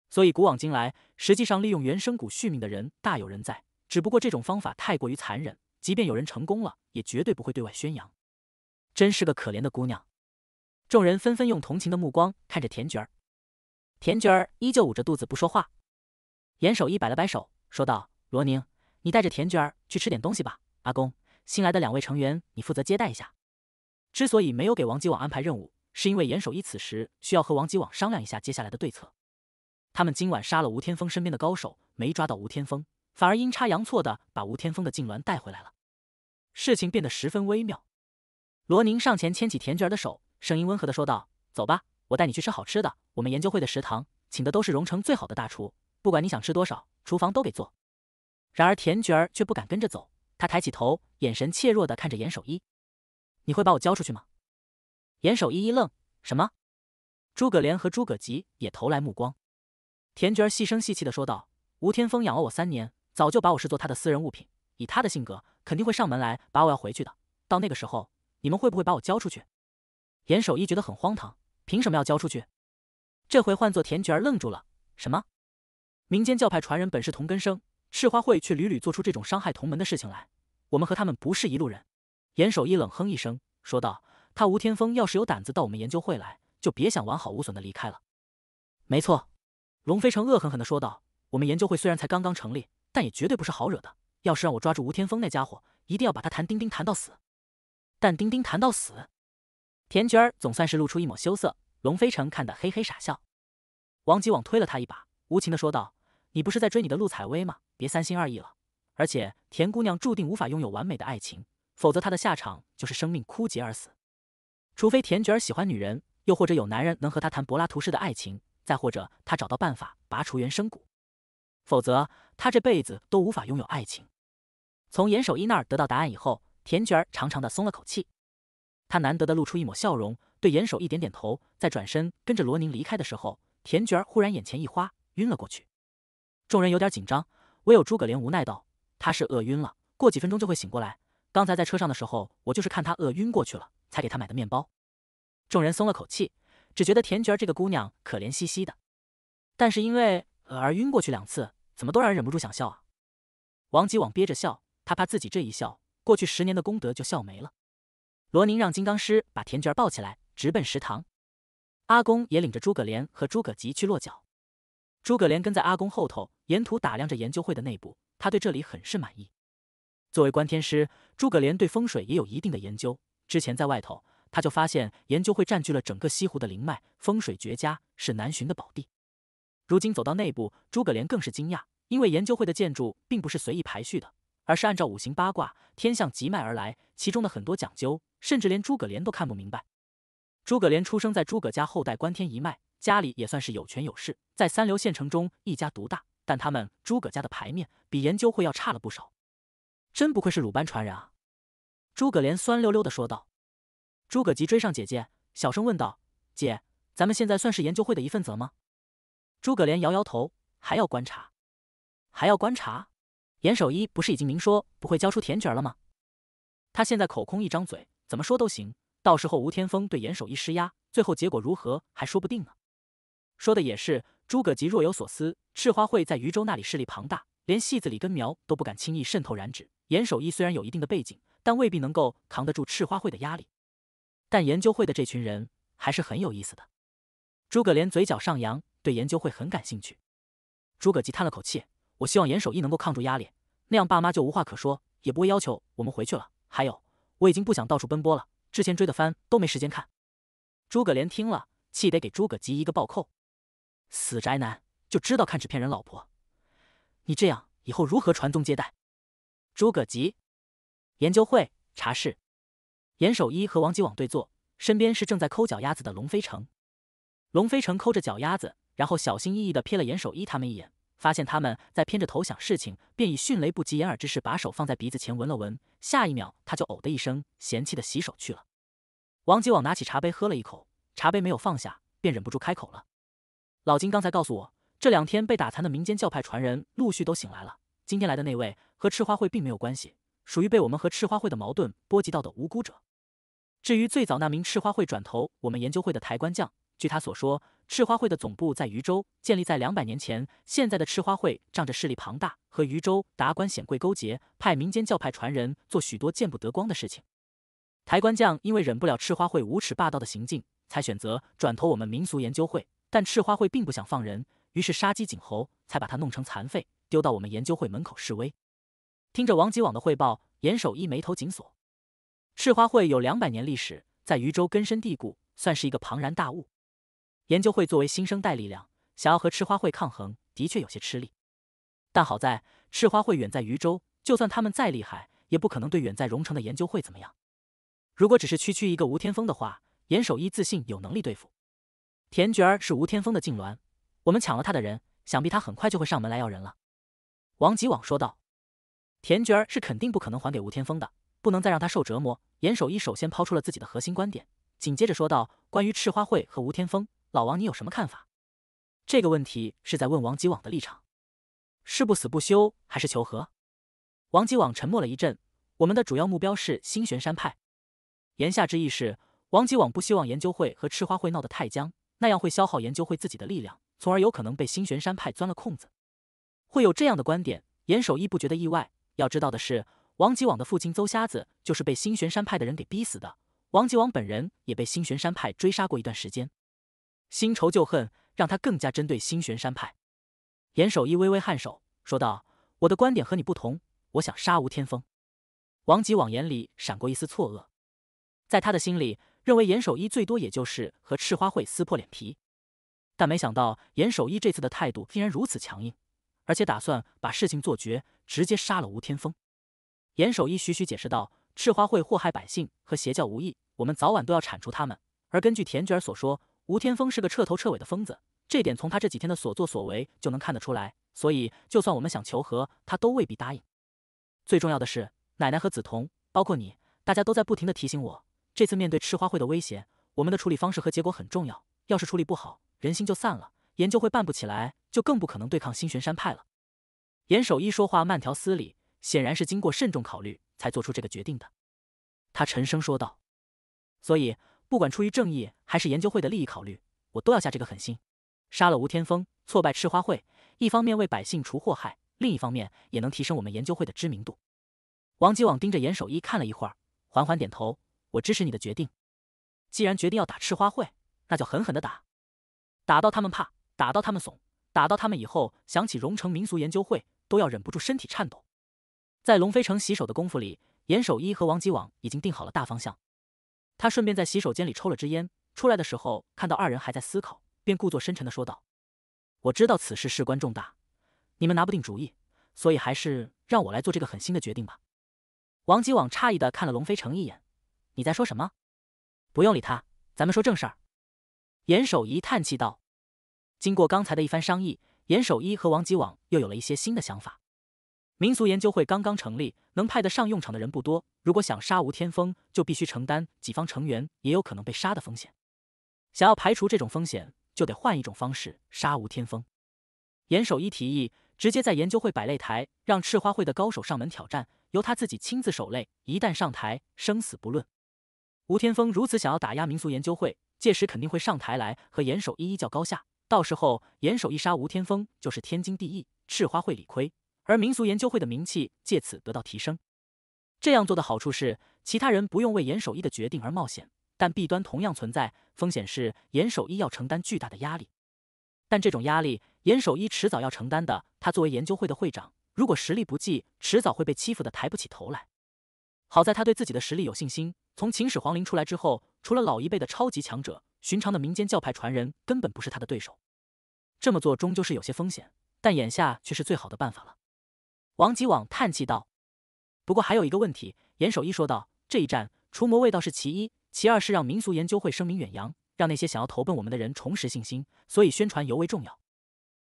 所以古往今来，实际上利用原生骨续命的人大有人在，只不过这种方法太过于残忍，即便有人成功了，也绝对不会对外宣扬。真是个可怜的姑娘，众人纷纷用同情的目光看着田菊儿。田娟儿依旧捂着肚子不说话，严守一摆了摆手，说道：“罗宁，你带着田娟儿去吃点东西吧。阿公，新来的两位成员，你负责接待一下。”之所以没有给王吉网安排任务，是因为严守一此时需要和王吉网商量一下接下来的对策。他们今晚杀了吴天峰身边的高手，没抓到吴天峰，反而阴差阳错的把吴天峰的痉挛带回来了，事情变得十分微妙。罗宁上前牵起田娟儿的手，声音温和的说道：“走吧。”我带你去吃好吃的，我们研究会的食堂请的都是荣城最好的大厨，不管你想吃多少，厨房都给做。然而田菊儿却不敢跟着走，她抬起头，眼神怯弱的看着严守一：“你会把我交出去吗？”严守一一愣：“什么？”诸葛连和诸葛吉也投来目光。田菊儿细声细气的说道：“吴天峰养了我三年，早就把我视作他的私人物品，以他的性格，肯定会上门来把我要回去的。到那个时候，你们会不会把我交出去？”严守一觉得很荒唐。凭什么要交出去？这回换作田菊儿愣住了。什么？民间教派传人本是同根生，赤花会却屡屡做出这种伤害同门的事情来。我们和他们不是一路人。严守一冷哼一声说道：“他吴天峰要是有胆子到我们研究会来，就别想完好无损的离开了。”没错，龙飞城恶狠狠的说道：“我们研究会虽然才刚刚成立，但也绝对不是好惹的。要是让我抓住吴天峰那家伙，一定要把他弹钉钉弹到死。”但钉钉弹到死？田娟儿总算是露出一抹羞涩，龙飞城看得嘿嘿傻笑。王吉往推了他一把，无情的说道：“你不是在追你的陆采薇吗？别三心二意了。而且田姑娘注定无法拥有完美的爱情，否则她的下场就是生命枯竭而死。除非田娟儿喜欢女人，又或者有男人能和她谈柏拉图式的爱情，再或者她找到办法拔除原生骨，否则她这辈子都无法拥有爱情。”从严守一那儿得到答案以后，田娟儿长长的松了口气。他难得的露出一抹笑容，对严守一点点头，在转身跟着罗宁离开的时候，田菊儿忽然眼前一花，晕了过去。众人有点紧张，唯有诸葛连无奈道：“他是饿晕了，过几分钟就会醒过来。刚才在车上的时候，我就是看他饿晕过去了，才给他买的面包。”众人松了口气，只觉得田菊儿这个姑娘可怜兮兮的，但是因为饿而晕过去两次，怎么都让人忍不住想笑啊！王吉往憋着笑，他怕自己这一笑，过去十年的功德就笑没了。罗宁让金刚师把田菊抱起来，直奔食堂。阿公也领着诸葛连和诸葛吉去落脚。诸葛连跟在阿公后头，沿途打量着研究会的内部。他对这里很是满意。作为观天师，诸葛连对风水也有一定的研究。之前在外头，他就发现研究会占据了整个西湖的灵脉，风水绝佳，是难寻的宝地。如今走到内部，诸葛连更是惊讶，因为研究会的建筑并不是随意排序的。而是按照五行八卦、天象吉脉而来，其中的很多讲究，甚至连诸葛连都看不明白。诸葛连出生在诸葛家后代关天一脉，家里也算是有权有势，在三流县城中一家独大。但他们诸葛家的牌面比研究会要差了不少。真不愧是鲁班传人啊！诸葛连酸溜溜的说道。诸葛吉追上姐姐，小声问道：“姐，咱们现在算是研究会的一份子吗？”诸葛连摇摇头：“还要观察，还要观察。”严守一不是已经明说不会交出田角了吗？他现在口空一张嘴，怎么说都行。到时候吴天峰对严守一施压，最后结果如何还说不定呢。说的也是。诸葛吉若有所思。赤花会在余州那里势力庞大，连戏子里根苗都不敢轻易渗透染指。严守一虽然有一定的背景，但未必能够扛得住赤花会的压力。但研究会的这群人还是很有意思的。诸葛连嘴角上扬，对研究会很感兴趣。诸葛吉叹了口气。我希望严守一能够抗住压力，那样爸妈就无话可说，也不会要求我们回去了。还有，我已经不想到处奔波了，之前追的番都没时间看。诸葛连听了，气得给诸葛吉一个暴扣，死宅男就知道看纸片人老婆，你这样以后如何传宗接代？诸葛吉，研究会茶室，严守一和王吉网对坐，身边是正在抠脚丫子的龙飞城。龙飞城抠着脚丫子，然后小心翼翼地瞥了严守一他们一眼。发现他们在偏着头想事情，便以迅雷不及掩耳之势把手放在鼻子前闻了闻，下一秒他就呕的一声，嫌弃的洗手去了。王吉网拿起茶杯喝了一口，茶杯没有放下，便忍不住开口了：“老金刚才告诉我，这两天被打残的民间教派传人陆续都醒来了。今天来的那位和赤花会并没有关系，属于被我们和赤花会的矛盾波及到的无辜者。至于最早那名赤花会转投我们研究会的抬棺匠，据他所说……”赤花会的总部在渝州，建立在两百年前。现在的赤花会仗着势力庞大，和渝州达官显贵勾结，派民间教派传人做许多见不得光的事情。抬棺匠因为忍不了赤花会无耻霸道的行径，才选择转投我们民俗研究会。但赤花会并不想放人，于是杀鸡儆猴，才把他弄成残废，丢到我们研究会门口示威。听着王吉网的汇报，严守一眉头紧锁。赤花会有两百年历史，在渝州根深蒂固，算是一个庞然大物。研究会作为新生代力量，想要和赤花会抗衡，的确有些吃力。但好在赤花会远在渝州，就算他们再厉害，也不可能对远在荣城的研究会怎么样。如果只是区区一个吴天峰的话，严守一自信有能力对付。田觉儿是吴天峰的痉挛，我们抢了他的人，想必他很快就会上门来要人了。王吉网说道：“田觉儿是肯定不可能还给吴天峰的，不能再让他受折磨。”严守一首先抛出了自己的核心观点，紧接着说道：“关于赤花会和吴天峰，老王，你有什么看法？这个问题是在问王吉网的立场，是不死不休还是求和？王吉网沉默了一阵。我们的主要目标是新玄山派，言下之意是王吉网不希望研究会和吃花会闹得太僵，那样会消耗研究会自己的力量，从而有可能被新玄山派钻了空子。会有这样的观点，严守一不觉得意外。要知道的是，王吉网的父亲邹瞎子就是被新玄山派的人给逼死的，王吉网本人也被新玄山派追杀过一段时间。新仇旧恨让他更加针对新玄山派。严守一微微颔首，说道：“我的观点和你不同，我想杀吴天风。”王吉往眼里闪过一丝错愕，在他的心里，认为严守一最多也就是和赤花会撕破脸皮，但没想到严守一这次的态度竟然如此强硬，而且打算把事情做绝，直接杀了吴天风。严守一徐徐解释道：“赤花会祸害百姓，和邪教无异，我们早晚都要铲除他们。而根据田卷所说。”吴天峰是个彻头彻尾的疯子，这点从他这几天的所作所为就能看得出来。所以，就算我们想求和，他都未必答应。最重要的是，奶奶和梓潼，包括你，大家都在不停的提醒我，这次面对赤花会的威胁，我们的处理方式和结果很重要。要是处理不好，人心就散了，研究会办不起来，就更不可能对抗新玄山派了。严守一说话慢条斯理，显然是经过慎重考虑才做出这个决定的。他沉声说道：“所以。”不管出于正义还是研究会的利益考虑，我都要下这个狠心，杀了吴天峰，挫败赤花会。一方面为百姓除祸害，另一方面也能提升我们研究会的知名度。王吉网盯着严守一看了一会儿，缓缓点头：“我支持你的决定。既然决定要打赤花会，那就狠狠的打，打到他们怕，打到他们怂，打到他们以后想起荣城民俗研究会都要忍不住身体颤抖。”在龙飞城洗手的功夫里，严守一和王吉网已经定好了大方向。他顺便在洗手间里抽了支烟，出来的时候看到二人还在思考，便故作深沉的说道：“我知道此事事关重大，你们拿不定主意，所以还是让我来做这个狠心的决定吧。”王吉往诧异的看了龙飞成一眼：“你在说什么？”不用理他，咱们说正事儿。”严守一叹气道：“经过刚才的一番商议，严守一和王吉往又有了一些新的想法。”民俗研究会刚刚成立，能派得上用场的人不多。如果想杀吴天风，就必须承担己方成员也有可能被杀的风险。想要排除这种风险，就得换一种方式杀吴天风。严守一提议，直接在研究会摆擂台，让赤花会的高手上门挑战，由他自己亲自守擂。一旦上台，生死不论。吴天风如此想要打压民俗研究会，届时肯定会上台来和严守一一较高下。到时候，严守一杀吴天风就是天经地义，赤花会理亏。而民俗研究会的名气借此得到提升，这样做的好处是其他人不用为严守一的决定而冒险，但弊端同样存在，风险是严守一要承担巨大的压力。但这种压力严守一迟早要承担的，他作为研究会的会长，如果实力不济，迟早会被欺负的抬不起头来。好在他对自己的实力有信心，从秦始皇陵出来之后，除了老一辈的超级强者，寻常的民间教派传人根本不是他的对手。这么做终究是有些风险，但眼下却是最好的办法了。王吉往叹气道：“不过还有一个问题。”严守一说道：“这一战除魔卫道是其一，其二是让民俗研究会声名远扬，让那些想要投奔我们的人重拾信心，所以宣传尤为重要。”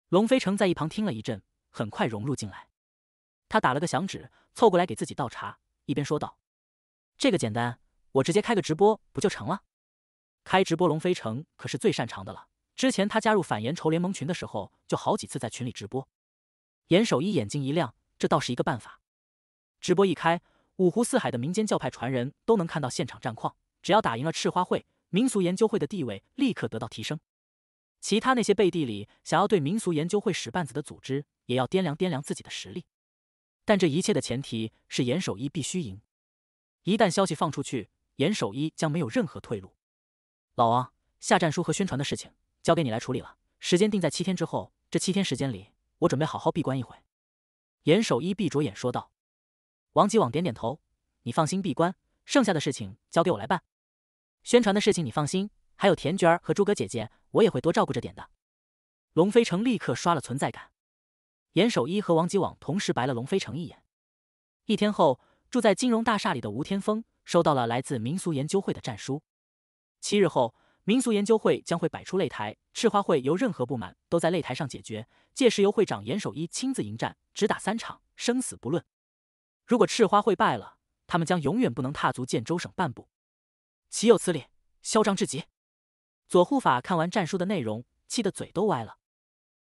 龙飞城在一旁听了一阵，很快融入进来。他打了个响指，凑过来给自己倒茶，一边说道：“这个简单，我直接开个直播不就成了？”开直播，龙飞城可是最擅长的了。之前他加入反盐仇联盟群的时候，就好几次在群里直播。严守一眼睛一亮。这倒是一个办法。直播一开，五湖四海的民间教派传人都能看到现场战况。只要打赢了赤花会，民俗研究会的地位立刻得到提升。其他那些背地里想要对民俗研究会使绊子的组织，也要掂量掂量自己的实力。但这一切的前提是严守一必须赢。一旦消息放出去，严守一将没有任何退路。老王，下战书和宣传的事情交给你来处理了。时间定在七天之后。这七天时间里，我准备好好闭关一回。严守一闭着眼说道：“王吉往点点头，你放心闭关，剩下的事情交给我来办。宣传的事情你放心，还有田娟儿和诸葛姐姐，我也会多照顾着点的。”龙飞成立刻刷了存在感。严守一和王吉往同时白了龙飞成一眼。一天后，住在金融大厦里的吴天峰收到了来自民俗研究会的战书。七日后。民俗研究会将会摆出擂台，赤花会由任何不满都在擂台上解决。届时由会长严守一亲自迎战，只打三场，生死不论。如果赤花会败了，他们将永远不能踏足建州省半步。岂有此理！嚣张至极！左护法看完战书的内容，气得嘴都歪了。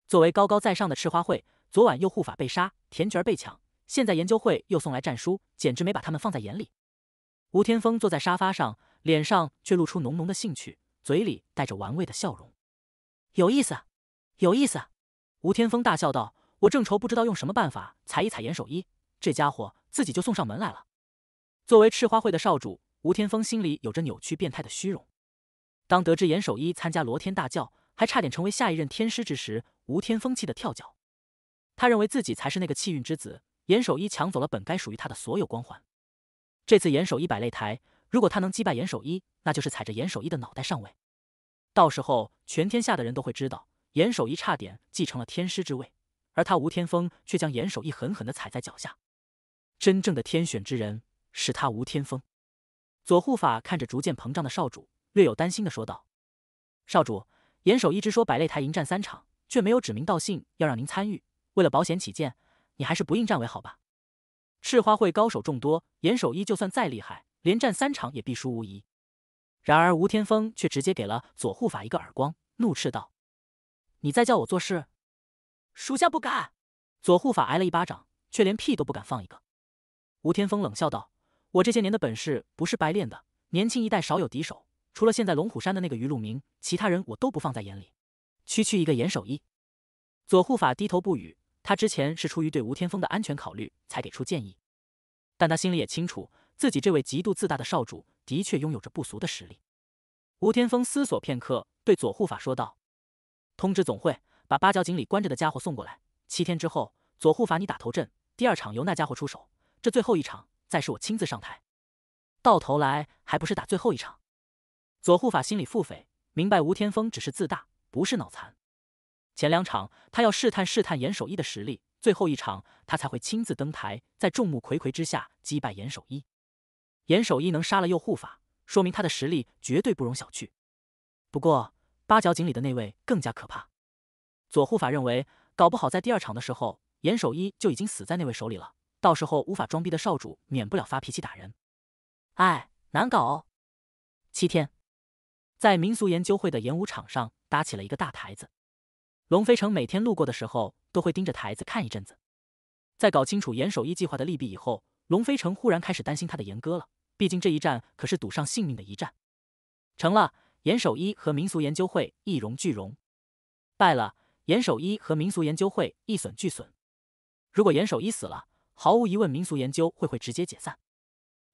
作为高高在上的赤花会，昨晚右护法被杀，田菊儿被抢，现在研究会又送来战书，简直没把他们放在眼里。吴天峰坐在沙发上，脸上却露出浓浓的兴趣。嘴里带着玩味的笑容，有意思，有意思！吴天峰大笑道：“我正愁不知道用什么办法踩一踩严守一，这家伙自己就送上门来了。”作为赤花会的少主，吴天峰心里有着扭曲变态的虚荣。当得知严守一参加罗天大教，还差点成为下一任天师之时，吴天峰气得跳脚。他认为自己才是那个气运之子，严守一抢走了本该属于他的所有光环。这次严守一摆擂台。如果他能击败严守一，那就是踩着严守一的脑袋上位。到时候，全天下的人都会知道，严守一差点继承了天师之位，而他吴天风却将严守一狠狠的踩在脚下。真正的天选之人是他吴天风。左护法看着逐渐膨胀的少主，略有担心的说道：“少主，严守一之说摆擂台迎战三场，却没有指名道姓要让您参与。为了保险起见，你还是不应战为好吧。”赤花会高手众多，严守一就算再厉害。连战三场也必输无疑，然而吴天峰却直接给了左护法一个耳光，怒斥道：“你再叫我做事，属下不敢。”左护法挨了一巴掌，却连屁都不敢放一个。吴天峰冷笑道：“我这些年的本事不是白练的，年轻一代少有敌手，除了现在龙虎山的那个余鲁明，其他人我都不放在眼里。区区一个严守义。”左护法低头不语，他之前是出于对吴天峰的安全考虑才给出建议，但他心里也清楚。自己这位极度自大的少主的确拥有着不俗的实力。吴天峰思索片刻，对左护法说道：“通知总会，把八角井里关着的家伙送过来。七天之后，左护法你打头阵，第二场由那家伙出手，这最后一场再是我亲自上台。到头来还不是打最后一场？”左护法心里腹诽，明白吴天峰只是自大，不是脑残。前两场他要试探试探严守一的实力，最后一场他才会亲自登台，在众目睽睽之下击败严守一。严守一能杀了右护法，说明他的实力绝对不容小觑。不过八角井里的那位更加可怕。左护法认为，搞不好在第二场的时候，严守一就已经死在那位手里了。到时候无法装逼的少主，免不了发脾气打人。哎，难搞哦。七天，在民俗研究会的演武场上搭起了一个大台子。龙飞城每天路过的时候，都会盯着台子看一阵子。在搞清楚严守一计划的利弊以后，龙飞城忽然开始担心他的严哥了。毕竟这一战可是赌上性命的一战，成了严守一和民俗研究会一荣俱荣；败了，严守一和民俗研究会一损俱损。如果严守一死了，毫无疑问民俗研究会会直接解散，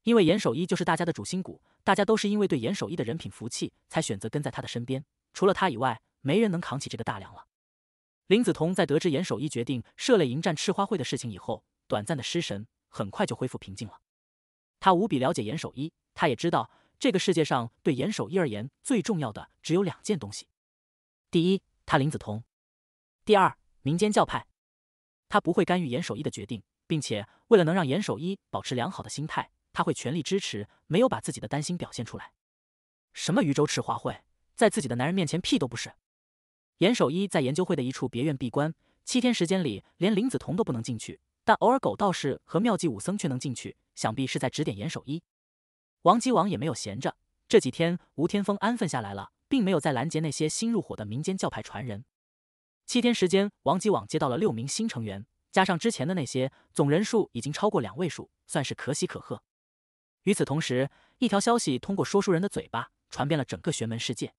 因为严守一就是大家的主心骨，大家都是因为对严守一的人品服气才选择跟在他的身边，除了他以外，没人能扛起这个大梁了。林子彤在得知严守一决定涉猎迎战赤花会的事情以后，短暂的失神，很快就恢复平静了。他无比了解严守一，他也知道这个世界上对严守一而言最重要的只有两件东西：第一，他林子桐；第二，民间教派。他不会干预严守一的决定，并且为了能让严守一保持良好的心态，他会全力支持，没有把自己的担心表现出来。什么渔舟池花会在自己的男人面前屁都不是。严守一在研究会的一处别院闭关，七天时间里，连林子桐都不能进去。但偶尔，狗道士和妙计武僧却能进去，想必是在指点严守一。王吉王也没有闲着，这几天吴天峰安分下来了，并没有再拦截那些新入伙的民间教派传人。七天时间，王吉王接到了六名新成员，加上之前的那些，总人数已经超过两位数，算是可喜可贺。与此同时，一条消息通过说书人的嘴巴传遍了整个玄门世界：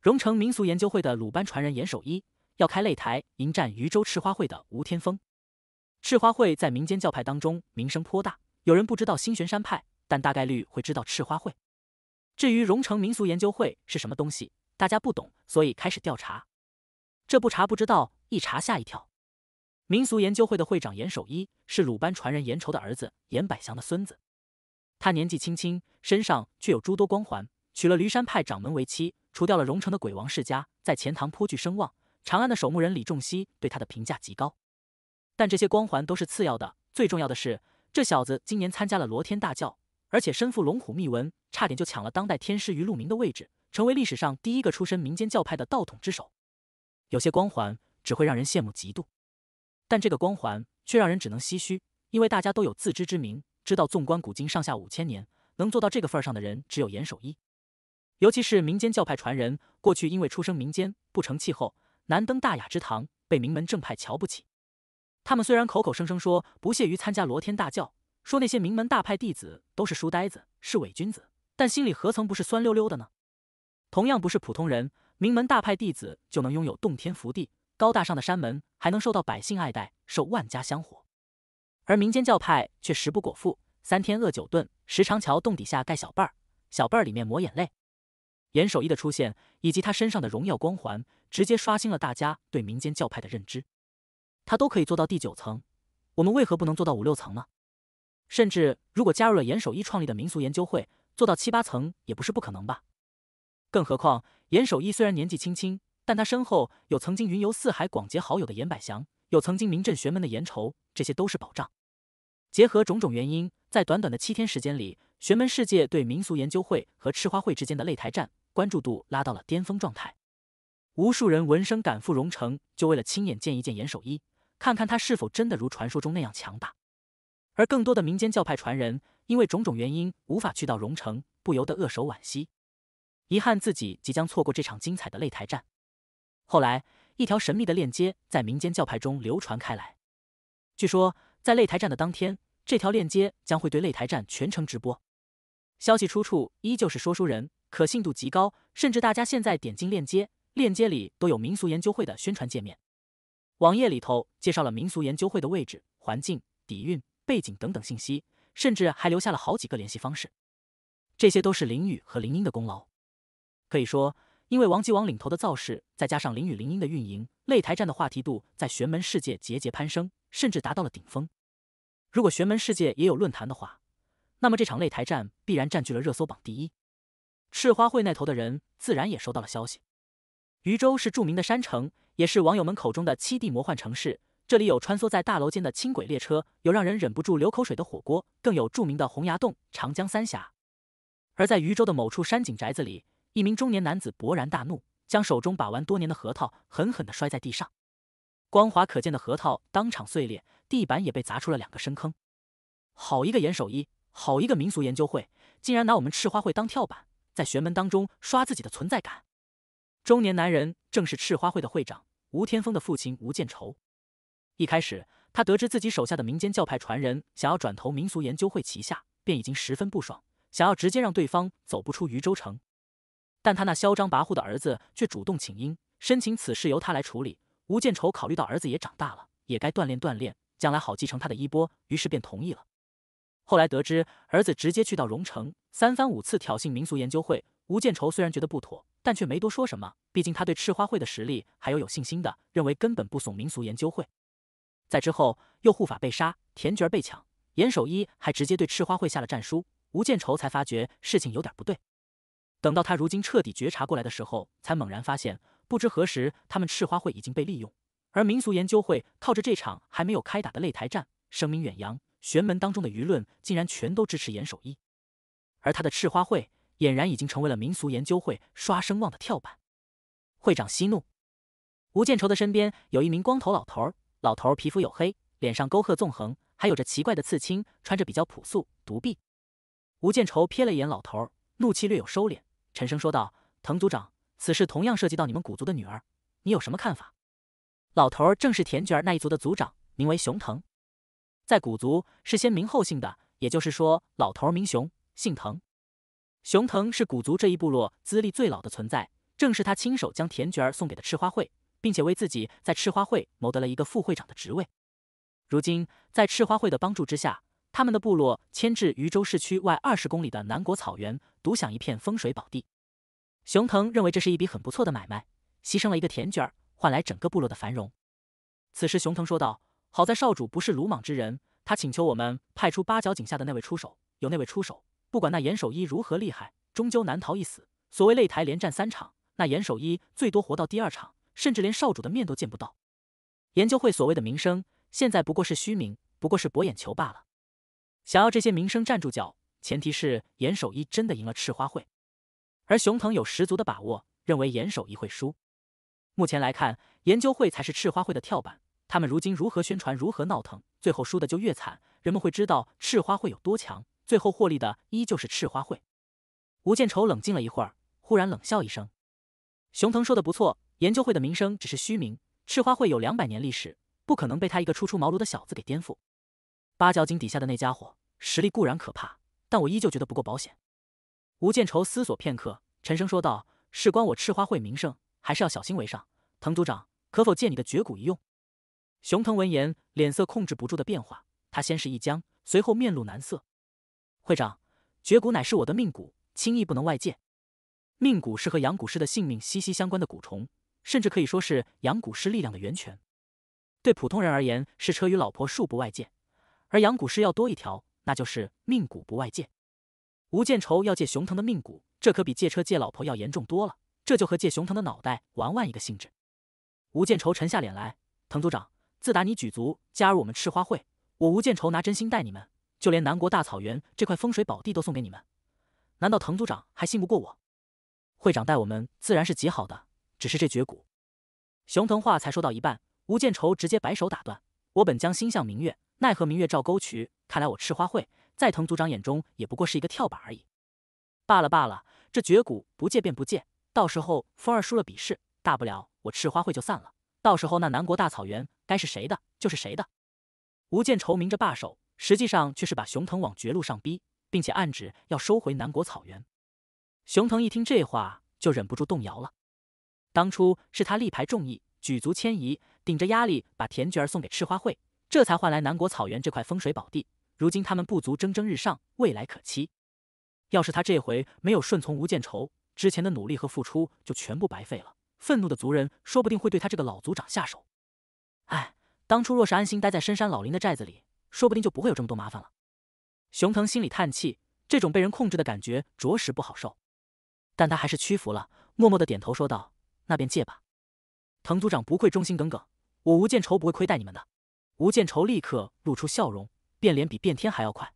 荣城民俗研究会的鲁班传人严守一要开擂台迎战渔州赤花会的吴天峰。赤花会在民间教派当中名声颇大，有人不知道新玄山派，但大概率会知道赤花会。至于荣城民俗研究会是什么东西，大家不懂，所以开始调查。这不查不知道，一查吓一跳。民俗研究会的会长严守一是鲁班传人严稠的儿子，严百祥的孙子。他年纪轻轻，身上却有诸多光环：娶了驴山派掌门为妻，除掉了荣城的鬼王世家，在钱塘颇具声望。长安的守墓人李仲熙对他的评价极高。但这些光环都是次要的，最重要的是，这小子今年参加了罗天大教，而且身负龙虎秘文，差点就抢了当代天师于鹿鸣的位置，成为历史上第一个出身民间教派的道统之首。有些光环只会让人羡慕嫉妒，但这个光环却让人只能唏嘘，因为大家都有自知之明，知道纵观古今上下五千年，能做到这个份上的人只有严守一。尤其是民间教派传人，过去因为出生民间不成气候，难登大雅之堂，被名门正派瞧不起。他们虽然口口声声说不屑于参加罗天大教，说那些名门大派弟子都是书呆子，是伪君子，但心里何曾不是酸溜溜的呢？同样不是普通人，名门大派弟子就能拥有洞天福地、高大上的山门，还能受到百姓爱戴，受万家香火；而民间教派却食不果腹，三天饿九顿，时常桥洞底下盖小被儿，小辈儿里面抹眼泪。严守义的出现，以及他身上的荣耀光环，直接刷新了大家对民间教派的认知。他都可以做到第九层，我们为何不能做到五六层呢？甚至如果加入了严守一创立的民俗研究会，做到七八层也不是不可能吧？更何况严守一虽然年纪轻轻，但他身后有曾经云游四海、广结好友的严百祥，有曾经名震玄门的严愁，这些都是保障。结合种种原因，在短短的七天时间里，玄门世界对民俗研究会和赤花会之间的擂台战关注度拉到了巅峰状态，无数人闻声赶赴荣城，就为了亲眼见一见严守一。看看他是否真的如传说中那样强大，而更多的民间教派传人因为种种原因无法去到荣城，不由得扼手惋惜，遗憾自己即将错过这场精彩的擂台战。后来，一条神秘的链接在民间教派中流传开来，据说在擂台战的当天，这条链接将会对擂台战全程直播。消息出处依旧是说书人，可信度极高，甚至大家现在点进链接，链接里都有民俗研究会的宣传界面。网页里头介绍了民俗研究会的位置、环境、底蕴、背景等等信息，甚至还留下了好几个联系方式。这些都是林雨和林英的功劳。可以说，因为王吉王领头的造势，再加上林雨林英的运营，擂台战的话题度在玄门世界节节攀升，甚至达到了顶峰。如果玄门世界也有论坛的话，那么这场擂台战必然占据了热搜榜第一。赤花会那头的人自然也收到了消息。渝州是著名的山城。也是网友们口中的七地魔幻城市，这里有穿梭在大楼间的轻轨列车，有让人忍不住流口水的火锅，更有著名的洪崖洞、长江三峡。而在渝州的某处山景宅子里，一名中年男子勃然大怒，将手中把玩多年的核桃狠狠地摔在地上，光滑可见的核桃当场碎裂，地板也被砸出了两个深坑。好一个严守一，好一个民俗研究会，竟然拿我们赤花会当跳板，在玄门当中刷自己的存在感。中年男人正是赤花会的会长吴天峰的父亲吴建愁。一开始，他得知自己手下的民间教派传人想要转投民俗研究会旗下，便已经十分不爽，想要直接让对方走不出渝州城。但他那嚣张跋扈的儿子却主动请缨，申请此事由他来处理。吴建愁考虑到儿子也长大了，也该锻炼锻炼，将来好继承他的衣钵，于是便同意了。后来得知儿子直接去到荣城，三番五次挑衅民俗研究会，吴建愁虽然觉得不妥。但却没多说什么，毕竟他对赤花会的实力还有有信心的，认为根本不怂民俗研究会。在之后，右护法被杀，田角被抢，严守一还直接对赤花会下了战书，吴建愁才发觉事情有点不对。等到他如今彻底觉察过来的时候，才猛然发现，不知何时他们赤花会已经被利用，而民俗研究会靠着这场还没有开打的擂台战声名远扬，玄门当中的舆论竟然全都支持严守一，而他的赤花会。俨然已经成为了民俗研究会刷声望的跳板。会长息怒。吴建仇的身边有一名光头老头儿，老头儿皮肤黝黑，脸上沟壑纵横，还有着奇怪的刺青，穿着比较朴素。独臂。吴建仇瞥了一眼老头儿，怒气略有收敛，沉声说道：“藤族长，此事同样涉及到你们古族的女儿，你有什么看法？”老头儿正是田卷儿那一族的族长，名为熊藤。在古族是先名后姓的，也就是说，老头儿名熊，姓藤。熊腾是古族这一部落资历最老的存在，正是他亲手将田卷儿送给的赤花会，并且为自己在赤花会谋得了一个副会长的职位。如今，在赤花会的帮助之下，他们的部落迁至渝州市区外二十公里的南国草原，独享一片风水宝地。熊腾认为这是一笔很不错的买卖，牺牲了一个田卷儿，换来整个部落的繁荣。此时，熊腾说道：“好在少主不是鲁莽之人，他请求我们派出八角井下的那位出手，有那位出手。”不管那严守一如何厉害，终究难逃一死。所谓擂台连战三场，那严守一最多活到第二场，甚至连少主的面都见不到。研究会所谓的名声，现在不过是虚名，不过是博眼球罢了。想要这些名声站住脚，前提是严守一真的赢了赤花会。而熊腾有十足的把握，认为严守一会输。目前来看，研究会才是赤花会的跳板。他们如今如何宣传，如何闹腾，最后输的就越惨，人们会知道赤花会有多强。最后获利的依旧是赤花会。吴建愁冷静了一会儿，忽然冷笑一声：“熊腾说的不错，研究会的名声只是虚名。赤花会有两百年历史，不可能被他一个初出茅庐的小子给颠覆。八角井底下的那家伙实力固然可怕，但我依旧觉得不够保险。”吴建愁思索片刻，沉声说道：“事关我赤花会名声，还是要小心为上。藤组长，可否借你的绝骨一用？”熊腾闻言，脸色控制不住的变化。他先是一僵，随后面露难色。会长，绝骨乃是我的命骨，轻易不能外借。命骨是和养骨师的性命息息相关的蛊虫，甚至可以说是养骨师力量的源泉。对普通人而言是车与老婆，恕不外借；而养骨师要多一条，那就是命骨不外借。吴建愁要借熊腾的命骨，这可比借车借老婆要严重多了。这就和借熊腾的脑袋玩玩一个性质。吴建愁沉下脸来，藤组长，自打你举族加入我们赤花会，我吴建愁拿真心待你们。就连南国大草原这块风水宝地都送给你们，难道藤组长还信不过我？会长待我们自然是极好的，只是这绝谷，熊藤话才说到一半，吴建愁直接摆手打断。我本将心向明月，奈何明月照沟渠。看来我赤花会，在藤组长眼中也不过是一个跳板而已。罢了罢了，这绝谷不借便不借。到时候风儿输了比试，大不了我赤花会就散了。到时候那南国大草原该是谁的，就是谁的。吴建愁明着罢手。实际上却是把熊腾往绝路上逼，并且暗指要收回南国草原。熊腾一听这话，就忍不住动摇了。当初是他力排众议，举足迁移，顶着压力把田菊儿送给赤花会，这才换来南国草原这块风水宝地。如今他们部族蒸蒸日上，未来可期。要是他这回没有顺从吴建仇，之前的努力和付出就全部白费了。愤怒的族人说不定会对他这个老族长下手。哎，当初若是安心待在深山老林的寨子里。说不定就不会有这么多麻烦了。熊腾心里叹气，这种被人控制的感觉着实不好受，但他还是屈服了，默默的点头说道：“那便借吧。”藤组长不愧忠心耿耿，我吴建愁不会亏待你们的。吴建愁立刻露出笑容，变脸比变天还要快。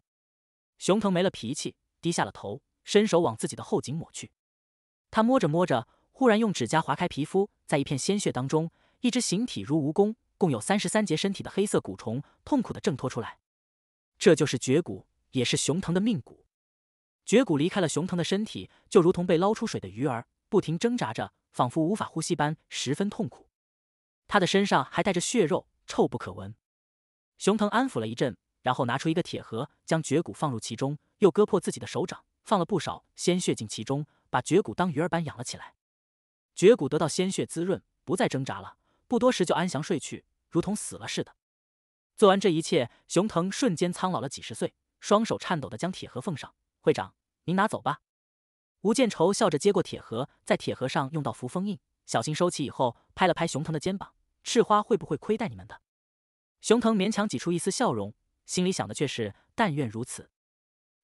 熊腾没了脾气，低下了头，伸手往自己的后颈抹去。他摸着摸着，忽然用指甲划开皮肤，在一片鲜血当中，一只形体如蜈蚣。共有三十三节身体的黑色蛊虫痛苦的挣脱出来，这就是绝蛊，也是熊腾的命蛊。绝蛊离开了熊腾的身体，就如同被捞出水的鱼儿，不停挣扎着，仿佛无法呼吸般，十分痛苦。他的身上还带着血肉，臭不可闻。熊腾安抚了一阵，然后拿出一个铁盒，将绝骨放入其中，又割破自己的手掌，放了不少鲜血进其中，把绝骨当鱼儿般养了起来。绝骨得到鲜血滋润，不再挣扎了。不多时就安详睡去，如同死了似的。做完这一切，熊腾瞬间苍老了几十岁，双手颤抖的将铁盒奉上：“会长，您拿走吧。”吴建愁笑着接过铁盒，在铁盒上用到符封印，小心收起以后，拍了拍熊腾的肩膀：“赤花会不会亏待你们的？”熊腾勉强挤出一丝笑容，心里想的却是：“但愿如此。”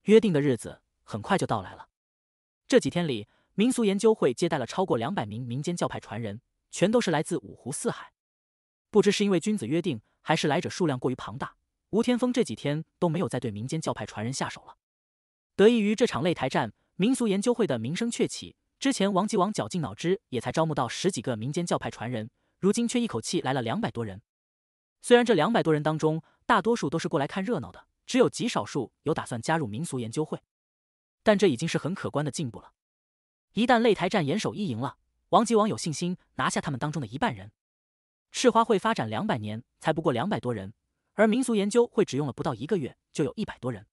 约定的日子很快就到来了。这几天里，民俗研究会接待了超过两百名民间教派传人。全都是来自五湖四海，不知是因为君子约定，还是来者数量过于庞大，吴天峰这几天都没有再对民间教派传人下手了。得益于这场擂台战，民俗研究会的名声鹊起。之前王吉王绞尽脑汁也才招募到十几个民间教派传人，如今却一口气来了两百多人。虽然这两百多人当中，大多数都是过来看热闹的，只有极少数有打算加入民俗研究会，但这已经是很可观的进步了。一旦擂台战严守一赢了。王吉王有信心拿下他们当中的一半人。赤花会发展两百年，才不过两百多人，而民俗研究会只用了不到一个月，就有一百多人。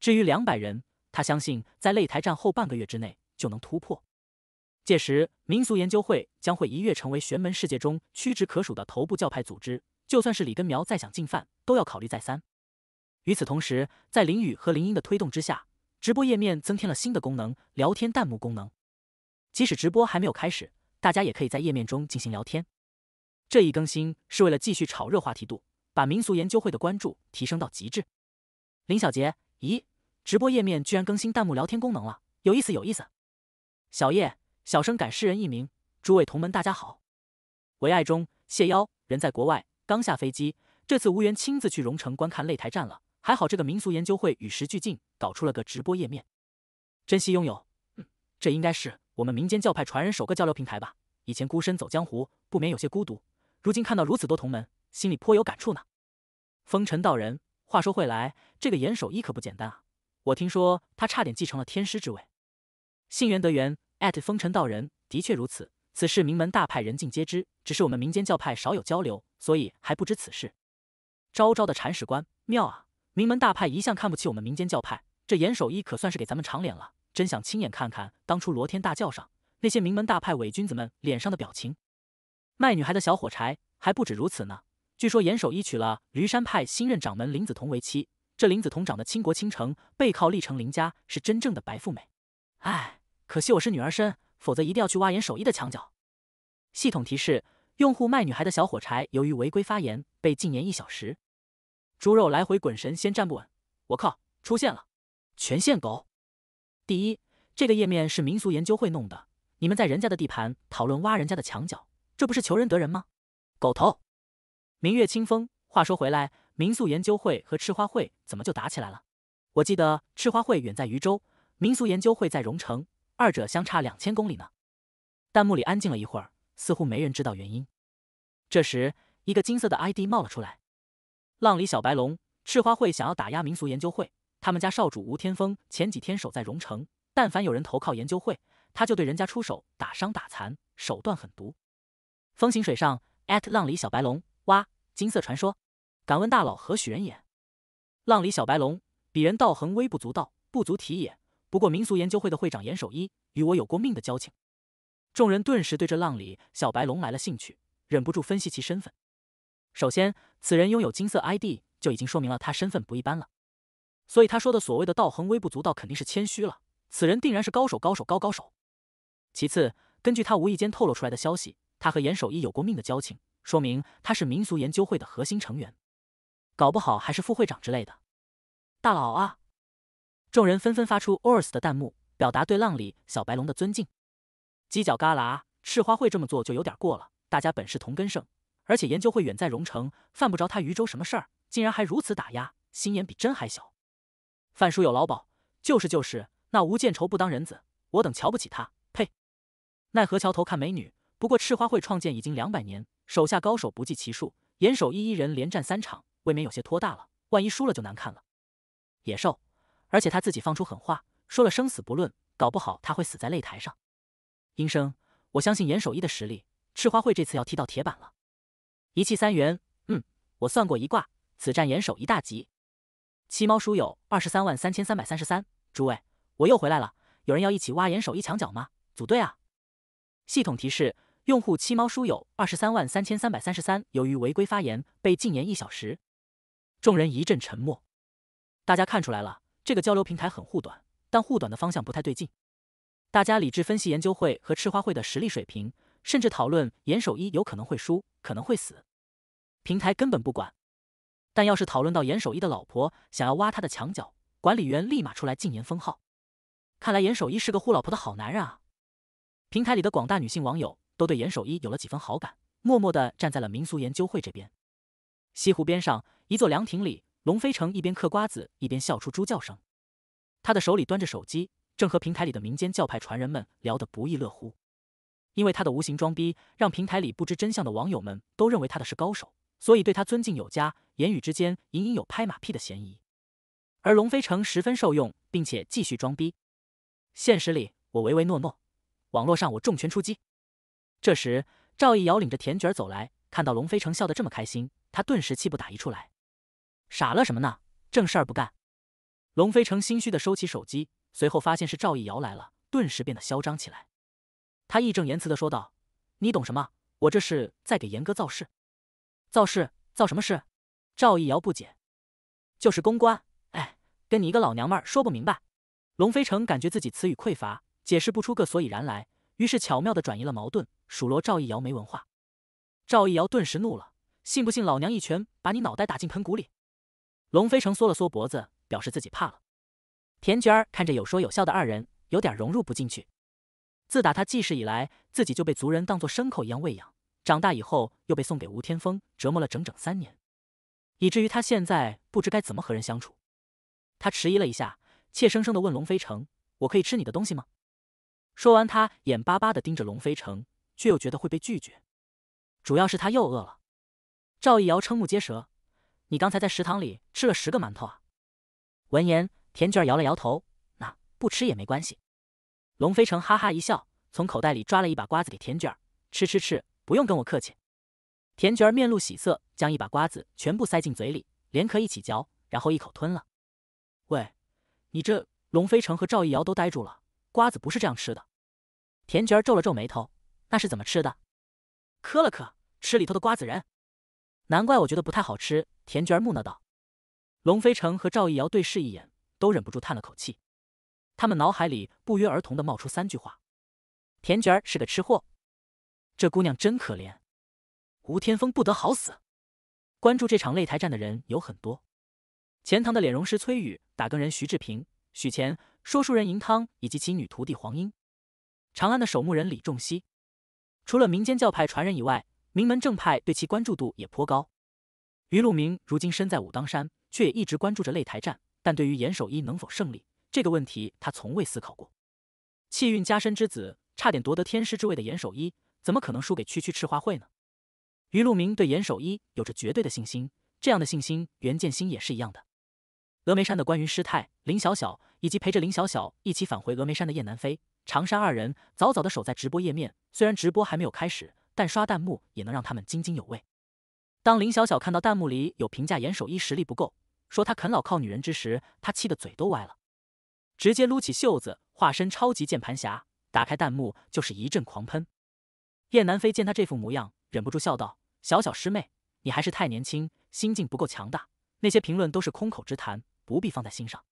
至于两百人，他相信在擂台战后半个月之内就能突破。届时，民俗研究会将会一跃成为玄门世界中屈指可数的头部教派组织。就算是李根苗再想进犯，都要考虑再三。与此同时，在林雨和林英的推动之下，直播页面增添了新的功能——聊天弹幕功能。即使直播还没有开始，大家也可以在页面中进行聊天。这一更新是为了继续炒热话题度，把民俗研究会的关注提升到极致。林小杰，咦，直播页面居然更新弹幕聊天功能了，有意思，有意思。小叶，小生感诗人一名，诸位同门，大家好。唯爱中谢妖人在国外，刚下飞机，这次无缘亲自去荣城观看擂台战了，还好这个民俗研究会与时俱进，搞出了个直播页面，珍惜拥有。嗯，这应该是。我们民间教派传人首个交流平台吧。以前孤身走江湖，不免有些孤独。如今看到如此多同门，心里颇有感触呢。风尘道人，话说回来，这个严守一可不简单啊！我听说他差点继承了天师之位。信源德特风尘道人，的确如此，此事名门大派人尽皆知，只是我们民间教派少有交流，所以还不知此事。昭昭的铲屎官，妙啊！名门大派一向看不起我们民间教派，这严守一可算是给咱们长脸了。真想亲眼看看当初罗天大教上那些名门大派伪君子们脸上的表情。卖女孩的小火柴还不止如此呢。据说严守一娶了驴山派新任掌门林子彤为妻，这林子彤长得倾国倾城，背靠历城林家，是真正的白富美。唉，可惜我是女儿身，否则一定要去挖严守一的墙角。系统提示：用户卖女孩的小火柴由于违规发言被禁言一小时。猪肉来回滚，神先站不稳。我靠，出现了，权限狗。第一，这个页面是民俗研究会弄的，你们在人家的地盘讨论挖人家的墙角，这不是求人得人吗？狗头。明月清风。话说回来，民俗研究会和赤花会怎么就打起来了？我记得赤花会远在渝州，民俗研究会在荣城，二者相差两千公里呢。弹幕里安静了一会儿，似乎没人知道原因。这时，一个金色的 ID 冒了出来：浪里小白龙。赤花会想要打压民俗研究会。他们家少主吴天风前几天守在荣城，但凡有人投靠研究会，他就对人家出手，打伤打残，手段狠毒。风行水上浪里小白龙，哇，金色传说，敢问大佬何许人也？浪里小白龙，鄙人道恒微不足道，不足提也。不过民俗研究会的会长严守一与我有过命的交情。众人顿时对这浪里小白龙来了兴趣，忍不住分析其身份。首先，此人拥有金色 ID，就已经说明了他身份不一般了。所以他说的所谓的道恒微不足道，肯定是谦虚了。此人定然是高手，高手高高手。其次，根据他无意间透露出来的消息，他和严守一有过命的交情，说明他是民俗研究会的核心成员，搞不好还是副会长之类的大佬啊！众人纷纷发出 “ors” 的弹幕，表达对浪里小白龙的尊敬。犄角旮旯，赤花会这么做就有点过了。大家本是同根生，而且研究会远在荣城，犯不着他余州什么事儿，竟然还如此打压，心眼比针还小。范叔有劳保，就是就是。那吴建仇不当人子，我等瞧不起他。呸！奈何桥头看美女。不过赤花会创建已经两百年，手下高手不计其数。严守一一人连战三场，未免有些拖大了。万一输了就难看了。野兽，而且他自己放出狠话，说了生死不论，搞不好他会死在擂台上。英生，我相信严守一的实力。赤花会这次要踢到铁板了。一气三元，嗯，我算过一卦，此战严守一大吉。七猫书友二十三万三千三百三十三，诸位，我又回来了。有人要一起挖严守一墙角吗？组队啊！系统提示：用户七猫书友二十三万三千三百三十三，由于违规发言，被禁言一小时。众人一阵沉默。大家看出来了，这个交流平台很护短，但护短的方向不太对劲。大家理智分析研究会和赤花会的实力水平，甚至讨论严守一有可能会输，可能会死。平台根本不管。但要是讨论到严守一的老婆，想要挖他的墙角，管理员立马出来禁言封号。看来严守一是个护老婆的好男人啊！平台里的广大女性网友都对严守一有了几分好感，默默的站在了民俗研究会这边。西湖边上一座凉亭里，龙飞城一边嗑瓜子，一边笑出猪叫声。他的手里端着手机，正和平台里的民间教派传人们聊得不亦乐乎。因为他的无形装逼，让平台里不知真相的网友们都认为他的是高手。所以对他尊敬有加，言语之间隐隐有拍马屁的嫌疑，而龙飞成十分受用，并且继续装逼。现实里我唯唯诺诺，网络上我重拳出击。这时赵义瑶领着田卷走来，看到龙飞成笑得这么开心，他顿时气不打一处来，傻乐什么呢？正事儿不干。龙飞成心虚的收起手机，随后发现是赵义瑶来了，顿时变得嚣张起来。他义正言辞的说道：“你懂什么？我这是在给严哥造势。”造势，造什么事？赵毅瑶不解，就是公关。哎，跟你一个老娘们儿说不明白。龙飞成感觉自己词语匮乏，解释不出个所以然来，于是巧妙的转移了矛盾，数落赵毅瑶没文化。赵毅瑶顿时怒了，信不信老娘一拳把你脑袋打进盆骨里？龙飞成缩了缩脖子，表示自己怕了。田娟儿看着有说有笑的二人，有点融入不进去。自打他记事以来，自己就被族人当做牲口一样喂养。长大以后又被送给吴天峰折磨了整整三年，以至于他现在不知该怎么和人相处。他迟疑了一下，怯生生的问龙飞城：“我可以吃你的东西吗？”说完，他眼巴巴的盯着龙飞城，却又觉得会被拒绝。主要是他又饿了。赵一瑶瞠目结舌：“你刚才在食堂里吃了十个馒头啊？”闻言，田卷摇了摇头：“那不吃也没关系。”龙飞城哈哈一笑，从口袋里抓了一把瓜子给田卷：“吃吃吃。”不用跟我客气，田菊儿面露喜色，将一把瓜子全部塞进嘴里，连壳一起嚼，然后一口吞了。喂，你这龙飞成和赵一瑶都呆住了，瓜子不是这样吃的。田菊儿皱了皱眉头，那是怎么吃的？磕了磕，吃里头的瓜子仁。难怪我觉得不太好吃，田菊儿木讷道。龙飞成和赵一瑶对视一眼，都忍不住叹了口气。他们脑海里不约而同的冒出三句话：田菊儿是个吃货。这姑娘真可怜，吴天风不得好死。关注这场擂台战的人有很多：钱塘的脸容师崔宇、打更人徐志平、许钱、说书人银汤以及其女徒弟黄英；长安的守墓人李仲熙。除了民间教派传人以外，名门正派对其关注度也颇高。于路明如今身在武当山，却也一直关注着擂台战。但对于严守一能否胜利这个问题，他从未思考过。气运加身之子，差点夺得天师之位的严守一。怎么可能输给区区赤花会呢？于路明对严守一有着绝对的信心，这样的信心，袁建新也是一样的。峨眉山的关云师太林小小，以及陪着林小小一起返回峨眉山的叶南飞、常山二人，早早的守在直播页面。虽然直播还没有开始，但刷弹幕也能让他们津津有味。当林小小看到弹幕里有评价严守一实力不够，说他啃老靠女人之时，他气得嘴都歪了，直接撸起袖子，化身超级键盘侠，打开弹幕就是一阵狂喷。燕南飞见他这副模样，忍不住笑道：“小小师妹，你还是太年轻，心境不够强大。那些评论都是空口之谈，不必放在心上。”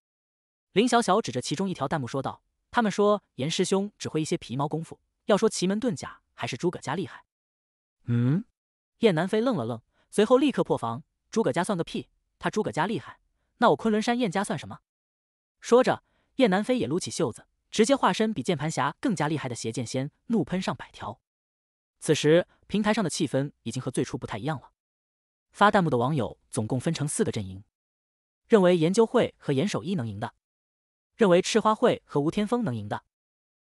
林小小指着其中一条弹幕说道：“他们说严师兄只会一些皮毛功夫，要说奇门遁甲，还是诸葛家厉害。”嗯，燕南飞愣了愣，随后立刻破防：“诸葛家算个屁！他诸葛家厉害，那我昆仑山燕家算什么？”说着，燕南飞也撸起袖子，直接化身比键盘侠更加厉害的邪剑仙，怒喷上百条。此时，平台上的气氛已经和最初不太一样了。发弹幕的网友总共分成四个阵营：认为研究会和严守一能赢的，认为赤花会和吴天峰能赢的，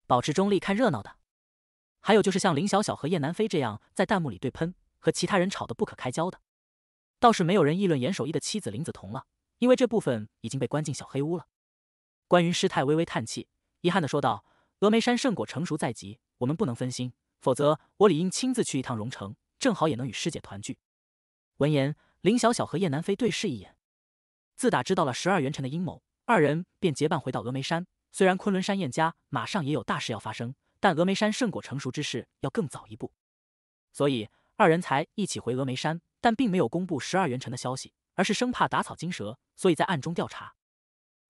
保持中立看热闹的，还有就是像林小小和燕南飞这样在弹幕里对喷，和其他人吵得不可开交的。倒是没有人议论严守一的妻子林子彤了，因为这部分已经被关进小黑屋了。关云师太微微叹气，遗憾的说道：“峨眉山圣果成熟在即，我们不能分心。”否则，我理应亲自去一趟荣城，正好也能与师姐团聚。闻言，林小小和燕南飞对视一眼。自打知道了十二元辰的阴谋，二人便结伴回到峨眉山。虽然昆仑山燕家马上也有大事要发生，但峨眉山圣果成熟之事要更早一步，所以二人才一起回峨眉山。但并没有公布十二元辰的消息，而是生怕打草惊蛇，所以在暗中调查。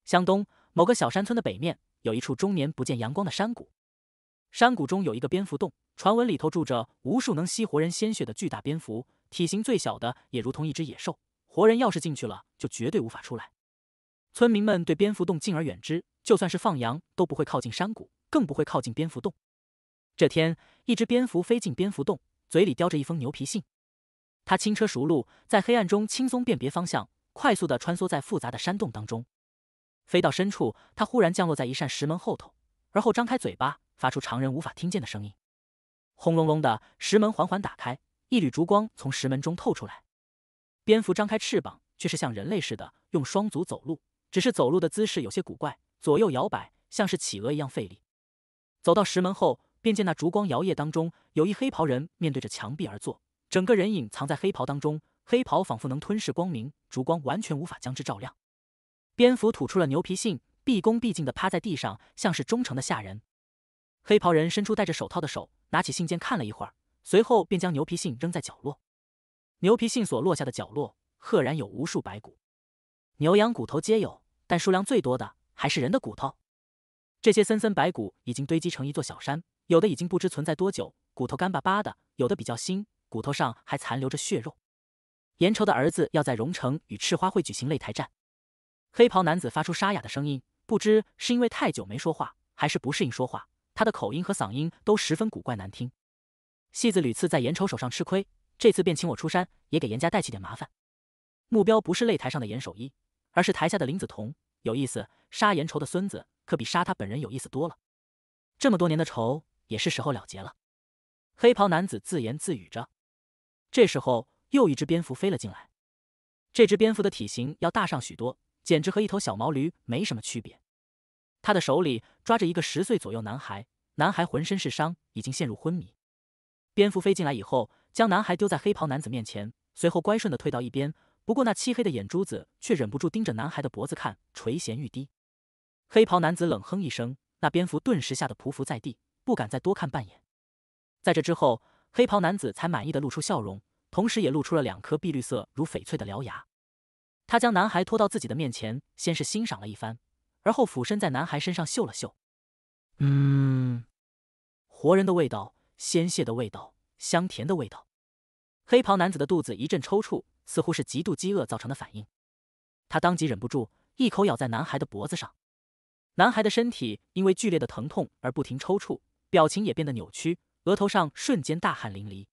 湘东某个小山村的北面，有一处终年不见阳光的山谷，山谷中有一个蝙蝠洞。传闻里头住着无数能吸活人鲜血的巨大蝙蝠，体型最小的也如同一只野兽。活人要是进去了，就绝对无法出来。村民们对蝙蝠洞敬而远之，就算是放羊都不会靠近山谷，更不会靠近蝙蝠洞。这天，一只蝙蝠飞进蝙蝠洞，嘴里叼着一封牛皮信。它轻车熟路，在黑暗中轻松辨别方向，快速地穿梭在复杂的山洞当中。飞到深处，它忽然降落在一扇石门后头，而后张开嘴巴，发出常人无法听见的声音。轰隆隆的，石门缓缓打开，一缕烛光从石门中透出来。蝙蝠张开翅膀，却是像人类似的用双足走路，只是走路的姿势有些古怪，左右摇摆，像是企鹅一样费力。走到石门后，便见那烛光摇曳当中，有一黑袍人面对着墙壁而坐，整个人影藏在黑袍当中，黑袍仿佛能吞噬光明，烛光完全无法将之照亮。蝙蝠吐出了牛皮信，毕恭毕敬的趴在地上，像是忠诚的下人。黑袍人伸出戴着手套的手。拿起信件看了一会儿，随后便将牛皮信扔在角落。牛皮信所落下的角落，赫然有无数白骨，牛羊骨头皆有，但数量最多的还是人的骨头。这些森森白骨已经堆积成一座小山，有的已经不知存在多久，骨头干巴巴的；有的比较新，骨头上还残留着血肉。严愁的儿子要在荣城与赤花会举行擂台战，黑袍男子发出沙哑的声音，不知是因为太久没说话，还是不适应说话。他的口音和嗓音都十分古怪难听，戏子屡次在严愁手上吃亏，这次便请我出山，也给严家带去点麻烦。目标不是擂台上的严守一，而是台下的林子彤。有意思，杀严愁的孙子可比杀他本人有意思多了。这么多年的仇，也是时候了结了。黑袍男子自言自语着。这时候，又一只蝙蝠飞了进来。这只蝙蝠的体型要大上许多，简直和一头小毛驴没什么区别。他的手里抓着一个十岁左右男孩，男孩浑身是伤，已经陷入昏迷。蝙蝠飞进来以后，将男孩丢在黑袍男子面前，随后乖顺的退到一边。不过那漆黑的眼珠子却忍不住盯着男孩的脖子看，垂涎欲滴。黑袍男子冷哼一声，那蝙蝠顿时吓得匍匐在地，不敢再多看半眼。在这之后，黑袍男子才满意的露出笑容，同时也露出了两颗碧绿色如翡翠的獠牙。他将男孩拖到自己的面前，先是欣赏了一番。而后俯身在男孩身上嗅了嗅，嗯，活人的味道，鲜血的味道，香甜的味道。黑袍男子的肚子一阵抽搐，似乎是极度饥饿造成的反应。他当即忍不住一口咬在男孩的脖子上，男孩的身体因为剧烈的疼痛而不停抽搐，表情也变得扭曲，额头上瞬间大汗淋漓。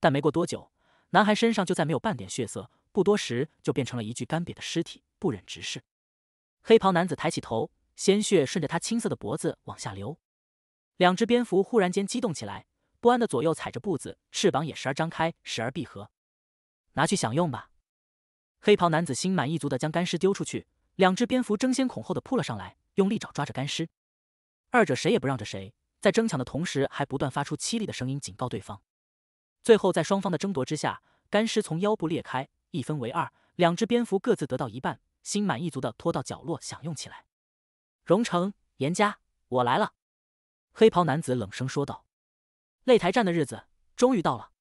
但没过多久，男孩身上就再没有半点血色，不多时就变成了一具干瘪的尸体，不忍直视。黑袍男子抬起头，鲜血顺着他青色的脖子往下流。两只蝙蝠忽然间激动起来，不安的左右踩着步子，翅膀也时而张开，时而闭合。拿去享用吧！黑袍男子心满意足地将干尸丢出去，两只蝙蝠争先恐后地扑了上来，用力爪抓着干尸，二者谁也不让着谁，在争抢的同时还不断发出凄厉的声音警告对方。最后，在双方的争夺之下，干尸从腰部裂开，一分为二，两只蝙蝠各自得到一半。心满意足的拖到角落享用起来。荣城严家，我来了！黑袍男子冷声说道：“擂台战的日子终于到了。”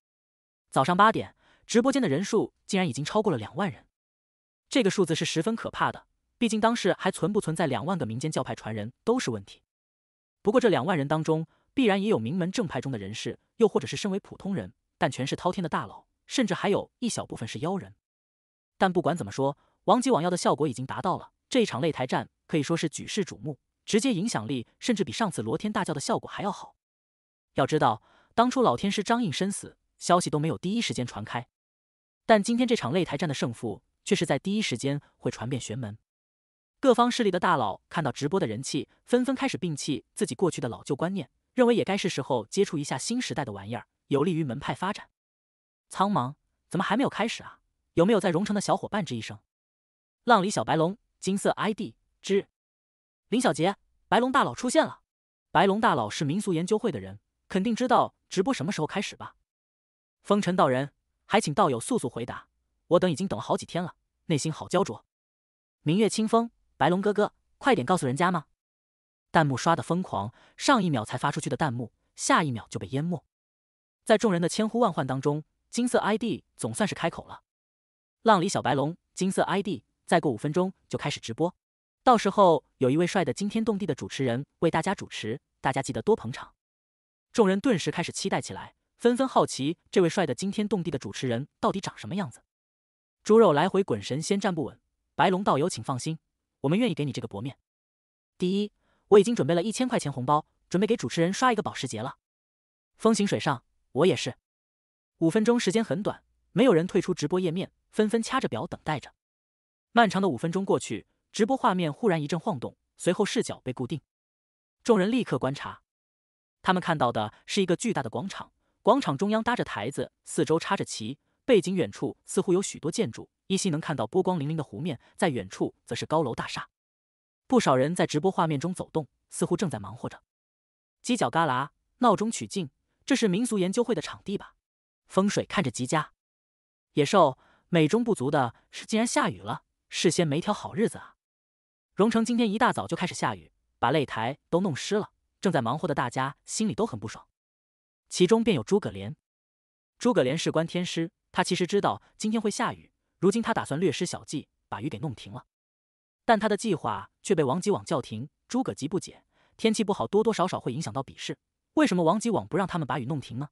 早上八点，直播间的人数竟然已经超过了两万人，这个数字是十分可怕的。毕竟当时还存不存在两万个民间教派传人都是问题。不过这两万人当中，必然也有名门正派中的人士，又或者是身为普通人但权势滔天的大佬，甚至还有一小部分是妖人。但不管怎么说。王级王耀的效果已经达到了，这一场擂台战可以说是举世瞩目，直接影响力甚至比上次罗天大教的效果还要好。要知道，当初老天师张印身死，消息都没有第一时间传开，但今天这场擂台战的胜负却是在第一时间会传遍玄门。各方势力的大佬看到直播的人气，纷纷开始摒弃自己过去的老旧观念，认为也该是时候接触一下新时代的玩意儿，有利于门派发展。苍茫，怎么还没有开始啊？有没有在荣城的小伙伴吱一声？浪里小白龙，金色 ID 之林小杰，白龙大佬出现了。白龙大佬是民俗研究会的人，肯定知道直播什么时候开始吧？风尘道人，还请道友速速回答，我等已经等了好几天了，内心好焦灼。明月清风，白龙哥哥，快点告诉人家吗？弹幕刷的疯狂，上一秒才发出去的弹幕，下一秒就被淹没。在众人的千呼万唤当中，金色 ID 总算是开口了。浪里小白龙，金色 ID。再过五分钟就开始直播，到时候有一位帅的惊天动地的主持人为大家主持，大家记得多捧场。众人顿时开始期待起来，纷纷好奇这位帅的惊天动地的主持人到底长什么样子。猪肉来回滚，神仙站不稳。白龙道友，请放心，我们愿意给你这个薄面。第一，我已经准备了一千块钱红包，准备给主持人刷一个保时捷了。风行水上，我也是。五分钟时间很短，没有人退出直播页面，纷纷掐着表等待着。漫长的五分钟过去，直播画面忽然一阵晃动，随后视角被固定。众人立刻观察，他们看到的是一个巨大的广场，广场中央搭着台子，四周插着旗，背景远处似乎有许多建筑，依稀能看到波光粼粼的湖面，在远处则是高楼大厦。不少人在直播画面中走动，似乎正在忙活着。犄角旮旯闹中取静，这是民俗研究会的场地吧？风水看着极佳。野兽，美中不足的是，竟然下雨了。事先没挑好日子啊！荣城今天一大早就开始下雨，把擂台都弄湿了。正在忙活的大家心里都很不爽，其中便有诸葛连。诸葛连事关天师，他其实知道今天会下雨。如今他打算略施小计，把雨给弄停了。但他的计划却被王吉网叫停。诸葛吉不解，天气不好，多多少少会影响到比试，为什么王吉网不让他们把雨弄停呢？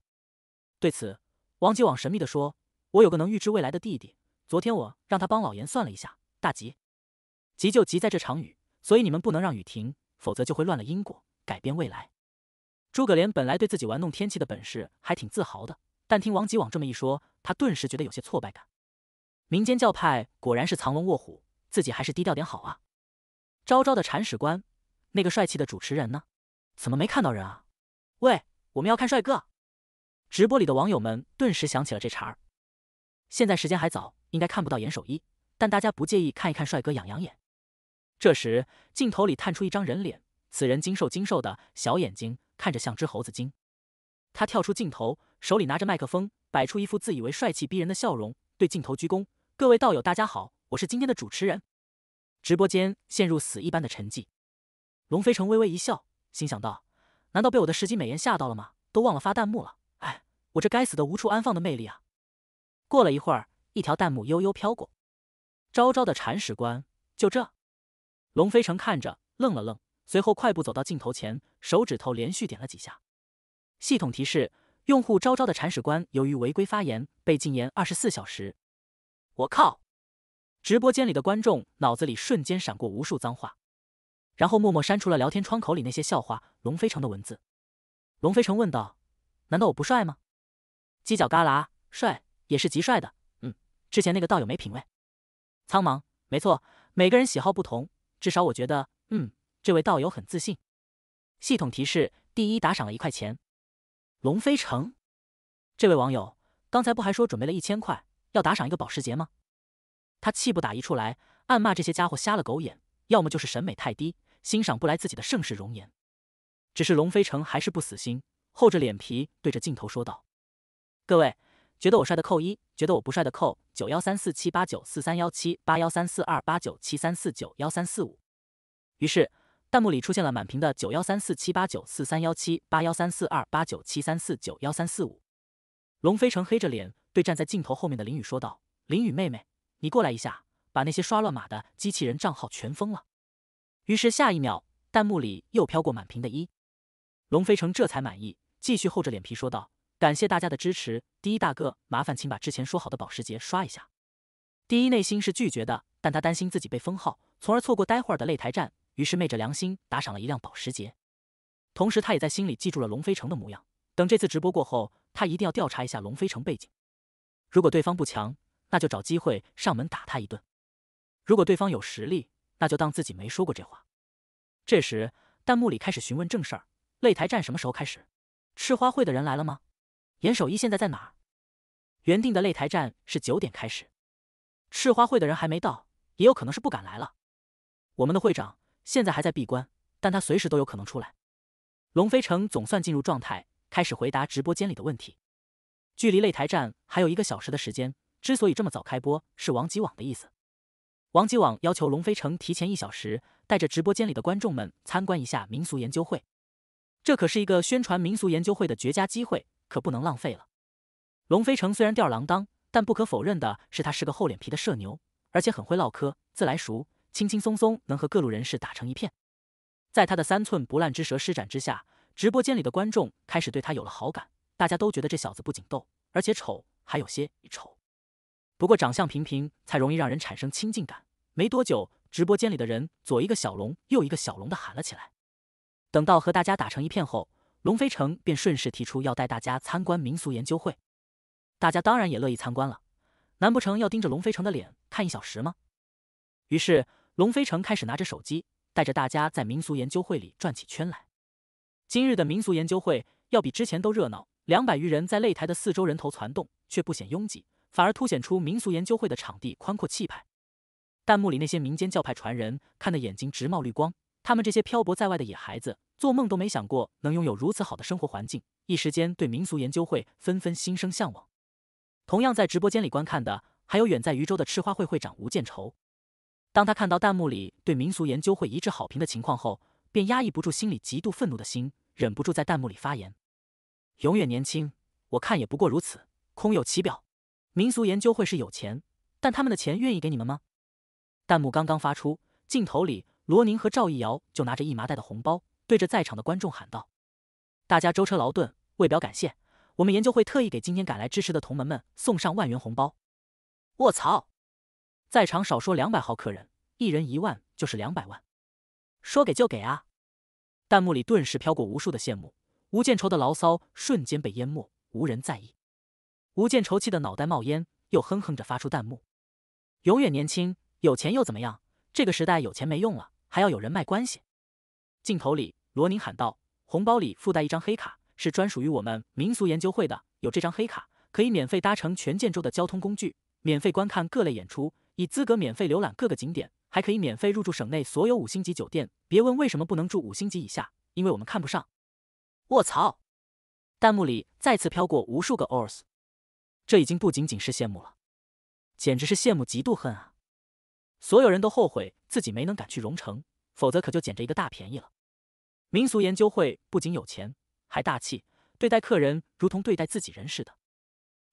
对此，王吉网神秘的说：“我有个能预知未来的弟弟，昨天我让他帮老严算了一下。”大吉，急就急在这场雨，所以你们不能让雨停，否则就会乱了因果，改变未来。诸葛连本来对自己玩弄天气的本事还挺自豪的，但听王吉网这么一说，他顿时觉得有些挫败感。民间教派果然是藏龙卧虎，自己还是低调点好啊。昭昭的铲屎官，那个帅气的主持人呢？怎么没看到人啊？喂，我们要看帅哥！直播里的网友们顿时想起了这茬儿。现在时间还早，应该看不到严守一。但大家不介意看一看帅哥养养眼。这时，镜头里探出一张人脸，此人精瘦精瘦的小眼睛，看着像只猴子精。他跳出镜头，手里拿着麦克风，摆出一副自以为帅气逼人的笑容，对镜头鞠躬：“各位道友，大家好，我是今天的主持人。”直播间陷入死一般的沉寂。龙飞成微微一笑，心想道：“难道被我的十级美颜吓到了吗？都忘了发弹幕了？哎，我这该死的无处安放的魅力啊！”过了一会儿，一条弹幕悠悠飘过。昭昭的铲屎官就这，龙飞城看着愣了愣，随后快步走到镜头前，手指头连续点了几下。系统提示：用户昭昭的铲屎官由于违规发言被禁言二十四小时。我靠！直播间里的观众脑子里瞬间闪过无数脏话，然后默默删除了聊天窗口里那些笑话。龙飞城的文字。龙飞城问道：“难道我不帅吗？”犄角旮旯，帅也是极帅的。嗯，之前那个道友没品味。苍茫，没错，每个人喜好不同，至少我觉得，嗯，这位道友很自信。系统提示：第一打赏了一块钱。龙飞城，这位网友刚才不还说准备了一千块要打赏一个保时捷吗？他气不打一处来，暗骂这些家伙瞎了狗眼，要么就是审美太低，欣赏不来自己的盛世容颜。只是龙飞城还是不死心，厚着脸皮对着镜头说道：“各位。”觉得我帅的扣一，觉得我不帅的扣九幺三四七八九四三幺七八幺三四二八九七三四九幺三四五。于是弹幕里出现了满屏的九幺三四七八九四三幺七八幺三四二八九七三四九幺三四五。龙飞成黑着脸对站在镜头后面的林雨说道：“林雨妹妹，你过来一下，把那些刷乱码的机器人账号全封了。”于是下一秒，弹幕里又飘过满屏的一。龙飞成这才满意，继续厚着脸皮说道。感谢大家的支持，第一大哥，麻烦请把之前说好的保时捷刷一下。第一内心是拒绝的，但他担心自己被封号，从而错过待会儿的擂台战，于是昧着良心打赏了一辆保时捷。同时，他也在心里记住了龙飞城的模样。等这次直播过后，他一定要调查一下龙飞城背景。如果对方不强，那就找机会上门打他一顿；如果对方有实力，那就当自己没说过这话。这时，弹幕里开始询问正事儿：擂台战什么时候开始？赤花卉的人来了吗？严守一现在在哪儿？原定的擂台战是九点开始，赤花会的人还没到，也有可能是不敢来了。我们的会长现在还在闭关，但他随时都有可能出来。龙飞城总算进入状态，开始回答直播间里的问题。距离擂台战还有一个小时的时间，之所以这么早开播，是王吉网的意思。王吉网要求龙飞城提前一小时，带着直播间里的观众们参观一下民俗研究会，这可是一个宣传民俗研究会的绝佳机会。可不能浪费了。龙飞成虽然吊儿郎当，但不可否认的是，他是个厚脸皮的社牛，而且很会唠嗑，自来熟，轻轻松松能和各路人士打成一片。在他的三寸不烂之舌施展之下，直播间里的观众开始对他有了好感。大家都觉得这小子不仅逗，而且丑，还有些丑。不过长相平平才容易让人产生亲近感。没多久，直播间里的人左一个小龙，右一个小龙的喊了起来。等到和大家打成一片后，龙飞城便顺势提出要带大家参观民俗研究会，大家当然也乐意参观了。难不成要盯着龙飞城的脸看一小时吗？于是龙飞城开始拿着手机，带着大家在民俗研究会里转起圈来。今日的民俗研究会要比之前都热闹，两百余人在擂台的四周人头攒动，却不显拥挤，反而凸显出民俗研究会的场地宽阔气派。弹幕里那些民间教派传人看得眼睛直冒绿光。他们这些漂泊在外的野孩子，做梦都没想过能拥有如此好的生活环境，一时间对民俗研究会纷纷心生向往。同样在直播间里观看的，还有远在渝州的吃花会会长吴建愁。当他看到弹幕里对民俗研究会一致好评的情况后，便压抑不住心里极度愤怒的心，忍不住在弹幕里发言：“永远年轻，我看也不过如此，空有其表。民俗研究会是有钱，但他们的钱愿意给你们吗？”弹幕刚刚发出，镜头里。罗宁和赵一瑶就拿着一麻袋的红包，对着在场的观众喊道：“大家舟车劳顿，为表感谢，我们研究会特意给今天赶来支持的同门们送上万元红包。”卧槽！在场少说两百号客人，一人一万就是两百万，说给就给啊！弹幕里顿时飘过无数的羡慕，吴建愁的牢骚瞬间被淹没，无人在意。吴建愁气得脑袋冒烟，又哼哼着发出弹幕：“永远年轻，有钱又怎么样？这个时代有钱没用了。”还要有人脉关系。镜头里，罗宁喊道：“红包里附带一张黑卡，是专属于我们民俗研究会的。有这张黑卡，可以免费搭乘全建州的交通工具，免费观看各类演出，以资格免费浏览各个景点，还可以免费入住省内所有五星级酒店。别问为什么不能住五星级以下，因为我们看不上。”卧槽！弹幕里再次飘过无数个 “ors”，这已经不仅仅是羡慕了，简直是羡慕嫉妒恨啊！所有人都后悔。自己没能赶去荣城，否则可就捡着一个大便宜了。民俗研究会不仅有钱，还大气，对待客人如同对待自己人似的。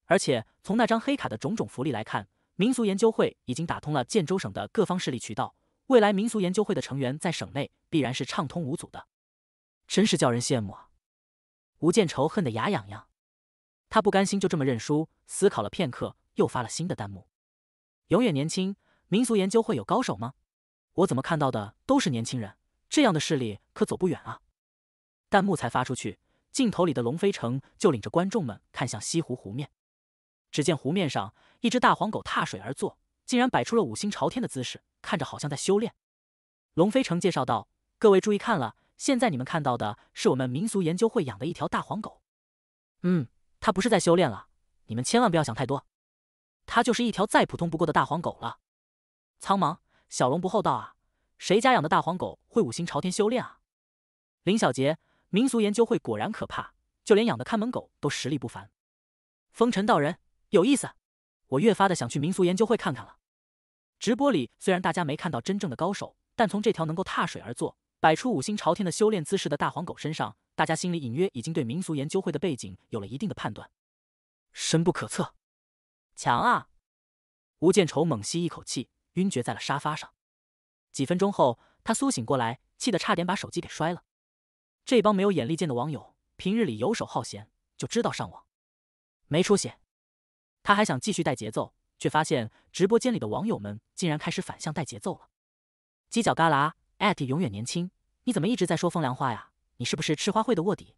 而且从那张黑卡的种种福利来看，民俗研究会已经打通了建州省的各方势力渠道，未来民俗研究会的成员在省内必然是畅通无阻的，真是叫人羡慕啊！吴建仇恨得牙痒痒，他不甘心就这么认输。思考了片刻，又发了新的弹幕：永远年轻，民俗研究会有高手吗？我怎么看到的都是年轻人，这样的势力可走不远啊！弹幕才发出去，镜头里的龙飞城就领着观众们看向西湖湖面。只见湖面上一只大黄狗踏水而坐，竟然摆出了五星朝天的姿势，看着好像在修炼。龙飞城介绍道：“各位注意看了，现在你们看到的是我们民俗研究会养的一条大黄狗。嗯，它不是在修炼了，你们千万不要想太多，它就是一条再普通不过的大黄狗了。”苍茫。小龙不厚道啊！谁家养的大黄狗会五星朝天修炼啊？林小杰，民俗研究会果然可怕，就连养的看门狗都实力不凡。风尘道人，有意思，我越发的想去民俗研究会看看了。直播里虽然大家没看到真正的高手，但从这条能够踏水而坐、摆出五星朝天的修炼姿势的大黄狗身上，大家心里隐约已经对民俗研究会的背景有了一定的判断。深不可测，强啊！吴建仇猛吸一口气。晕厥在了沙发上，几分钟后，他苏醒过来，气得差点把手机给摔了。这帮没有眼力见的网友，平日里游手好闲，就知道上网，没出息。他还想继续带节奏，却发现直播间里的网友们竟然开始反向带节奏了。犄角旮旯，艾特永远年轻，你怎么一直在说风凉话呀？你是不是赤花会的卧底？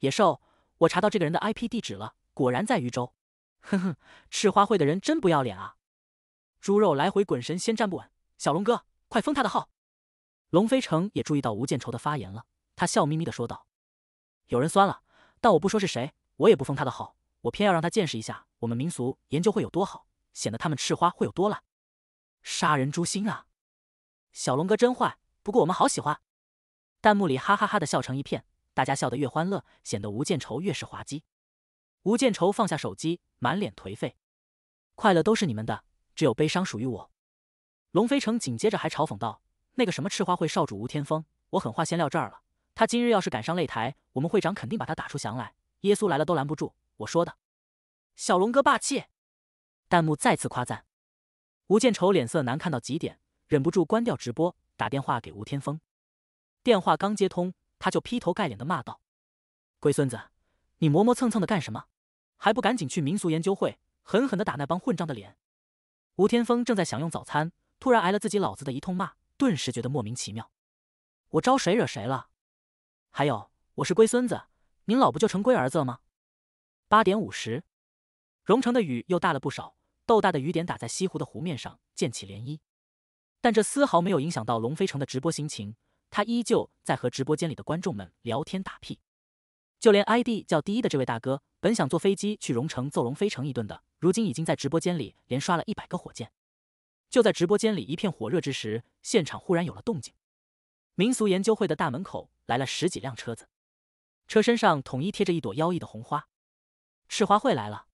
野兽，我查到这个人的 IP 地址了，果然在渝州。哼哼，赤花会的人真不要脸啊！猪肉来回滚，神仙站不稳。小龙哥，快封他的号！龙飞城也注意到吴建愁的发言了，他笑眯眯的说道：“有人酸了，但我不说是谁，我也不封他的号，我偏要让他见识一下我们民俗研究会有多好，显得他们赤花会有多烂。”杀人诛心啊！小龙哥真坏，不过我们好喜欢。弹幕里哈哈哈的笑成一片，大家笑得越欢乐，显得吴建愁越是滑稽。吴建愁放下手机，满脸颓废。快乐都是你们的。只有悲伤属于我。龙飞城紧接着还嘲讽道：“那个什么赤花会少主吴天风，我狠话先撂这儿了。他今日要是赶上擂台，我们会长肯定把他打出翔来。耶稣来了都拦不住。我说的，小龙哥霸气。”弹幕再次夸赞。吴建仇脸色难看到极点，忍不住关掉直播，打电话给吴天风。电话刚接通，他就劈头盖脸的骂道：“龟孙子，你磨磨蹭蹭的干什么？还不赶紧去民俗研究会，狠狠的打那帮混账的脸！”吴天峰正在享用早餐，突然挨了自己老子的一通骂，顿时觉得莫名其妙。我招谁惹谁了？还有，我是龟孙子，您老不就成龟儿子了吗？八点五十，荣城的雨又大了不少，豆大的雨点打在西湖的湖面上，溅起涟漪。但这丝毫没有影响到龙飞城的直播心情，他依旧在和直播间里的观众们聊天打屁。就连 ID 叫第一的这位大哥，本想坐飞机去荣城揍龙飞城一顿的。如今已经在直播间里连刷了一百个火箭。就在直播间里一片火热之时，现场忽然有了动静。民俗研究会的大门口来了十几辆车子，车身上统一贴着一朵妖异的红花。赤花会来了。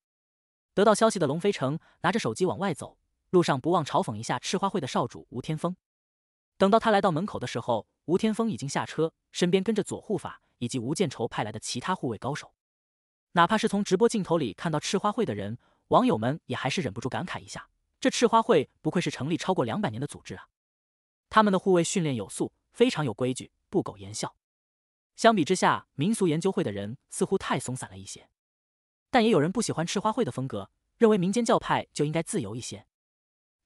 得到消息的龙飞城拿着手机往外走，路上不忘嘲讽一下赤花会的少主吴天峰。等到他来到门口的时候，吴天峰已经下车，身边跟着左护法以及吴建仇派来的其他护卫高手。哪怕是从直播镜头里看到赤花会的人。网友们也还是忍不住感慨一下，这赤花会不愧是成立超过两百年的组织啊！他们的护卫训练有素，非常有规矩，不苟言笑。相比之下，民俗研究会的人似乎太松散了一些。但也有人不喜欢赤花会的风格，认为民间教派就应该自由一些。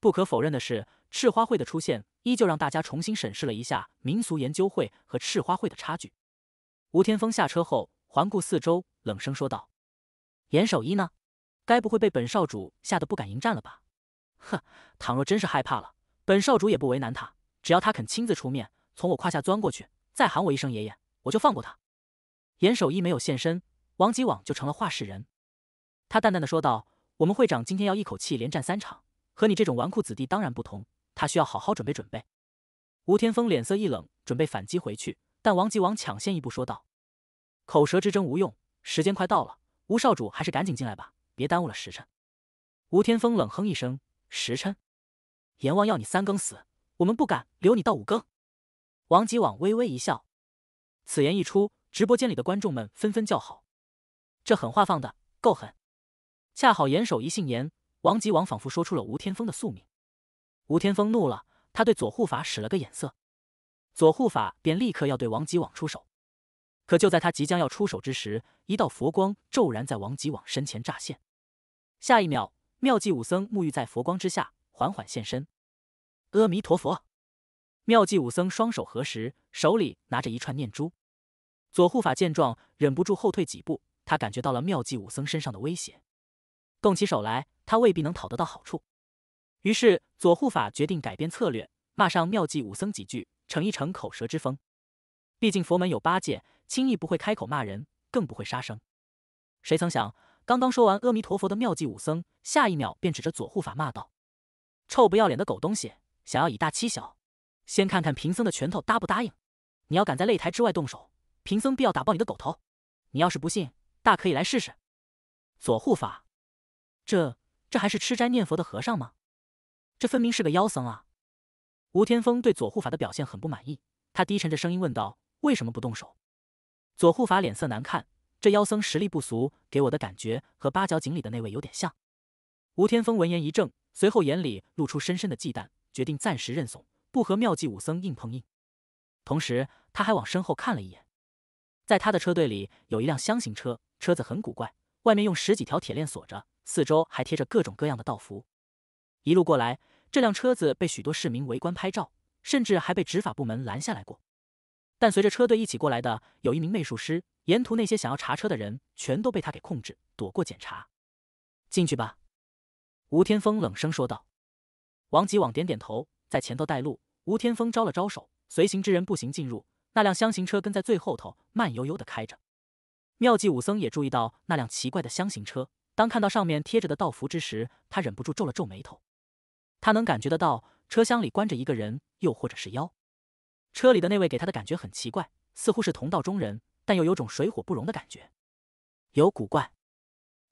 不可否认的是，赤花会的出现依旧让大家重新审视了一下民俗研究会和赤花会的差距。吴天峰下车后，环顾四周，冷声说道：“严守一呢？”该不会被本少主吓得不敢迎战了吧？哼，倘若真是害怕了，本少主也不为难他，只要他肯亲自出面从我胯下钻过去，再喊我一声爷爷，我就放过他。严守一没有现身，王吉往就成了话事人。他淡淡的说道：“我们会长今天要一口气连战三场，和你这种纨绔子弟当然不同，他需要好好准备准备。”吴天峰脸色一冷，准备反击回去，但王吉往抢先一步说道：“口舌之争无用，时间快到了，吴少主还是赶紧进来吧。”别耽误了时辰！吴天峰冷哼一声：“时辰，阎王要你三更死，我们不敢留你到五更。”王吉往微微一笑，此言一出，直播间里的观众们纷纷叫好。这狠话放的够狠。恰好严守一姓严，王吉往仿佛说出了吴天峰的宿命。吴天峰怒了，他对左护法使了个眼色，左护法便立刻要对王吉往出手。可就在他即将要出手之时，一道佛光骤然在王吉往身前乍现。下一秒，妙计武僧沐浴在佛光之下，缓缓现身。阿弥陀佛！妙计武僧双手合十，手里拿着一串念珠。左护法见状，忍不住后退几步。他感觉到了妙计武僧身上的威胁，动起手来他未必能讨得到好处。于是左护法决定改变策略，骂上妙计武僧几句，逞一逞口舌之风。毕竟佛门有八戒，轻易不会开口骂人，更不会杀生。谁曾想？刚刚说完“阿弥陀佛”的妙计，武僧下一秒便指着左护法骂道：“臭不要脸的狗东西，想要以大欺小，先看看贫僧的拳头答不答应！你要敢在擂台之外动手，贫僧必要打爆你的狗头！你要是不信，大可以来试试。”左护法，这这还是吃斋念佛的和尚吗？这分明是个妖僧啊！吴天峰对左护法的表现很不满意，他低沉着声音问道：“为什么不动手？”左护法脸色难看。这妖僧实力不俗，给我的感觉和八角井里的那位有点像。吴天峰闻言一怔，随后眼里露出深深的忌惮，决定暂时认怂，不和妙计武僧硬碰硬。同时，他还往身后看了一眼，在他的车队里有一辆箱型车，车子很古怪，外面用十几条铁链锁着，四周还贴着各种各样的道符。一路过来，这辆车子被许多市民围观拍照，甚至还被执法部门拦下来过。但随着车队一起过来的，有一名媚术师。沿途那些想要查车的人，全都被他给控制，躲过检查。进去吧，吴天峰冷声说道。王吉往点点头，在前头带路。吴天峰招了招手，随行之人步行进入那辆厢型车，跟在最后头，慢悠悠的开着。妙计武僧也注意到那辆奇怪的厢型车，当看到上面贴着的道符之时，他忍不住皱了皱眉头。他能感觉得到，车厢里关着一个人，又或者是妖。车里的那位给他的感觉很奇怪，似乎是同道中人。但又有种水火不容的感觉，有古怪。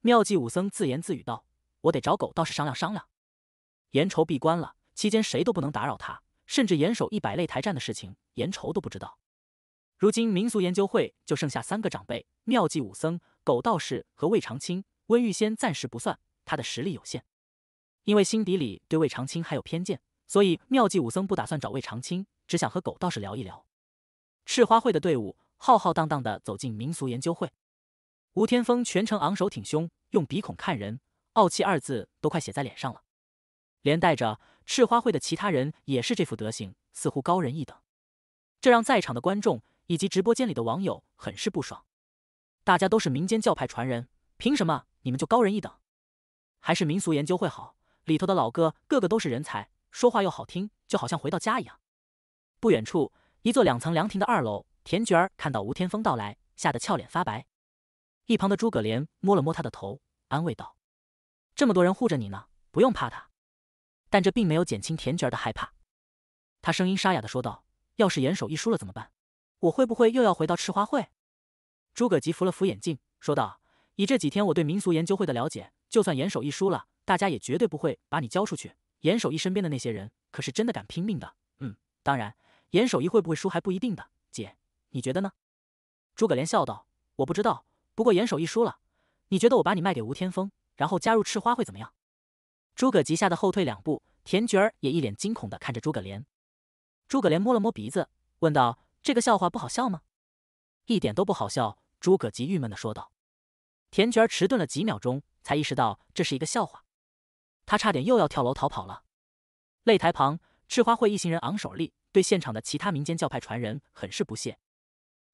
妙计武僧自言自语道：“我得找狗道士商量商量。”严愁闭关了，期间谁都不能打扰他，甚至严守一百擂台战的事情，严愁都不知道。如今民俗研究会就剩下三个长辈：妙计武僧、狗道士和魏长青。温玉仙暂时不算，他的实力有限，因为心底里对魏长青还有偏见，所以妙计武僧不打算找魏长青，只想和狗道士聊一聊。赤花会的队伍。浩浩荡荡地走进民俗研究会，吴天峰全程昂首挺胸，用鼻孔看人，傲气二字都快写在脸上了。连带着赤花会的其他人也是这副德行，似乎高人一等，这让在场的观众以及直播间里的网友很是不爽。大家都是民间教派传人，凭什么你们就高人一等？还是民俗研究会好，里头的老哥个个都是人才，说话又好听，就好像回到家一样。不远处，一座两层凉亭的二楼。田菊儿看到吴天峰到来，吓得俏脸发白。一旁的诸葛连摸了摸他的头，安慰道：“这么多人护着你呢，不用怕他。”但这并没有减轻田菊儿的害怕。他声音沙哑的说道：“要是严守一输了怎么办？我会不会又要回到赤花会？”诸葛吉扶了扶眼镜，说道：“以这几天我对民俗研究会的了解，就算严守一输了，大家也绝对不会把你交出去。严守一身边的那些人可是真的敢拼命的。嗯，当然，严守一会不会输还不一定。”的你觉得呢？诸葛连笑道：“我不知道，不过眼手一输了。你觉得我把你卖给吴天风，然后加入赤花会怎么样？”诸葛吉吓得后退两步，田菊儿也一脸惊恐地看着诸葛连。诸葛连摸了摸鼻子，问道：“这个笑话不好笑吗？”一点都不好笑，诸葛吉郁闷地说道。田菊儿迟钝了几秒钟，才意识到这是一个笑话，他差点又要跳楼逃跑了。擂台旁，赤花会一行人昂首立，对现场的其他民间教派传人很是不屑。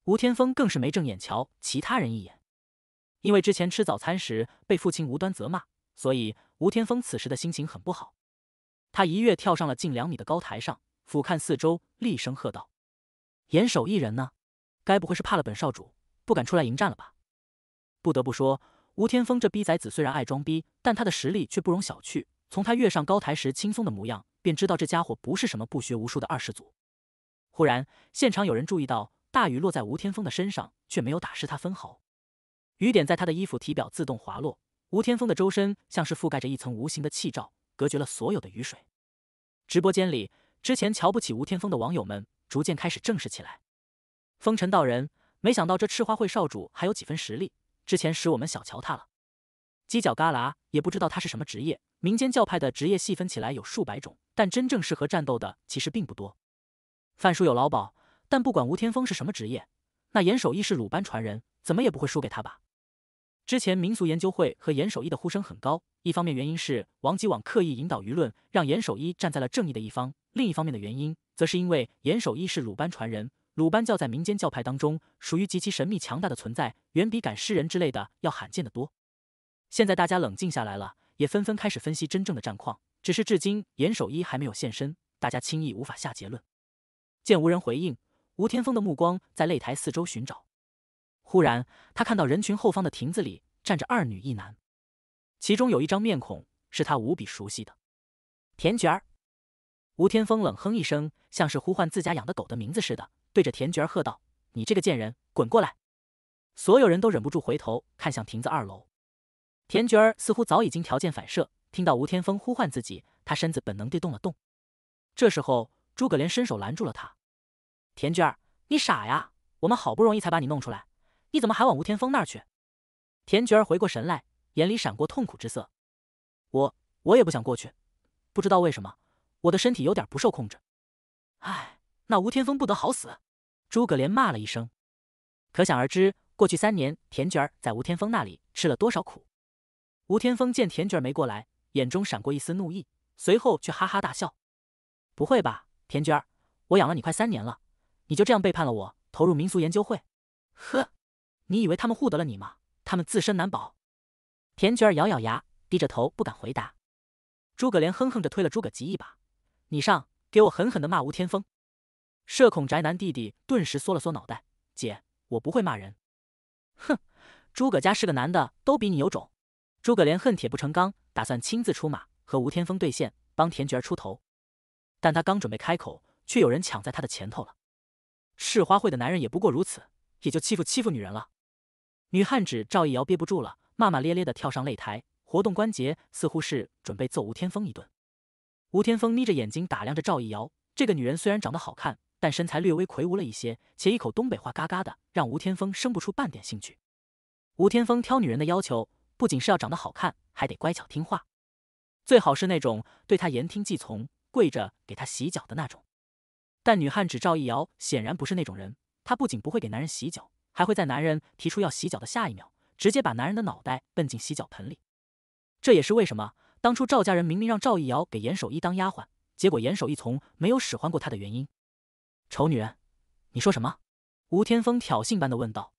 吴天峰更是没正眼瞧其他人一眼，因为之前吃早餐时被父亲无端责骂，所以吴天峰此时的心情很不好。他一跃跳上了近两米的高台上，俯瞰四周，厉声喝道：“严守一人呢？该不会是怕了本少主，不敢出来迎战了吧？”不得不说，吴天峰这逼崽子虽然爱装逼，但他的实力却不容小觑。从他跃上高台时轻松的模样，便知道这家伙不是什么不学无术的二世祖。忽然，现场有人注意到。大雨落在吴天峰的身上，却没有打湿他分毫。雨点在他的衣服体表自动滑落，吴天峰的周身像是覆盖着一层无形的气罩，隔绝了所有的雨水。直播间里，之前瞧不起吴天峰的网友们逐渐开始正视起来。风尘道人，没想到这赤花会少主还有几分实力，之前使我们小瞧他了。犄角旮旯也不知道他是什么职业，民间教派的职业细分起来有数百种，但真正适合战斗的其实并不多。范叔有劳保。但不管吴天峰是什么职业，那严守一是鲁班传人，怎么也不会输给他吧？之前民俗研究会和严守一的呼声很高，一方面原因是王吉网刻意引导舆论，让严守一站在了正义的一方；另一方面的原因，则是因为严守一是鲁班传人，鲁班教在民间教派当中属于极其神秘强大的存在，远比赶尸人之类的要罕见的多。现在大家冷静下来了，也纷纷开始分析真正的战况。只是至今严守一还没有现身，大家轻易无法下结论。见无人回应。吴天峰的目光在擂台四周寻找，忽然他看到人群后方的亭子里站着二女一男，其中有一张面孔是他无比熟悉的田菊儿。吴天峰冷哼一声，像是呼唤自家养的狗的名字似的，对着田菊儿喝道：“你这个贱人，滚过来！”所有人都忍不住回头看向亭子二楼。田菊儿似乎早已经条件反射，听到吴天峰呼唤自己，他身子本能地动了动。这时候诸葛连伸手拦住了他。田娟儿，你傻呀！我们好不容易才把你弄出来，你怎么还往吴天峰那儿去？田娟儿回过神来，眼里闪过痛苦之色。我我也不想过去，不知道为什么，我的身体有点不受控制。唉，那吴天峰不得好死！诸葛连骂了一声，可想而知，过去三年，田娟儿在吴天峰那里吃了多少苦。吴天峰见田娟儿没过来，眼中闪过一丝怒意，随后却哈哈大笑。不会吧，田娟儿，我养了你快三年了。你就这样背叛了我，投入民俗研究会，呵，你以为他们护得了你吗？他们自身难保。田菊儿咬咬牙，低着头不敢回答。诸葛连哼哼着推了诸葛吉一把：“你上，给我狠狠的骂吴天峰。”社恐宅男弟弟顿时缩了缩脑袋：“姐，我不会骂人。”哼，诸葛家是个男的都比你有种。诸葛连恨铁不成钢，打算亲自出马和吴天峰对线，帮田菊儿出头。但他刚准备开口，却有人抢在他的前头了。世花会的男人也不过如此，也就欺负欺负女人了。女汉子赵一瑶憋不住了，骂骂咧咧的跳上擂台，活动关节，似乎是准备揍吴天风一顿。吴天峰眯着眼睛打量着赵一瑶，这个女人虽然长得好看，但身材略微魁梧了一些，且一口东北话嘎嘎的，让吴天峰生不出半点兴趣。吴天峰挑女人的要求，不仅是要长得好看，还得乖巧听话，最好是那种对他言听计从、跪着给他洗脚的那种。但女汉纸赵一瑶显然不是那种人，她不仅不会给男人洗脚，还会在男人提出要洗脚的下一秒，直接把男人的脑袋摁进洗脚盆里。这也是为什么当初赵家人明明让赵一瑶给严守一当丫鬟，结果严守一从没有使唤过她的原因。丑女人，你说什么？吴天风挑衅般的问道。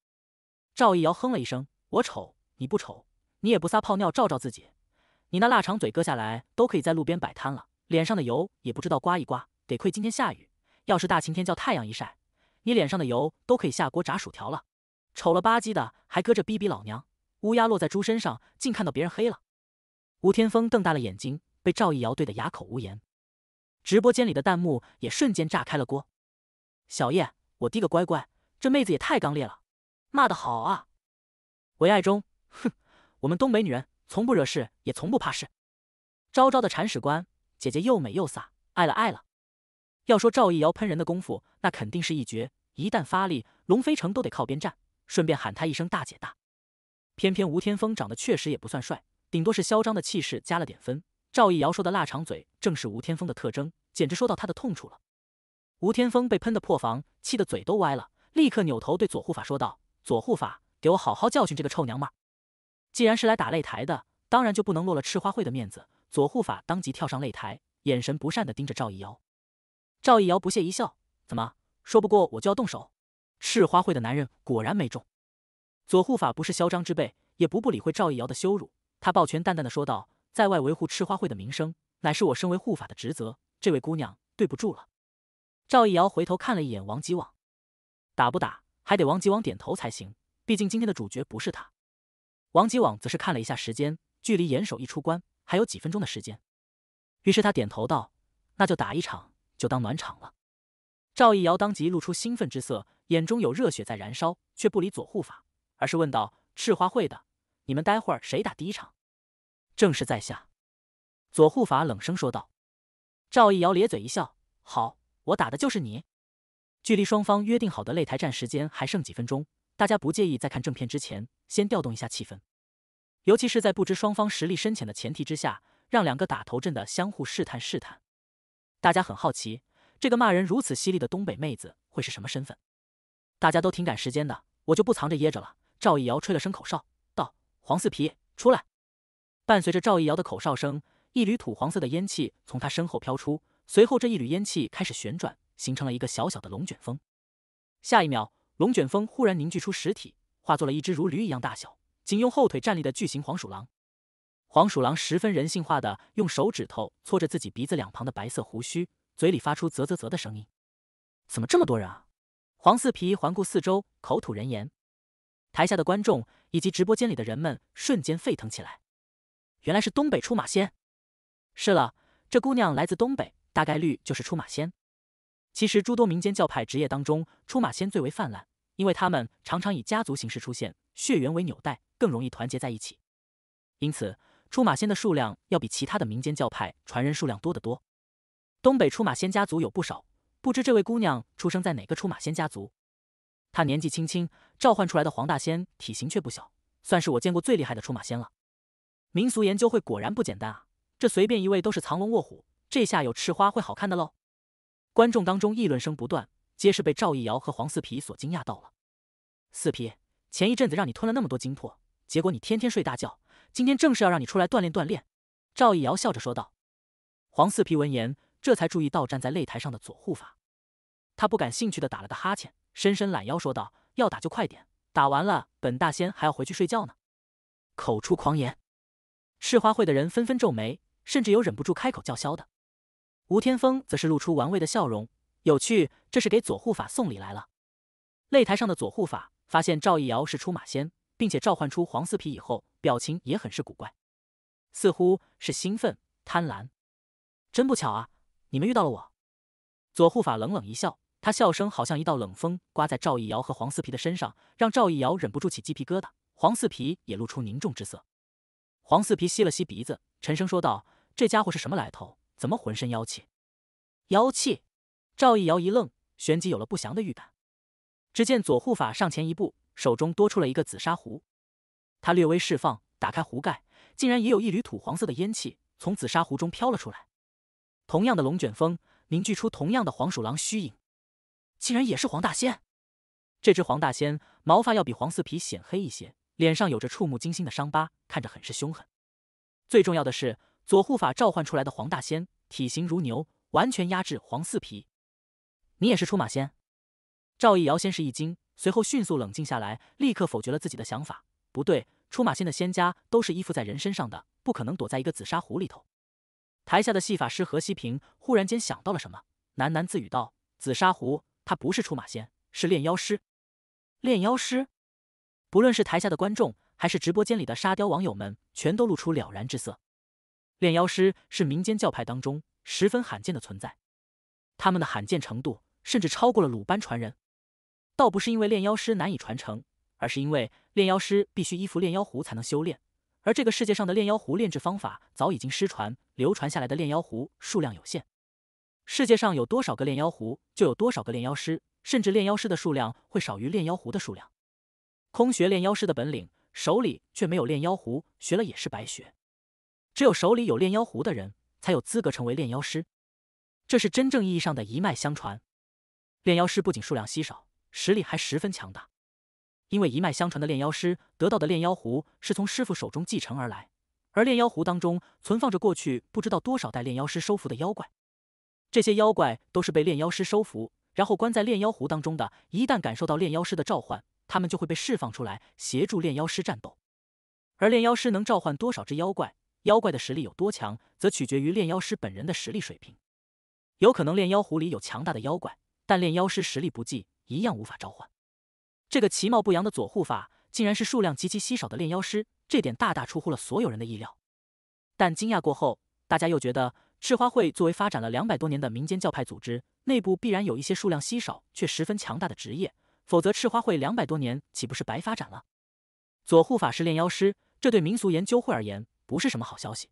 赵一瑶哼了一声：“我丑？你不丑？你也不撒泡尿照照自己，你那腊肠嘴割下来都可以在路边摆摊了，脸上的油也不知道刮一刮，得亏今天下雨。”要是大晴天叫太阳一晒，你脸上的油都可以下锅炸薯条了。丑了吧唧的，还搁着逼逼老娘。乌鸦落在猪身上，竟看到别人黑了。吴天峰瞪大了眼睛，被赵一瑶怼得哑口无言。直播间里的弹幕也瞬间炸开了锅。小叶，我滴个乖乖，这妹子也太刚烈了，骂得好啊！唯爱中，哼，我们东北女人从不惹事，也从不怕事。昭昭的铲屎官，姐姐又美又飒，爱了爱了。要说赵一瑶喷人的功夫，那肯定是一绝。一旦发力，龙飞成都得靠边站，顺便喊他一声大姐大。偏偏吴天峰长得确实也不算帅，顶多是嚣张的气势加了点分。赵一瑶说的“腊肠嘴”正是吴天峰的特征，简直说到他的痛处了。吴天峰被喷的破防，气得嘴都歪了，立刻扭头对左护法说道：“左护法，给我好好教训这个臭娘们儿！既然是来打擂台的，当然就不能落了赤花会的面子。”左护法当即跳上擂台，眼神不善地盯着赵一瑶。赵毅瑶不屑一笑：“怎么说不过我就要动手。”赤花会的男人果然没中。左护法不是嚣张之辈，也不不理会赵毅瑶的羞辱。他抱拳淡淡的说道：“在外维护赤花会的名声，乃是我身为护法的职责。这位姑娘，对不住了。”赵毅瑶回头看了一眼王吉往，打不打还得王吉往点头才行。毕竟今天的主角不是他。王吉往则是看了一下时间，距离严守一出关还有几分钟的时间。于是他点头道：“那就打一场。”就当暖场了。赵毅瑶当即露出兴奋之色，眼中有热血在燃烧，却不理左护法，而是问道：“赤花会的，你们待会儿谁打第一场？”正是在下。”左护法冷声说道。赵毅瑶咧嘴一笑：“好，我打的就是你。”距离双方约定好的擂台战时间还剩几分钟，大家不介意在看正片之前先调动一下气氛，尤其是在不知双方实力深浅的前提之下，让两个打头阵的相互试探试探。大家很好奇，这个骂人如此犀利的东北妹子会是什么身份？大家都挺赶时间的，我就不藏着掖着了。赵一瑶吹了声口哨，道：“黄四皮，出来！”伴随着赵一瑶的口哨声，一缕土黄色的烟气从他身后飘出，随后这一缕烟气开始旋转，形成了一个小小的龙卷风。下一秒，龙卷风忽然凝聚出实体，化作了一只如驴一样大小、仅用后腿站立的巨型黄鼠狼。黄鼠狼十分人性化的用手指头搓着自己鼻子两旁的白色胡须，嘴里发出啧啧啧的声音。怎么这么多人啊？黄四皮环顾四周，口吐人言。台下的观众以及直播间里的人们瞬间沸腾起来。原来是东北出马仙。是了，这姑娘来自东北，大概率就是出马仙。其实诸多民间教派职业当中，出马仙最为泛滥，因为他们常常以家族形式出现，血缘为纽带，更容易团结在一起。因此。出马仙的数量要比其他的民间教派传人数量多得多。东北出马仙家族有不少，不知这位姑娘出生在哪个出马仙家族。她年纪轻轻，召唤出来的黄大仙体型却不小，算是我见过最厉害的出马仙了。民俗研究会果然不简单啊！这随便一位都是藏龙卧虎。这下有赤花会好看的喽。观众当中议论声不断，皆是被赵一瑶和黄四皮所惊讶到了。四皮，前一阵子让你吞了那么多精魄，结果你天天睡大觉。今天正是要让你出来锻炼锻炼，赵毅瑶笑着说道。黄四皮闻言，这才注意到站在擂台上的左护法，他不感兴趣的打了个哈欠，伸伸懒腰，说道：“要打就快点，打完了，本大仙还要回去睡觉呢。”口出狂言，赤花会的人纷纷皱眉，甚至有忍不住开口叫嚣的。吴天峰则是露出玩味的笑容：“有趣，这是给左护法送礼来了。”擂台上的左护法发现赵毅瑶是出马仙。并且召唤出黄四皮以后，表情也很是古怪，似乎是兴奋、贪婪。真不巧啊，你们遇到了我。左护法冷冷一笑，他笑声好像一道冷风刮在赵一瑶和黄四皮的身上，让赵一瑶忍不住起鸡皮疙瘩，黄四皮也露出凝重之色。黄四皮吸了吸鼻子，沉声说道：“这家伙是什么来头？怎么浑身妖气？”妖气？赵一瑶一愣，旋即有了不祥的预感。只见左护法上前一步。手中多出了一个紫砂壶，他略微释放，打开壶盖，竟然也有一缕土黄色的烟气从紫砂壶中飘了出来。同样的龙卷风凝聚出同样的黄鼠狼虚影，竟然也是黄大仙。这只黄大仙毛发要比黄四皮显黑一些，脸上有着触目惊心的伤疤，看着很是凶狠。最重要的是，左护法召唤出来的黄大仙体型如牛，完全压制黄四皮。你也是出马仙？赵毅瑶先是一惊。随后迅速冷静下来，立刻否决了自己的想法。不对，出马仙的仙家都是依附在人身上的，不可能躲在一个紫砂壶里头。台下的戏法师何西平忽然间想到了什么，喃喃自语道：“紫砂壶，他不是出马仙，是炼妖师。炼妖师，不论是台下的观众，还是直播间里的沙雕网友们，全都露出了然之色。炼妖师是民间教派当中十分罕见的存在，他们的罕见程度甚至超过了鲁班传人。”倒不是因为炼妖师难以传承，而是因为炼妖师必须依附炼妖壶才能修炼，而这个世界上的炼妖壶炼制方法早已经失传，流传下来的炼妖壶数量有限。世界上有多少个炼妖壶，就有多少个炼妖师，甚至炼妖师的数量会少于炼妖壶的数量。空学炼妖师的本领，手里却没有炼妖壶，学了也是白学。只有手里有炼妖壶的人，才有资格成为炼妖师，这是真正意义上的一脉相传。炼妖师不仅数量稀少。实力还十分强大，因为一脉相传的炼妖师得到的炼妖壶是从师傅手中继承而来，而炼妖壶当中存放着过去不知道多少代炼妖师收服的妖怪。这些妖怪都是被炼妖师收服，然后关在炼妖壶当中。的一旦感受到炼妖师的召唤，他们就会被释放出来，协助炼妖师战斗。而炼妖师能召唤多少只妖怪，妖怪的实力有多强，则取决于炼妖师本人的实力水平。有可能炼妖壶里有强大的妖怪，但炼妖师实力不济。一样无法召唤，这个其貌不扬的左护法，竟然是数量极其稀少的炼妖师，这点大大出乎了所有人的意料。但惊讶过后，大家又觉得赤花会作为发展了两百多年的民间教派组织，内部必然有一些数量稀少却十分强大的职业，否则赤花会两百多年岂不是白发展了？左护法是炼妖师，这对民俗研究会而言不是什么好消息。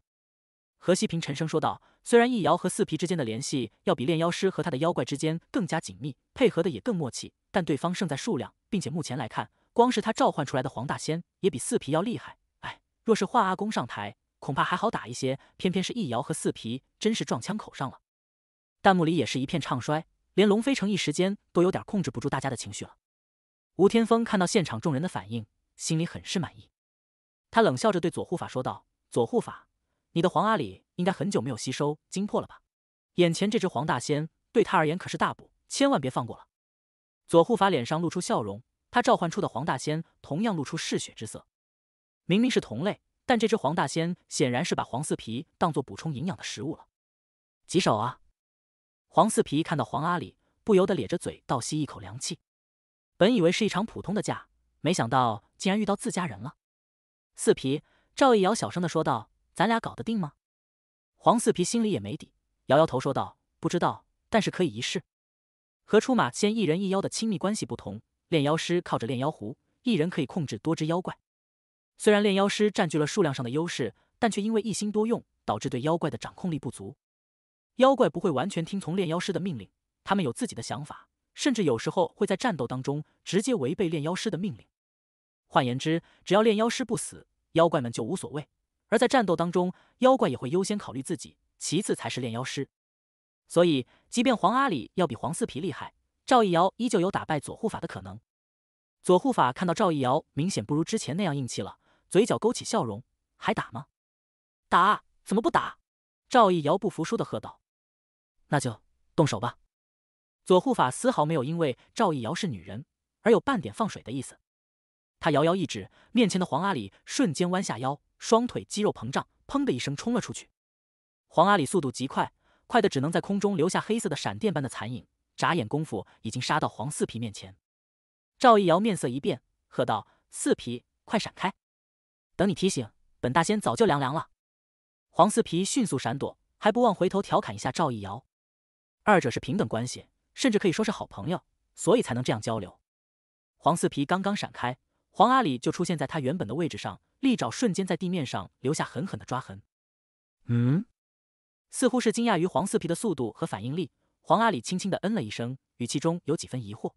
何西平沉声说道：“虽然易瑶和四皮之间的联系要比炼妖师和他的妖怪之间更加紧密，配合的也更默契，但对方胜在数量，并且目前来看，光是他召唤出来的黄大仙也比四皮要厉害。哎，若是换阿公上台，恐怕还好打一些。偏偏是易瑶和四皮，真是撞枪口上了。”弹幕里也是一片唱衰，连龙飞城一时间都有点控制不住大家的情绪了。吴天峰看到现场众人的反应，心里很是满意。他冷笑着对左护法说道：“左护法。”你的黄阿里应该很久没有吸收精魄了吧？眼前这只黄大仙对他而言可是大补，千万别放过了。左护法脸上露出笑容，他召唤出的黄大仙同样露出嗜血之色。明明是同类，但这只黄大仙显然是把黄四皮当做补充营养的食物了。棘手啊！黄四皮看到黄阿里，不由得咧着嘴倒吸一口凉气。本以为是一场普通的架，没想到竟然遇到自家人了。四皮赵一瑶小声的说道。咱俩搞得定吗？黄四皮心里也没底，摇摇头说道：“不知道，但是可以一试。”和出马仙一人一妖的亲密关系不同，炼妖师靠着炼妖壶，一人可以控制多只妖怪。虽然炼妖师占据了数量上的优势，但却因为一心多用，导致对妖怪的掌控力不足。妖怪不会完全听从炼妖师的命令，他们有自己的想法，甚至有时候会在战斗当中直接违背炼妖师的命令。换言之，只要炼妖师不死，妖怪们就无所谓。而在战斗当中，妖怪也会优先考虑自己，其次才是炼妖师。所以，即便黄阿里要比黄四皮厉害，赵一瑶依旧有打败左护法的可能。左护法看到赵一瑶明显不如之前那样硬气了，嘴角勾起笑容：“还打吗？”“打！”“怎么不打？”赵一瑶不服输的喝道。“那就动手吧。”左护法丝毫没有因为赵一瑶是女人而有半点放水的意思。他遥遥一指面前的黄阿里，瞬间弯下腰，双腿肌肉膨胀，砰的一声冲了出去。黄阿里速度极快，快的只能在空中留下黑色的闪电般的残影，眨眼功夫已经杀到黄四皮面前。赵一瑶面色一变，喝道：“四皮，快闪开！等你提醒，本大仙早就凉凉了。”黄四皮迅速闪躲，还不忘回头调侃一下赵一瑶。二者是平等关系，甚至可以说是好朋友，所以才能这样交流。黄四皮刚刚闪开。黄阿里就出现在他原本的位置上，利爪瞬间在地面上留下狠狠的抓痕。嗯，似乎是惊讶于黄四皮的速度和反应力，黄阿里轻轻的嗯了一声，语气中有几分疑惑。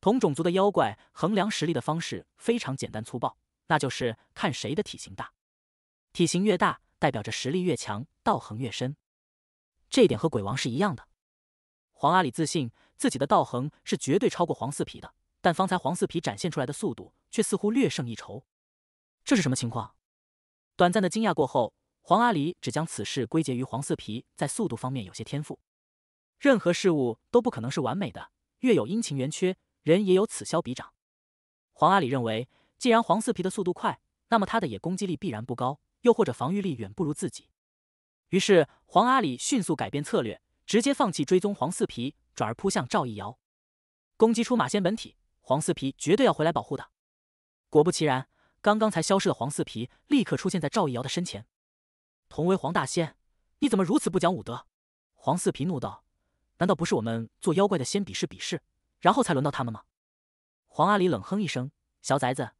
同种族的妖怪衡量实力的方式非常简单粗暴，那就是看谁的体型大，体型越大，代表着实力越强，道行越深。这点和鬼王是一样的。黄阿里自信自己的道行是绝对超过黄四皮的，但方才黄四皮展现出来的速度。却似乎略胜一筹，这是什么情况？短暂的惊讶过后，黄阿里只将此事归结于黄四皮在速度方面有些天赋。任何事物都不可能是完美的，月有阴晴圆缺，人也有此消彼长。黄阿里认为，既然黄四皮的速度快，那么他的也攻击力必然不高，又或者防御力远不如自己。于是，黄阿里迅速改变策略，直接放弃追踪黄四皮，转而扑向赵一瑶，攻击出马仙本体。黄四皮绝对要回来保护的。果不其然，刚刚才消失的黄四皮立刻出现在赵一瑶的身前。同为黄大仙，你怎么如此不讲武德？黄四皮怒道：“难道不是我们做妖怪的先比试比试，然后才轮到他们吗？”黄阿里冷哼一声：“小崽子，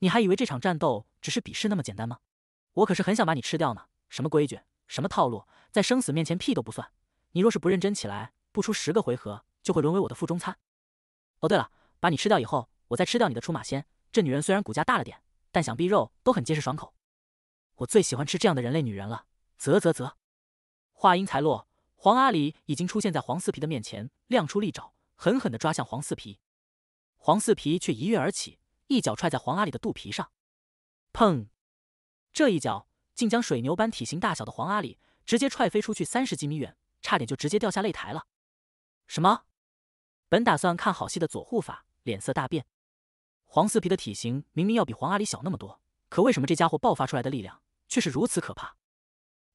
你还以为这场战斗只是比试那么简单吗？我可是很想把你吃掉呢！什么规矩，什么套路，在生死面前屁都不算。你若是不认真起来，不出十个回合就会沦为我的腹中餐。哦，对了，把你吃掉以后，我再吃掉你的出马仙。”这女人虽然骨架大了点，但想必肉都很结实爽口。我最喜欢吃这样的人类女人了，啧啧啧。话音才落，黄阿里已经出现在黄四皮的面前，亮出利爪，狠狠的抓向黄四皮。黄四皮却一跃而起，一脚踹在黄阿里的肚皮上，砰！这一脚竟将水牛般体型大小的黄阿里直接踹飞出去三十几米远，差点就直接掉下擂台了。什么？本打算看好戏的左护法脸色大变。黄四皮的体型明明要比黄阿里小那么多，可为什么这家伙爆发出来的力量却是如此可怕？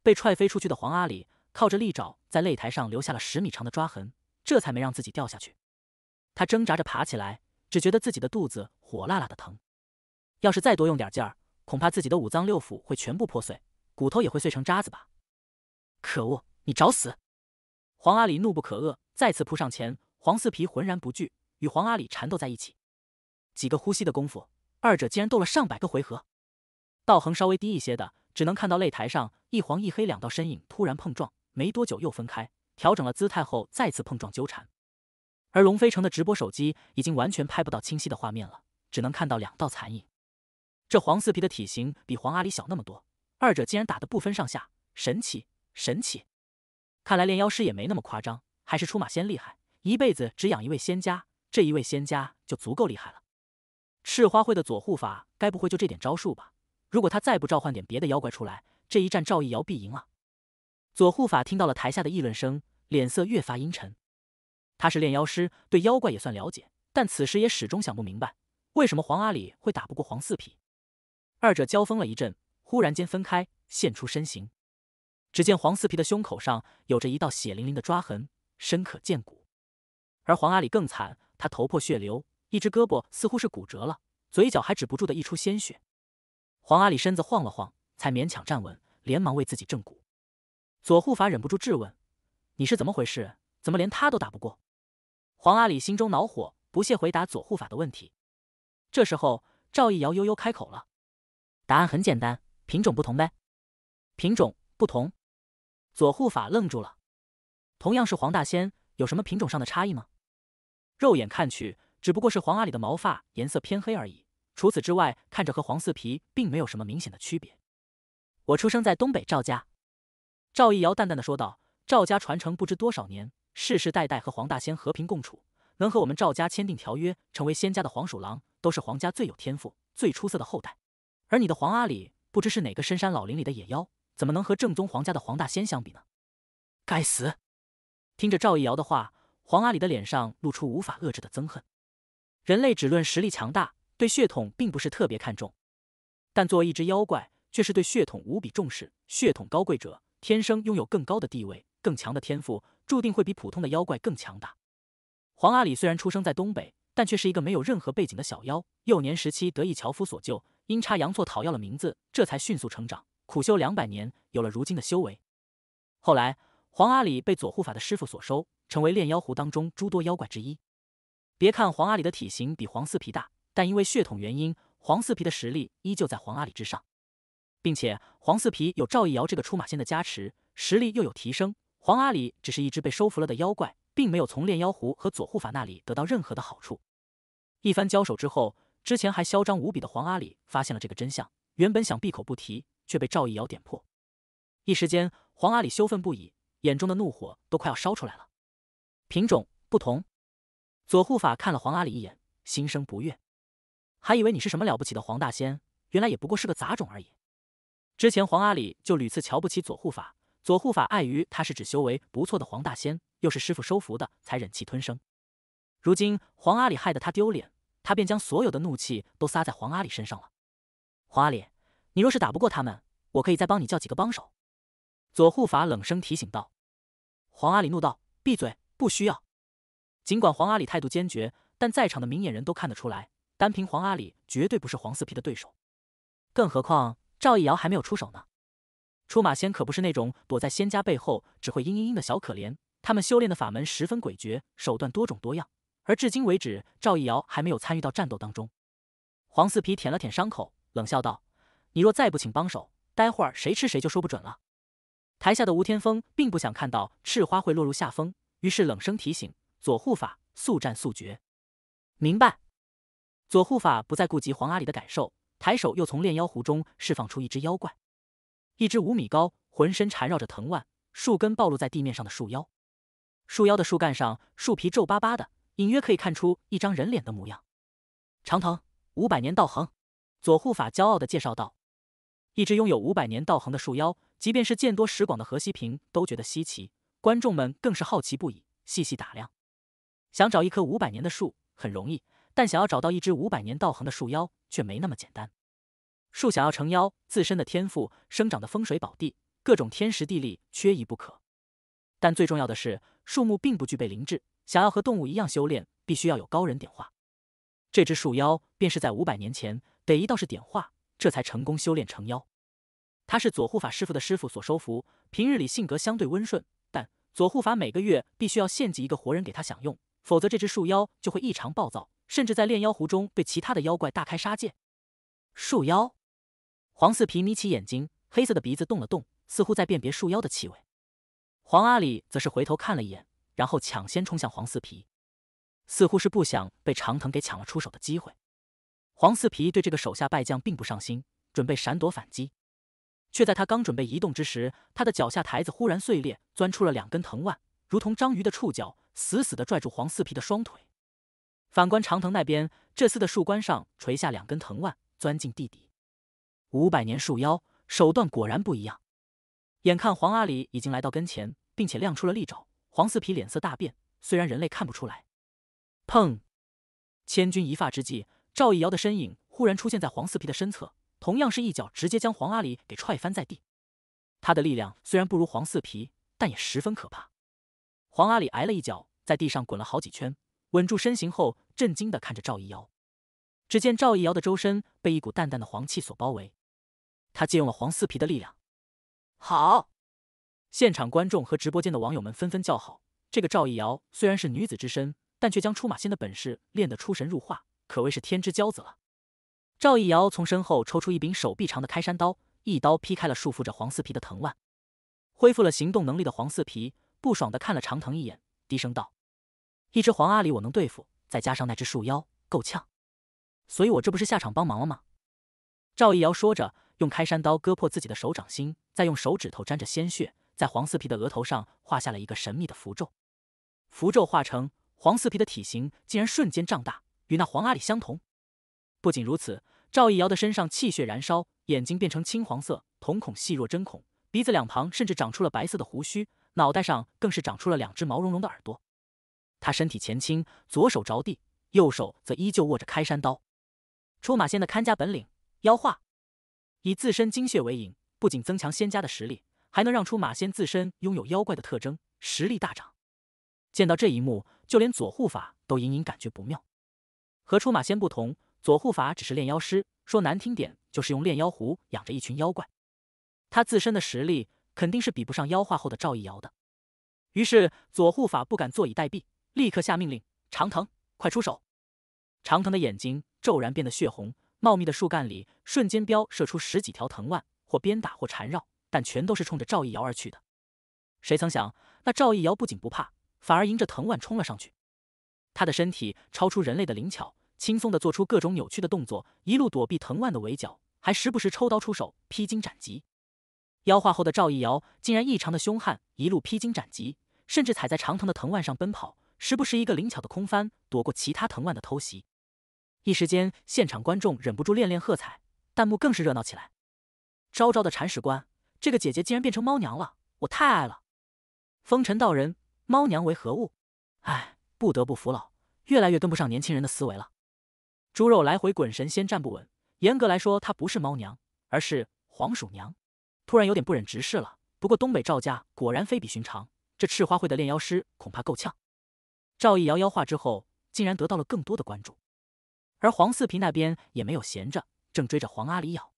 被踹飞出去的黄阿里靠着利爪在擂台上留下了十米长的抓痕，这才没让自己掉下去。他挣扎着爬起来，只觉得自己的肚子火辣辣的疼。要是再多用点劲儿，恐怕自己的五脏六腑会全部破碎，骨头也会碎成渣子吧！可恶，你找死！黄阿里怒不可遏，再次扑上前。黄四皮浑然不惧，与黄阿里缠斗在一起。几个呼吸的功夫，二者竟然斗了上百个回合。道行稍微低一些的，只能看到擂台上一黄一黑两道身影突然碰撞，没多久又分开，调整了姿态后再次碰撞纠缠。而龙飞城的直播手机已经完全拍不到清晰的画面了，只能看到两道残影。这黄四皮的体型比黄阿里小那么多，二者竟然打得不分上下，神奇神奇！看来炼妖师也没那么夸张，还是出马仙厉害。一辈子只养一位仙家，这一位仙家就足够厉害了。赤花会的左护法，该不会就这点招数吧？如果他再不召唤点别的妖怪出来，这一战赵一瑶必赢啊！左护法听到了台下的议论声，脸色越发阴沉。他是炼妖师，对妖怪也算了解，但此时也始终想不明白，为什么黄阿里会打不过黄四皮？二者交锋了一阵，忽然间分开，现出身形。只见黄四皮的胸口上有着一道血淋淋的抓痕，深可见骨；而黄阿里更惨，他头破血流。一只胳膊似乎是骨折了，嘴角还止不住的溢出鲜血。黄阿里身子晃了晃，才勉强站稳，连忙为自己正骨。左护法忍不住质问：“你是怎么回事？怎么连他都打不过？”黄阿里心中恼火，不屑回答左护法的问题。这时候，赵一瑶悠悠开口了：“答案很简单，品种不同呗。”“品种不同？”左护法愣住了。“同样是黄大仙，有什么品种上的差异吗？”肉眼看去。只不过是黄阿里的毛发颜色偏黑而已，除此之外，看着和黄四皮并没有什么明显的区别。我出生在东北赵家，赵一瑶淡淡的说道：“赵家传承不知多少年，世世代代和黄大仙和平共处，能和我们赵家签订条约，成为仙家的黄鼠狼，都是黄家最有天赋、最出色的后代。而你的黄阿里，不知是哪个深山老林里的野妖，怎么能和正宗黄家的黄大仙相比呢？”该死！听着赵一瑶的话，黄阿里的脸上露出无法遏制的憎恨。人类只论实力强大，对血统并不是特别看重，但作为一只妖怪，却是对血统无比重视。血统高贵者，天生拥有更高的地位、更强的天赋，注定会比普通的妖怪更强大。黄阿里虽然出生在东北，但却是一个没有任何背景的小妖。幼年时期得一樵夫所救，阴差阳错讨要了名字，这才迅速成长，苦修两百年，有了如今的修为。后来，黄阿里被左护法的师傅所收，成为炼妖壶当中诸多妖怪之一。别看黄阿里的体型比黄四皮大，但因为血统原因，黄四皮的实力依旧在黄阿里之上，并且黄四皮有赵一瑶这个出马仙的加持，实力又有提升。黄阿里只是一只被收服了的妖怪，并没有从炼妖壶和左护法那里得到任何的好处。一番交手之后，之前还嚣张无比的黄阿里发现了这个真相，原本想闭口不提，却被赵一瑶点破。一时间，黄阿里羞愤不已，眼中的怒火都快要烧出来了。品种不同。左护法看了黄阿里一眼，心生不悦，还以为你是什么了不起的黄大仙，原来也不过是个杂种而已。之前黄阿里就屡次瞧不起左护法，左护法碍于他是指修为不错的黄大仙，又是师傅收服的，才忍气吞声。如今黄阿里害得他丢脸，他便将所有的怒气都撒在黄阿里身上了。黄阿里，你若是打不过他们，我可以再帮你叫几个帮手。左护法冷声提醒道。黄阿里怒道：“闭嘴，不需要。”尽管黄阿里态度坚决，但在场的明眼人都看得出来，单凭黄阿里绝对不是黄四皮的对手。更何况赵一瑶还没有出手呢。出马仙可不是那种躲在仙家背后只会嘤嘤嘤的小可怜，他们修炼的法门十分诡谲，手段多种多样。而至今为止，赵一瑶还没有参与到战斗当中。黄四皮舔了舔伤口，冷笑道：“你若再不请帮手，待会儿谁吃谁就说不准了。”台下的吴天风并不想看到赤花会落入下风，于是冷声提醒。左护法，速战速决！明白。左护法不再顾及黄阿里的感受，抬手又从炼妖壶中释放出一只妖怪，一只五米高、浑身缠绕着藤蔓、树根暴露在地面上的树妖。树妖的树干上，树皮皱巴巴的，隐约可以看出一张人脸的模样。长藤，五百年道行。左护法骄傲的介绍道：“一只拥有五百年道行的树妖，即便是见多识广的何西平都觉得稀奇，观众们更是好奇不已，细细打量。”想找一棵五百年的树很容易，但想要找到一只五百年道行的树妖却没那么简单。树想要成妖，自身的天赋、生长的风水宝地、各种天时地利缺一不可。但最重要的是，树木并不具备灵智，想要和动物一样修炼，必须要有高人点化。这只树妖便是在五百年前得一道士点化，这才成功修炼成妖。他是左护法师傅的师傅所收服，平日里性格相对温顺，但左护法每个月必须要献祭一个活人给他享用。否则，这只树妖就会异常暴躁，甚至在炼妖湖中对其他的妖怪大开杀戒。树妖黄四皮眯起眼睛，黑色的鼻子动了动，似乎在辨别树妖的气味。黄阿里则是回头看了一眼，然后抢先冲向黄四皮，似乎是不想被长藤给抢了出手的机会。黄四皮对这个手下败将并不上心，准备闪躲反击，却在他刚准备移动之时，他的脚下台子忽然碎裂，钻出了两根藤蔓，如同章鱼的触角。死死的拽住黄四皮的双腿，反观长藤那边，这次的树冠上垂下两根藤蔓，钻进地底。五百年树妖手段果然不一样。眼看黄阿里已经来到跟前，并且亮出了利爪，黄四皮脸色大变。虽然人类看不出来，砰！千钧一发之际，赵一瑶的身影忽然出现在黄四皮的身侧，同样是一脚直接将黄阿里给踹翻在地。他的力量虽然不如黄四皮，但也十分可怕。黄阿里挨了一脚，在地上滚了好几圈，稳住身形后，震惊地看着赵一瑶。只见赵一瑶的周身被一股淡淡的黄气所包围，他借用了黄四皮的力量。好！现场观众和直播间的网友们纷纷叫好。这个赵一瑶虽然是女子之身，但却将出马仙的本事练得出神入化，可谓是天之骄子了。赵一瑶从身后抽出一柄手臂长的开山刀，一刀劈开了束缚着黄四皮的藤蔓，恢复了行动能力的黄四皮。不爽地看了长藤一眼，低声道：“一只黄阿狸我能对付，再加上那只树妖，够呛。所以我这不是下场帮忙了吗？”赵一瑶说着，用开山刀割破自己的手掌心，再用手指头沾着鲜血，在黄四皮的额头上画下了一个神秘的符咒。符咒化成，黄四皮的体型竟然瞬间胀大，与那黄阿狸相同。不仅如此，赵一瑶的身上气血燃烧，眼睛变成青黄色，瞳孔细若针孔，鼻子两旁甚至长出了白色的胡须。脑袋上更是长出了两只毛茸茸的耳朵，他身体前倾，左手着地，右手则依旧握着开山刀。出马仙的看家本领——妖化，以自身精血为引，不仅增强仙家的实力，还能让出马仙自身拥有妖怪的特征，实力大涨。见到这一幕，就连左护法都隐隐感觉不妙。和出马仙不同，左护法只是炼妖师，说难听点就是用炼妖壶养着一群妖怪，他自身的实力。肯定是比不上妖化后的赵义瑶的。于是左护法不敢坐以待毙，立刻下命令：“长藤，快出手！”长藤的眼睛骤然变得血红，茂密的树干里瞬间飙射出十几条藤蔓，或鞭打，或缠绕，但全都是冲着赵义瑶而去的。谁曾想，那赵义瑶不仅不怕，反而迎着藤蔓冲了上去。他的身体超出人类的灵巧，轻松的做出各种扭曲的动作，一路躲避藤蔓的围剿，还时不时抽刀出手，披荆斩棘。妖化后的赵一瑶竟然异常的凶悍，一路披荆斩棘，甚至踩在长藤的藤蔓上奔跑，时不时一个灵巧的空翻躲过其他藤蔓的偷袭。一时间，现场观众忍不住连连喝彩，弹幕更是热闹起来。昭昭的铲屎官，这个姐姐竟然变成猫娘了，我太爱了！风尘道人，猫娘为何物？哎，不得不服老，越来越跟不上年轻人的思维了。猪肉来回滚，神仙站不稳。严格来说，她不是猫娘，而是黄鼠娘。突然有点不忍直视了。不过东北赵家果然非比寻常，这赤花会的炼妖师恐怕够呛。赵毅摇妖化之后，竟然得到了更多的关注，而黄四皮那边也没有闲着，正追着黄阿里咬。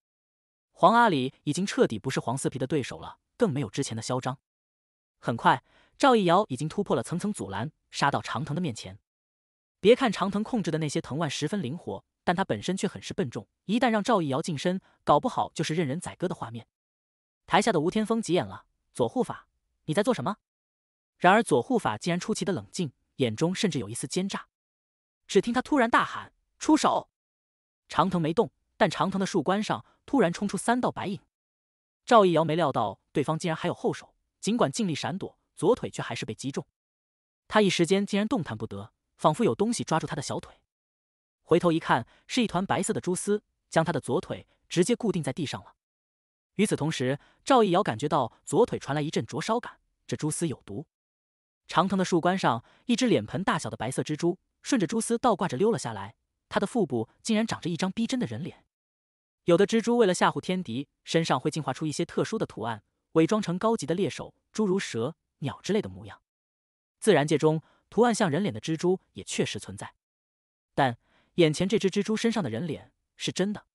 黄阿里已经彻底不是黄四皮的对手了，更没有之前的嚣张。很快，赵一瑶已经突破了层层阻拦，杀到长藤的面前。别看长藤控制的那些藤蔓十分灵活，但他本身却很是笨重，一旦让赵一瑶近身，搞不好就是任人宰割的画面。台下的吴天峰急眼了：“左护法，你在做什么？”然而左护法竟然出奇的冷静，眼中甚至有一丝奸诈。只听他突然大喊：“出手！”长藤没动，但长藤的树冠上突然冲出三道白影。赵一瑶没料到对方竟然还有后手，尽管尽力闪躲，左腿却还是被击中。他一时间竟然动弹不得，仿佛有东西抓住他的小腿。回头一看，是一团白色的蛛丝，将他的左腿直接固定在地上了。与此同时，赵一瑶感觉到左腿传来一阵灼烧感，这蛛丝有毒。长藤的树冠上，一只脸盆大小的白色蜘蛛顺着蛛丝倒挂着溜了下来，它的腹部竟然长着一张逼真的人脸。有的蜘蛛为了吓唬天敌，身上会进化出一些特殊的图案，伪装成高级的猎手，诸如蛇、鸟之类的模样。自然界中，图案像人脸的蜘蛛也确实存在，但眼前这只蜘蛛身上的人脸是真的。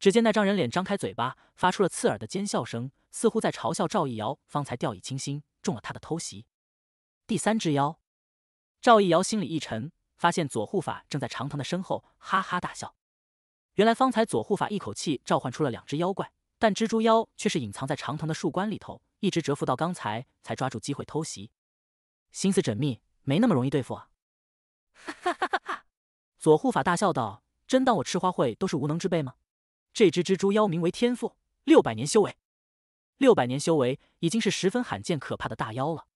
只见那张人脸张开嘴巴，发出了刺耳的尖笑声，似乎在嘲笑赵一瑶方才掉以轻心，中了他的偷袭。第三只妖，赵一瑶心里一沉，发现左护法正在长藤的身后哈哈大笑。原来方才左护法一口气召唤出了两只妖怪，但蜘蛛妖却是隐藏在长藤的树冠里头，一直蛰伏到刚才才抓住机会偷袭。心思缜密，没那么容易对付啊！哈哈哈哈！左护法大笑道：“真当我吃花会都是无能之辈吗？”这只蜘蛛妖名为天赋，六百年修为，六百年修为已经是十分罕见、可怕的大妖了。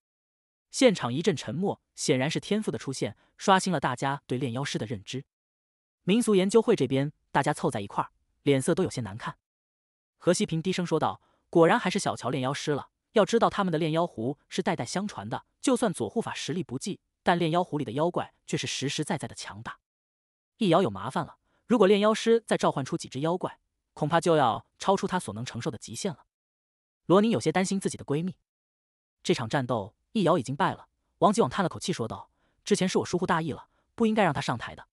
现场一阵沉默，显然是天赋的出现刷新了大家对炼妖师的认知。民俗研究会这边，大家凑在一块儿，脸色都有些难看。何西平低声说道：“果然还是小瞧炼妖师了。要知道，他们的炼妖壶是代代相传的，就算左护法实力不济，但炼妖壶里的妖怪却是实实在在的强大。”易瑶有麻烦了，如果炼妖师再召唤出几只妖怪，恐怕就要超出她所能承受的极限了。罗宁有些担心自己的闺蜜。这场战斗，易瑶已经败了。王吉往叹了口气说道：“之前是我疏忽大意了，不应该让她上台的。”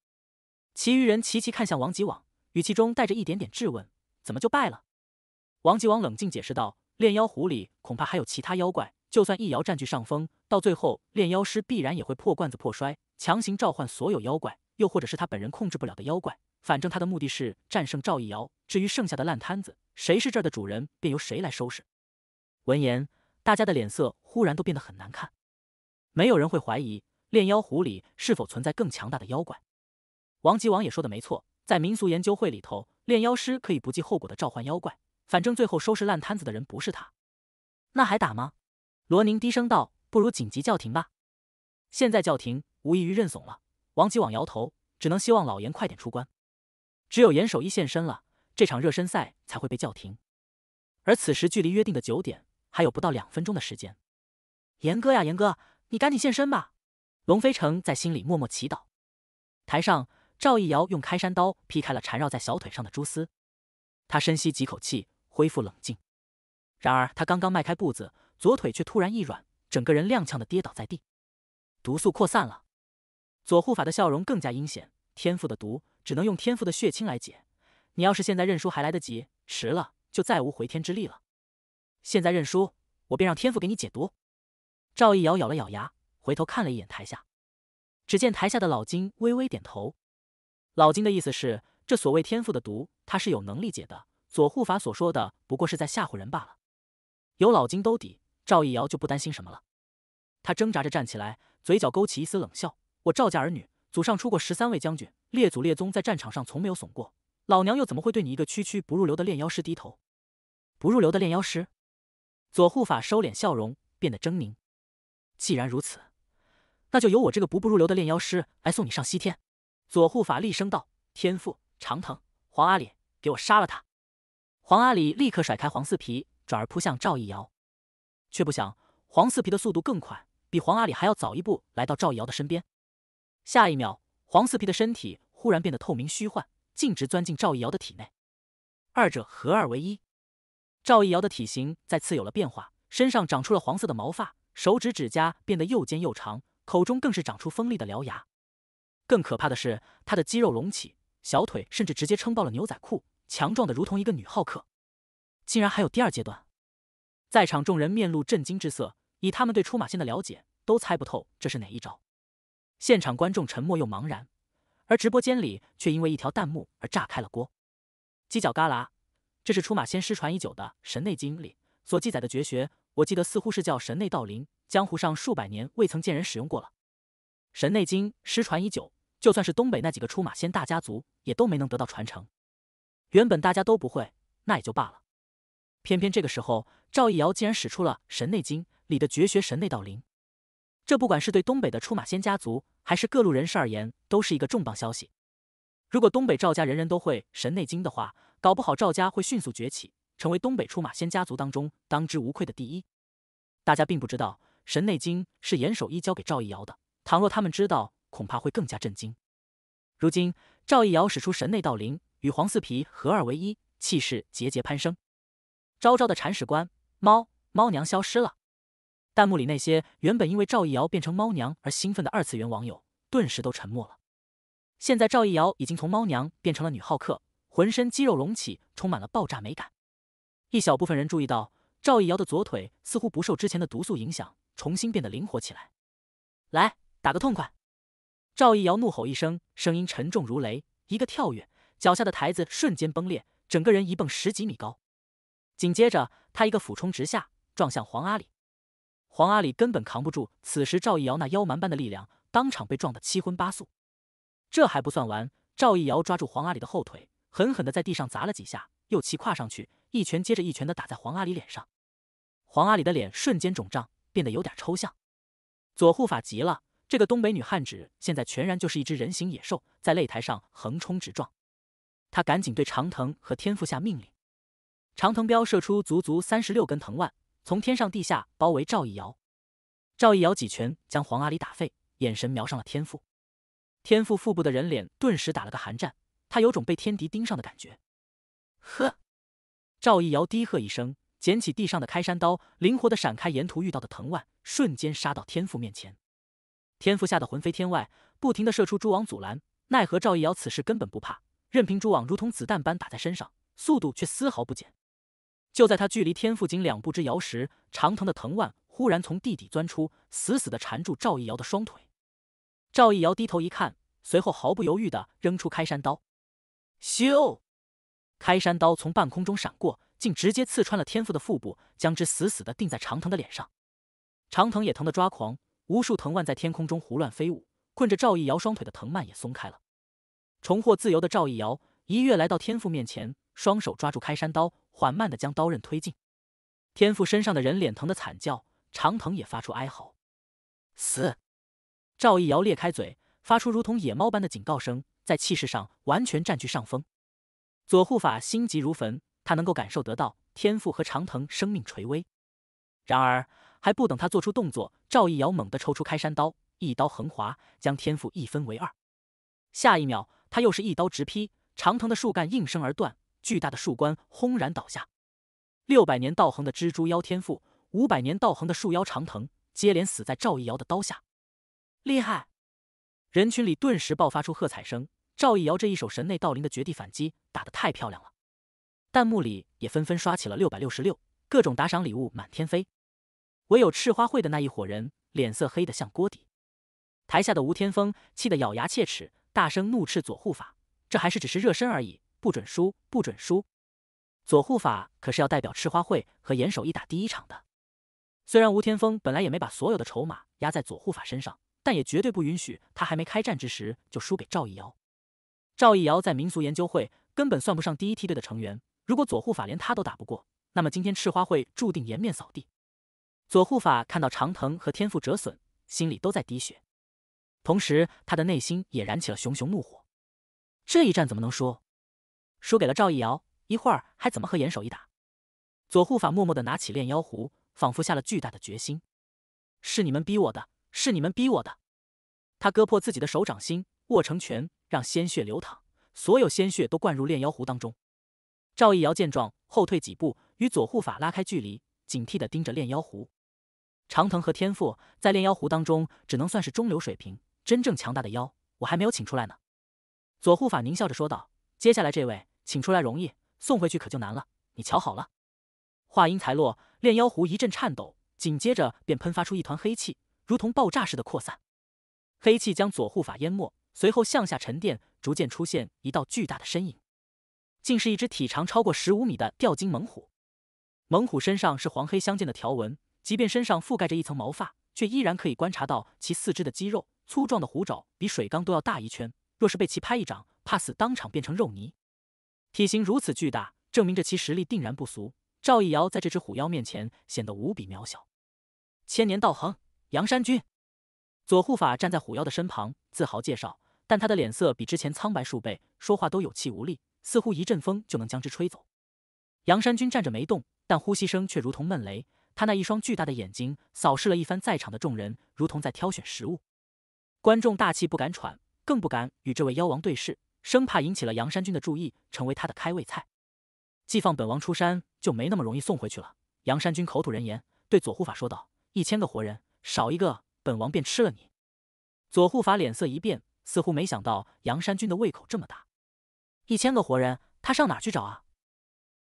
其余人齐齐看向王吉往，语气中带着一点点质问：“怎么就败了？”王吉往冷静解释道：“炼妖壶里恐怕还有其他妖怪，就算易瑶占据上风，到最后炼妖师必然也会破罐子破摔，强行召唤所有妖怪，又或者是他本人控制不了的妖怪。”反正他的目的是战胜赵一瑶，至于剩下的烂摊子，谁是这儿的主人，便由谁来收拾。闻言，大家的脸色忽然都变得很难看。没有人会怀疑炼妖壶里是否存在更强大的妖怪。王吉王也说的没错，在民俗研究会里头，炼妖师可以不计后果的召唤妖怪，反正最后收拾烂摊子的人不是他，那还打吗？罗宁低声道：“不如紧急叫停吧，现在叫停，无异于认怂了。”王吉王摇头，只能希望老严快点出关。只有严守一现身了，这场热身赛才会被叫停。而此时距离约定的九点还有不到两分钟的时间。严哥呀，严哥，你赶紧现身吧！龙飞城在心里默默祈祷。台上，赵一瑶用开山刀劈开了缠绕在小腿上的蛛丝。他深吸几口气，恢复冷静。然而他刚刚迈开步子，左腿却突然一软，整个人踉跄的跌倒在地。毒素扩散了。左护法的笑容更加阴险，天赋的毒。只能用天赋的血清来解。你要是现在认输还来得及，迟了就再无回天之力了。现在认输，我便让天赋给你解毒。赵一瑶咬了咬牙，回头看了一眼台下，只见台下的老金微微点头。老金的意思是，这所谓天赋的毒，他是有能力解的。左护法所说的不过是在吓唬人罢了。有老金兜底，赵一瑶就不担心什么了。他挣扎着站起来，嘴角勾起一丝冷笑：“我赵家儿女，祖上出过十三位将军。”列祖列宗在战场上从没有怂过，老娘又怎么会对你一个区区不入流的炼妖师低头？不入流的炼妖师，左护法收敛笑容，变得狰狞。既然如此，那就由我这个不不入流的炼妖师来送你上西天！左护法厉声道：“天赋长藤，黄阿里，给我杀了他！”黄阿里立刻甩开黄四皮，转而扑向赵一瑶，却不想黄四皮的速度更快，比黄阿里还要早一步来到赵一瑶的身边。下一秒。黄四皮的身体忽然变得透明虚幻，径直钻进赵一瑶的体内，二者合二为一。赵一瑶的体型再次有了变化，身上长出了黄色的毛发，手指指甲变得又尖又长，口中更是长出锋利的獠牙。更可怕的是，他的肌肉隆起，小腿甚至直接撑爆了牛仔裤，强壮的如同一个女浩克。竟然还有第二阶段！在场众人面露震惊之色，以他们对出马仙的了解，都猜不透这是哪一招。现场观众沉默又茫然，而直播间里却因为一条弹幕而炸开了锅。犄角旮旯，这是出马仙失传已久的《神内经》里所记载的绝学，我记得似乎是叫“神内道林，江湖上数百年未曾见人使用过了。《神内经》失传已久，就算是东北那几个出马仙大家族也都没能得到传承。原本大家都不会，那也就罢了，偏偏这个时候赵一瑶竟然使出了《神内经》里的绝学“神内道林。这不管是对东北的出马仙家族。还是各路人士而言，都是一个重磅消息。如果东北赵家人人都会《神内经》的话，搞不好赵家会迅速崛起，成为东北出马仙家族当中当之无愧的第一。大家并不知道《神内经》是严守一交给赵一尧的，倘若他们知道，恐怕会更加震惊。如今，赵一尧使出神内道灵，与黄四皮合二为一，气势节节攀升。昭昭的铲屎官猫猫娘消失了。弹幕里那些原本因为赵一瑶变成猫娘而兴奋的二次元网友，顿时都沉默了。现在赵一瑶已经从猫娘变成了女浩克，浑身肌肉隆起，充满了爆炸美感。一小部分人注意到，赵一瑶的左腿似乎不受之前的毒素影响，重新变得灵活起来。来打个痛快！赵一瑶怒吼一声，声音沉重如雷，一个跳跃，脚下的台子瞬间崩裂，整个人一蹦十几米高。紧接着，他一个俯冲直下，撞向黄阿里。黄阿里根本扛不住，此时赵一瑶那妖蛮般的力量，当场被撞得七荤八素。这还不算完，赵一瑶抓住黄阿里的后腿，狠狠的在地上砸了几下，又骑跨上去，一拳接着一拳的打在黄阿里脸上。黄阿里的脸瞬间肿胀，变得有点抽象。左护法急了，这个东北女汉子现在全然就是一只人形野兽，在擂台上横冲直撞。他赶紧对长藤和天赋下命令，长藤镖射出足足三十六根藤蔓。从天上地下包围赵一瑶，赵一瑶几拳将黄阿里打废，眼神瞄上了天赋。天赋腹部的人脸顿时打了个寒战，他有种被天敌盯上的感觉。呵，赵一瑶低喝一声，捡起地上的开山刀，灵活的闪开沿途遇到的藤蔓，瞬间杀到天赋面前。天赋吓得魂飞天外，不停的射出蛛网阻拦，奈何赵一瑶此时根本不怕，任凭蛛网如同子弹般打在身上，速度却丝毫不减。就在他距离天赋仅两步之遥时，长藤的藤蔓忽然从地底钻出，死死地缠住赵一瑶的双腿。赵一瑶低头一看，随后毫不犹豫地扔出开山刀。咻！开山刀从半空中闪过，竟直接刺穿了天赋的腹部，将之死死地钉在长藤的脸上。长藤也疼得抓狂，无数藤蔓在天空中胡乱飞舞，困着赵一瑶双腿的藤蔓也松开了。重获自由的赵一瑶一跃来到天赋面前，双手抓住开山刀。缓慢的将刀刃推进，天赋身上的人脸疼的惨叫，长藤也发出哀嚎。死！赵一瑶裂开嘴，发出如同野猫般的警告声，在气势上完全占据上风。左护法心急如焚，他能够感受得到天赋和长藤生命垂危。然而还不等他做出动作，赵一瑶猛地抽出开山刀，一刀横划，将天赋一分为二。下一秒，他又是一刀直劈，长藤的树干应声而断。巨大的树冠轰然倒下，六百年道行的蜘蛛妖天赋，五百年道行的树妖长藤接连死在赵一瑶的刀下，厉害！人群里顿时爆发出喝彩声。赵一瑶这一手神内道灵的绝地反击打得太漂亮了，弹幕里也纷纷刷起了六百六十六，各种打赏礼物满天飞。唯有赤花会的那一伙人脸色黑得像锅底。台下的吴天峰气得咬牙切齿，大声怒斥左护法：“这还是只是热身而已。”不准输，不准输！左护法可是要代表赤花会和严守义打第一场的。虽然吴天峰本来也没把所有的筹码压在左护法身上，但也绝对不允许他还没开战之时就输给赵一瑶。赵一瑶在民俗研究会根本算不上第一梯队的成员，如果左护法连他都打不过，那么今天赤花会注定颜面扫地。左护法看到长藤和天赋折损，心里都在滴血，同时他的内心也燃起了熊熊怒火。这一战怎么能输？输给了赵一瑶，一会儿还怎么和严守一打？左护法默默地拿起炼妖壶，仿佛下了巨大的决心。是你们逼我的，是你们逼我的！他割破自己的手掌心，握成拳，让鲜血流淌，所有鲜血都灌入炼妖壶当中。赵一瑶见状，后退几步，与左护法拉开距离，警惕地盯着炼妖壶。长藤和天赋在炼妖壶当中只能算是中流水平，真正强大的妖，我还没有请出来呢。左护法狞笑着说道：“接下来这位。”请出来容易，送回去可就难了。你瞧好了。话音才落，炼妖壶一阵颤抖，紧接着便喷发出一团黑气，如同爆炸似的扩散。黑气将左护法淹没，随后向下沉淀，逐渐出现一道巨大的身影，竟是一只体长超过十五米的吊睛猛虎。猛虎身上是黄黑相间的条纹，即便身上覆盖着一层毛发，却依然可以观察到其四肢的肌肉。粗壮的虎爪比水缸都要大一圈，若是被其拍一掌，怕死当场变成肉泥。体型如此巨大，证明这其实力定然不俗。赵一瑶在这只虎妖面前显得无比渺小。千年道行，阳山君左护法站在虎妖的身旁，自豪介绍，但他的脸色比之前苍白数倍，说话都有气无力，似乎一阵风就能将之吹走。阳山君站着没动，但呼吸声却如同闷雷。他那一双巨大的眼睛扫视了一番在场的众人，如同在挑选食物。观众大气不敢喘，更不敢与这位妖王对视。生怕引起了杨山军的注意，成为他的开胃菜。既放本王出山，就没那么容易送回去了。杨山军口吐人言，对左护法说道：“一千个活人，少一个，本王便吃了你。”左护法脸色一变，似乎没想到杨山军的胃口这么大。一千个活人，他上哪去找啊？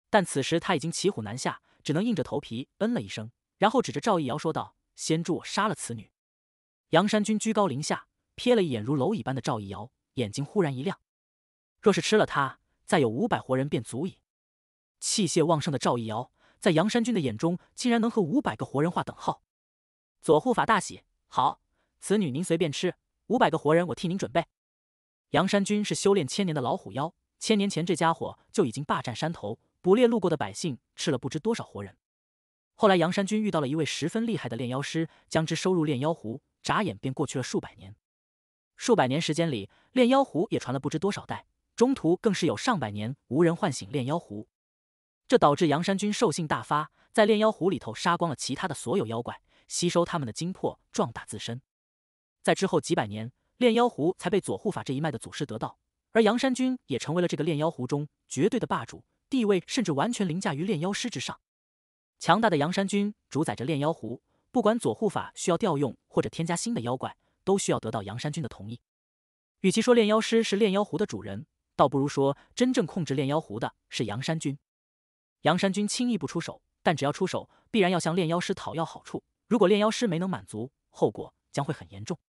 但此时他已经骑虎难下，只能硬着头皮嗯了一声，然后指着赵一瑶说道：“先助我杀了此女。”杨山军居高临下，瞥了一眼如蝼蚁般的赵一瑶，眼睛忽然一亮。若是吃了它，再有五百活人便足矣。气血旺盛的赵一瑶，在杨山君的眼中，竟然能和五百个活人划等号。左护法大喜：“好，此女您随便吃，五百个活人我替您准备。”杨山君是修炼千年的老虎妖，千年前这家伙就已经霸占山头，捕猎路过的百姓，吃了不知多少活人。后来杨山君遇到了一位十分厉害的炼妖师，将之收入炼妖壶。眨眼便过去了数百年，数百年时间里，炼妖壶也传了不知多少代。中途更是有上百年无人唤醒炼妖壶，这导致杨山君兽性大发，在炼妖壶里头杀光了其他的所有妖怪，吸收他们的精魄壮大自身。在之后几百年，炼妖壶才被左护法这一脉的祖师得到，而杨山君也成为了这个炼妖壶中绝对的霸主，地位甚至完全凌驾于炼妖师之上。强大的杨山君主宰着炼妖壶，不管左护法需要调用或者添加新的妖怪，都需要得到杨山君的同意。与其说炼妖师是炼妖壶的主人，倒不如说，真正控制炼妖壶的是杨山君。杨山君轻易不出手，但只要出手，必然要向炼妖师讨要好处。如果炼妖师没能满足，后果将会很严重。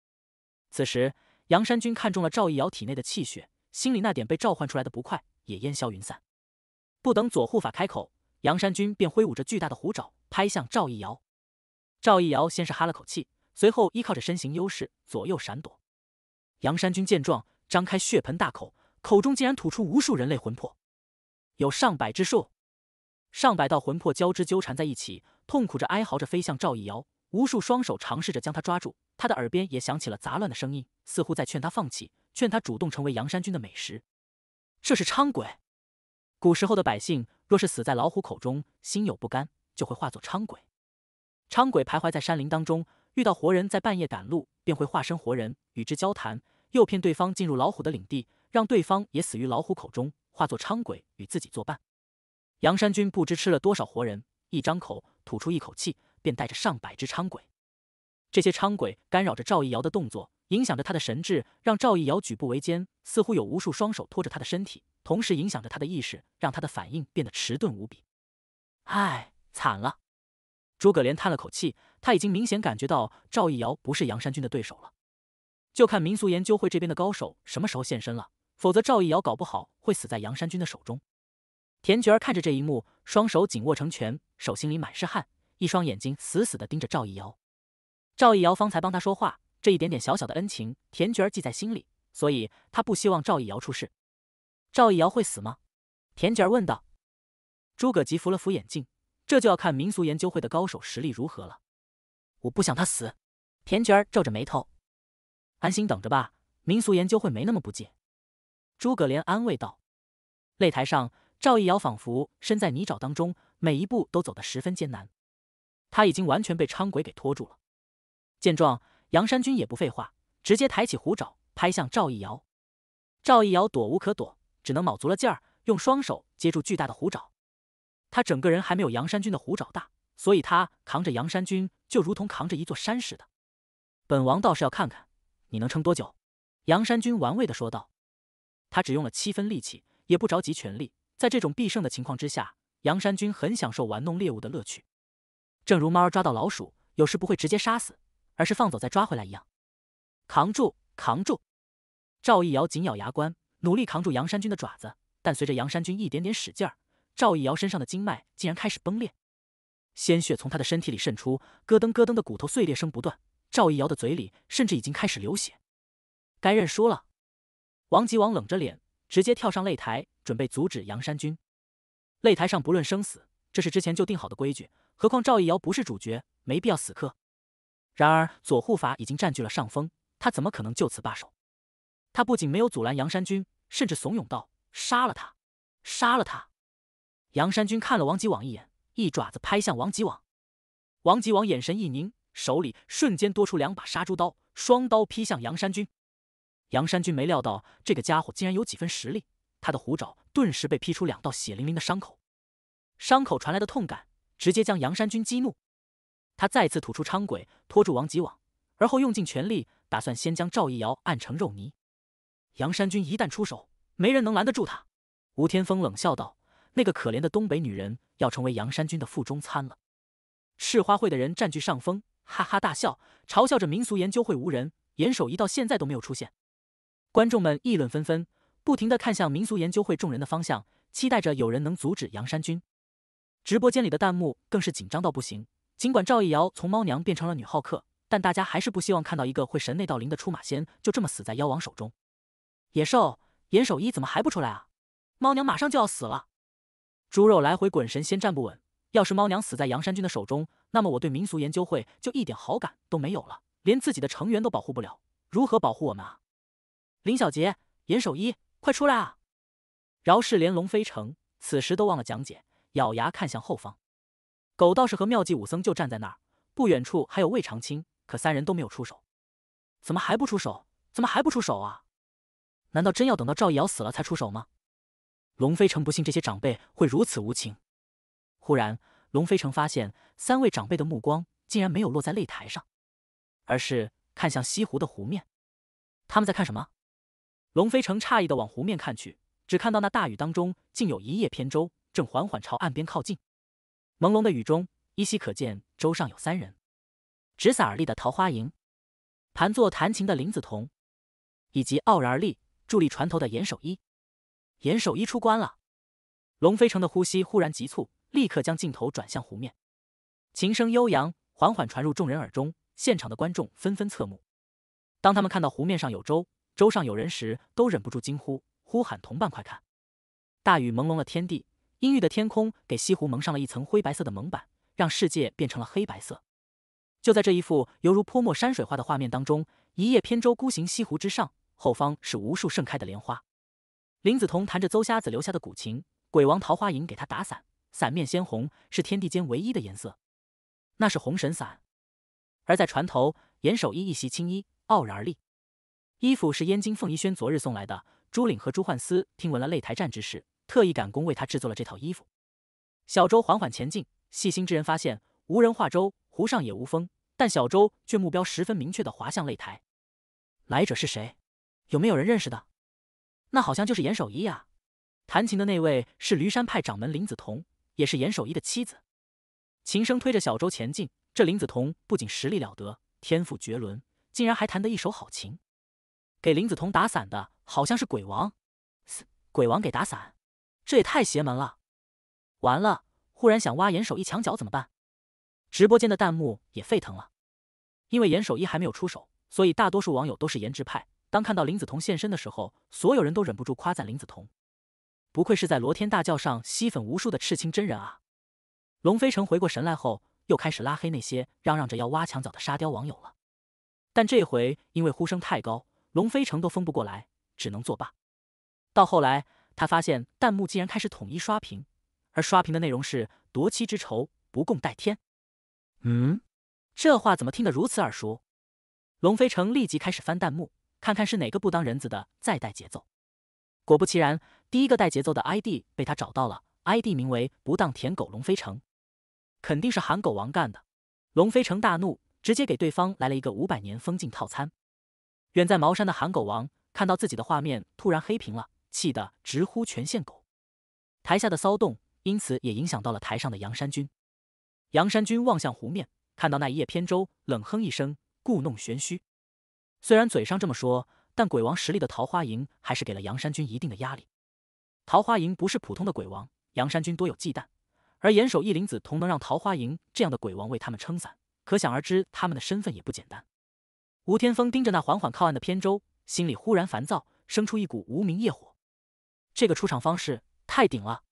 此时，杨山君看中了赵一瑶体内的气血，心里那点被召唤出来的不快也烟消云散。不等左护法开口，杨山君便挥舞着巨大的虎爪拍向赵一瑶。赵一瑶先是哈了口气，随后依靠着身形优势左右闪躲。杨山君见状，张开血盆大口。口中竟然吐出无数人类魂魄，有上百只数，上百道魂魄交织纠缠在一起，痛苦着哀嚎着飞向赵一瑶。无数双手尝试着将他抓住，他的耳边也响起了杂乱的声音，似乎在劝他放弃，劝他主动成为阳山君的美食。这是伥鬼，古时候的百姓若是死在老虎口中心有不甘，就会化作伥鬼。伥鬼徘徊在山林当中，遇到活人在半夜赶路，便会化身活人与之交谈，诱骗对方进入老虎的领地。让对方也死于老虎口中，化作伥鬼与自己作伴。杨山军不知吃了多少活人，一张口吐出一口气，便带着上百只伥鬼。这些伥鬼干扰着赵一瑶的动作，影响着他的神智，让赵一瑶举步维艰。似乎有无数双手托着他的身体，同时影响着他的意识，让他的反应变得迟钝无比。唉，惨了！诸葛连叹了口气，他已经明显感觉到赵一瑶不是杨山军的对手了。就看民俗研究会这边的高手什么时候现身了。否则赵一瑶搞不好会死在杨山军的手中。田菊儿看着这一幕，双手紧握成拳，手心里满是汗，一双眼睛死死的盯着赵一瑶。赵一瑶方才帮他说话，这一点点小小的恩情，田菊儿记在心里，所以他不希望赵一瑶出事。赵一瑶会死吗？田菊儿问道。诸葛吉扶了扶眼镜，这就要看民俗研究会的高手实力如何了。我不想他死。田菊儿皱着眉头，安心等着吧，民俗研究会没那么不济。诸葛连安慰道：“擂台上，赵一瑶仿佛身在泥沼当中，每一步都走得十分艰难。他已经完全被伥鬼给拖住了。”见状，杨山军也不废话，直接抬起虎爪拍向赵一瑶。赵一瑶躲无可躲，只能卯足了劲儿用双手接住巨大的虎爪。他整个人还没有杨山军的虎爪大，所以他扛着杨山军就如同扛着一座山似的。本王倒是要看看，你能撑多久？”杨山君玩味的说道。他只用了七分力气，也不着急全力。在这种必胜的情况之下，杨山军很享受玩弄猎物的乐趣。正如猫儿抓到老鼠，有时不会直接杀死，而是放走再抓回来一样。扛住，扛住！赵一瑶紧咬牙关，努力扛住杨山军的爪子。但随着杨山军一点点使劲儿，赵一瑶身上的经脉竟然开始崩裂，鲜血从他的身体里渗出，咯噔咯噔的骨头碎裂声不断。赵一瑶的嘴里甚至已经开始流血，该认输了。王吉王冷着脸，直接跳上擂台，准备阻止杨山军。擂台上不论生死，这是之前就定好的规矩。何况赵一瑶不是主角，没必要死磕。然而左护法已经占据了上风，他怎么可能就此罢手？他不仅没有阻拦杨山军，甚至怂恿道：“杀了他，杀了他！”杨山军看了王吉王一眼，一爪子拍向王吉王。王吉王眼神一凝，手里瞬间多出两把杀猪刀，双刀劈向杨山军。杨山军没料到这个家伙竟然有几分实力，他的虎爪顿时被劈出两道血淋淋的伤口，伤口传来的痛感直接将杨山军激怒，他再次吐出昌鬼拖住王吉网，而后用尽全力打算先将赵一瑶按成肉泥。杨山军一旦出手，没人能拦得住他。吴天峰冷笑道：“那个可怜的东北女人要成为杨山军的腹中餐了。”赤花会的人占据上风，哈哈大笑，嘲笑着民俗研究会无人严守一到现在都没有出现。观众们议论纷纷，不停地看向民俗研究会众人的方向，期待着有人能阻止杨山君。直播间里的弹幕更是紧张到不行。尽管赵一瑶从猫娘变成了女浩克，但大家还是不希望看到一个会神内道灵的出马仙就这么死在妖王手中。野兽严守一怎么还不出来啊？猫娘马上就要死了！猪肉来回滚，神仙站不稳。要是猫娘死在杨山君的手中，那么我对民俗研究会就一点好感都没有了，连自己的成员都保护不了，如何保护我们啊？林小杰、严守一，快出来啊！饶氏、连龙飞城此时都忘了讲解，咬牙看向后方。狗道士和妙计武僧就站在那儿，不远处还有魏长青，可三人都没有出手。怎么还不出手？怎么还不出手啊？难道真要等到赵一瑶死了才出手吗？龙飞城不信这些长辈会如此无情。忽然，龙飞城发现三位长辈的目光竟然没有落在擂台上，而是看向西湖的湖面。他们在看什么？龙飞城诧异的往湖面看去，只看到那大雨当中，竟有一叶扁舟正缓缓朝岸边靠近。朦胧的雨中，依稀可见舟上有三人，执伞而立的桃花吟，盘坐弹琴的林子彤，以及傲然而立、伫立船头的严守一。严守一出关了。龙飞城的呼吸忽然急促，立刻将镜头转向湖面。琴声悠扬，缓缓传入众人耳中。现场的观众纷纷侧目。当他们看到湖面上有舟，舟上有人时，都忍不住惊呼、呼喊同伴：“快看！”大雨朦胧了天地，阴郁的天空给西湖蒙上了一层灰白色的蒙板，让世界变成了黑白色。就在这一幅犹如泼墨山水画的画面当中，一叶扁舟孤行西湖之上，后方是无数盛开的莲花。林子彤弹着邹瞎子留下的古琴，鬼王桃花吟给他打伞，伞面鲜红，是天地间唯一的颜色，那是红神伞。而在船头，严守一一袭青衣，傲然而立。衣服是燕京凤仪轩昨日送来的。朱岭和朱焕思听闻了擂台战之事，特意赶工为他制作了这套衣服。小周缓缓前进，细心之人发现，无人化舟，湖上也无风，但小周却目标十分明确地滑向擂台。来者是谁？有没有人认识的？那好像就是严守一呀。弹琴的那位是驴山派掌门林子彤，也是严守一的妻子。琴声推着小周前进，这林子彤不仅实力了得，天赋绝伦，竟然还弹得一手好琴。给林子彤打伞的，好像是鬼王，鬼王给打伞，这也太邪门了！完了，忽然想挖严守一墙角怎么办？直播间的弹幕也沸腾了，因为严守一还没有出手，所以大多数网友都是颜值派。当看到林子彤现身的时候，所有人都忍不住夸赞林子彤，不愧是在罗天大教上吸粉无数的赤青真人啊！龙飞成回过神来后，又开始拉黑那些嚷嚷着要挖墙角的沙雕网友了，但这回因为呼声太高。龙飞城都封不过来，只能作罢。到后来，他发现弹幕竟然开始统一刷屏，而刷屏的内容是“夺妻之仇，不共戴天”。嗯，这话怎么听得如此耳熟？龙飞城立即开始翻弹幕，看看是哪个不当人子的再带节奏。果不其然，第一个带节奏的 ID 被他找到了，ID 名为“不当舔狗龙飞城”，肯定是韩狗王干的。龙飞城大怒，直接给对方来了一个五百年封禁套餐。远在茅山的韩狗王看到自己的画面突然黑屏了，气得直呼“全线狗”。台下的骚动因此也影响到了台上的杨山君。杨山君望向湖面，看到那一叶扁舟，冷哼一声：“故弄玄虚。”虽然嘴上这么说，但鬼王实力的桃花营还是给了杨山君一定的压力。桃花营不是普通的鬼王，杨山君多有忌惮。而严守一林子同能让桃花营这样的鬼王为他们撑伞，可想而知他们的身份也不简单。吴天峰盯着那缓缓靠岸的扁舟，心里忽然烦躁，生出一股无名业火。这个出场方式太顶了！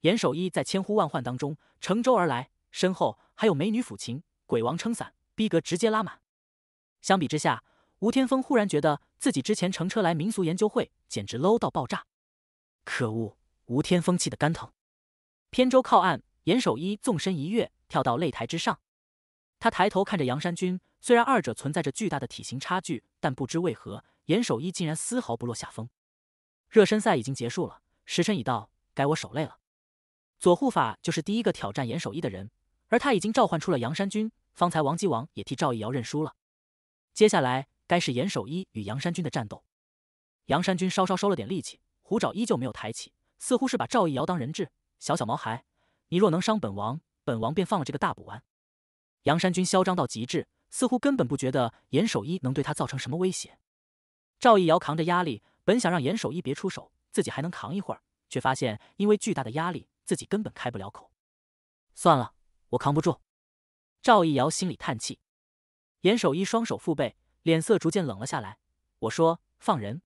严守一在千呼万唤当中乘舟而来，身后还有美女抚琴、鬼王撑伞，逼格直接拉满。相比之下，吴天峰忽然觉得自己之前乘车来民俗研究会简直 low 到爆炸。可恶！吴天峰气得肝疼。扁舟靠岸，严守一纵身一跃，跳到擂台之上。他抬头看着杨山君。虽然二者存在着巨大的体型差距，但不知为何，严守一竟然丝毫不落下风。热身赛已经结束了，时辰已到，该我守擂了。左护法就是第一个挑战严守一的人，而他已经召唤出了杨山君。方才王姬王也替赵义尧认输了。接下来该是严守一与杨山君的战斗。杨山君稍稍收了点力气，虎爪依旧没有抬起，似乎是把赵一尧当人质。小小毛孩，你若能伤本王，本王便放了这个大补丸。杨山君嚣张到极致。似乎根本不觉得严守一能对他造成什么威胁。赵毅瑶扛着压力，本想让严守一别出手，自己还能扛一会儿，却发现因为巨大的压力，自己根本开不了口。算了，我扛不住。赵毅瑶心里叹气。严守一双手负背，脸色逐渐冷了下来。我说放人。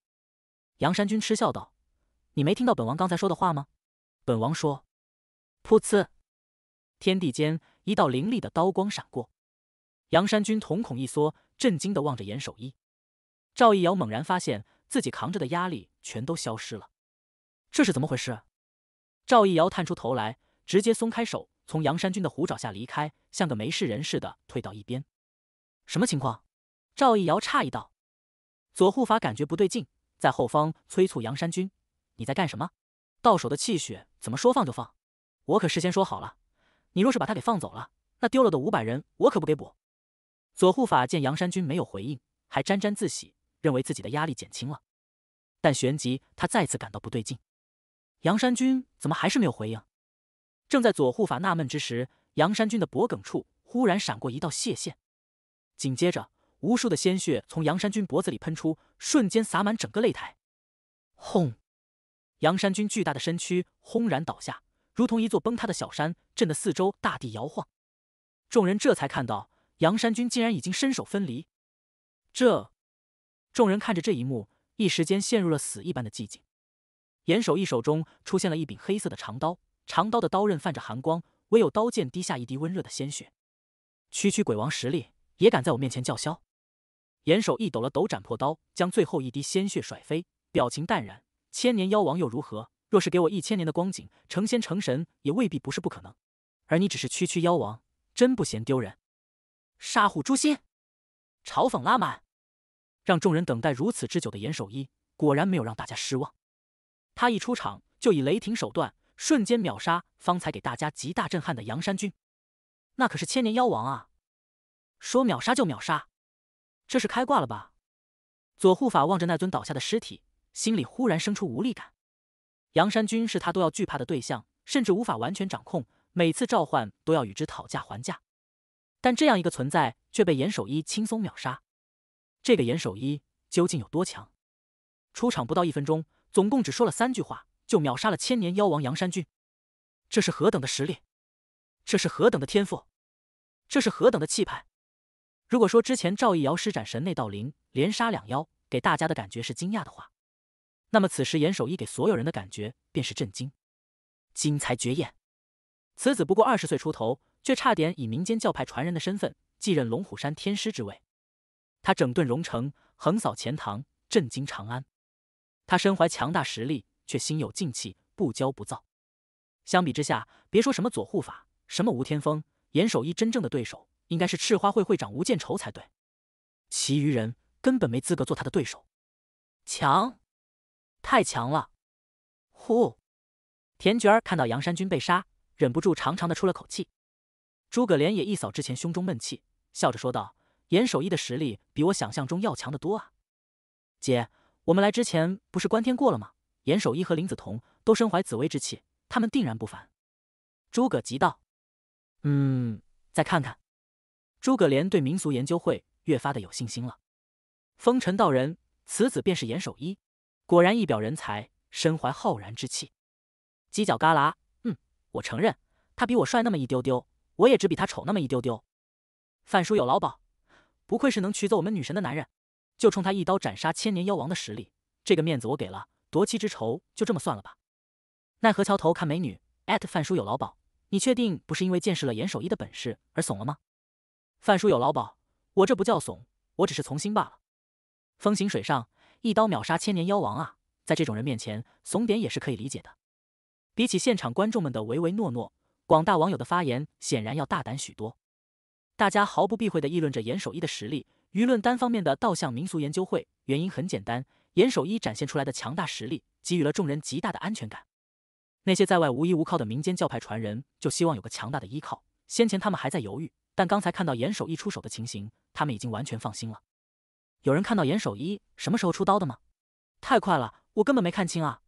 杨山君嗤笑道：“你没听到本王刚才说的话吗？本王说……”噗呲！天地间一道凌厉的刀光闪过。杨山军瞳孔一缩，震惊的望着严守一。赵一瑶猛然发现自己扛着的压力全都消失了，这是怎么回事？赵一瑶探出头来，直接松开手，从杨山军的虎爪下离开，像个没事人似的退到一边。什么情况？赵一瑶诧异道。左护法感觉不对劲，在后方催促杨山军：“你在干什么？到手的气血怎么说放就放？我可事先说好了，你若是把他给放走了，那丢了的五百人我可不给补。”左护法见杨山君没有回应，还沾沾自喜，认为自己的压力减轻了。但旋即，他再次感到不对劲，杨山君怎么还是没有回应？正在左护法纳闷之时，杨山君的脖颈处忽然闪过一道血线，紧接着，无数的鲜血从杨山君脖子里喷出，瞬间洒满整个擂台。轰！杨山君巨大的身躯轰然倒下，如同一座崩塌的小山，震得四周大地摇晃。众人这才看到。阳山君竟然已经身首分离，这，众人看着这一幕，一时间陷入了死一般的寂静。严守义手中出现了一柄黑色的长刀，长刀的刀刃泛着寒光，唯有刀剑滴下一滴温热的鲜血。区区鬼王实力也敢在我面前叫嚣？严守义抖了抖斩破刀，将最后一滴鲜血甩飞，表情淡然。千年妖王又如何？若是给我一千年的光景，成仙成神也未必不是不可能。而你只是区区妖王，真不嫌丢人。杀虎诛心，嘲讽拉满，让众人等待如此之久的严守一果然没有让大家失望。他一出场就以雷霆手段瞬间秒杀方才给大家极大震撼的杨山君，那可是千年妖王啊！说秒杀就秒杀，这是开挂了吧？左护法望着那尊倒下的尸体，心里忽然生出无力感。杨山君是他都要惧怕的对象，甚至无法完全掌控，每次召唤都要与之讨价还价。但这样一个存在却被严守一轻松秒杀，这个严守一究竟有多强？出场不到一分钟，总共只说了三句话，就秒杀了千年妖王杨山俊。这是何等的实力？这是何等的天赋？这是何等的气派？如果说之前赵一瑶施展神内道灵，连杀两妖，给大家的感觉是惊讶的话，那么此时严守一给所有人的感觉便是震惊，惊才绝艳，此子不过二十岁出头。却差点以民间教派传人的身份继任龙虎山天师之位。他整顿荣城，横扫钱塘，震惊长安。他身怀强大实力，却心有静气，不骄不躁。相比之下，别说什么左护法，什么吴天风、严守一，真正的对手应该是赤花会会长吴建仇才对。其余人根本没资格做他的对手。强，太强了！呼，田觉儿看到杨山君被杀，忍不住长长的出了口气。诸葛连也一扫之前胸中闷气，笑着说道：“严守一的实力比我想象中要强得多啊！姐，我们来之前不是观天过了吗？严守一和林子彤都身怀紫薇之气，他们定然不凡。”诸葛急道：“嗯，再看看。”诸葛连对民俗研究会越发的有信心了。风尘道人，此子便是严守一，果然一表人才，身怀浩然之气。犄角旮旯，嗯，我承认他比我帅那么一丢丢。我也只比他丑那么一丢丢。范叔有劳保，不愧是能娶走我们女神的男人，就冲他一刀斩杀千年妖王的实力，这个面子我给了，夺妻之仇就这么算了吧。奈何桥头看美女，@范叔有劳保，你确定不是因为见识了严守一的本事而怂了吗？范叔有劳保，我这不叫怂，我只是从心罢了。风行水上，一刀秒杀千年妖王啊！在这种人面前，怂点也是可以理解的。比起现场观众们的唯唯诺诺。广大网友的发言显然要大胆许多，大家毫不避讳地议论着严守一的实力。舆论单方面的倒向民俗研究会，原因很简单，严守一展现出来的强大实力给予了众人极大的安全感。那些在外无依无靠的民间教派传人就希望有个强大的依靠。先前他们还在犹豫，但刚才看到严守一出手的情形，他们已经完全放心了。有人看到严守一什么时候出刀的吗？太快了，我根本没看清啊！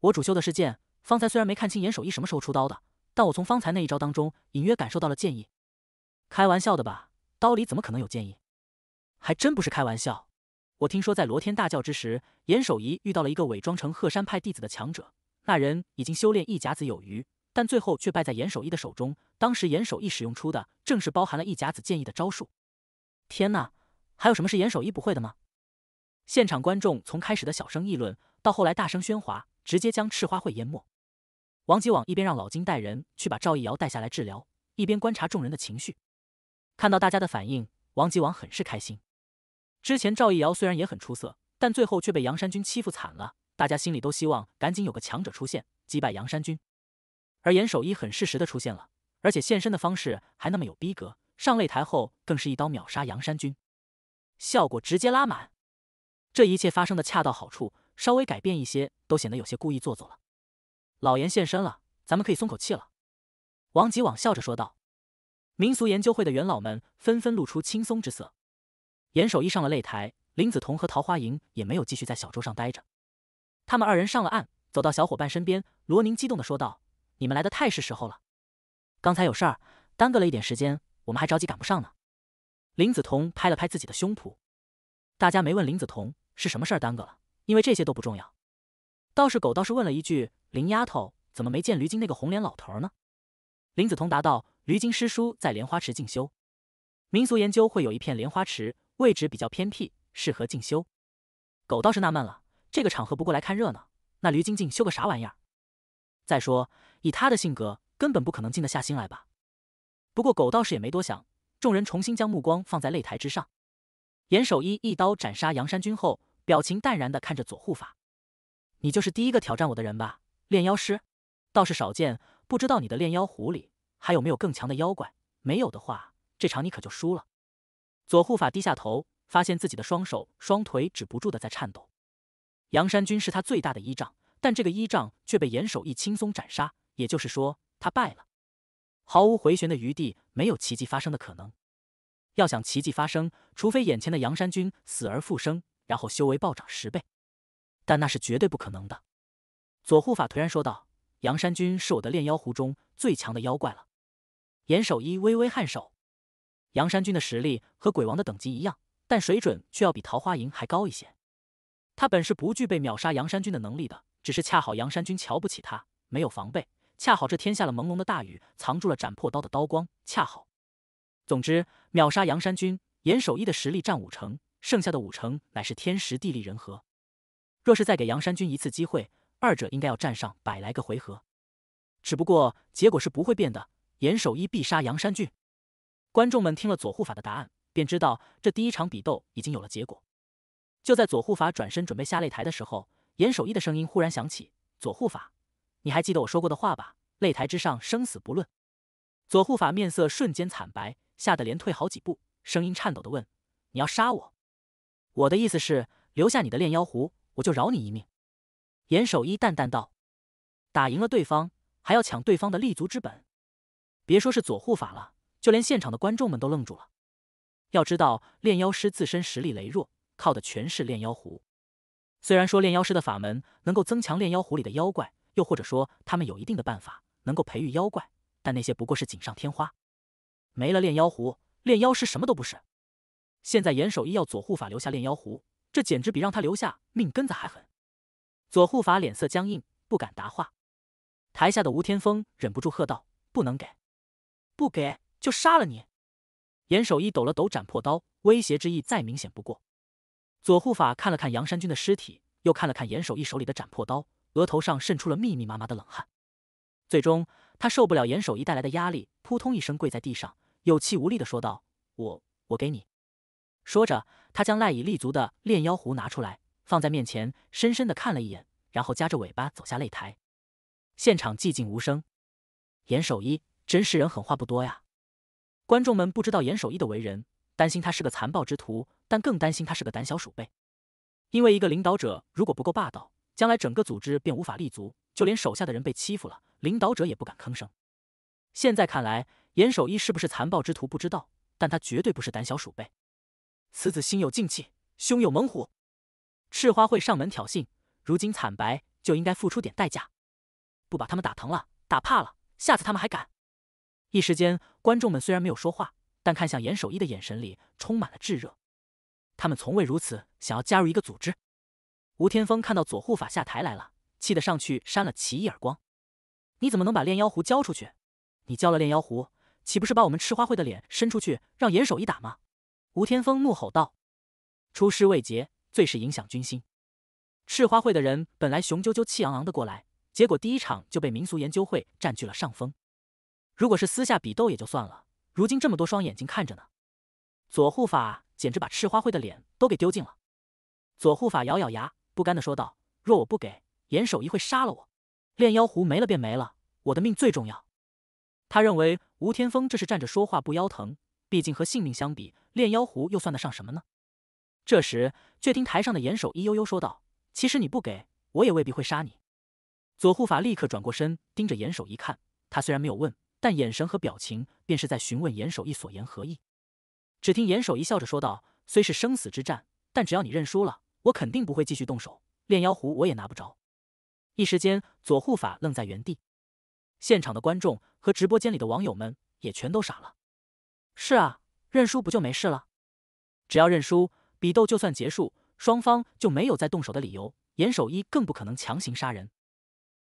我主修的是剑，方才虽然没看清严守一什么时候出刀的。但我从方才那一招当中隐约感受到了剑意，开玩笑的吧？刀里怎么可能有剑意？还真不是开玩笑。我听说在罗天大教之时，严守一遇到了一个伪装成鹤山派弟子的强者，那人已经修炼一甲子有余，但最后却败在严守一的手中。当时严守一使用出的正是包含了一甲子剑意的招数。天哪，还有什么是严守一不会的吗？现场观众从开始的小声议论到后来大声喧哗，直接将赤花会淹没。王吉王一边让老金带人去把赵义瑶带下来治疗，一边观察众人的情绪。看到大家的反应，王吉王很是开心。之前赵义瑶虽然也很出色，但最后却被杨山军欺负惨了。大家心里都希望赶紧有个强者出现，击败杨山军。而严守一很适时的出现了，而且现身的方式还那么有逼格。上擂台后，更是一刀秒杀杨山军，效果直接拉满。这一切发生的恰到好处，稍微改变一些，都显得有些故意做作了。老严现身了，咱们可以松口气了。”王吉网笑着说道。民俗研究会的元老们纷纷露出轻松之色。严守一上了擂台，林子彤和桃花营也没有继续在小舟上待着，他们二人上了岸，走到小伙伴身边。罗宁激动的说道：“你们来的太是时候了，刚才有事儿耽搁了一点时间，我们还着急赶不上呢。”林子彤拍了拍自己的胸脯。大家没问林子彤是什么事儿耽搁了，因为这些都不重要。倒是狗道士问了一句：“林丫头，怎么没见驴精那个红脸老头呢？”林子彤答道：“驴精师叔在莲花池进修，民俗研究会有一片莲花池，位置比较偏僻，适合进修。”狗倒是纳闷了：“这个场合不过来看热闹，那驴精进修个啥玩意儿？再说，以他的性格，根本不可能静得下心来吧？”不过狗倒是也没多想，众人重新将目光放在擂台之上。严守一一刀斩杀杨山君后，表情淡然的看着左护法。你就是第一个挑战我的人吧，炼妖师，倒是少见。不知道你的炼妖壶里还有没有更强的妖怪？没有的话，这场你可就输了。左护法低下头，发现自己的双手、双腿止不住的在颤抖。杨山君是他最大的依仗，但这个依仗却被严守义轻松斩杀。也就是说，他败了，毫无回旋的余地，没有奇迹发生的可能。要想奇迹发生，除非眼前的杨山君死而复生，然后修为暴涨十倍。但那是绝对不可能的，左护法颓然说道：“杨山君是我的炼妖壶中最强的妖怪了。”严守一微微颔首：“杨山君的实力和鬼王的等级一样，但水准却要比桃花营还高一些。他本是不具备秒杀杨山君的能力的，只是恰好杨山君瞧不起他，没有防备；恰好这天下了朦胧的大雨，藏住了斩破刀的刀光；恰好……总之，秒杀杨山君，严守一的实力占五成，剩下的五成乃是天时地利人和。”若是再给杨山君一次机会，二者应该要战上百来个回合。只不过结果是不会变的，严守一必杀杨山君。观众们听了左护法的答案，便知道这第一场比斗已经有了结果。就在左护法转身准备下擂台的时候，严守一的声音忽然响起：“左护法，你还记得我说过的话吧？擂台之上生死不论。”左护法面色瞬间惨白，吓得连退好几步，声音颤抖的问：“你要杀我？我的意思是留下你的炼妖壶。”我就饶你一命。”严守一淡淡道，“打赢了对方，还要抢对方的立足之本？别说是左护法了，就连现场的观众们都愣住了。要知道，炼妖师自身实力羸弱，靠的全是炼妖壶。虽然说炼妖师的法门能够增强炼妖壶里的妖怪，又或者说他们有一定的办法能够培育妖怪，但那些不过是锦上添花。没了炼妖壶，炼妖师什么都不是。现在严守一要左护法留下炼妖壶。”这简直比让他留下命根子还狠！左护法脸色僵硬，不敢答话。台下的吴天峰忍不住喝道：“不能给，不给就杀了你！”严守一抖了抖斩破刀，威胁之意再明显不过。左护法看了看杨山君的尸体，又看了看严守一手里的斩破刀，额头上渗出了密密麻麻的冷汗。最终，他受不了严守一带来的压力，扑通一声跪在地上，有气无力的说道：“我……我给你。”说着，他将赖以立足的炼妖壶拿出来，放在面前，深深的看了一眼，然后夹着尾巴走下擂台。现场寂静无声。严守一真是人狠话不多呀！观众们不知道严守一的为人，担心他是个残暴之徒，但更担心他是个胆小鼠辈。因为一个领导者如果不够霸道，将来整个组织便无法立足，就连手下的人被欺负了，领导者也不敢吭声。现在看来，严守一是不是残暴之徒不知道，但他绝对不是胆小鼠辈。此子心有静气，胸有猛虎。赤花会上门挑衅，如今惨白，就应该付出点代价。不把他们打疼了、打怕了，下次他们还敢？一时间，观众们虽然没有说话，但看向严守一的眼神里充满了炙热。他们从未如此想要加入一个组织。吴天峰看到左护法下台来了，气得上去扇了其一耳光。你怎么能把炼妖壶交出去？你交了炼妖壶，岂不是把我们赤花会的脸伸出去，让严守一打吗？吴天峰怒吼道：“出师未捷，最是影响军心。”赤花会的人本来雄赳赳、气昂昂的过来，结果第一场就被民俗研究会占据了上风。如果是私下比斗也就算了，如今这么多双眼睛看着呢，左护法简直把赤花会的脸都给丢尽了。左护法咬咬牙，不甘的说道：“若我不给严守一会杀了我，炼妖壶没了便没了，我的命最重要。”他认为吴天峰这是站着说话不腰疼，毕竟和性命相比。炼妖壶又算得上什么呢？这时，却听台上的严守一悠悠说道：“其实你不给，我也未必会杀你。”左护法立刻转过身，盯着严守一看。他虽然没有问，但眼神和表情便是在询问严守一所言何意。只听严守一笑着说道：“虽是生死之战，但只要你认输了，我肯定不会继续动手。炼妖壶我也拿不着。”一时间，左护法愣在原地。现场的观众和直播间里的网友们也全都傻了。“是啊。”认输不就没事了？只要认输，比斗就算结束，双方就没有再动手的理由。严守一更不可能强行杀人。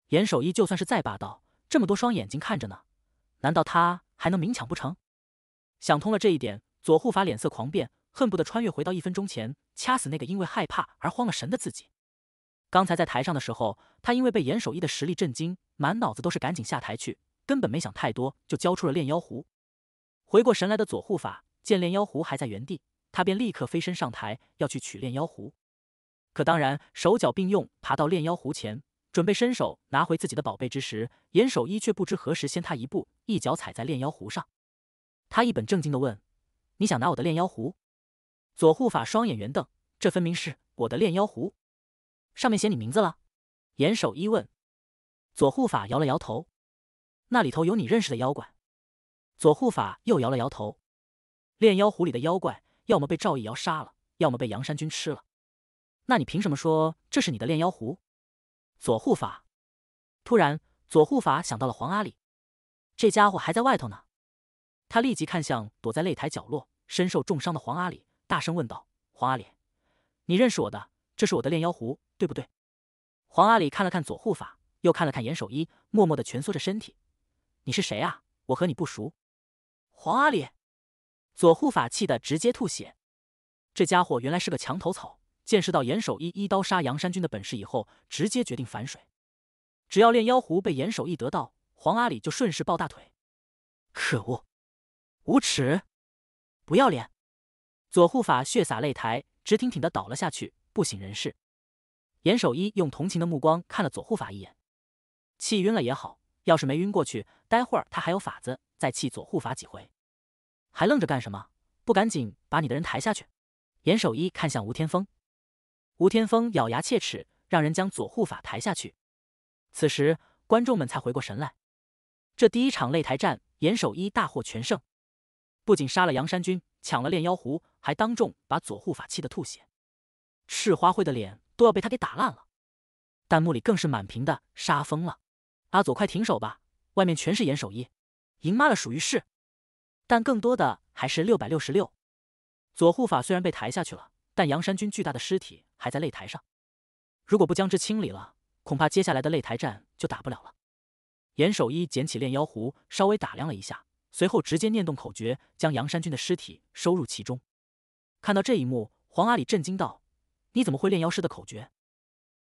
严守一就算是再霸道，这么多双眼睛看着呢，难道他还能明抢不成？想通了这一点，左护法脸色狂变，恨不得穿越回到一分钟前，掐死那个因为害怕而慌了神的自己。刚才在台上的时候，他因为被严守一的实力震惊，满脑子都是赶紧下台去，根本没想太多，就交出了炼妖壶。回过神来的左护法。见炼妖壶还在原地，他便立刻飞身上台，要去取炼妖壶。可当然，手脚并用爬到炼妖壶前，准备伸手拿回自己的宝贝之时，严守一却不知何时先他一步，一脚踩在炼妖壶上。他一本正经地问：“你想拿我的炼妖壶？”左护法双眼圆瞪：“这分明是我的炼妖壶，上面写你名字了。”严守一问，左护法摇了摇头：“那里头有你认识的妖怪。”左护法又摇了摇头。炼妖壶里的妖怪，要么被赵毅瑶杀了，要么被杨山君吃了。那你凭什么说这是你的炼妖壶？左护法突然，左护法想到了黄阿里，这家伙还在外头呢。他立即看向躲在擂台角落、身受重伤的黄阿里，大声问道：“黄阿里，你认识我的？这是我的炼妖壶，对不对？”黄阿里看了看左护法，又看了看严守一，默默的蜷缩着身体。“你是谁啊？我和你不熟。”黄阿里。左护法气得直接吐血，这家伙原来是个墙头草。见识到严守一一刀杀杨山君的本事以后，直接决定反水。只要炼妖壶被严守一得到，黄阿里就顺势抱大腿。可恶！无耻！不要脸！左护法血洒擂台，直挺挺的倒了下去，不省人事。严守一用同情的目光看了左护法一眼，气晕了也好，要是没晕过去，待会儿他还有法子再气左护法几回。还愣着干什么？不赶紧把你的人抬下去！严守一看向吴天峰，吴天峰咬牙切齿，让人将左护法抬下去。此时，观众们才回过神来，这第一场擂台战，严守一大获全胜，不仅杀了杨山军，抢了炼妖壶，还当众把左护法气得吐血，赤花会的脸都要被他给打烂了。弹幕里更是满屏的杀疯了，阿左快停手吧，外面全是严守一，赢麻了属于是。但更多的还是六百六十六。左护法虽然被抬下去了，但杨山君巨大的尸体还在擂台上。如果不将之清理了，恐怕接下来的擂台战就打不了了。严守一捡起炼妖壶，稍微打量了一下，随后直接念动口诀，将杨山君的尸体收入其中。看到这一幕，黄阿里震惊道：“你怎么会炼妖师的口诀？”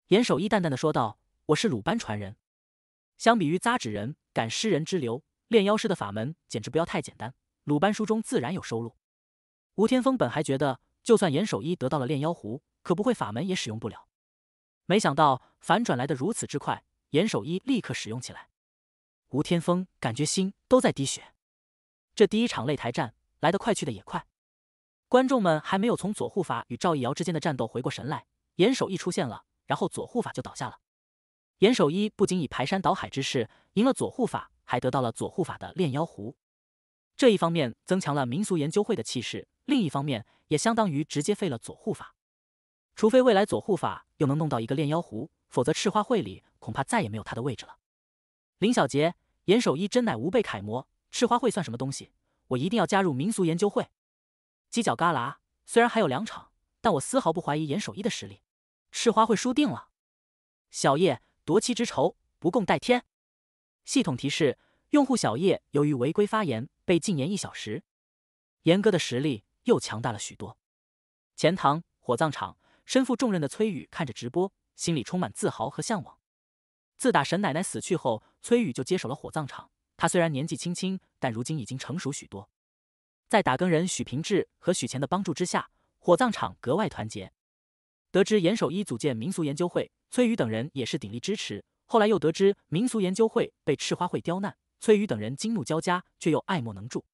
严守一淡淡的说道：“我是鲁班传人。相比于扎纸人、赶尸人之流，炼妖师的法门简直不要太简单。”鲁班书中自然有收录。吴天峰本还觉得，就算严守一得到了炼妖壶，可不会法门也使用不了。没想到反转来得如此之快，严守一立刻使用起来。吴天峰感觉心都在滴血。这第一场擂台战来得快，去的也快。观众们还没有从左护法与赵一瑶之间的战斗回过神来，严守一出现了，然后左护法就倒下了。严守一不仅以排山倒海之势赢了左护法，还得到了左护法的炼妖壶。这一方面增强了民俗研究会的气势，另一方面也相当于直接废了左护法。除非未来左护法又能弄到一个炼妖壶，否则赤花会里恐怕再也没有他的位置了。林小杰，严守一真乃吾辈楷模，赤花会算什么东西？我一定要加入民俗研究会。犄角旮旯，虽然还有两场，但我丝毫不怀疑严守一的实力。赤花会输定了。小叶夺妻之仇不共戴天。系统提示：用户小叶由于违规发言。被禁言一小时，严哥的实力又强大了许多。钱塘火葬场身负重任的崔宇看着直播，心里充满自豪和向往。自打沈奶奶死去后，崔宇就接手了火葬场。他虽然年纪轻轻，但如今已经成熟许多。在打更人许平志和许钱的帮助之下，火葬场格外团结。得知严守一组建民俗研究会，崔宇等人也是鼎力支持。后来又得知民俗研究会被赤花会刁难。崔宇等人惊怒交加，却又爱莫能助。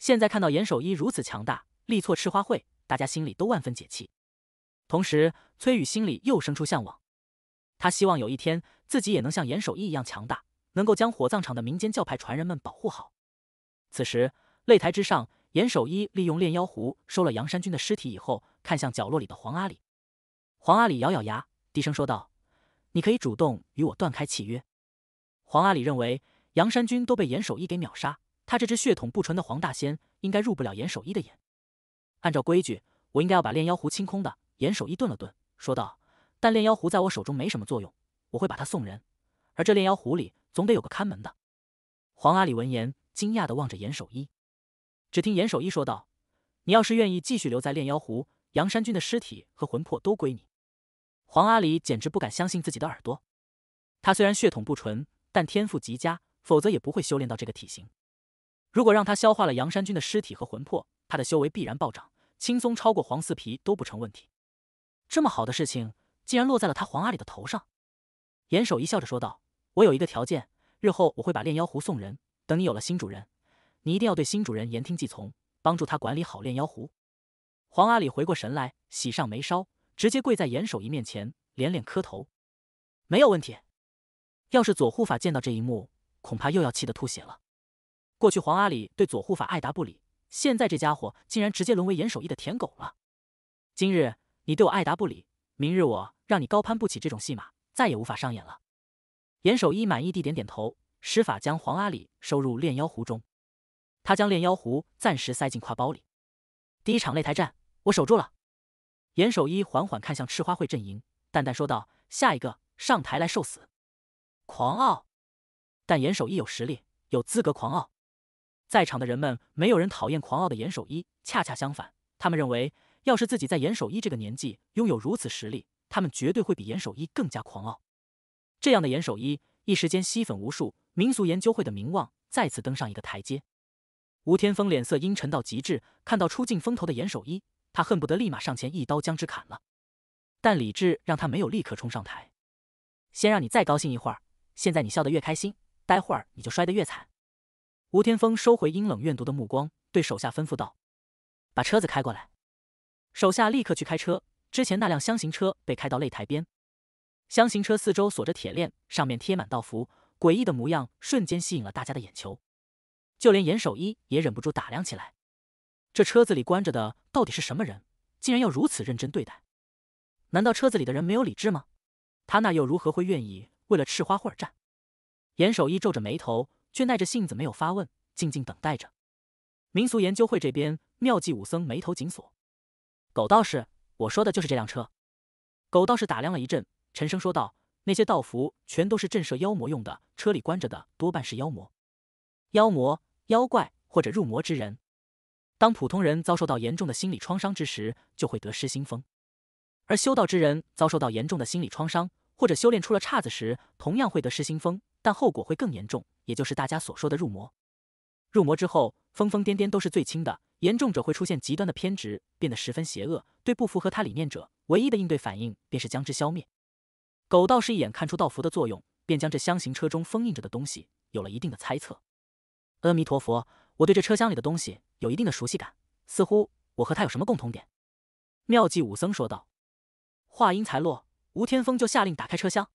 现在看到严守一如此强大，力挫赤花会，大家心里都万分解气。同时，崔宇心里又生出向往，他希望有一天自己也能像严守一一样强大，能够将火葬场的民间教派传人们保护好。此时，擂台之上，严守一利用炼妖壶收了杨山君的尸体以后，看向角落里的黄阿里。黄阿里咬咬牙，低声说道：“你可以主动与我断开契约。”黄阿里认为。杨山君都被严守一给秒杀，他这只血统不纯的黄大仙应该入不了严守一的眼。按照规矩，我应该要把炼妖壶清空的。严守一顿了顿，说道：“但炼妖壶在我手中没什么作用，我会把它送人。而这炼妖壶里总得有个看门的。”黄阿里闻言，惊讶的望着严守一。只听严守一说道：“你要是愿意继续留在炼妖壶，杨山君的尸体和魂魄都归你。”黄阿里简直不敢相信自己的耳朵。他虽然血统不纯，但天赋极佳。否则也不会修炼到这个体型。如果让他消化了阳山君的尸体和魂魄，他的修为必然暴涨，轻松超过黄四皮都不成问题。这么好的事情，竟然落在了他黄阿里的头上。严守一笑着说道：“我有一个条件，日后我会把炼妖壶送人。等你有了新主人，你一定要对新主人言听计从，帮助他管理好炼妖壶。”黄阿里回过神来，喜上眉梢，直接跪在严守一面前，连连磕头：“没有问题。要是左护法见到这一幕，”恐怕又要气得吐血了。过去黄阿里对左护法爱答不理，现在这家伙竟然直接沦为严守义的舔狗了。今日你对我爱答不理，明日我让你高攀不起。这种戏码再也无法上演了。严守义满意地点点头，施法将黄阿里收入炼妖壶中。他将炼妖壶暂时塞进挎包里。第一场擂台战我守住了。严守一缓缓看向赤花会阵营，淡淡说道：“下一个上台来受死。”狂傲。但严守一有实力，有资格狂傲。在场的人们没有人讨厌狂傲的严守一，恰恰相反，他们认为，要是自己在严守一这个年纪拥有如此实力，他们绝对会比严守一更加狂傲。这样的严守一，一时间吸粉无数，民俗研究会的名望再次登上一个台阶。吴天峰脸色阴沉到极致，看到出尽风头的严守一，他恨不得立马上前一刀将之砍了。但理智让他没有立刻冲上台，先让你再高兴一会儿。现在你笑得越开心。待会儿你就摔得越惨。吴天峰收回阴冷怨毒的目光，对手下吩咐道：“把车子开过来。”手下立刻去开车。之前那辆厢型车被开到擂台边，厢型车四周锁着铁链，上面贴满道符，诡异的模样瞬间吸引了大家的眼球。就连严守一也忍不住打量起来：这车子里关着的到底是什么人？竟然要如此认真对待？难道车子里的人没有理智吗？他那又如何会愿意为了赤花会而战？严守一皱着眉头，却耐着性子没有发问，静静等待着。民俗研究会这边，妙计武僧眉头紧锁。狗道士，我说的就是这辆车。狗道士打量了一阵，沉声说道：“那些道符全都是震慑妖魔用的，车里关着的多半是妖魔、妖魔、妖怪或者入魔之人。当普通人遭受到严重的心理创伤之时，就会得失心疯；而修道之人遭受到严重的心理创伤，或者修炼出了岔子时，同样会得失心疯。”但后果会更严重，也就是大家所说的入魔。入魔之后，疯疯癫癫都是最轻的，严重者会出现极端的偏执，变得十分邪恶，对不符合他理念者，唯一的应对反应便是将之消灭。狗道士一眼看出道符的作用，便将这箱型车中封印着的东西有了一定的猜测。阿弥陀佛，我对这车厢里的东西有一定的熟悉感，似乎我和他有什么共同点。”妙计武僧说道。话音才落，吴天峰就下令打开车厢。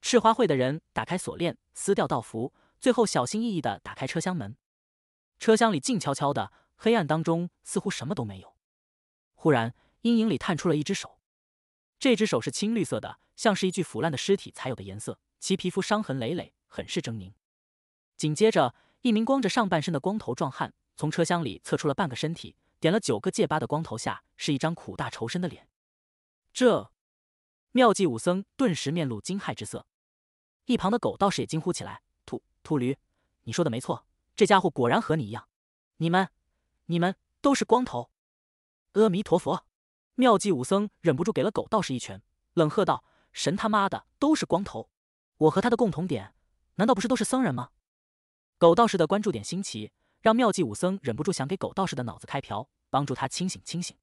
赤花会的人打开锁链，撕掉道符，最后小心翼翼地打开车厢门。车厢里静悄悄的，黑暗当中似乎什么都没有。忽然，阴影里探出了一只手，这只手是青绿色的，像是一具腐烂的尸体才有的颜色。其皮肤伤痕累累，很是狰狞。紧接着，一名光着上半身的光头壮汉从车厢里测出了半个身体。点了九个戒疤的光头下是一张苦大仇深的脸。这。妙计武僧顿时面露惊骇之色，一旁的狗道士也惊呼起来：“秃秃驴，你说的没错，这家伙果然和你一样，你们你们都是光头！”阿弥陀佛！妙计武僧忍不住给了狗道士一拳，冷喝道：“神他妈的都是光头！我和他的共同点难道不是都是僧人吗？”狗道士的关注点新奇，让妙计武僧忍不住想给狗道士的脑子开瓢，帮助他清醒清醒。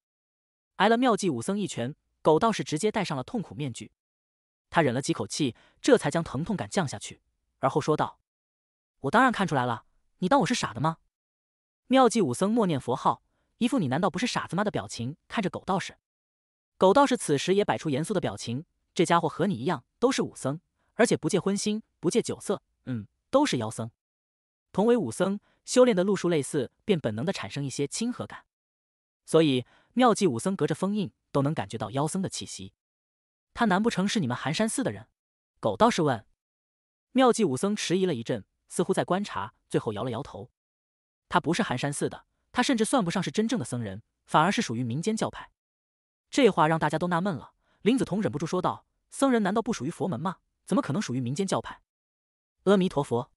挨了妙计武僧一拳。狗道士直接戴上了痛苦面具，他忍了几口气，这才将疼痛感降下去，而后说道：“我当然看出来了，你当我是傻的吗？”妙计武僧默念佛号，一副“你难道不是傻子吗？”的表情看着狗道士。狗道士此时也摆出严肃的表情，这家伙和你一样都是武僧，而且不戒荤腥，不戒酒色，嗯，都是妖僧。同为武僧，修炼的路数类似，便本能的产生一些亲和感，所以妙计武僧隔着封印。都能感觉到妖僧的气息，他难不成是你们寒山寺的人？狗道士问。妙计武僧迟疑了一阵，似乎在观察，最后摇了摇头。他不是寒山寺的，他甚至算不上是真正的僧人，反而是属于民间教派。这话让大家都纳闷了。林子彤忍不住说道：“僧人难道不属于佛门吗？怎么可能属于民间教派？”阿弥陀佛。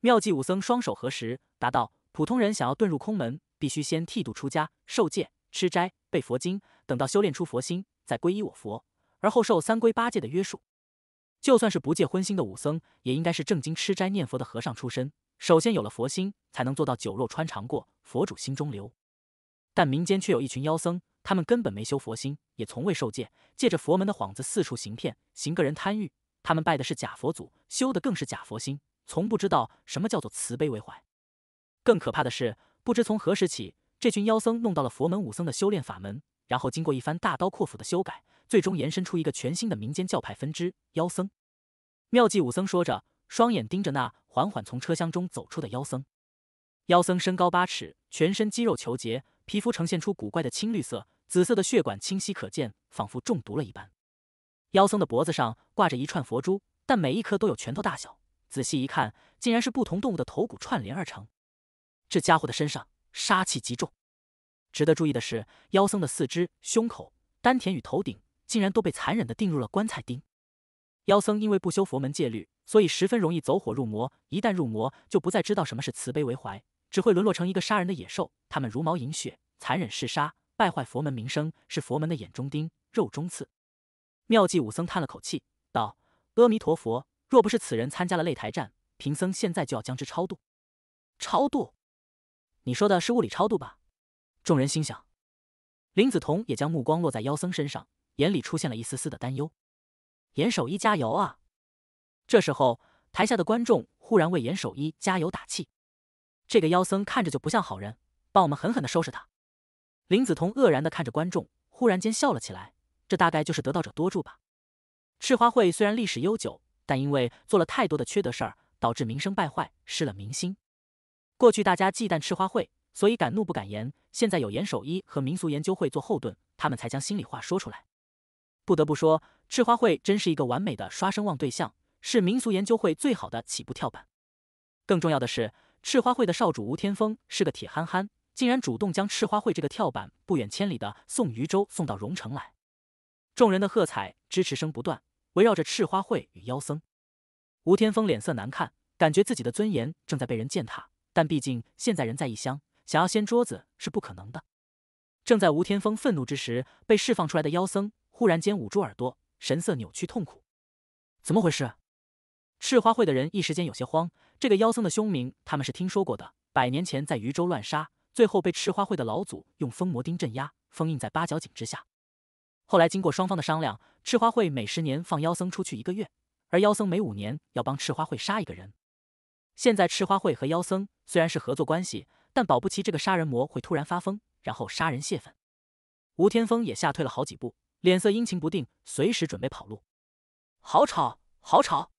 妙计武僧双手合十，答道：“普通人想要遁入空门，必须先剃度出家，受戒。”吃斋背佛经，等到修炼出佛心，再皈依我佛，而后受三规八戒的约束。就算是不戒荤腥的武僧，也应该是正经吃斋念佛的和尚出身。首先有了佛心，才能做到酒肉穿肠过，佛主心中留。但民间却有一群妖僧，他们根本没修佛心，也从未受戒，借着佛门的幌子四处行骗，行个人贪欲。他们拜的是假佛祖，修的更是假佛心，从不知道什么叫做慈悲为怀。更可怕的是，不知从何时起。这群妖僧弄到了佛门武僧的修炼法门，然后经过一番大刀阔斧的修改，最终延伸出一个全新的民间教派分支——妖僧。妙计武僧说着，双眼盯着那缓缓从车厢中走出的妖僧。妖僧身高八尺，全身肌肉虬结，皮肤呈现出古怪的青绿色，紫色的血管清晰可见，仿佛中毒了一般。妖僧的脖子上挂着一串佛珠，但每一颗都有拳头大小，仔细一看，竟然是不同动物的头骨串联而成。这家伙的身上……杀气极重。值得注意的是，妖僧的四肢、胸口、丹田与头顶，竟然都被残忍地钉入了棺材钉。妖僧因为不修佛门戒律，所以十分容易走火入魔。一旦入魔，就不再知道什么是慈悲为怀，只会沦落成一个杀人的野兽。他们茹毛饮血，残忍嗜杀，败坏佛门名声，是佛门的眼中钉、肉中刺。妙计武僧叹了口气道：“阿弥陀佛，若不是此人参加了擂台战，贫僧现在就要将之超度。超度。”你说的是物理超度吧？众人心想，林子彤也将目光落在妖僧身上，眼里出现了一丝丝的担忧。严守一加油啊！这时候，台下的观众忽然为严守一加油打气。这个妖僧看着就不像好人，帮我们狠狠的收拾他。林子彤愕然的看着观众，忽然间笑了起来。这大概就是得道者多助吧。赤花会虽然历史悠久，但因为做了太多的缺德事儿，导致名声败坏，失了民心。过去大家忌惮赤花会，所以敢怒不敢言。现在有严守一和民俗研究会做后盾，他们才将心里话说出来。不得不说，赤花会真是一个完美的刷声望对象，是民俗研究会最好的起步跳板。更重要的是，赤花会的少主吴天风是个铁憨憨，竟然主动将赤花会这个跳板不远千里的送渝州，送到荣城来。众人的喝彩支持声不断，围绕着赤花会与妖僧吴天风脸色难看，感觉自己的尊严正在被人践踏。但毕竟现在人在异乡，想要掀桌子是不可能的。正在吴天峰愤怒之时，被释放出来的妖僧忽然间捂住耳朵，神色扭曲痛苦。怎么回事？赤花会的人一时间有些慌。这个妖僧的凶名他们是听说过的，百年前在渔州乱杀，最后被赤花会的老祖用封魔钉镇压，封印在八角井之下。后来经过双方的商量，赤花会每十年放妖僧出去一个月，而妖僧每五年要帮赤花会杀一个人。现在赤花会和妖僧虽然是合作关系，但保不齐这个杀人魔会突然发疯，然后杀人泄愤。吴天峰也吓退了好几步，脸色阴晴不定，随时准备跑路。好吵，好吵！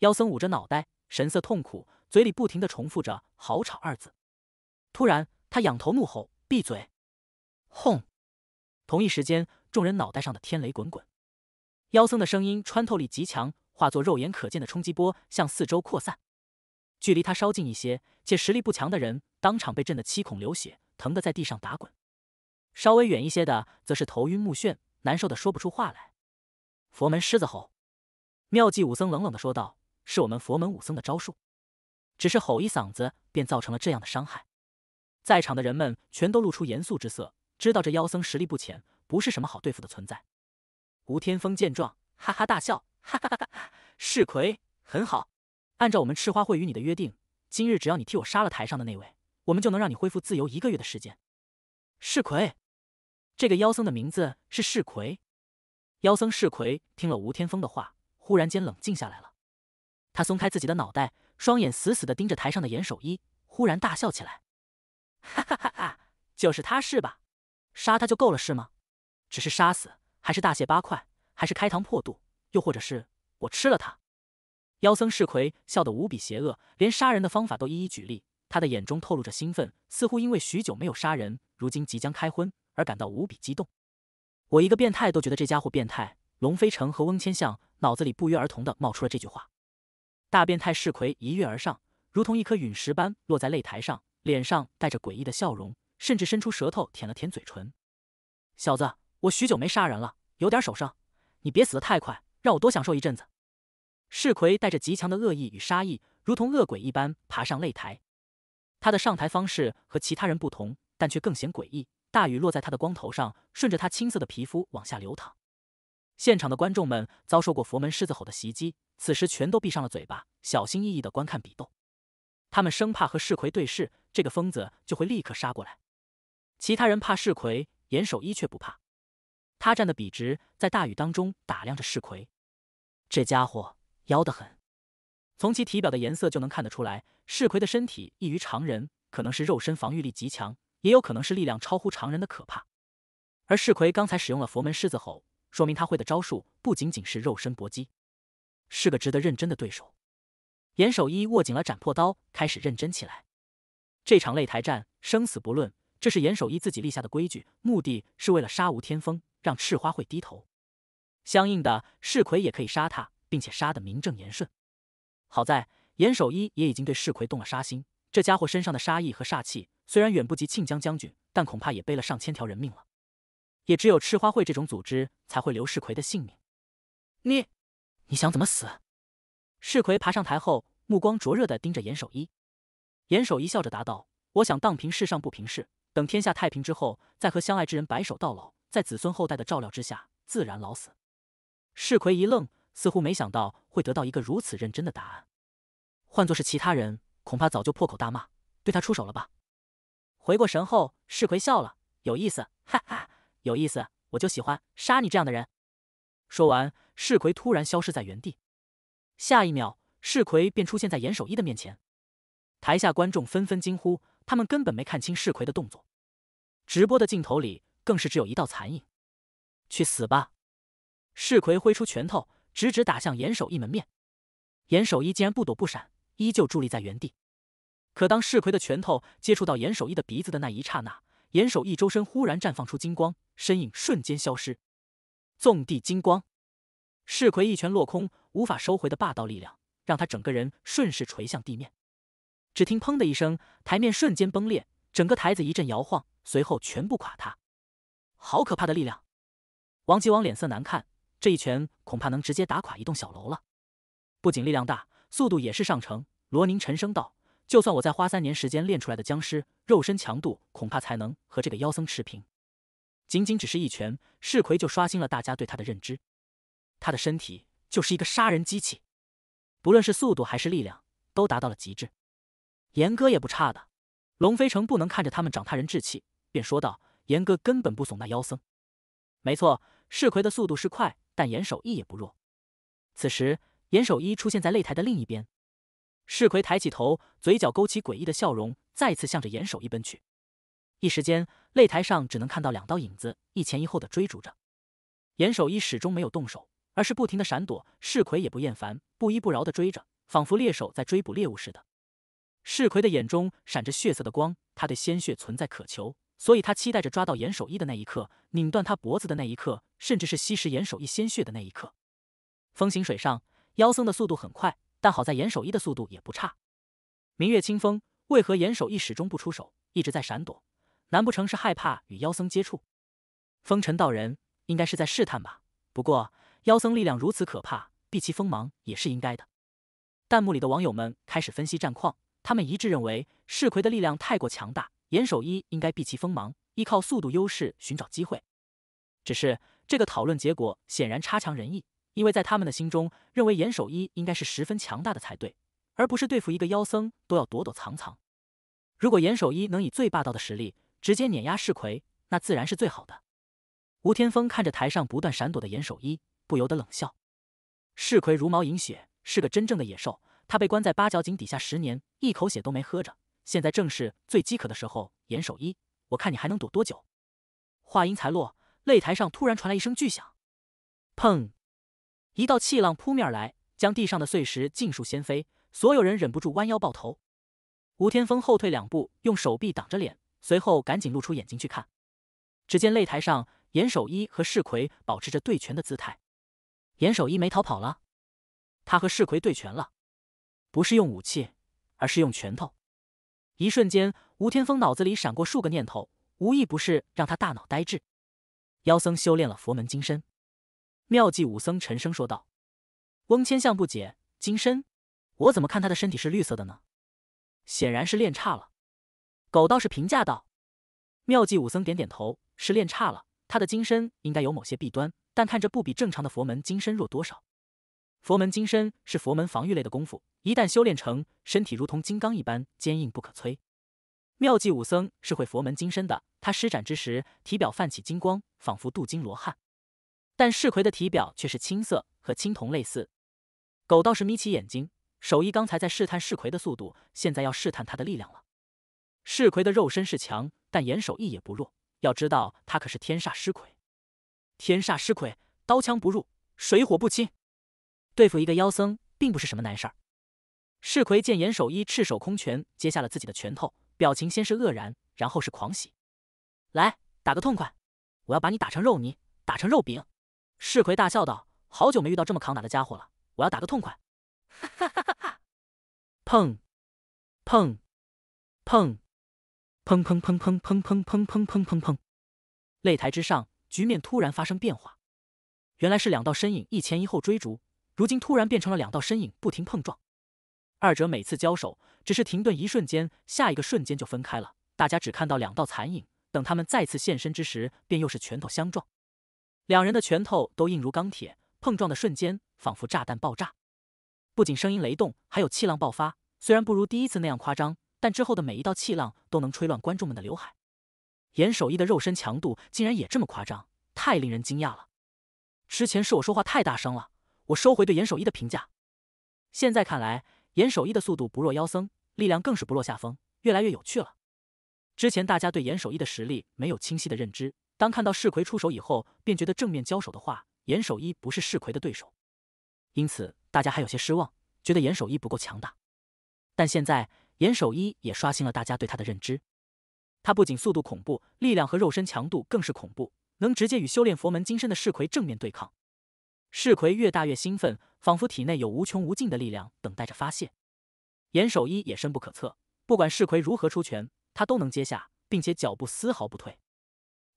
妖僧捂着脑袋，神色痛苦，嘴里不停的重复着“好吵”二字。突然，他仰头怒吼：“闭嘴！”轰！同一时间，众人脑袋上的天雷滚滚。妖僧的声音穿透力极强，化作肉眼可见的冲击波向四周扩散。距离他稍近一些且实力不强的人，当场被震得七孔流血，疼得在地上打滚；稍微远一些的，则是头晕目眩，难受得说不出话来。佛门狮子吼，妙计武僧冷冷的说道：“是我们佛门武僧的招数，只是吼一嗓子便造成了这样的伤害。”在场的人们全都露出严肃之色，知道这妖僧实力不浅，不是什么好对付的存在。吴天峰见状，哈哈大笑：“哈哈哈！哈是魁，很好。”按照我们赤花会与你的约定，今日只要你替我杀了台上的那位，我们就能让你恢复自由一个月的时间。世奎，这个妖僧的名字是世奎。妖僧世奎听了吴天峰的话，忽然间冷静下来了。他松开自己的脑袋，双眼死死的盯着台上的严守一，忽然大笑起来：“哈哈哈哈！就是他，是吧？杀他就够了，是吗？只是杀死，还是大卸八块，还是开膛破肚，又或者是我吃了他？”妖僧世奎笑得无比邪恶，连杀人的方法都一一举例。他的眼中透露着兴奋，似乎因为许久没有杀人，如今即将开荤而感到无比激动。我一个变态都觉得这家伙变态。龙飞城和翁千象脑子里不约而同地冒出了这句话。大变态世奎一跃而上，如同一颗陨石般落在擂台上，脸上带着诡异的笑容，甚至伸出舌头舔了舔嘴唇。小子，我许久没杀人了，有点手上，你别死得太快，让我多享受一阵子。世奎带着极强的恶意与杀意，如同恶鬼一般爬上擂台。他的上台方式和其他人不同，但却更显诡异。大雨落在他的光头上，顺着他青色的皮肤往下流淌。现场的观众们遭受过佛门狮子吼的袭击，此时全都闭上了嘴巴，小心翼翼的观看比斗。他们生怕和世奎对视，这个疯子就会立刻杀过来。其他人怕世奎，严守一却不怕。他站得笔直，在大雨当中打量着世奎。这家伙。妖得很，从其体表的颜色就能看得出来，世奎的身体异于常人，可能是肉身防御力极强，也有可能是力量超乎常人的可怕。而世奎刚才使用了佛门狮子吼，说明他会的招数不仅仅是肉身搏击，是个值得认真的对手。严守一握紧了斩破刀，开始认真起来。这场擂台战生死不论，这是严守一自己立下的规矩，目的是为了杀无天风，让赤花会低头。相应的，世奎也可以杀他。并且杀得名正言顺。好在严守一也已经对世奎动了杀心，这家伙身上的杀意和煞气虽然远不及庆江将军，但恐怕也背了上千条人命了。也只有赤花会这种组织才会留世奎的性命。你，你想怎么死？世奎爬上台后，目光灼热的盯着严守一。严守一笑着答道：“我想荡平世上不平事，等天下太平之后，再和相爱之人白首到老，在子孙后代的照料之下，自然老死。”世奎一愣。似乎没想到会得到一个如此认真的答案，换作是其他人，恐怕早就破口大骂，对他出手了吧。回过神后，世奎笑了，有意思，哈哈，有意思，我就喜欢杀你这样的人。说完，世奎突然消失在原地，下一秒，世奎便出现在严守一的面前。台下观众纷纷惊呼，他们根本没看清世奎的动作，直播的镜头里更是只有一道残影。去死吧！世奎挥出拳头。直直打向严守一门面，严守一竟然不躲不闪，依旧伫立在原地。可当世奎的拳头接触到严守一的鼻子的那一刹那，严守一周身忽然绽放出金光，身影瞬间消失。纵地金光，世奎一拳落空，无法收回的霸道力量让他整个人顺势垂向地面。只听“砰”的一声，台面瞬间崩裂，整个台子一阵摇晃，随后全部垮塌。好可怕的力量！王吉王脸色难看。这一拳恐怕能直接打垮一栋小楼了，不仅力量大，速度也是上乘。罗宁沉声道：“就算我再花三年时间练出来的僵尸，肉身强度恐怕才能和这个妖僧持平。”仅仅只是一拳，世奎就刷新了大家对他的认知。他的身体就是一个杀人机器，不论是速度还是力量，都达到了极致。严哥也不差的，龙飞城不能看着他们长他人志气，便说道：“严哥根本不怂那妖僧。”没错，世奎的速度是快。但严守一也不弱。此时，严守一出现在擂台的另一边，世奎抬起头，嘴角勾起诡异的笑容，再次向着严守一奔去。一时间，擂台上只能看到两道影子，一前一后的追逐着。严守一始终没有动手，而是不停的闪躲。世奎也不厌烦，不依不饶的追着，仿佛猎手在追捕猎物似的。世奎的眼中闪着血色的光，他对鲜血存在渴求。所以他期待着抓到严守一的那一刻，拧断他脖子的那一刻，甚至是吸食严守一鲜血的那一刻。风行水上，妖僧的速度很快，但好在严守一的速度也不差。明月清风，为何严守一始终不出手，一直在闪躲？难不成是害怕与妖僧接触？风尘道人应该是在试探吧。不过妖僧力量如此可怕，避其锋芒也是应该的。弹幕里的网友们开始分析战况，他们一致认为世奎的力量太过强大。严守一应该避其锋芒，依靠速度优势寻找机会。只是这个讨论结果显然差强人意，因为在他们的心中，认为严守一应该是十分强大的才对，而不是对付一个妖僧都要躲躲藏藏。如果严守一能以最霸道的实力直接碾压世葵，那自然是最好的。吴天峰看着台上不断闪躲的严守一，不由得冷笑。世葵茹毛饮血，是个真正的野兽。他被关在八角井底下十年，一口血都没喝着。现在正是最饥渴的时候，严守一，我看你还能躲多久？话音才落，擂台上突然传来一声巨响，砰！一道气浪扑面而来，将地上的碎石尽数掀飞，所有人忍不住弯腰抱头。吴天峰后退两步，用手臂挡着脸，随后赶紧露出眼睛去看。只见擂台上，严守一和世奎保持着对拳的姿态。严守一没逃跑了，他和世奎对拳了，不是用武器，而是用拳头。一瞬间，吴天峰脑子里闪过数个念头，无一不是让他大脑呆滞。妖僧修炼了佛门金身，妙计武僧沉声说道。翁千相不解，金身？我怎么看他的身体是绿色的呢？显然是练差了。狗道士评价道。妙计武僧点点头，是练差了。他的金身应该有某些弊端，但看着不比正常的佛门金身弱多少。佛门金身是佛门防御类的功夫，一旦修炼成，身体如同金刚一般坚硬不可摧。妙计武僧是会佛门金身的，他施展之时，体表泛起金光，仿佛镀金罗汉。但世奎的体表却是青色，和青铜类似。狗道士眯起眼睛，手艺刚才在试探世奎的速度，现在要试探他的力量了。世奎的肉身是强，但眼守艺也不弱。要知道，他可是天煞尸魁，天煞尸魁，刀枪不入，水火不侵。对付一个妖僧，并不是什么难事儿。世奎见严守一赤手空拳接下了自己的拳头，表情先是愕然，然后是狂喜。来，打个痛快！我要把你打成肉泥，打成肉饼！世奎大笑道：“好久没遇到这么扛打的家伙了，我要打个痛快！”哈哈哈哈！砰！砰！砰！砰砰砰砰砰砰砰砰砰砰！擂台之上，局面突然发生变化。原来是两道身影一前一后追逐。如今突然变成了两道身影不停碰撞，二者每次交手只是停顿一瞬间，下一个瞬间就分开了。大家只看到两道残影，等他们再次现身之时，便又是拳头相撞。两人的拳头都硬如钢铁，碰撞的瞬间仿佛炸弹爆炸，不仅声音雷动，还有气浪爆发。虽然不如第一次那样夸张，但之后的每一道气浪都能吹乱观众们的刘海。严守一的肉身强度竟然也这么夸张，太令人惊讶了！之前是我说话太大声了。我收回对严守一的评价，现在看来，严守一的速度不弱妖僧，力量更是不落下风，越来越有趣了。之前大家对严守一的实力没有清晰的认知，当看到世奎出手以后，便觉得正面交手的话，严守一不是世奎的对手，因此大家还有些失望，觉得严守一不够强大。但现在，严守一也刷新了大家对他的认知，他不仅速度恐怖，力量和肉身强度更是恐怖，能直接与修炼佛门金身的世奎正面对抗。世奎越大越兴奋，仿佛体内有无穷无尽的力量等待着发泄。严守一也深不可测，不管世奎如何出拳，他都能接下，并且脚步丝毫不退。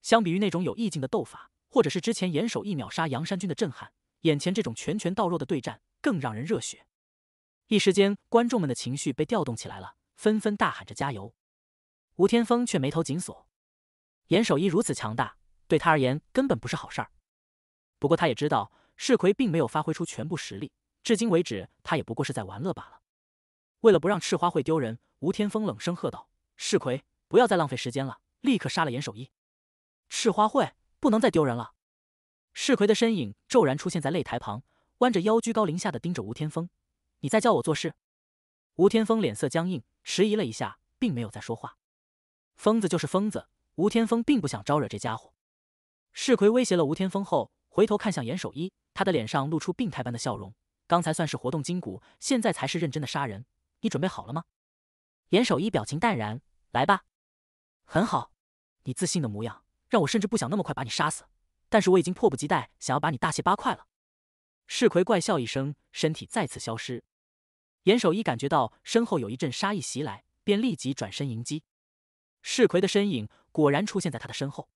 相比于那种有意境的斗法，或者是之前严守一秒杀杨山君的震撼，眼前这种拳拳到肉的对战更让人热血。一时间，观众们的情绪被调动起来了，纷纷大喊着加油。吴天峰却眉头紧锁，严守一如此强大，对他而言根本不是好事。不过他也知道。世奎并没有发挥出全部实力，至今为止，他也不过是在玩乐罢了。为了不让赤花会丢人，吴天峰冷声喝道：“世奎，不要再浪费时间了，立刻杀了严守一！”赤花会不能再丢人了！”世奎的身影骤然出现在擂台旁，弯着腰，居高临下的盯着吴天峰：“你在叫我做事？”吴天峰脸色僵硬，迟疑了一下，并没有再说话。疯子就是疯子，吴天峰并不想招惹这家伙。世奎威胁了吴天峰后。回头看向严守一，他的脸上露出病态般的笑容。刚才算是活动筋骨，现在才是认真的杀人。你准备好了吗？严守一表情淡然：“来吧，很好，你自信的模样让我甚至不想那么快把你杀死，但是我已经迫不及待想要把你大卸八块了。”世奎怪笑一声，身体再次消失。严守一感觉到身后有一阵杀意袭来，便立即转身迎击。世奎的身影果然出现在他的身后，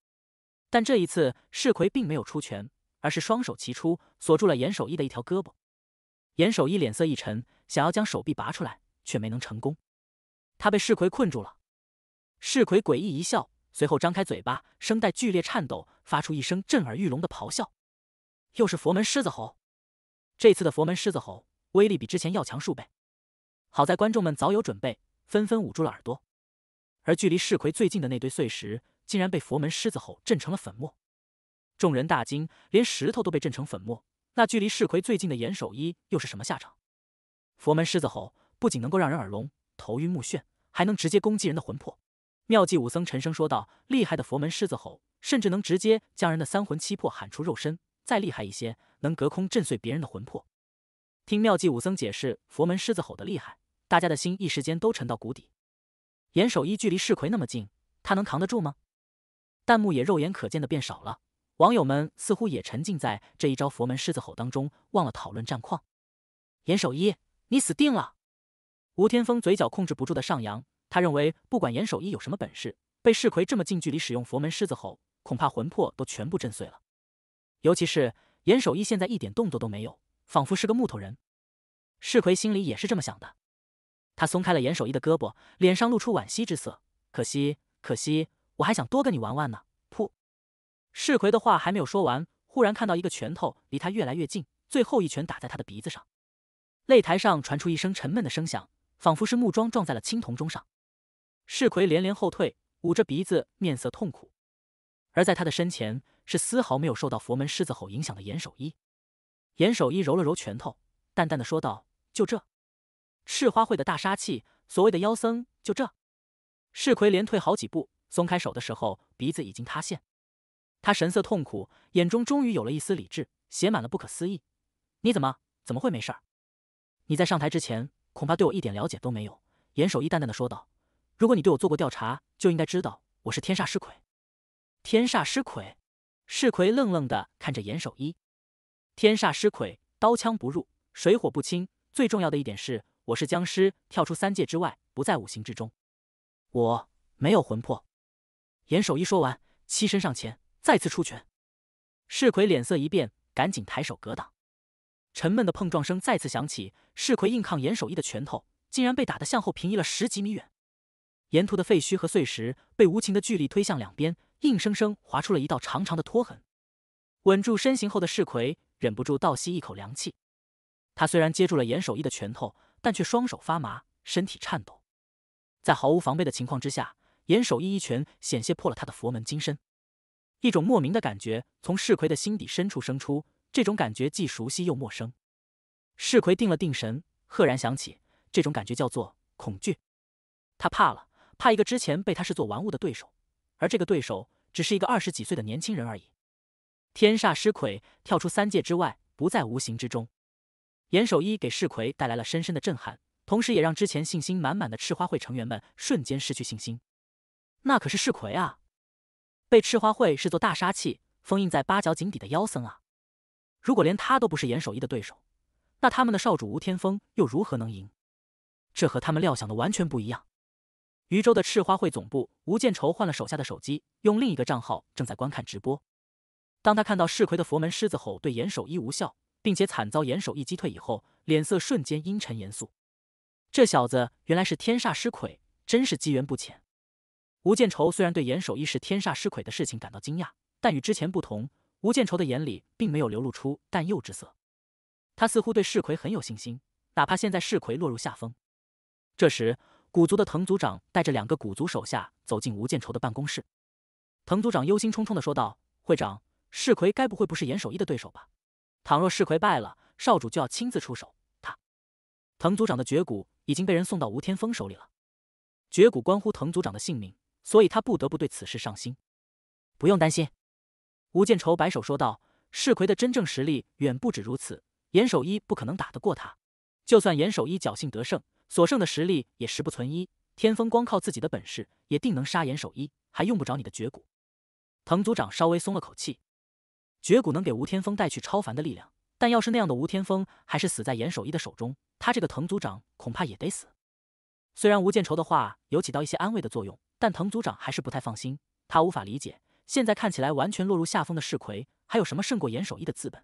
但这一次世奎并没有出拳。而是双手齐出，锁住了严守一的一条胳膊。严守一脸色一沉，想要将手臂拔出来，却没能成功。他被世奎困住了。世奎诡异一笑，随后张开嘴巴，声带剧烈颤抖，发出一声震耳欲聋的咆哮。又是佛门狮子吼。这次的佛门狮子吼威力比之前要强数倍。好在观众们早有准备，纷纷捂住了耳朵。而距离世奎最近的那堆碎石，竟然被佛门狮子吼震成了粉末。众人大惊，连石头都被震成粉末。那距离世魁最近的严守一又是什么下场？佛门狮子吼不仅能够让人耳聋、头晕目眩，还能直接攻击人的魂魄。妙计武僧沉声说道：“厉害的佛门狮子吼，甚至能直接将人的三魂七魄喊出肉身。再厉害一些，能隔空震碎别人的魂魄。”听妙计武僧解释佛门狮子吼的厉害，大家的心一时间都沉到谷底。严守一距离世魁那么近，他能扛得住吗？弹幕也肉眼可见的变少了。网友们似乎也沉浸在这一招佛门狮子吼当中，忘了讨论战况。严守一，你死定了！吴天峰嘴角控制不住的上扬，他认为不管严守一有什么本事，被世奎这么近距离使用佛门狮子吼，恐怕魂魄都全部震碎了。尤其是严守一现在一点动作都没有，仿佛是个木头人。世奎心里也是这么想的，他松开了严守一的胳膊，脸上露出惋惜之色。可惜，可惜，我还想多跟你玩玩呢。噗。世奎的话还没有说完，忽然看到一个拳头离他越来越近，最后一拳打在他的鼻子上。擂台上传出一声沉闷的声响，仿佛是木桩撞在了青铜钟上。世奎连连后退，捂着鼻子，面色痛苦。而在他的身前，是丝毫没有受到佛门狮子吼影响的严守一。严守一揉了揉拳头，淡淡的说道：“就这，赤花会的大杀器，所谓的妖僧，就这。”世奎连退好几步，松开手的时候，鼻子已经塌陷。他神色痛苦，眼中终于有了一丝理智，写满了不可思议。你怎么怎么会没事儿？你在上台之前，恐怕对我一点了解都没有。严守一淡淡的说道：“如果你对我做过调查，就应该知道我是天煞尸魁。”天煞尸魁，世魁愣愣的看着严守一。天煞尸魁，刀枪不入，水火不侵。最重要的一点是，我是僵尸，跳出三界之外，不在五行之中。我没有魂魄。严守一说完，栖身上前。再次出拳，世奎脸色一变，赶紧抬手格挡。沉闷的碰撞声再次响起，世奎硬抗严守义的拳头，竟然被打得向后平移了十几米远。沿途的废墟和碎石被无情的巨力推向两边，硬生生划出了一道长长的拖痕。稳住身形后的世奎忍不住倒吸一口凉气。他虽然接住了严守义的拳头，但却双手发麻，身体颤抖。在毫无防备的情况之下，严守义一拳险些破了他的佛门金身。一种莫名的感觉从世奎的心底深处生出，这种感觉既熟悉又陌生。世奎定了定神，赫然想起，这种感觉叫做恐惧。他怕了，怕一个之前被他视作玩物的对手，而这个对手只是一个二十几岁的年轻人而已。天煞师魁跳出三界之外，不在无形之中。严守一给世奎带来了深深的震撼，同时也让之前信心满满的赤花会成员们瞬间失去信心。那可是世奎啊！被赤花会视作大杀器，封印在八角井底的妖僧啊！如果连他都不是严守一的对手，那他们的少主吴天风又如何能赢？这和他们料想的完全不一样。渝州的赤花会总部，吴建愁换了手下的手机，用另一个账号正在观看直播。当他看到释魁的佛门狮子吼对严守一无效，并且惨遭严守一击退以后，脸色瞬间阴沉严肃。这小子原来是天煞尸魁，真是机缘不浅。吴建愁虽然对严守一是天煞尸魁的事情感到惊讶，但与之前不同，吴建愁的眼里并没有流露出担忧之色。他似乎对世魁很有信心，哪怕现在世魁落入下风。这时，古族的藤族长带着两个古族手下走进吴建愁的办公室。藤族长忧心忡忡地说道：“会长，世魁该不会不是严守一的对手吧？倘若世魁败了，少主就要亲自出手。他……藤族长的绝骨已经被人送到吴天风手里了，绝骨关乎藤族长的性命。”所以他不得不对此事上心。不用担心，吴建愁摆手说道：“世奎的真正实力远不止如此，严守一不可能打得过他。就算严守一侥幸得胜，所剩的实力也十不存一。天风光靠自己的本事，也定能杀严守一，还用不着你的绝骨。”滕组长稍微松了口气。绝骨能给吴天风带去超凡的力量，但要是那样的吴天风还是死在严守一的手中，他这个滕组长恐怕也得死。虽然吴建愁的话有起到一些安慰的作用。但藤组长还是不太放心，他无法理解，现在看起来完全落入下风的世奎，还有什么胜过严守一的资本？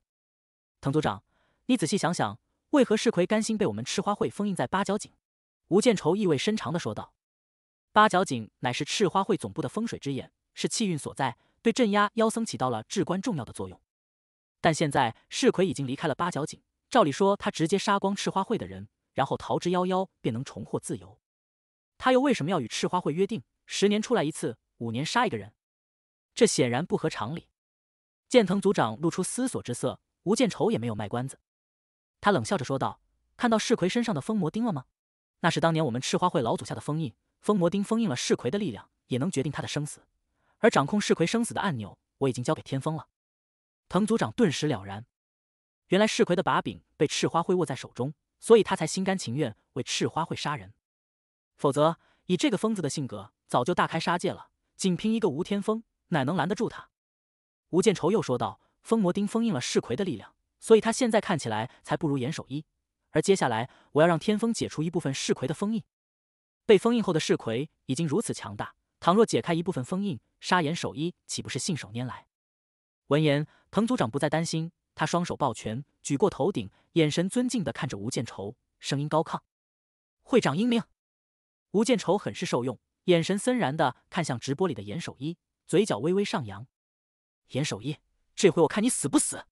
藤组长，你仔细想想，为何世奎甘心被我们赤花会封印在八角井？吴建愁意味深长的说道：“八角井乃是赤花会总部的风水之眼，是气运所在，对镇压妖僧起到了至关重要的作用。但现在世奎已经离开了八角井，照理说他直接杀光赤花会的人，然后逃之夭夭，便能重获自由。他又为什么要与赤花会约定？”十年出来一次，五年杀一个人，这显然不合常理。剑藤组长露出思索之色，吴建愁也没有卖关子，他冷笑着说道：“看到世奎身上的封魔钉了吗？那是当年我们赤花会老祖下的封印，封魔钉封印了世奎的力量，也能决定他的生死。而掌控世奎生死的按钮，我已经交给天风了。”藤组长顿时了然，原来世奎的把柄被赤花会握在手中，所以他才心甘情愿为赤花会杀人。否则，以这个疯子的性格。早就大开杀戒了，仅凭一个吴天风，哪能拦得住他？吴建愁又说道：“封魔钉封印了世魁的力量，所以他现在看起来才不如严守一。而接下来，我要让天风解除一部分世魁的封印。被封印后的世魁已经如此强大，倘若解开一部分封印，杀严守一岂不是信手拈来？”闻言，彭族长不再担心，他双手抱拳，举过头顶，眼神尊敬地看着吴建愁，声音高亢：“会长英明！”吴建愁很是受用。眼神森然的看向直播里的严守一，嘴角微微上扬。严守一，这回我看你死不死！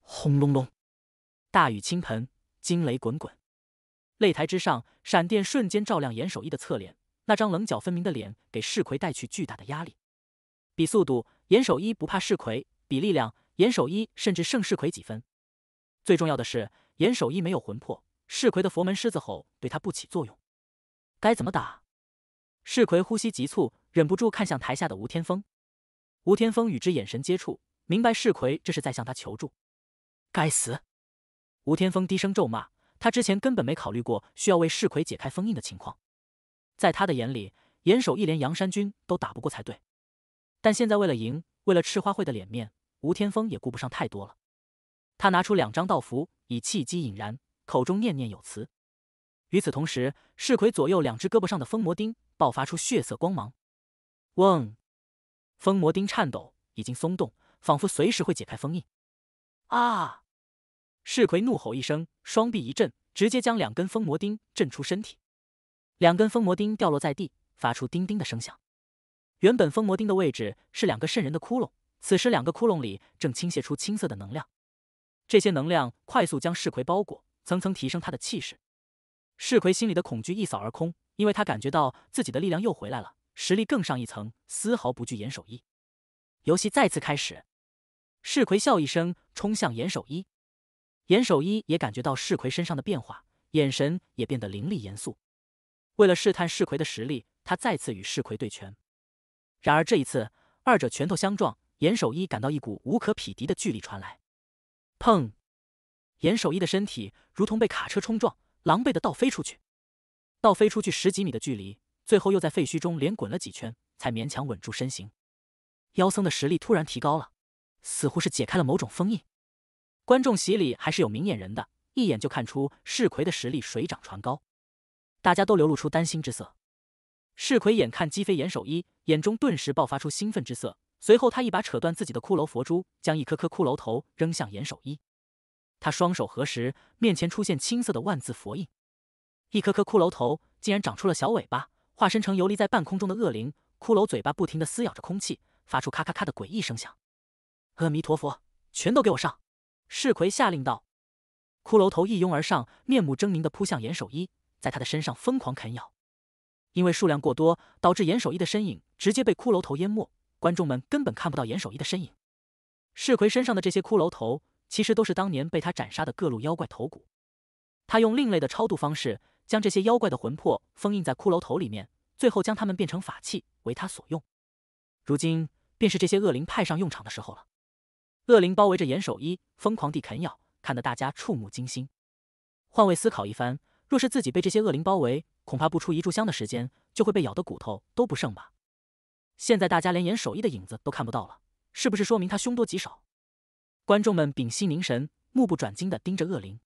轰隆隆，大雨倾盆，惊雷滚滚。擂台之上，闪电瞬间照亮严守一的侧脸，那张棱角分明的脸给世奎带去巨大的压力。比速度，严守一不怕世奎；比力量，严守一甚至胜世奎几分。最重要的是，严守一没有魂魄，世奎的佛门狮子吼对他不起作用。该怎么打？世奎呼吸急促，忍不住看向台下的吴天峰。吴天峰与之眼神接触，明白世奎这是在向他求助。该死！吴天峰低声咒骂。他之前根本没考虑过需要为世奎解开封印的情况，在他的眼里，严守一连杨山军都打不过才对。但现在为了赢，为了赤花会的脸面，吴天峰也顾不上太多了。他拿出两张道符，以契机引燃，口中念念有词。与此同时，世奎左右两只胳膊上的封魔钉。爆发出血色光芒，嗡！封魔钉颤抖，已经松动，仿佛随时会解开封印。啊！噬葵怒吼一声，双臂一震，直接将两根封魔钉震出身体。两根封魔钉掉落在地，发出叮叮的声响。原本封魔钉的位置是两个渗人的窟窿，此时两个窟窿里正倾泻出青色的能量。这些能量快速将噬葵包裹，层层提升他的气势。噬葵心里的恐惧一扫而空。因为他感觉到自己的力量又回来了，实力更上一层，丝毫不惧严守一。游戏再次开始，世奎笑一声，冲向严守一。严守一也感觉到世奎身上的变化，眼神也变得凌厉严肃。为了试探世奎的实力，他再次与世奎对拳。然而这一次，二者拳头相撞，严守一感到一股无可匹敌的巨力传来，砰！严守一的身体如同被卡车冲撞，狼狈的倒飞出去。倒飞出去十几米的距离，最后又在废墟中连滚了几圈，才勉强稳住身形。妖僧的实力突然提高了，似乎是解开了某种封印。观众席里还是有明眼人的，一眼就看出世奎的实力水涨船高，大家都流露出担心之色。世奎眼看击飞严守一，眼中顿时爆发出兴奋之色。随后他一把扯断自己的骷髅佛珠，将一颗颗骷髅头扔向严守一。他双手合十，面前出现青色的万字佛印。一颗颗骷髅头竟然长出了小尾巴，化身成游离在半空中的恶灵。骷髅嘴巴不停的撕咬着空气，发出咔咔咔的诡异声响。阿弥陀佛，全都给我上！世奎下令道。骷髅头一拥而上，面目狰狞的扑向严守一，在他的身上疯狂啃咬。因为数量过多，导致严守一的身影直接被骷髅头淹没，观众们根本看不到严守一的身影。世奎身上的这些骷髅头，其实都是当年被他斩杀的各路妖怪头骨，他用另类的超度方式。将这些妖怪的魂魄封印在骷髅头里面，最后将他们变成法器为他所用。如今便是这些恶灵派上用场的时候了。恶灵包围着严守一，疯狂地啃咬，看得大家触目惊心。换位思考一番，若是自己被这些恶灵包围，恐怕不出一炷香的时间，就会被咬的骨头都不剩吧？现在大家连严守一的影子都看不到了，是不是说明他凶多吉少？观众们屏息凝神，目不转睛地盯着恶灵。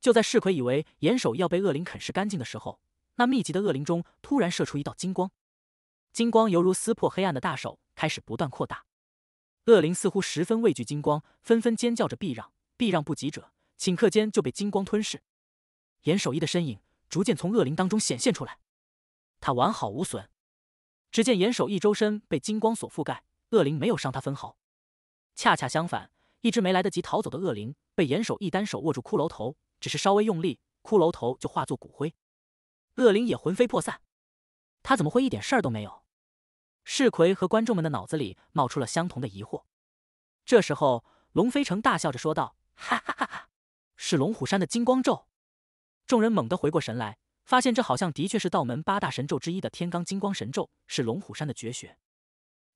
就在世奎以为严守要被恶灵啃食干净的时候，那密集的恶灵中突然射出一道金光，金光犹如撕破黑暗的大手，开始不断扩大。恶灵似乎十分畏惧金光，纷纷尖叫着避让，避让不及者，顷刻间就被金光吞噬。严守一的身影逐渐从恶灵当中显现出来，他完好无损。只见严守一周身被金光所覆盖，恶灵没有伤他分毫。恰恰相反，一只没来得及逃走的恶灵被严守一单手握住骷髅头。只是稍微用力，骷髅头就化作骨灰，恶灵也魂飞魄散。他怎么会一点事儿都没有？世奎和观众们的脑子里冒出了相同的疑惑。这时候，龙飞成大笑着说道：“哈哈哈，是龙虎山的金光咒！”众人猛地回过神来，发现这好像的确是道门八大神咒之一的天罡金光神咒，是龙虎山的绝学。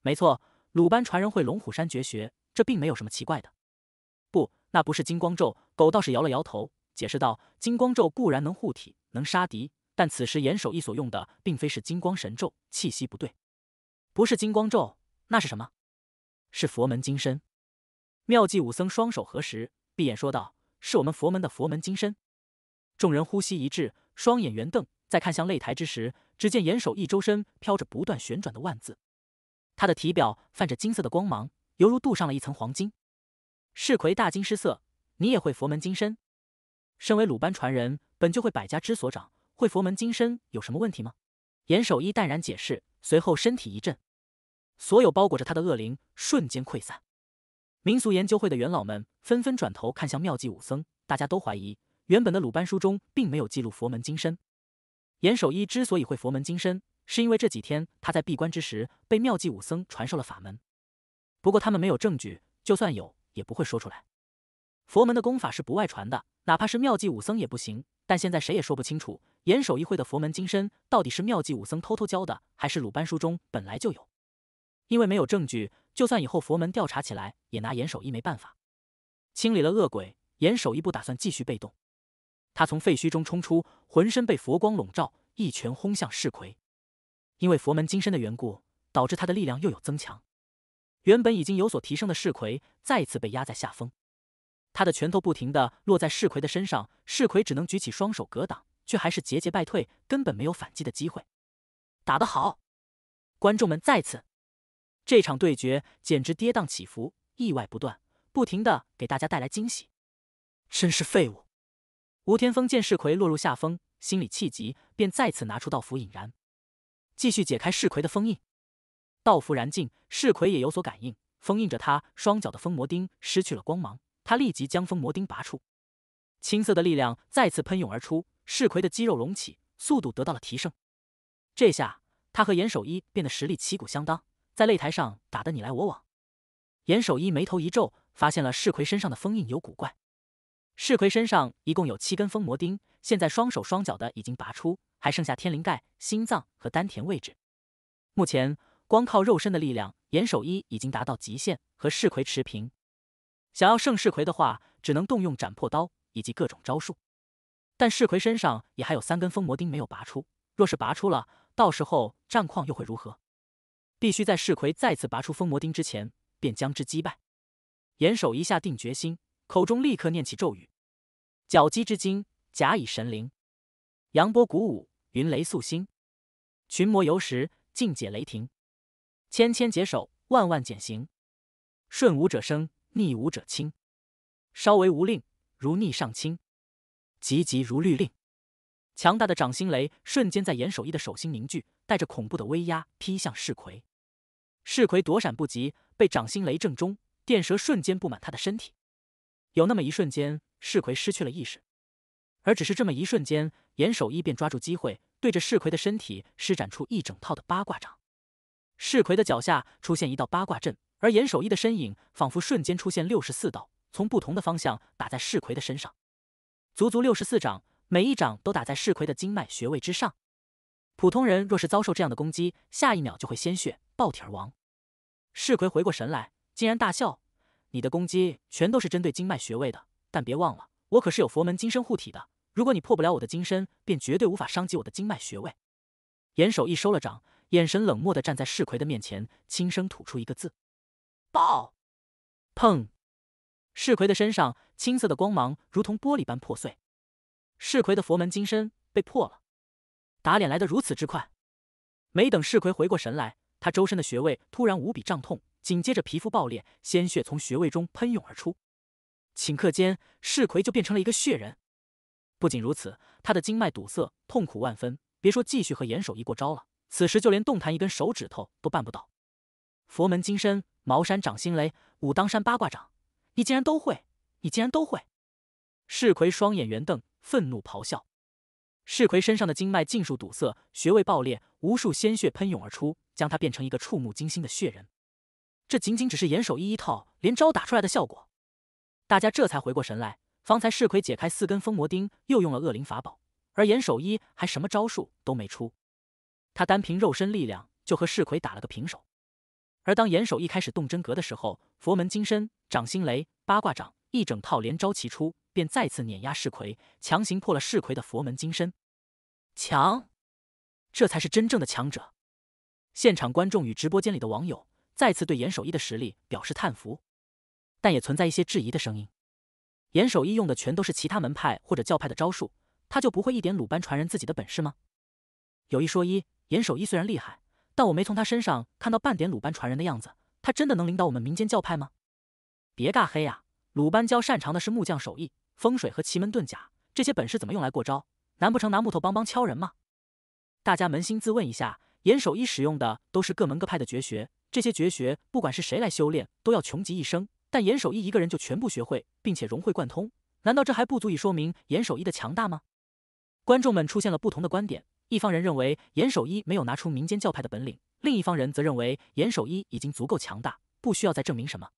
没错，鲁班传人会龙虎山绝学，这并没有什么奇怪的。不，那不是金光咒。狗道士摇了摇头。解释道：“金光咒固然能护体，能杀敌，但此时严守义所用的并非是金光神咒，气息不对，不是金光咒，那是什么？是佛门金身。”妙计武僧双手合十，闭眼说道：“是我们佛门的佛门金身。”众人呼吸一滞，双眼圆瞪，在看向擂台之时，只见严守义周身飘着不断旋转的万字，他的体表泛着金色的光芒，犹如镀上了一层黄金。世奎大惊失色：“你也会佛门金身？”身为鲁班传人，本就会百家之所长，会佛门金身有什么问题吗？严守一淡然解释，随后身体一震，所有包裹着他的恶灵瞬间溃散。民俗研究会的元老们纷纷转头看向妙计武僧，大家都怀疑原本的鲁班书中并没有记录佛门金身。严守一之所以会佛门金身，是因为这几天他在闭关之时被妙计武僧传授了法门。不过他们没有证据，就算有也不会说出来。佛门的功法是不外传的，哪怕是妙计武僧也不行。但现在谁也说不清楚，严守一会的佛门金身到底是妙计武僧偷偷教的，还是鲁班书中本来就有？因为没有证据，就算以后佛门调查起来，也拿严守一没办法。清理了恶鬼，严守一不打算继续被动。他从废墟中冲出，浑身被佛光笼罩，一拳轰向世魁。因为佛门金身的缘故，导致他的力量又有增强。原本已经有所提升的世魁再次被压在下风。他的拳头不停地落在世奎的身上，世奎只能举起双手格挡，却还是节节败退，根本没有反击的机会。打得好！观众们再次，这场对决简直跌宕起伏，意外不断，不停的给大家带来惊喜。真是废物！吴天峰见世奎落入下风，心里气急，便再次拿出道符引燃，继续解开世奎的封印。道符燃尽，世奎也有所感应，封印着他双脚的封魔钉失去了光芒。他立即将封魔钉拔出，青色的力量再次喷涌而出，噬葵的肌肉隆起，速度得到了提升。这下他和严守一变得实力旗鼓相当，在擂台上打得你来我往。严守一眉头一皱，发现了噬葵身上的封印有古怪。噬葵身上一共有七根封魔钉，现在双手双脚的已经拔出，还剩下天灵盖、心脏和丹田位置。目前光靠肉身的力量，严守一已经达到极限，和噬葵持平。想要胜世奎的话，只能动用斩破刀以及各种招数。但世奎身上也还有三根封魔钉没有拔出，若是拔出了，到时候战况又会如何？必须在世奎再次拔出封魔钉之前，便将之击败。严守一下定决心，口中立刻念起咒语：“角击之精，甲乙神灵，扬波鼓舞，云雷肃心，群魔游时，尽解雷霆，千千解手，万万减刑，顺吾者生。”逆吾者轻，稍为无令，如逆上清，急急如律令。强大的掌心雷瞬间在严守义的手心凝聚，带着恐怖的威压劈向世奎。世奎躲闪不及，被掌心雷正中，电蛇瞬间布满他的身体。有那么一瞬间，世奎失去了意识，而只是这么一瞬间，严守义便抓住机会，对着世奎的身体施展出一整套的八卦掌。世奎的脚下出现一道八卦阵。而严守一的身影仿佛瞬间出现六十四道，从不同的方向打在世奎的身上，足足六十四掌，每一掌都打在世奎的经脉穴位之上。普通人若是遭受这样的攻击，下一秒就会鲜血爆体而亡。世奎回过神来，竟然大笑：“你的攻击全都是针对经脉穴位的，但别忘了，我可是有佛门金身护体的。如果你破不了我的金身，便绝对无法伤及我的经脉穴位。”严守一收了掌，眼神冷漠的站在世奎的面前，轻声吐出一个字。爆！砰！世奎的身上青色的光芒如同玻璃般破碎，世奎的佛门金身被破了。打脸来得如此之快，没等世奎回过神来，他周身的穴位突然无比胀痛，紧接着皮肤爆裂，鲜血从穴位中喷涌而出。顷刻间，世奎就变成了一个血人。不仅如此，他的经脉堵塞，痛苦万分，别说继续和严守一过招了，此时就连动弹一根手指头都办不到。佛门金身。茅山掌心雷，武当山八卦掌，你竟然都会！你竟然都会！世奎双眼圆瞪，愤怒咆哮。世奎身上的经脉尽数堵塞，穴位爆裂，无数鲜血喷涌而出，将他变成一个触目惊心的血人。这仅仅只是严守一一套连招打出来的效果。大家这才回过神来，方才世奎解开四根封魔钉，又用了恶灵法宝，而严守一还什么招数都没出，他单凭肉身力量就和世奎打了个平手。而当严守一开始动真格的时候，佛门金身、掌心雷、八卦掌一整套连招齐出，便再次碾压世魁，强行破了世魁的佛门金身。强，这才是真正的强者。现场观众与直播间里的网友再次对严守一的实力表示叹服，但也存在一些质疑的声音。严守一用的全都是其他门派或者教派的招数，他就不会一点鲁班传人自己的本事吗？有一说一，严守一虽然厉害。但我没从他身上看到半点鲁班传人的样子，他真的能领导我们民间教派吗？别尬黑呀！鲁班教擅长的是木匠手艺、风水和奇门遁甲这些本事，怎么用来过招？难不成拿木头帮帮敲人吗？大家扪心自问一下，严守一使用的都是各门各派的绝学，这些绝学不管是谁来修炼，都要穷极一生。但严守一一个人就全部学会，并且融会贯通，难道这还不足以说明严守一的强大吗？观众们出现了不同的观点。一方人认为严守一没有拿出民间教派的本领，另一方人则认为严守一已经足够强大，不需要再证明什么。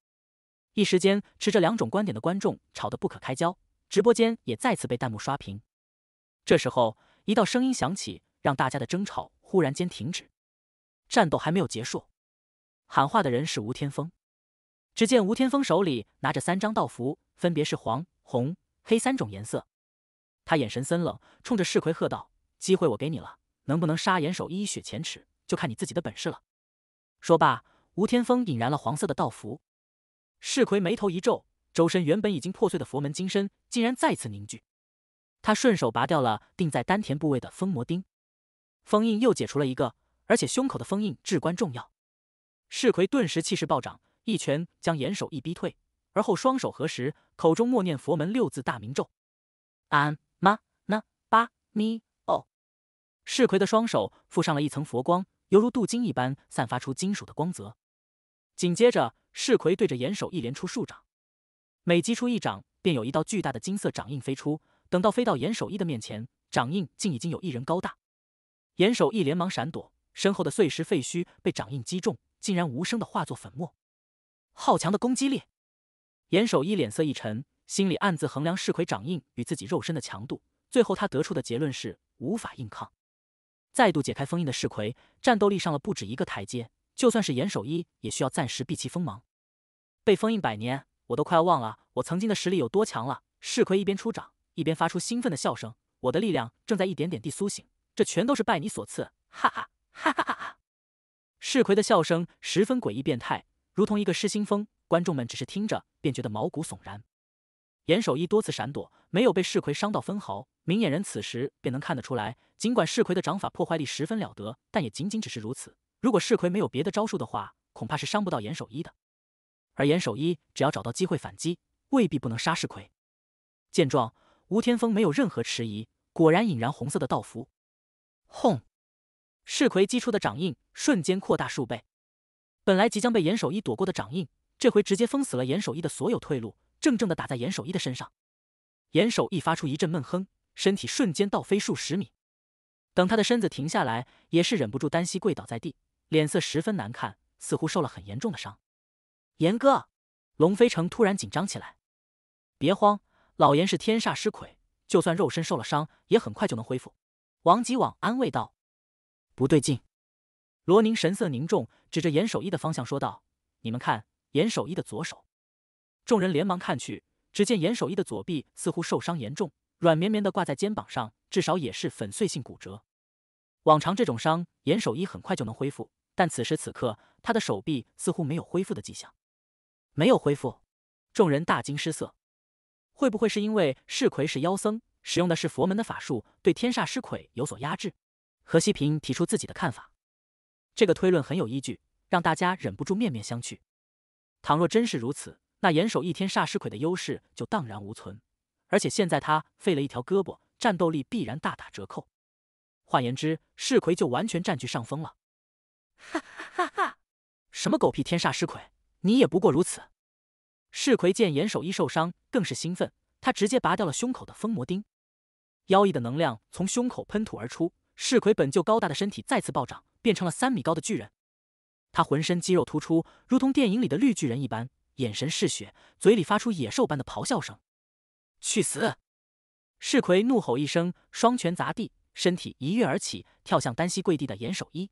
一时间，持这两种观点的观众吵得不可开交，直播间也再次被弹幕刷屏。这时候，一道声音响起，让大家的争吵忽然间停止。战斗还没有结束，喊话的人是吴天风。只见吴天风手里拿着三张道符，分别是黄、红、黑三种颜色。他眼神森冷，冲着世奎喝道。机会我给你了，能不能杀严守一雪前耻，就看你自己的本事了。说罢，吴天峰引燃了黄色的道符。世奎眉头一皱，周身原本已经破碎的佛门金身竟然再次凝聚。他顺手拔掉了钉在丹田部位的封魔钉，封印又解除了一个，而且胸口的封印至关重要。世奎顿时气势暴涨，一拳将严守一逼退，而后双手合十，口中默念佛门六字大明咒：俺妈呢叭咪。世奎的双手附上了一层佛光，犹如镀金一般，散发出金属的光泽。紧接着，世奎对着严守一连出数掌，每击出一掌，便有一道巨大的金色掌印飞出。等到飞到严守一的面前，掌印竟已经有一人高大。严守一连忙闪躲，身后的碎石废墟被掌印击中，竟然无声的化作粉末。好强的攻击力！严守一脸色一沉，心里暗自衡量世奎掌印与自己肉身的强度。最后，他得出的结论是无法硬抗。再度解开封印的噬葵，战斗力上了不止一个台阶。就算是严守一，也需要暂时避其锋芒。被封印百年，我都快要忘了我曾经的实力有多强了。噬葵一边出掌，一边发出兴奋的笑声：“我的力量正在一点点地苏醒，这全都是拜你所赐！”哈哈哈哈哈！哈！噬葵的笑声十分诡异变态，如同一个失心疯，观众们只是听着便觉得毛骨悚然。严守一多次闪躲，没有被世奎伤到分毫。明眼人此时便能看得出来，尽管世奎的掌法破坏力十分了得，但也仅仅只是如此。如果世奎没有别的招数的话，恐怕是伤不到严守一的。而严守一只要找到机会反击，未必不能杀世奎。见状，吴天峰没有任何迟疑，果然引燃红色的道符。轰！世奎击出的掌印瞬间扩大数倍，本来即将被严守一躲过的掌印，这回直接封死了严守一的所有退路。正正的打在严守一的身上，严守一发出一阵闷哼，身体瞬间倒飞数十米。等他的身子停下来，也是忍不住单膝跪倒在地，脸色十分难看，似乎受了很严重的伤。严哥，龙飞成突然紧张起来，别慌，老严是天煞尸魁，就算肉身受了伤，也很快就能恢复。王吉往安慰道。不对劲，罗宁神色凝重，指着严守一的方向说道：“你们看，严守一的左手。”众人连忙看去，只见严守一的左臂似乎受伤严重，软绵绵的挂在肩膀上，至少也是粉碎性骨折。往常这种伤，严守一很快就能恢复，但此时此刻，他的手臂似乎没有恢复的迹象。没有恢复，众人大惊失色。会不会是因为噬奎是妖僧，使用的是佛门的法术，对天煞尸魁有所压制？何西平提出自己的看法。这个推论很有依据，让大家忍不住面面相觑。倘若真是如此，那严守一天煞尸鬼的优势就荡然无存，而且现在他废了一条胳膊，战斗力必然大打折扣。换言之，噬魁就完全占据上风了。哈哈哈！哈什么狗屁天煞尸鬼，你也不过如此！噬魁见严守一受伤，更是兴奋，他直接拔掉了胸口的封魔钉，妖异的能量从胸口喷吐而出，噬魁本就高大的身体再次暴涨，变成了三米高的巨人。他浑身肌肉突出，如同电影里的绿巨人一般。眼神嗜血，嘴里发出野兽般的咆哮声：“去死！”世奎怒吼一声，双拳砸地，身体一跃而起，跳向单膝跪地的严守一。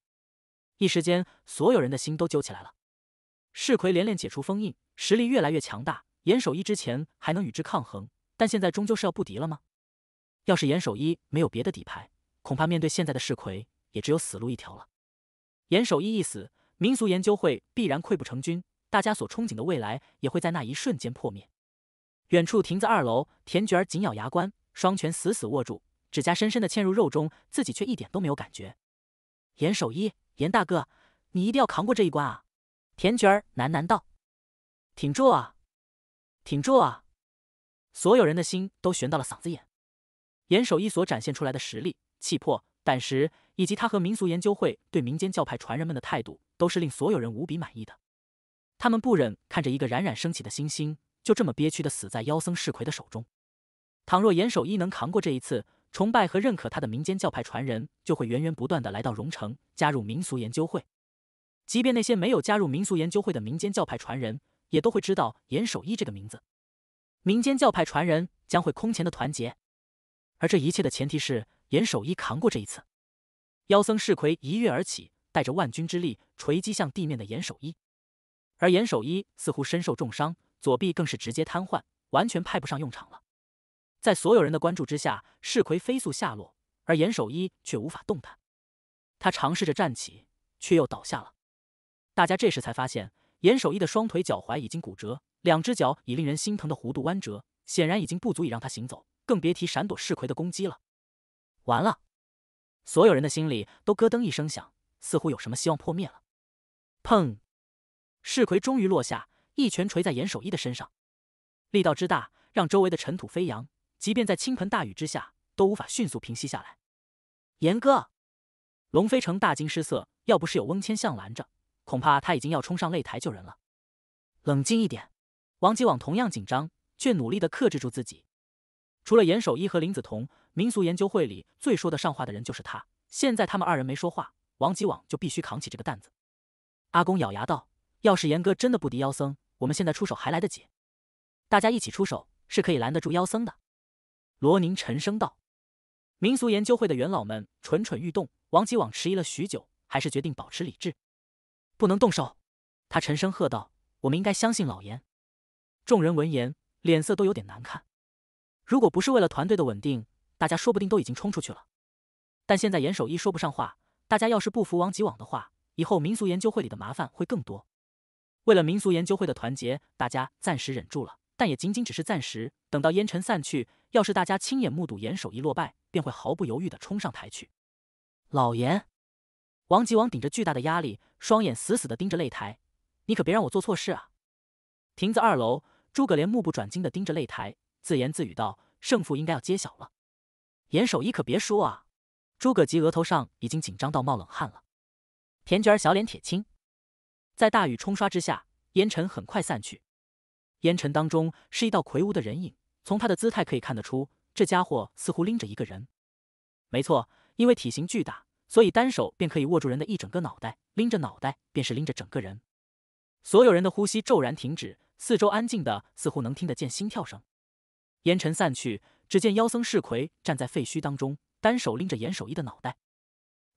一时间，所有人的心都揪起来了。世奎连连解除封印，实力越来越强大。严守一之前还能与之抗衡，但现在终究是要不敌了吗？要是严守一没有别的底牌，恐怕面对现在的世奎，也只有死路一条了。严守一一死，民俗研究会必然溃不成军。大家所憧憬的未来也会在那一瞬间破灭。远处亭子二楼，田菊儿紧咬牙关，双拳死死握住，指甲深深的嵌入肉中，自己却一点都没有感觉。严守一，严大哥，你一定要扛过这一关啊！田菊儿喃喃道：“挺住啊，挺住啊！”所有人的心都悬到了嗓子眼。严守一所展现出来的实力、气魄、胆识，以及他和民俗研究会对民间教派传人们的态度，都是令所有人无比满意的。他们不忍看着一个冉冉升起的星星，就这么憋屈的死在妖僧世奎的手中。倘若严守一能扛过这一次，崇拜和认可他的民间教派传人就会源源不断的来到荣城，加入民俗研究会。即便那些没有加入民俗研究会的民间教派传人，也都会知道严守一这个名字。民间教派传人将会空前的团结。而这一切的前提是严守一扛过这一次。妖僧世奎一跃而起，带着万钧之力锤击向地面的严守一。而严守一似乎身受重伤，左臂更是直接瘫痪，完全派不上用场了。在所有人的关注之下，世奎飞速下落，而严守一却无法动弹。他尝试着站起，却又倒下了。大家这时才发现，严守一的双腿脚踝已经骨折，两只脚已令人心疼的弧度弯折，显然已经不足以让他行走，更别提闪躲世奎的攻击了。完了！所有人的心里都咯噔一声响，似乎有什么希望破灭了。砰！世葵终于落下一拳，锤在严守一的身上，力道之大，让周围的尘土飞扬。即便在倾盆大雨之下，都无法迅速平息下来。严哥，龙飞成大惊失色，要不是有翁千象拦着，恐怕他已经要冲上擂台救人了。冷静一点，王吉网同样紧张，却努力的克制住自己。除了严守一和林子彤，民俗研究会里最说得上话的人就是他。现在他们二人没说话，王吉网就必须扛起这个担子。阿公咬牙道。要是严哥真的不敌妖僧，我们现在出手还来得及。大家一起出手是可以拦得住妖僧的。”罗宁沉声道。民俗研究会的元老们蠢蠢欲动，王吉网迟疑了许久，还是决定保持理智，不能动手。他沉声喝道：“我们应该相信老严。”众人闻言，脸色都有点难看。如果不是为了团队的稳定，大家说不定都已经冲出去了。但现在严守一说不上话，大家要是不服王吉网的话，以后民俗研究会里的麻烦会更多。为了民俗研究会的团结，大家暂时忍住了，但也仅仅只是暂时。等到烟尘散去，要是大家亲眼目睹严守一落败，便会毫不犹豫的冲上台去。老严，王吉王顶着巨大的压力，双眼死死的盯着擂台，你可别让我做错事啊！亭子二楼，诸葛连目不转睛的盯着擂台，自言自语道：“胜负应该要揭晓了，严守一可别说啊！”诸葛吉额头上已经紧张到冒冷汗了，田娟儿小脸铁青。在大雨冲刷之下，烟尘很快散去。烟尘当中是一道魁梧的人影，从他的姿态可以看得出，这家伙似乎拎着一个人。没错，因为体型巨大，所以单手便可以握住人的一整个脑袋，拎着脑袋便是拎着整个人。所有人的呼吸骤然停止，四周安静的似乎能听得见心跳声。烟尘散去，只见妖僧释魁站在废墟当中，单手拎着严守一的脑袋。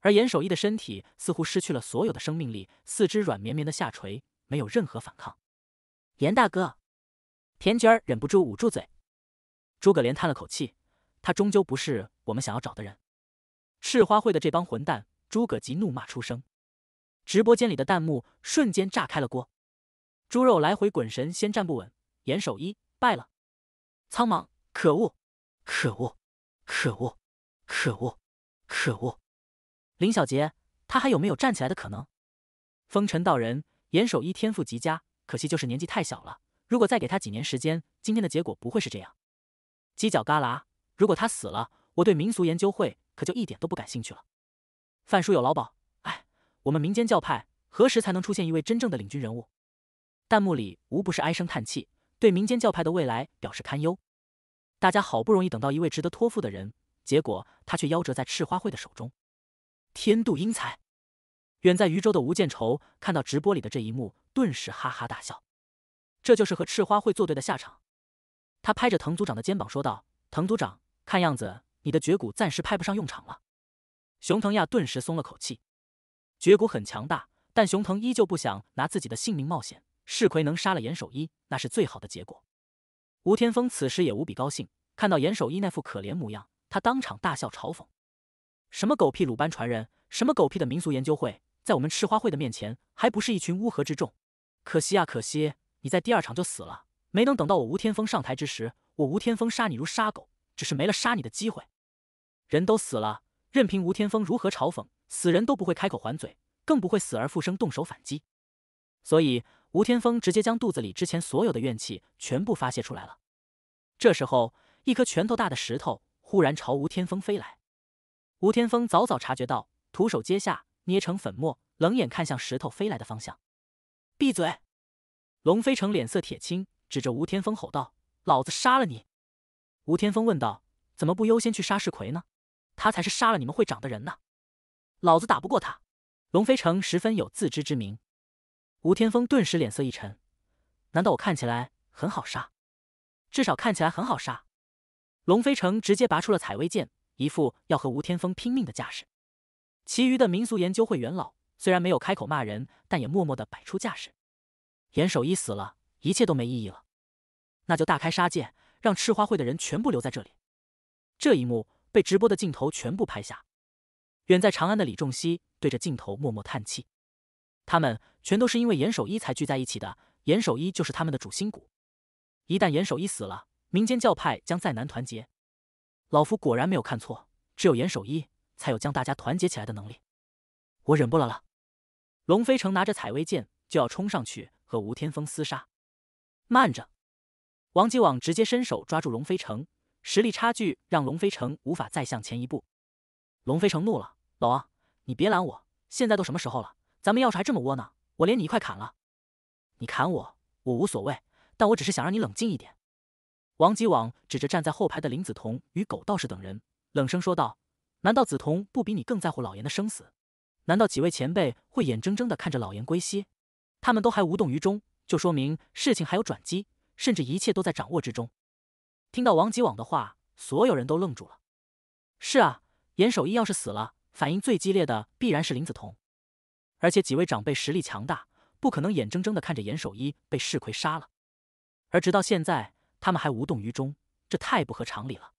而严守一的身体似乎失去了所有的生命力，四肢软绵绵的下垂，没有任何反抗。严大哥，田娟忍不住捂住嘴。诸葛连叹了口气，他终究不是我们想要找的人。赤花会的这帮混蛋！诸葛吉怒骂出声。直播间里的弹幕瞬间炸开了锅。猪肉来回滚，神先站不稳。严守一败了。苍茫，可恶！可恶！可恶！可恶！可恶！林小杰，他还有没有站起来的可能？风尘道人严守一天赋极佳，可惜就是年纪太小了。如果再给他几年时间，今天的结果不会是这样。犄角旮旯，如果他死了，我对民俗研究会可就一点都不感兴趣了。范叔有劳保，哎，我们民间教派何时才能出现一位真正的领军人物？弹幕里无不是唉声叹气，对民间教派的未来表示堪忧。大家好不容易等到一位值得托付的人，结果他却夭折在赤花会的手中。天妒英才！远在渝州的吴建愁看到直播里的这一幕，顿时哈哈大笑。这就是和赤花会作对的下场。他拍着滕组长的肩膀说道：“滕组长，看样子你的绝骨暂时派不上用场了。”熊腾亚顿时松了口气。绝骨很强大，但熊腾依旧不想拿自己的性命冒险。世奎能杀了严守一，那是最好的结果。吴天峰此时也无比高兴，看到严守一那副可怜模样，他当场大笑嘲讽。什么狗屁鲁班传人，什么狗屁的民俗研究会，在我们赤花会的面前，还不是一群乌合之众？可惜啊，可惜！你在第二场就死了，没能等到我吴天风上台之时，我吴天风杀你如杀狗，只是没了杀你的机会。人都死了，任凭吴天风如何嘲讽，死人都不会开口还嘴，更不会死而复生动手反击。所以，吴天风直接将肚子里之前所有的怨气全部发泄出来了。这时候，一颗拳头大的石头忽然朝吴天风飞来。吴天峰早早察觉到，徒手接下，捏成粉末，冷眼看向石头飞来的方向。闭嘴！龙飞城脸色铁青，指着吴天峰吼道：“老子杀了你！”吴天峰问道：“怎么不优先去杀石奎呢？他才是杀了你们会长的人呢！”老子打不过他。龙飞城十分有自知之明。吴天峰顿时脸色一沉：“难道我看起来很好杀？至少看起来很好杀。”龙飞城直接拔出了采薇剑。一副要和吴天峰拼命的架势。其余的民俗研究会元老虽然没有开口骂人，但也默默的摆出架势。严守一死了，一切都没意义了。那就大开杀戒，让赤花会的人全部留在这里。这一幕被直播的镜头全部拍下。远在长安的李仲熙对着镜头默默叹气。他们全都是因为严守一才聚在一起的，严守一就是他们的主心骨。一旦严守一死了，民间教派将再难团结。老夫果然没有看错，只有严守一才有将大家团结起来的能力。我忍不了了！龙飞城拿着采薇剑就要冲上去和吴天峰厮杀。慢着！王吉往直接伸手抓住龙飞城，实力差距让龙飞城无法再向前一步。龙飞城怒了：“老王，你别拦我！现在都什么时候了？咱们要是还这么窝囊，我连你一块砍了！你砍我，我无所谓，但我只是想让你冷静一点。”王吉往指着站在后排的林子彤与狗道士等人，冷声说道：“难道子彤不比你更在乎老严的生死？难道几位前辈会眼睁睁的看着老严归西？他们都还无动于衷，就说明事情还有转机，甚至一切都在掌握之中。”听到王吉往的话，所有人都愣住了。“是啊，严守一要是死了，反应最激烈的必然是林子彤，而且几位长辈实力强大，不可能眼睁睁的看着严守一被世奎杀了。而直到现在……”他们还无动于衷，这太不合常理了。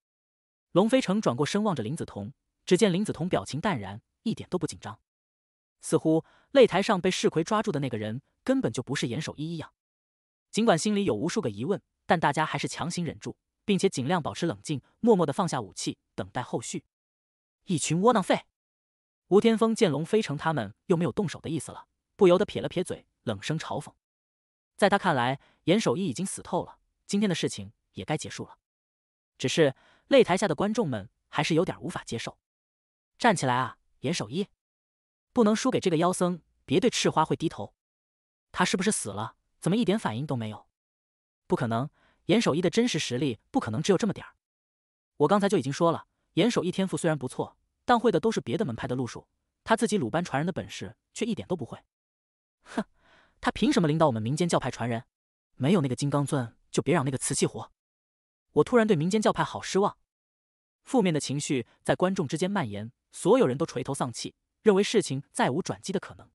龙飞城转过身望着林子彤，只见林子彤表情淡然，一点都不紧张，似乎擂台上被世奎抓住的那个人根本就不是严守一一样。尽管心里有无数个疑问，但大家还是强行忍住，并且尽量保持冷静，默默的放下武器，等待后续。一群窝囊废！吴天峰见龙飞城他们又没有动手的意思了，不由得撇了撇嘴，冷声嘲讽。在他看来，严守一已经死透了。今天的事情也该结束了，只是擂台下的观众们还是有点无法接受。站起来啊，严守一，不能输给这个妖僧！别对赤花会低头。他是不是死了？怎么一点反应都没有？不可能，严守一的真实实力不可能只有这么点儿。我刚才就已经说了，严守一天赋虽然不错，但会的都是别的门派的路数，他自己鲁班传人的本事却一点都不会。哼，他凭什么领导我们民间教派传人？没有那个金刚钻，就别让那个瓷器活。我突然对民间教派好失望，负面的情绪在观众之间蔓延，所有人都垂头丧气，认为事情再无转机的可能。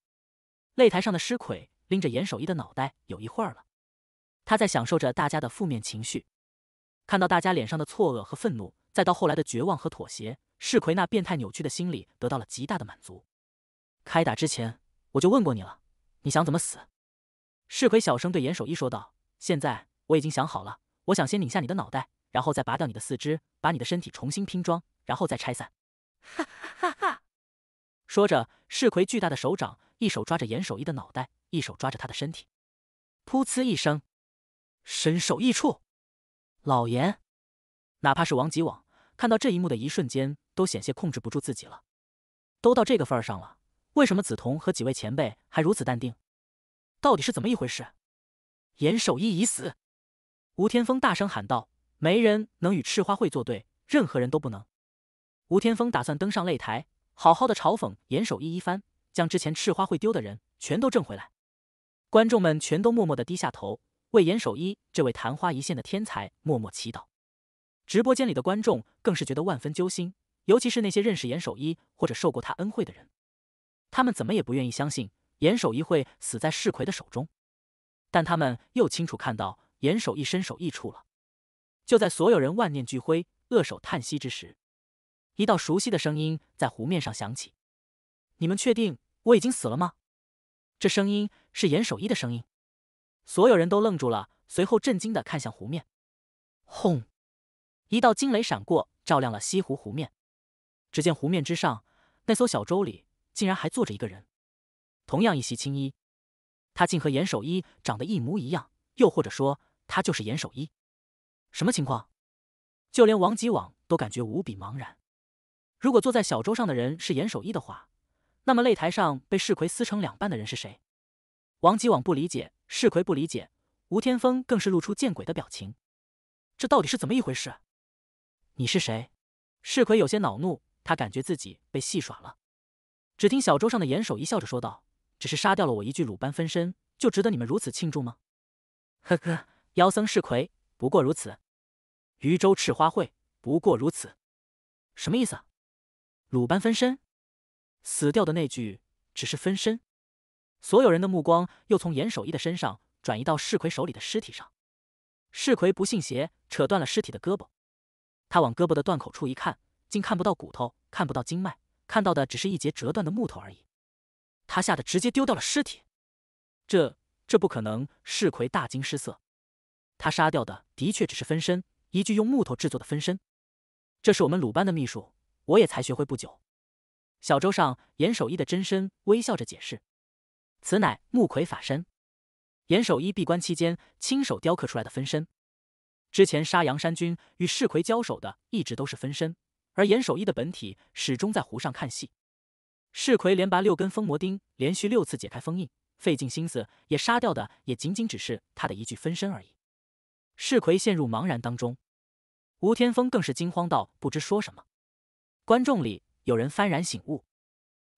擂台上的尸魁拎着严守一的脑袋有一会儿了，他在享受着大家的负面情绪，看到大家脸上的错愕和愤怒，再到后来的绝望和妥协，尸魁那变态扭曲的心理得到了极大的满足。开打之前我就问过你了，你想怎么死？世奎小声对严守一说道：“现在。”我已经想好了，我想先拧下你的脑袋，然后再拔掉你的四肢，把你的身体重新拼装，然后再拆散。哈哈哈！哈说着，世奎巨大的手掌一手抓着严守一的脑袋，一手抓着他的身体，噗呲一声，身首异处。老严，哪怕是王吉网看到这一幕的一瞬间，都险些控制不住自己了。都到这个份儿上了，为什么梓潼和几位前辈还如此淡定？到底是怎么一回事？严守一已死。吴天峰大声喊道：“没人能与赤花会作对，任何人都不能。”吴天峰打算登上擂台，好好的嘲讽严守一一番，将之前赤花会丢的人全都挣回来。观众们全都默默的低下头，为严守一这位昙花一现的天才默默祈祷。直播间里的观众更是觉得万分揪心，尤其是那些认识严守一或者受过他恩惠的人，他们怎么也不愿意相信严守一会死在世奎的手中，但他们又清楚看到。严守一身首异处了。就在所有人万念俱灰、扼手叹息之时，一道熟悉的声音在湖面上响起：“你们确定我已经死了吗？”这声音是严守一的声音。所有人都愣住了，随后震惊的看向湖面。轰！一道惊雷闪过，照亮了西湖湖面。只见湖面之上，那艘小舟里竟然还坐着一个人，同样一袭青衣，他竟和严守一长得一模一样，又或者说……他就是严守一，什么情况？就连王吉网都感觉无比茫然。如果坐在小舟上的人是严守一的话，那么擂台上被世奎撕成两半的人是谁？王吉网不理解，世奎不理解，吴天峰更是露出见鬼的表情。这到底是怎么一回事？你是谁？世奎有些恼怒，他感觉自己被戏耍了。只听小舟上的严守一笑着说道：“只是杀掉了我一具鲁班分身，就值得你们如此庆祝吗？”呵呵。妖僧是魁，不过如此，渔舟赤花会不过如此，什么意思？鲁班分身，死掉的那具只是分身。所有人的目光又从严守一的身上转移到世奎手里的尸体上。世奎不信邪，扯断了尸体的胳膊。他往胳膊的断口处一看，竟看不到骨头，看不到经脉，看到的只是一截折断的木头而已。他吓得直接丢掉了尸体。这这不可能！世奎大惊失色。他杀掉的的确只是分身，一具用木头制作的分身。这是我们鲁班的秘术，我也才学会不久。小舟上，严守一的真身微笑着解释：“此乃木魁法身，严守一闭关期间亲手雕刻出来的分身。之前杀杨山君与世魁交手的，一直都是分身，而严守一的本体始终在湖上看戏。世魁连拔六根封魔钉，连续六次解开封印，费尽心思也杀掉的，也仅仅只是他的一具分身而已。”世奎陷入茫然当中，吴天峰更是惊慌到不知说什么。观众里有人幡然醒悟，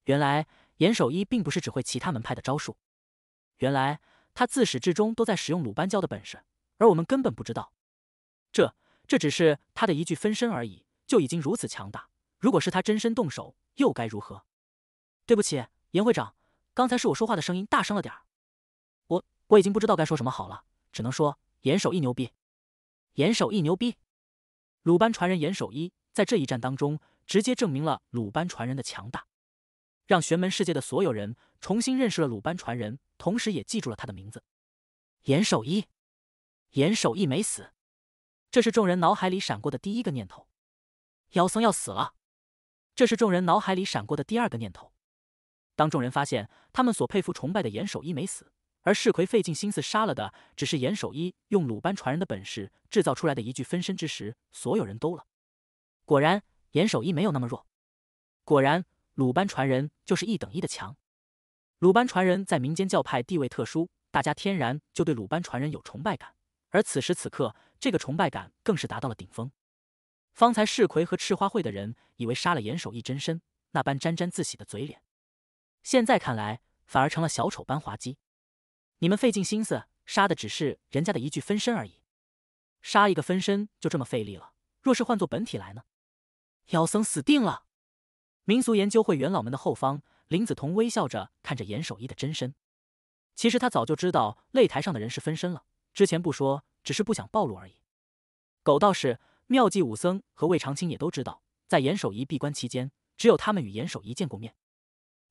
原来严守一并不是只会其他门派的招数，原来他自始至终都在使用鲁班教的本事，而我们根本不知道。这这只是他的一具分身而已，就已经如此强大。如果是他真身动手，又该如何？对不起，严会长，刚才是我说话的声音大声了点儿。我我已经不知道该说什么好了，只能说。严守一牛逼，严守一牛逼，鲁班传人严守一在这一战当中，直接证明了鲁班传人的强大，让玄门世界的所有人重新认识了鲁班传人，同时也记住了他的名字。严守一，严守一没死，这是众人脑海里闪过的第一个念头。妖僧要死了，这是众人脑海里闪过的第二个念头。当众人发现他们所佩服、崇拜的严守一没死。而世奎费尽心思杀了的，只是严守一用鲁班传人的本事制造出来的一具分身之时，所有人都了。果然，严守一没有那么弱。果然，鲁班传人就是一等一的强。鲁班传人在民间教派地位特殊，大家天然就对鲁班传人有崇拜感，而此时此刻，这个崇拜感更是达到了顶峰。方才世奎和赤花会的人以为杀了严守一真身，那般沾沾自喜的嘴脸，现在看来反而成了小丑般滑稽。你们费尽心思杀的只是人家的一具分身而已，杀一个分身就这么费力了，若是换做本体来呢？妖僧死定了！民俗研究会元老们的后方，林子彤微笑着看着严守一的真身。其实他早就知道擂台上的人是分身了，之前不说，只是不想暴露而已。狗道士、妙计武僧和魏长青也都知道，在严守一闭关期间，只有他们与严守一见过面。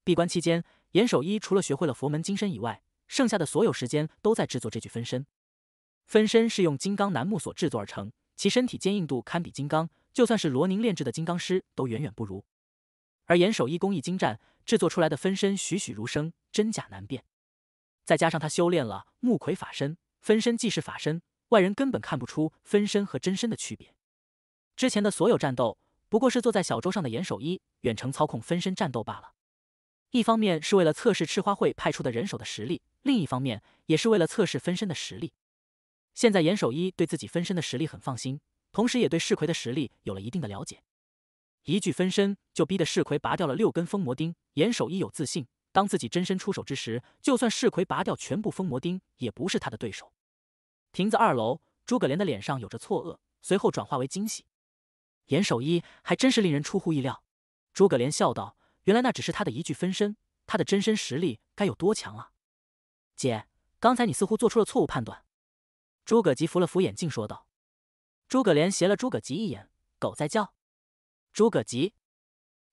闭关期间，严守一除了学会了佛门金身以外，剩下的所有时间都在制作这具分身。分身是用金刚楠木所制作而成，其身体坚硬度堪比金刚，就算是罗宁炼制的金刚师都远远不如。而严守一工艺精湛，制作出来的分身栩栩如生，真假难辨。再加上他修炼了木魁法身，分身既是法身，外人根本看不出分身和真身的区别。之前的所有战斗，不过是坐在小舟上的严守一远程操控分身战斗罢了。一方面是为了测试赤花会派出的人手的实力。另一方面，也是为了测试分身的实力。现在严守一对自己分身的实力很放心，同时也对世奎的实力有了一定的了解。一具分身就逼得世奎拔掉了六根封魔钉，严守一有自信，当自己真身出手之时，就算世奎拔掉全部封魔钉，也不是他的对手。亭子二楼，诸葛连的脸上有着错愕，随后转化为惊喜。严守一还真是令人出乎意料。诸葛连笑道：“原来那只是他的一具分身，他的真身实力该有多强啊！”姐，刚才你似乎做出了错误判断。”诸葛吉扶了扶眼镜，说道。诸葛连斜了诸葛吉一眼：“狗在叫。”诸葛吉，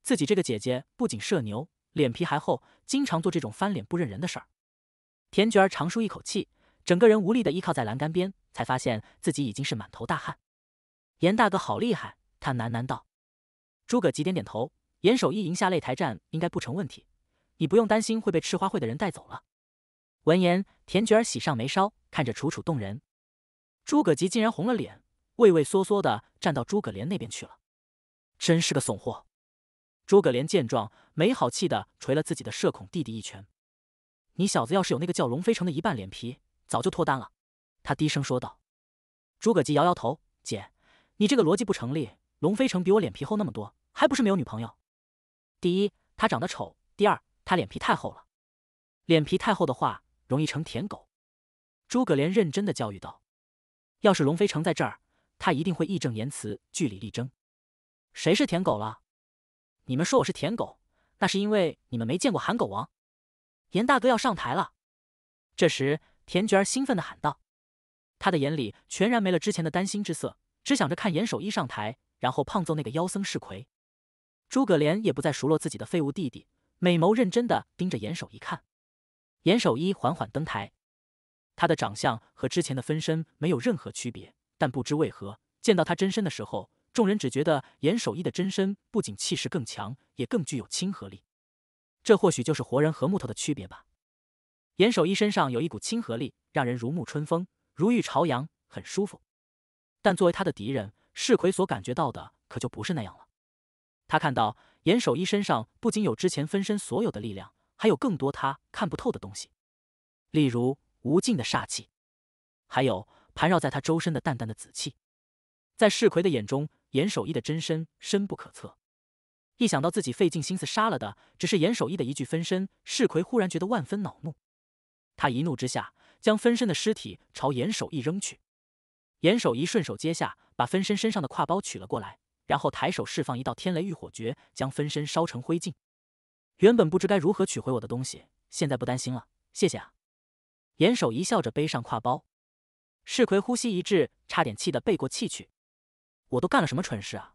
自己这个姐姐不仅社牛，脸皮还厚，经常做这种翻脸不认人的事儿。田菊儿长舒一口气，整个人无力的依靠在栏杆边，才发现自己已经是满头大汗。严大哥好厉害，他喃喃道。诸葛吉点点头：“严守一赢下擂台战应该不成问题，你不用担心会被赤花会的人带走了。”闻言，田菊儿喜上眉梢，看着楚楚动人，诸葛吉竟然红了脸，畏畏缩缩的站到诸葛连那边去了，真是个怂货。诸葛连见状，没好气的捶了自己的社恐弟弟一拳：“你小子要是有那个叫龙飞城的一半脸皮，早就脱单了。”他低声说道。诸葛吉摇摇头：“姐，你这个逻辑不成立。龙飞城比我脸皮厚那么多，还不是没有女朋友？第一，他长得丑；第二，他脸皮太厚了。脸皮太厚的话。”容易成舔狗，诸葛连认真的教育道：“要是龙飞成在这儿，他一定会义正言辞、据理力争。谁是舔狗了？你们说我是舔狗，那是因为你们没见过喊狗王。严大哥要上台了。”这时，田菊儿兴奋的喊道：“他的眼里全然没了之前的担心之色，只想着看严守一上台，然后胖揍那个妖僧世奎。”诸葛连也不再数落自己的废物弟弟，美眸认真的盯着严守一看。严守一缓缓登台，他的长相和之前的分身没有任何区别，但不知为何，见到他真身的时候，众人只觉得严守一的真身不仅气势更强，也更具有亲和力。这或许就是活人和木头的区别吧。严守一身上有一股亲和力，让人如沐春风，如遇朝阳，很舒服。但作为他的敌人，世奎所感觉到的可就不是那样了。他看到严守一身上不仅有之前分身所有的力量。还有更多他看不透的东西，例如无尽的煞气，还有盘绕在他周身的淡淡的紫气。在世奎的眼中，严守义的真身深不可测。一想到自己费尽心思杀了的只是严守义的一具分身，世奎忽然觉得万分恼怒。他一怒之下，将分身的尸体朝严守义扔去。严守义顺手接下，把分身身上的挎包取了过来，然后抬手释放一道天雷御火诀，将分身烧成灰烬。原本不知该如何取回我的东西，现在不担心了。谢谢啊！严守一笑着背上挎包。世奎呼吸一滞，差点气得背过气去。我都干了什么蠢事啊？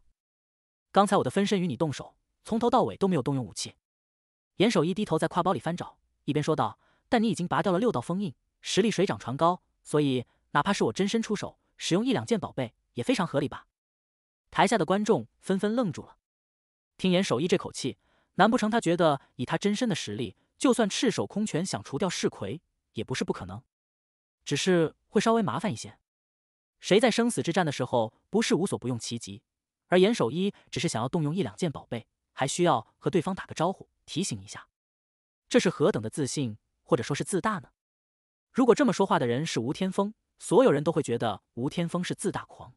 刚才我的分身与你动手，从头到尾都没有动用武器。严守一低头在挎包里翻找，一边说道：“但你已经拔掉了六道封印，实力水涨船高，所以哪怕是我真身出手，使用一两件宝贝也非常合理吧？”台下的观众纷纷愣住了，听严守一这口气。难不成他觉得以他真身的实力，就算赤手空拳想除掉世葵也不是不可能？只是会稍微麻烦一些。谁在生死之战的时候不是无所不用其极？而严守一只是想要动用一两件宝贝，还需要和对方打个招呼，提醒一下。这是何等的自信，或者说是自大呢？如果这么说话的人是吴天峰，所有人都会觉得吴天峰是自大狂。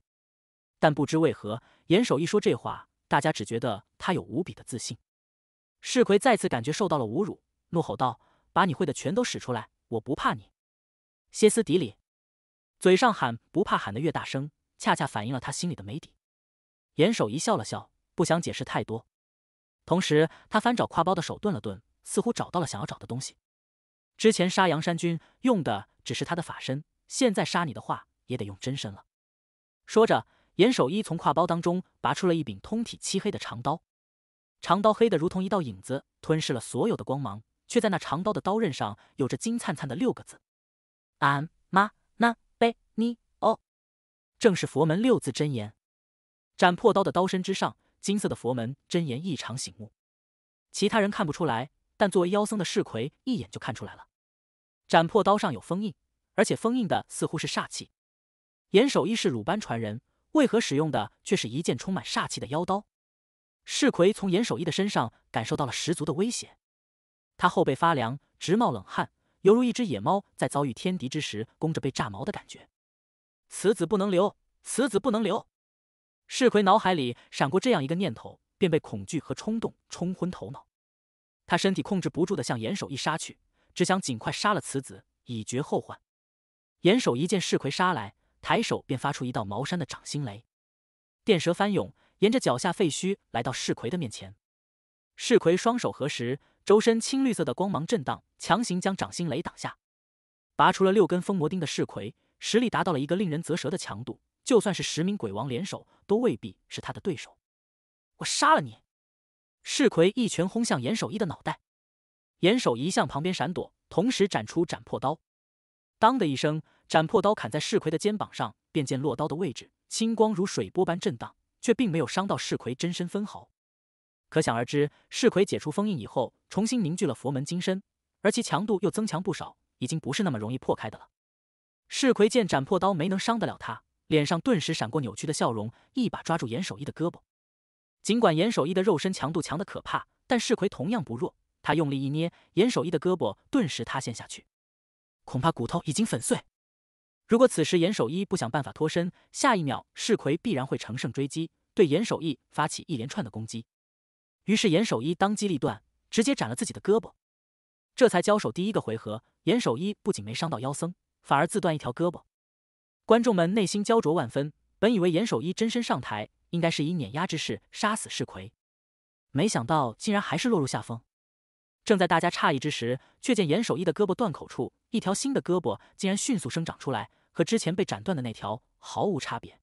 但不知为何，严守一说这话，大家只觉得他有无比的自信。世奎再次感觉受到了侮辱，怒吼道：“把你会的全都使出来，我不怕你！”歇斯底里，嘴上喊不怕，喊得越大声，恰恰反映了他心里的没底。严守一笑了笑，不想解释太多。同时，他翻找挎包的手顿了顿，似乎找到了想要找的东西。之前杀杨山君用的只是他的法身，现在杀你的话，也得用真身了。说着，严守一从挎包当中拔出了一柄通体漆黑的长刀。长刀黑的如同一道影子，吞噬了所有的光芒，却在那长刀的刀刃上有着金灿灿的六个字：“俺妈那呗尼哦”，正是佛门六字真言。斩破刀的刀身之上，金色的佛门真言异常醒目。其他人看不出来，但作为妖僧的世奎一眼就看出来了。斩破刀上有封印，而且封印的似乎是煞气。严守一是鲁班传人，为何使用的却是一件充满煞气的妖刀？世奎从严守一的身上感受到了十足的威胁，他后背发凉，直冒冷汗，犹如一只野猫在遭遇天敌之时，弓着被炸毛的感觉。此子不能留，此子不能留。世奎脑海里闪过这样一个念头，便被恐惧和冲动冲昏头脑，他身体控制不住的向严守一杀去，只想尽快杀了此子，以绝后患。严守一见世奎杀来，抬手便发出一道茅山的掌心雷，电蛇翻涌。沿着脚下废墟来到世奎的面前，世奎双手合十，周身青绿色的光芒震荡，强行将掌心雷挡下。拔出了六根封魔钉的世奎，实力达到了一个令人啧舌的强度，就算是十名鬼王联手，都未必是他的对手。我杀了你！世奎一拳轰向严守一的脑袋，严守一向旁边闪躲，同时斩出斩破刀。当的一声，斩破刀砍在世奎的肩膀上，便见落刀的位置，青光如水波般震荡。却并没有伤到世奎真身分毫，可想而知，世奎解除封印以后，重新凝聚了佛门金身，而其强度又增强不少，已经不是那么容易破开的了。世奎见斩破刀没能伤得了他，脸上顿时闪过扭曲的笑容，一把抓住严守一的胳膊。尽管严守一的肉身强度强得可怕，但世奎同样不弱，他用力一捏，严守一的胳膊顿时塌陷下去，恐怕骨头已经粉碎。如果此时严守一不想办法脱身，下一秒世奎必然会乘胜追击，对严守一发起一连串的攻击。于是严守一当机立断，直接斩了自己的胳膊。这才交手第一个回合，严守一不仅没伤到妖僧，反而自断一条胳膊。观众们内心焦灼万分，本以为严守一真身上台，应该是以碾压之势杀死世奎，没想到竟然还是落入下风。正在大家诧异之时，却见严守一的胳膊断口处，一条新的胳膊竟然迅速生长出来。和之前被斩断的那条毫无差别。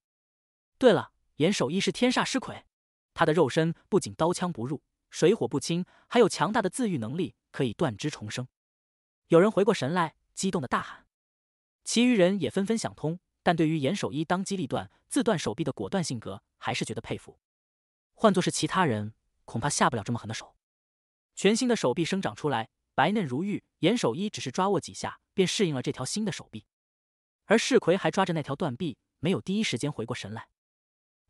对了，严守一是天煞尸魁，他的肉身不仅刀枪不入、水火不侵，还有强大的自愈能力，可以断肢重生。有人回过神来，激动的大喊，其余人也纷纷想通，但对于严守一当机立断、自断手臂的果断性格，还是觉得佩服。换做是其他人，恐怕下不了这么狠的手。全新的手臂生长出来，白嫩如玉，严守一只是抓握几下，便适应了这条新的手臂。而世奎还抓着那条断臂，没有第一时间回过神来。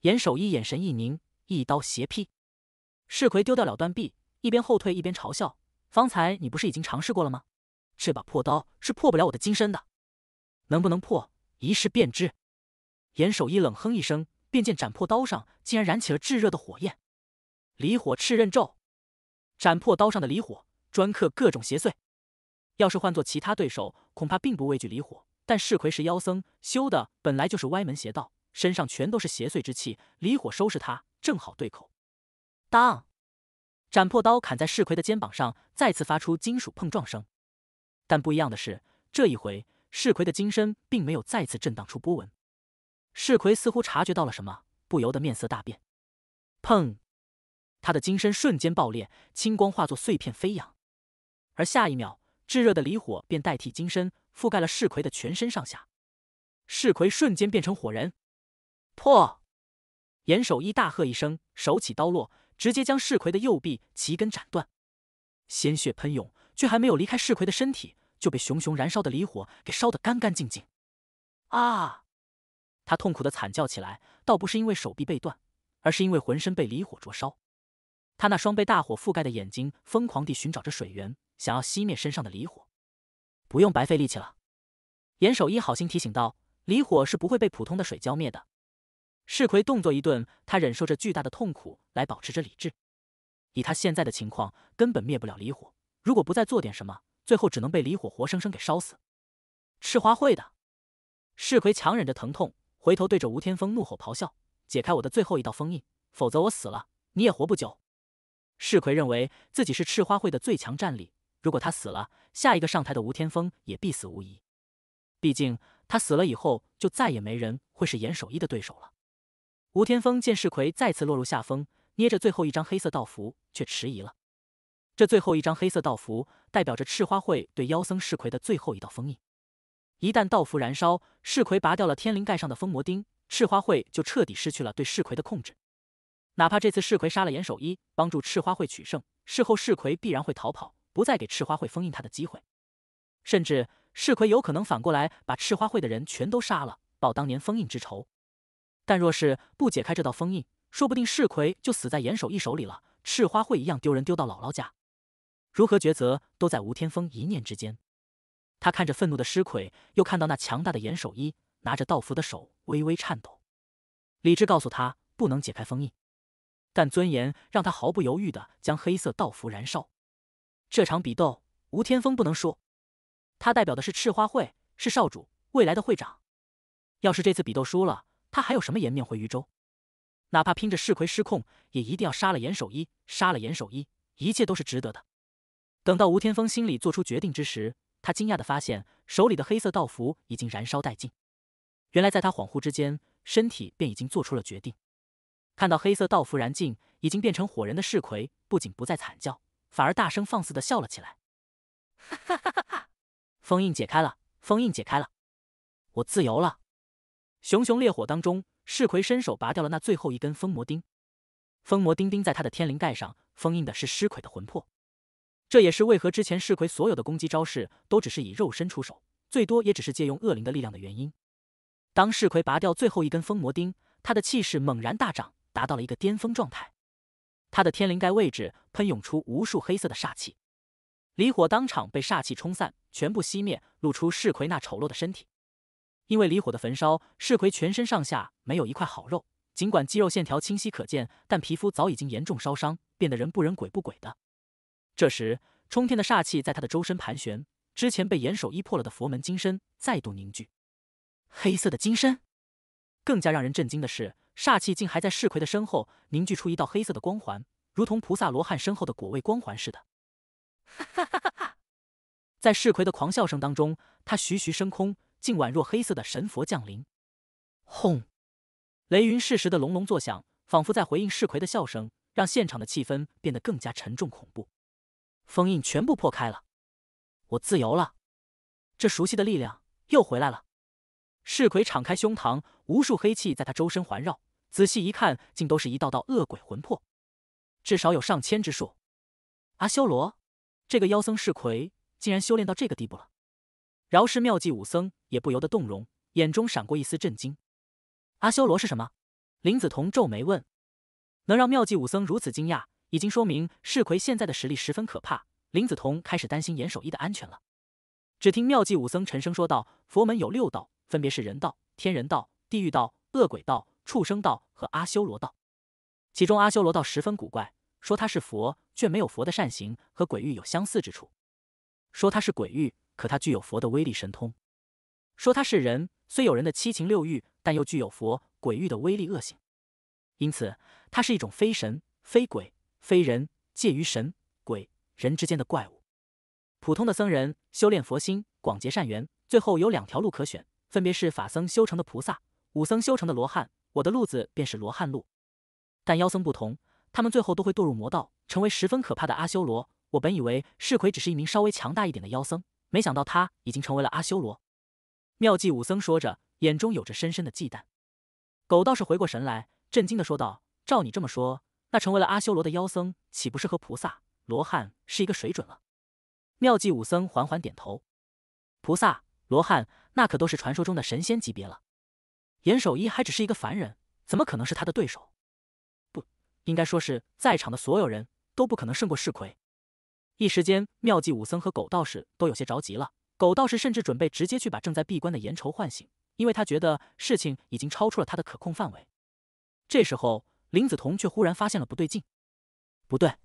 严守一眼神一凝，一刀斜劈。世奎丢掉了断臂，一边后退一边嘲笑：“方才你不是已经尝试过了吗？这把破刀是破不了我的金身的。能不能破，一试便知。”严守一冷哼一声，便见斩破刀上竟然燃起了炙热的火焰。离火赤刃咒，斩破刀上的离火专克各种邪祟。要是换做其他对手，恐怕并不畏惧离火。但世奎是妖僧，修的本来就是歪门邪道，身上全都是邪祟之气，离火收拾他正好对口。当，斩破刀砍在世奎的肩膀上，再次发出金属碰撞声。但不一样的是，这一回世奎的金身并没有再次震荡出波纹。世奎似乎察觉到了什么，不由得面色大变。砰，他的金身瞬间爆裂，青光化作碎片飞扬。而下一秒，炙热的离火便代替金身。覆盖了世奎的全身上下，世奎瞬间变成火人。破！严守一大喝一声，手起刀落，直接将世奎的右臂齐根斩断，鲜血喷涌，却还没有离开世奎的身体，就被熊熊燃烧的离火给烧得干干净净。啊！他痛苦的惨叫起来，倒不是因为手臂被断，而是因为浑身被离火灼烧。他那双被大火覆盖的眼睛，疯狂地寻找着水源，想要熄灭身上的离火。不用白费力气了，严守一好心提醒道：“离火是不会被普通的水浇灭的。”世奎动作一顿，他忍受着巨大的痛苦来保持着理智。以他现在的情况，根本灭不了离火。如果不再做点什么，最后只能被离火活生生给烧死。赤花会的世奎强忍着疼痛，回头对着吴天峰怒吼咆哮：“解开我的最后一道封印，否则我死了，你也活不久。”世奎认为自己是赤花会的最强战力，如果他死了。下一个上台的吴天峰也必死无疑，毕竟他死了以后，就再也没人会是严守一的对手了。吴天峰见世奎再次落入下风，捏着最后一张黑色道符，却迟疑了。这最后一张黑色道符代表着赤花会对妖僧世奎的最后一道封印，一旦道符燃烧，世奎拔掉了天灵盖上的封魔钉，赤花会就彻底失去了对世奎的控制。哪怕这次世奎杀了严守一，帮助赤花会取胜，事后世奎必然会逃跑。不再给赤花会封印他的机会，甚至世奎有可能反过来把赤花会的人全都杀了，报当年封印之仇。但若是不解开这道封印，说不定世奎就死在严守义手里了，赤花会一样丢人丢到姥姥家。如何抉择，都在吴天峰一念之间。他看着愤怒的尸奎，又看到那强大的严守一拿着道符的手微微颤抖。理智告诉他不能解开封印，但尊严让他毫不犹豫的将黑色道符燃烧。这场比斗，吴天峰不能输。他代表的是赤花会，是少主，未来的会长。要是这次比斗输了，他还有什么颜面回渝州？哪怕拼着噬魁失控，也一定要杀了严守一。杀了严守一，一切都是值得的。等到吴天峰心里做出决定之时，他惊讶的发现手里的黑色道符已经燃烧殆尽。原来在他恍惚之间，身体便已经做出了决定。看到黑色道符燃尽，已经变成火人的噬魁不仅不再惨叫。反而大声放肆的笑了起来，哈哈哈哈！封印解开了，封印解开了，我自由了！熊熊烈火当中，世奎伸手拔掉了那最后一根封魔钉。封魔钉钉在他的天灵盖上，封印的是尸魁的魂魄。这也是为何之前世奎所有的攻击招式都只是以肉身出手，最多也只是借用恶灵的力量的原因。当世奎拔掉最后一根封魔钉，他的气势猛然大涨，达到了一个巅峰状态。他的天灵盖位置喷涌出无数黑色的煞气，离火当场被煞气冲散，全部熄灭，露出噬葵那丑陋的身体。因为离火的焚烧，噬葵全身上下没有一块好肉，尽管肌肉线条清晰可见，但皮肤早已经严重烧伤，变得人不人鬼不鬼的。这时，冲天的煞气在他的周身盘旋，之前被严守一破了的佛门金身再度凝聚，黑色的金身。更加让人震惊的是。煞气竟还在世魁的身后凝聚出一道黑色的光环，如同菩萨罗汉身后的果位光环似的。哈哈哈！哈，在世魁的狂笑声当中，他徐徐升空，竟宛若黑色的神佛降临。轰！雷云适时的隆隆作响，仿佛在回应世魁的笑声，让现场的气氛变得更加沉重恐怖。封印全部破开了，我自由了！这熟悉的力量又回来了。世魁敞开胸膛，无数黑气在他周身环绕。仔细一看，竟都是一道道恶鬼魂魄，至少有上千之数。阿修罗，这个妖僧世奎竟然修炼到这个地步了。饶是妙计武僧也不由得动容，眼中闪过一丝震惊。阿修罗是什么？林子彤皱眉问。能让妙计武僧如此惊讶，已经说明世葵现在的实力十分可怕。林子彤开始担心严守一的安全了。只听妙计武僧沉声说道：“佛门有六道，分别是人道、天人道、地狱道、恶鬼道。”畜生道和阿修罗道，其中阿修罗道十分古怪，说他是佛却没有佛的善行，和鬼域有相似之处；说他是鬼域，可他具有佛的威力神通；说他是人，虽有人的七情六欲，但又具有佛、鬼域的威力恶性。因此，它是一种非神非鬼非人，介于神鬼人之间的怪物。普通的僧人修炼佛心，广结善缘，最后有两条路可选，分别是法僧修成的菩萨，武僧修成的罗汉。我的路子便是罗汉路，但妖僧不同，他们最后都会堕入魔道，成为十分可怕的阿修罗。我本以为世奎只是一名稍微强大一点的妖僧，没想到他已经成为了阿修罗。妙计武僧说着，眼中有着深深的忌惮。狗道士回过神来，震惊的说道：“照你这么说，那成为了阿修罗的妖僧，岂不是和菩萨、罗汉是一个水准了？”妙计武僧缓缓点头：“菩萨、罗汉，那可都是传说中的神仙级别了。”严守一还只是一个凡人，怎么可能是他的对手？不应该说是在场的所有人都不可能胜过世奎。一时间，妙计武僧和狗道士都有些着急了。狗道士甚至准备直接去把正在闭关的严愁唤醒，因为他觉得事情已经超出了他的可控范围。这时候，林子彤却忽然发现了不对劲。不对，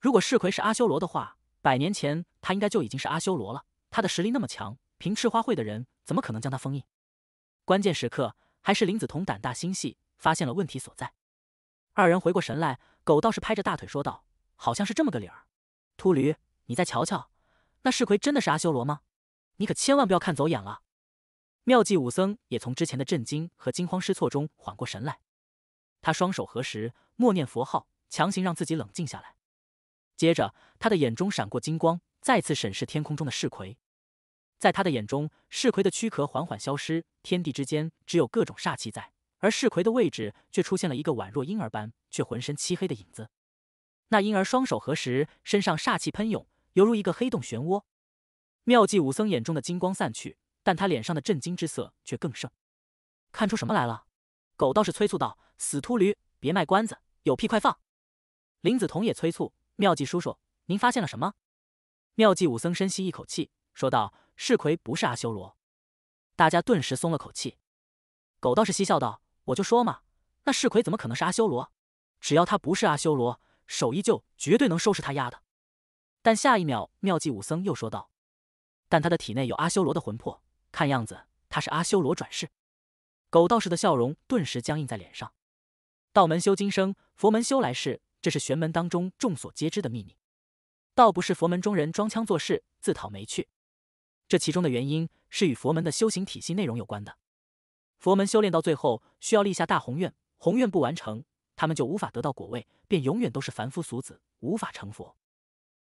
如果世奎是阿修罗的话，百年前他应该就已经是阿修罗了。他的实力那么强，凭赤花会的人怎么可能将他封印？关键时刻。还是林子彤胆大心细，发现了问题所在。二人回过神来，狗道士拍着大腿说道：“好像是这么个理儿。”秃驴，你再瞧瞧，那世奎真的是阿修罗吗？你可千万不要看走眼了。妙计武僧也从之前的震惊和惊慌失措中缓过神来，他双手合十，默念佛号，强行让自己冷静下来。接着，他的眼中闪过金光，再次审视天空中的世奎。在他的眼中，世奎的躯壳缓缓消失，天地之间只有各种煞气在，而世奎的位置却出现了一个宛若婴儿般却浑身漆黑的影子。那婴儿双手合十，身上煞气喷涌，犹如一个黑洞漩涡。妙计武僧眼中的金光散去，但他脸上的震惊之色却更盛。看出什么来了？狗倒是催促道：“死秃驴，别卖关子，有屁快放！”林子彤也催促：“妙计叔叔，您发现了什么？”妙计武僧深吸一口气，说道。世奎不是阿修罗，大家顿时松了口气。狗道士嬉笑道：“我就说嘛，那世奎怎么可能是阿修罗？只要他不是阿修罗，手依旧绝对能收拾他丫的。”但下一秒，妙计武僧又说道：“但他的体内有阿修罗的魂魄，看样子他是阿修罗转世。”狗道士的笑容顿时僵硬在脸上。道门修今生，佛门修来世，这是玄门当中众所皆知的秘密，倒不是佛门中人装腔作势、自讨没趣。这其中的原因是与佛门的修行体系内容有关的。佛门修炼到最后，需要立下大宏愿，宏愿不完成，他们就无法得到果位，便永远都是凡夫俗子，无法成佛。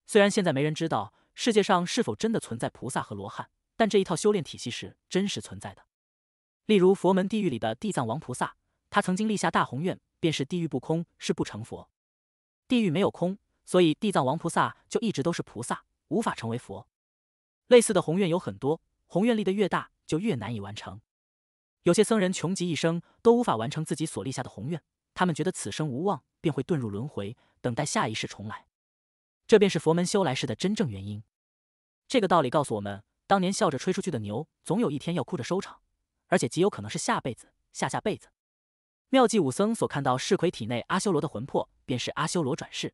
虽然现在没人知道世界上是否真的存在菩萨和罗汉，但这一套修炼体系是真实存在的。例如佛门地狱里的地藏王菩萨，他曾经立下大宏愿，便是地狱不空是不成佛。地狱没有空，所以地藏王菩萨就一直都是菩萨，无法成为佛。类似的宏愿有很多，宏愿立的越大，就越难以完成。有些僧人穷极一生都无法完成自己所立下的宏愿，他们觉得此生无望，便会遁入轮回，等待下一世重来。这便是佛门修来世的真正原因。这个道理告诉我们：当年笑着吹出去的牛，总有一天要哭着收场，而且极有可能是下辈子、下下辈子。妙计武僧所看到世奎体内阿修罗的魂魄，便是阿修罗转世。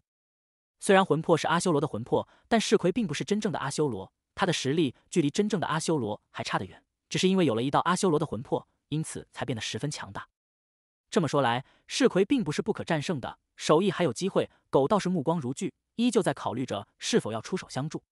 虽然魂魄是阿修罗的魂魄，但世奎并不是真正的阿修罗。他的实力距离真正的阿修罗还差得远，只是因为有了一道阿修罗的魂魄，因此才变得十分强大。这么说来，世奎并不是不可战胜的，手艺还有机会。狗倒是目光如炬，依旧在考虑着是否要出手相助。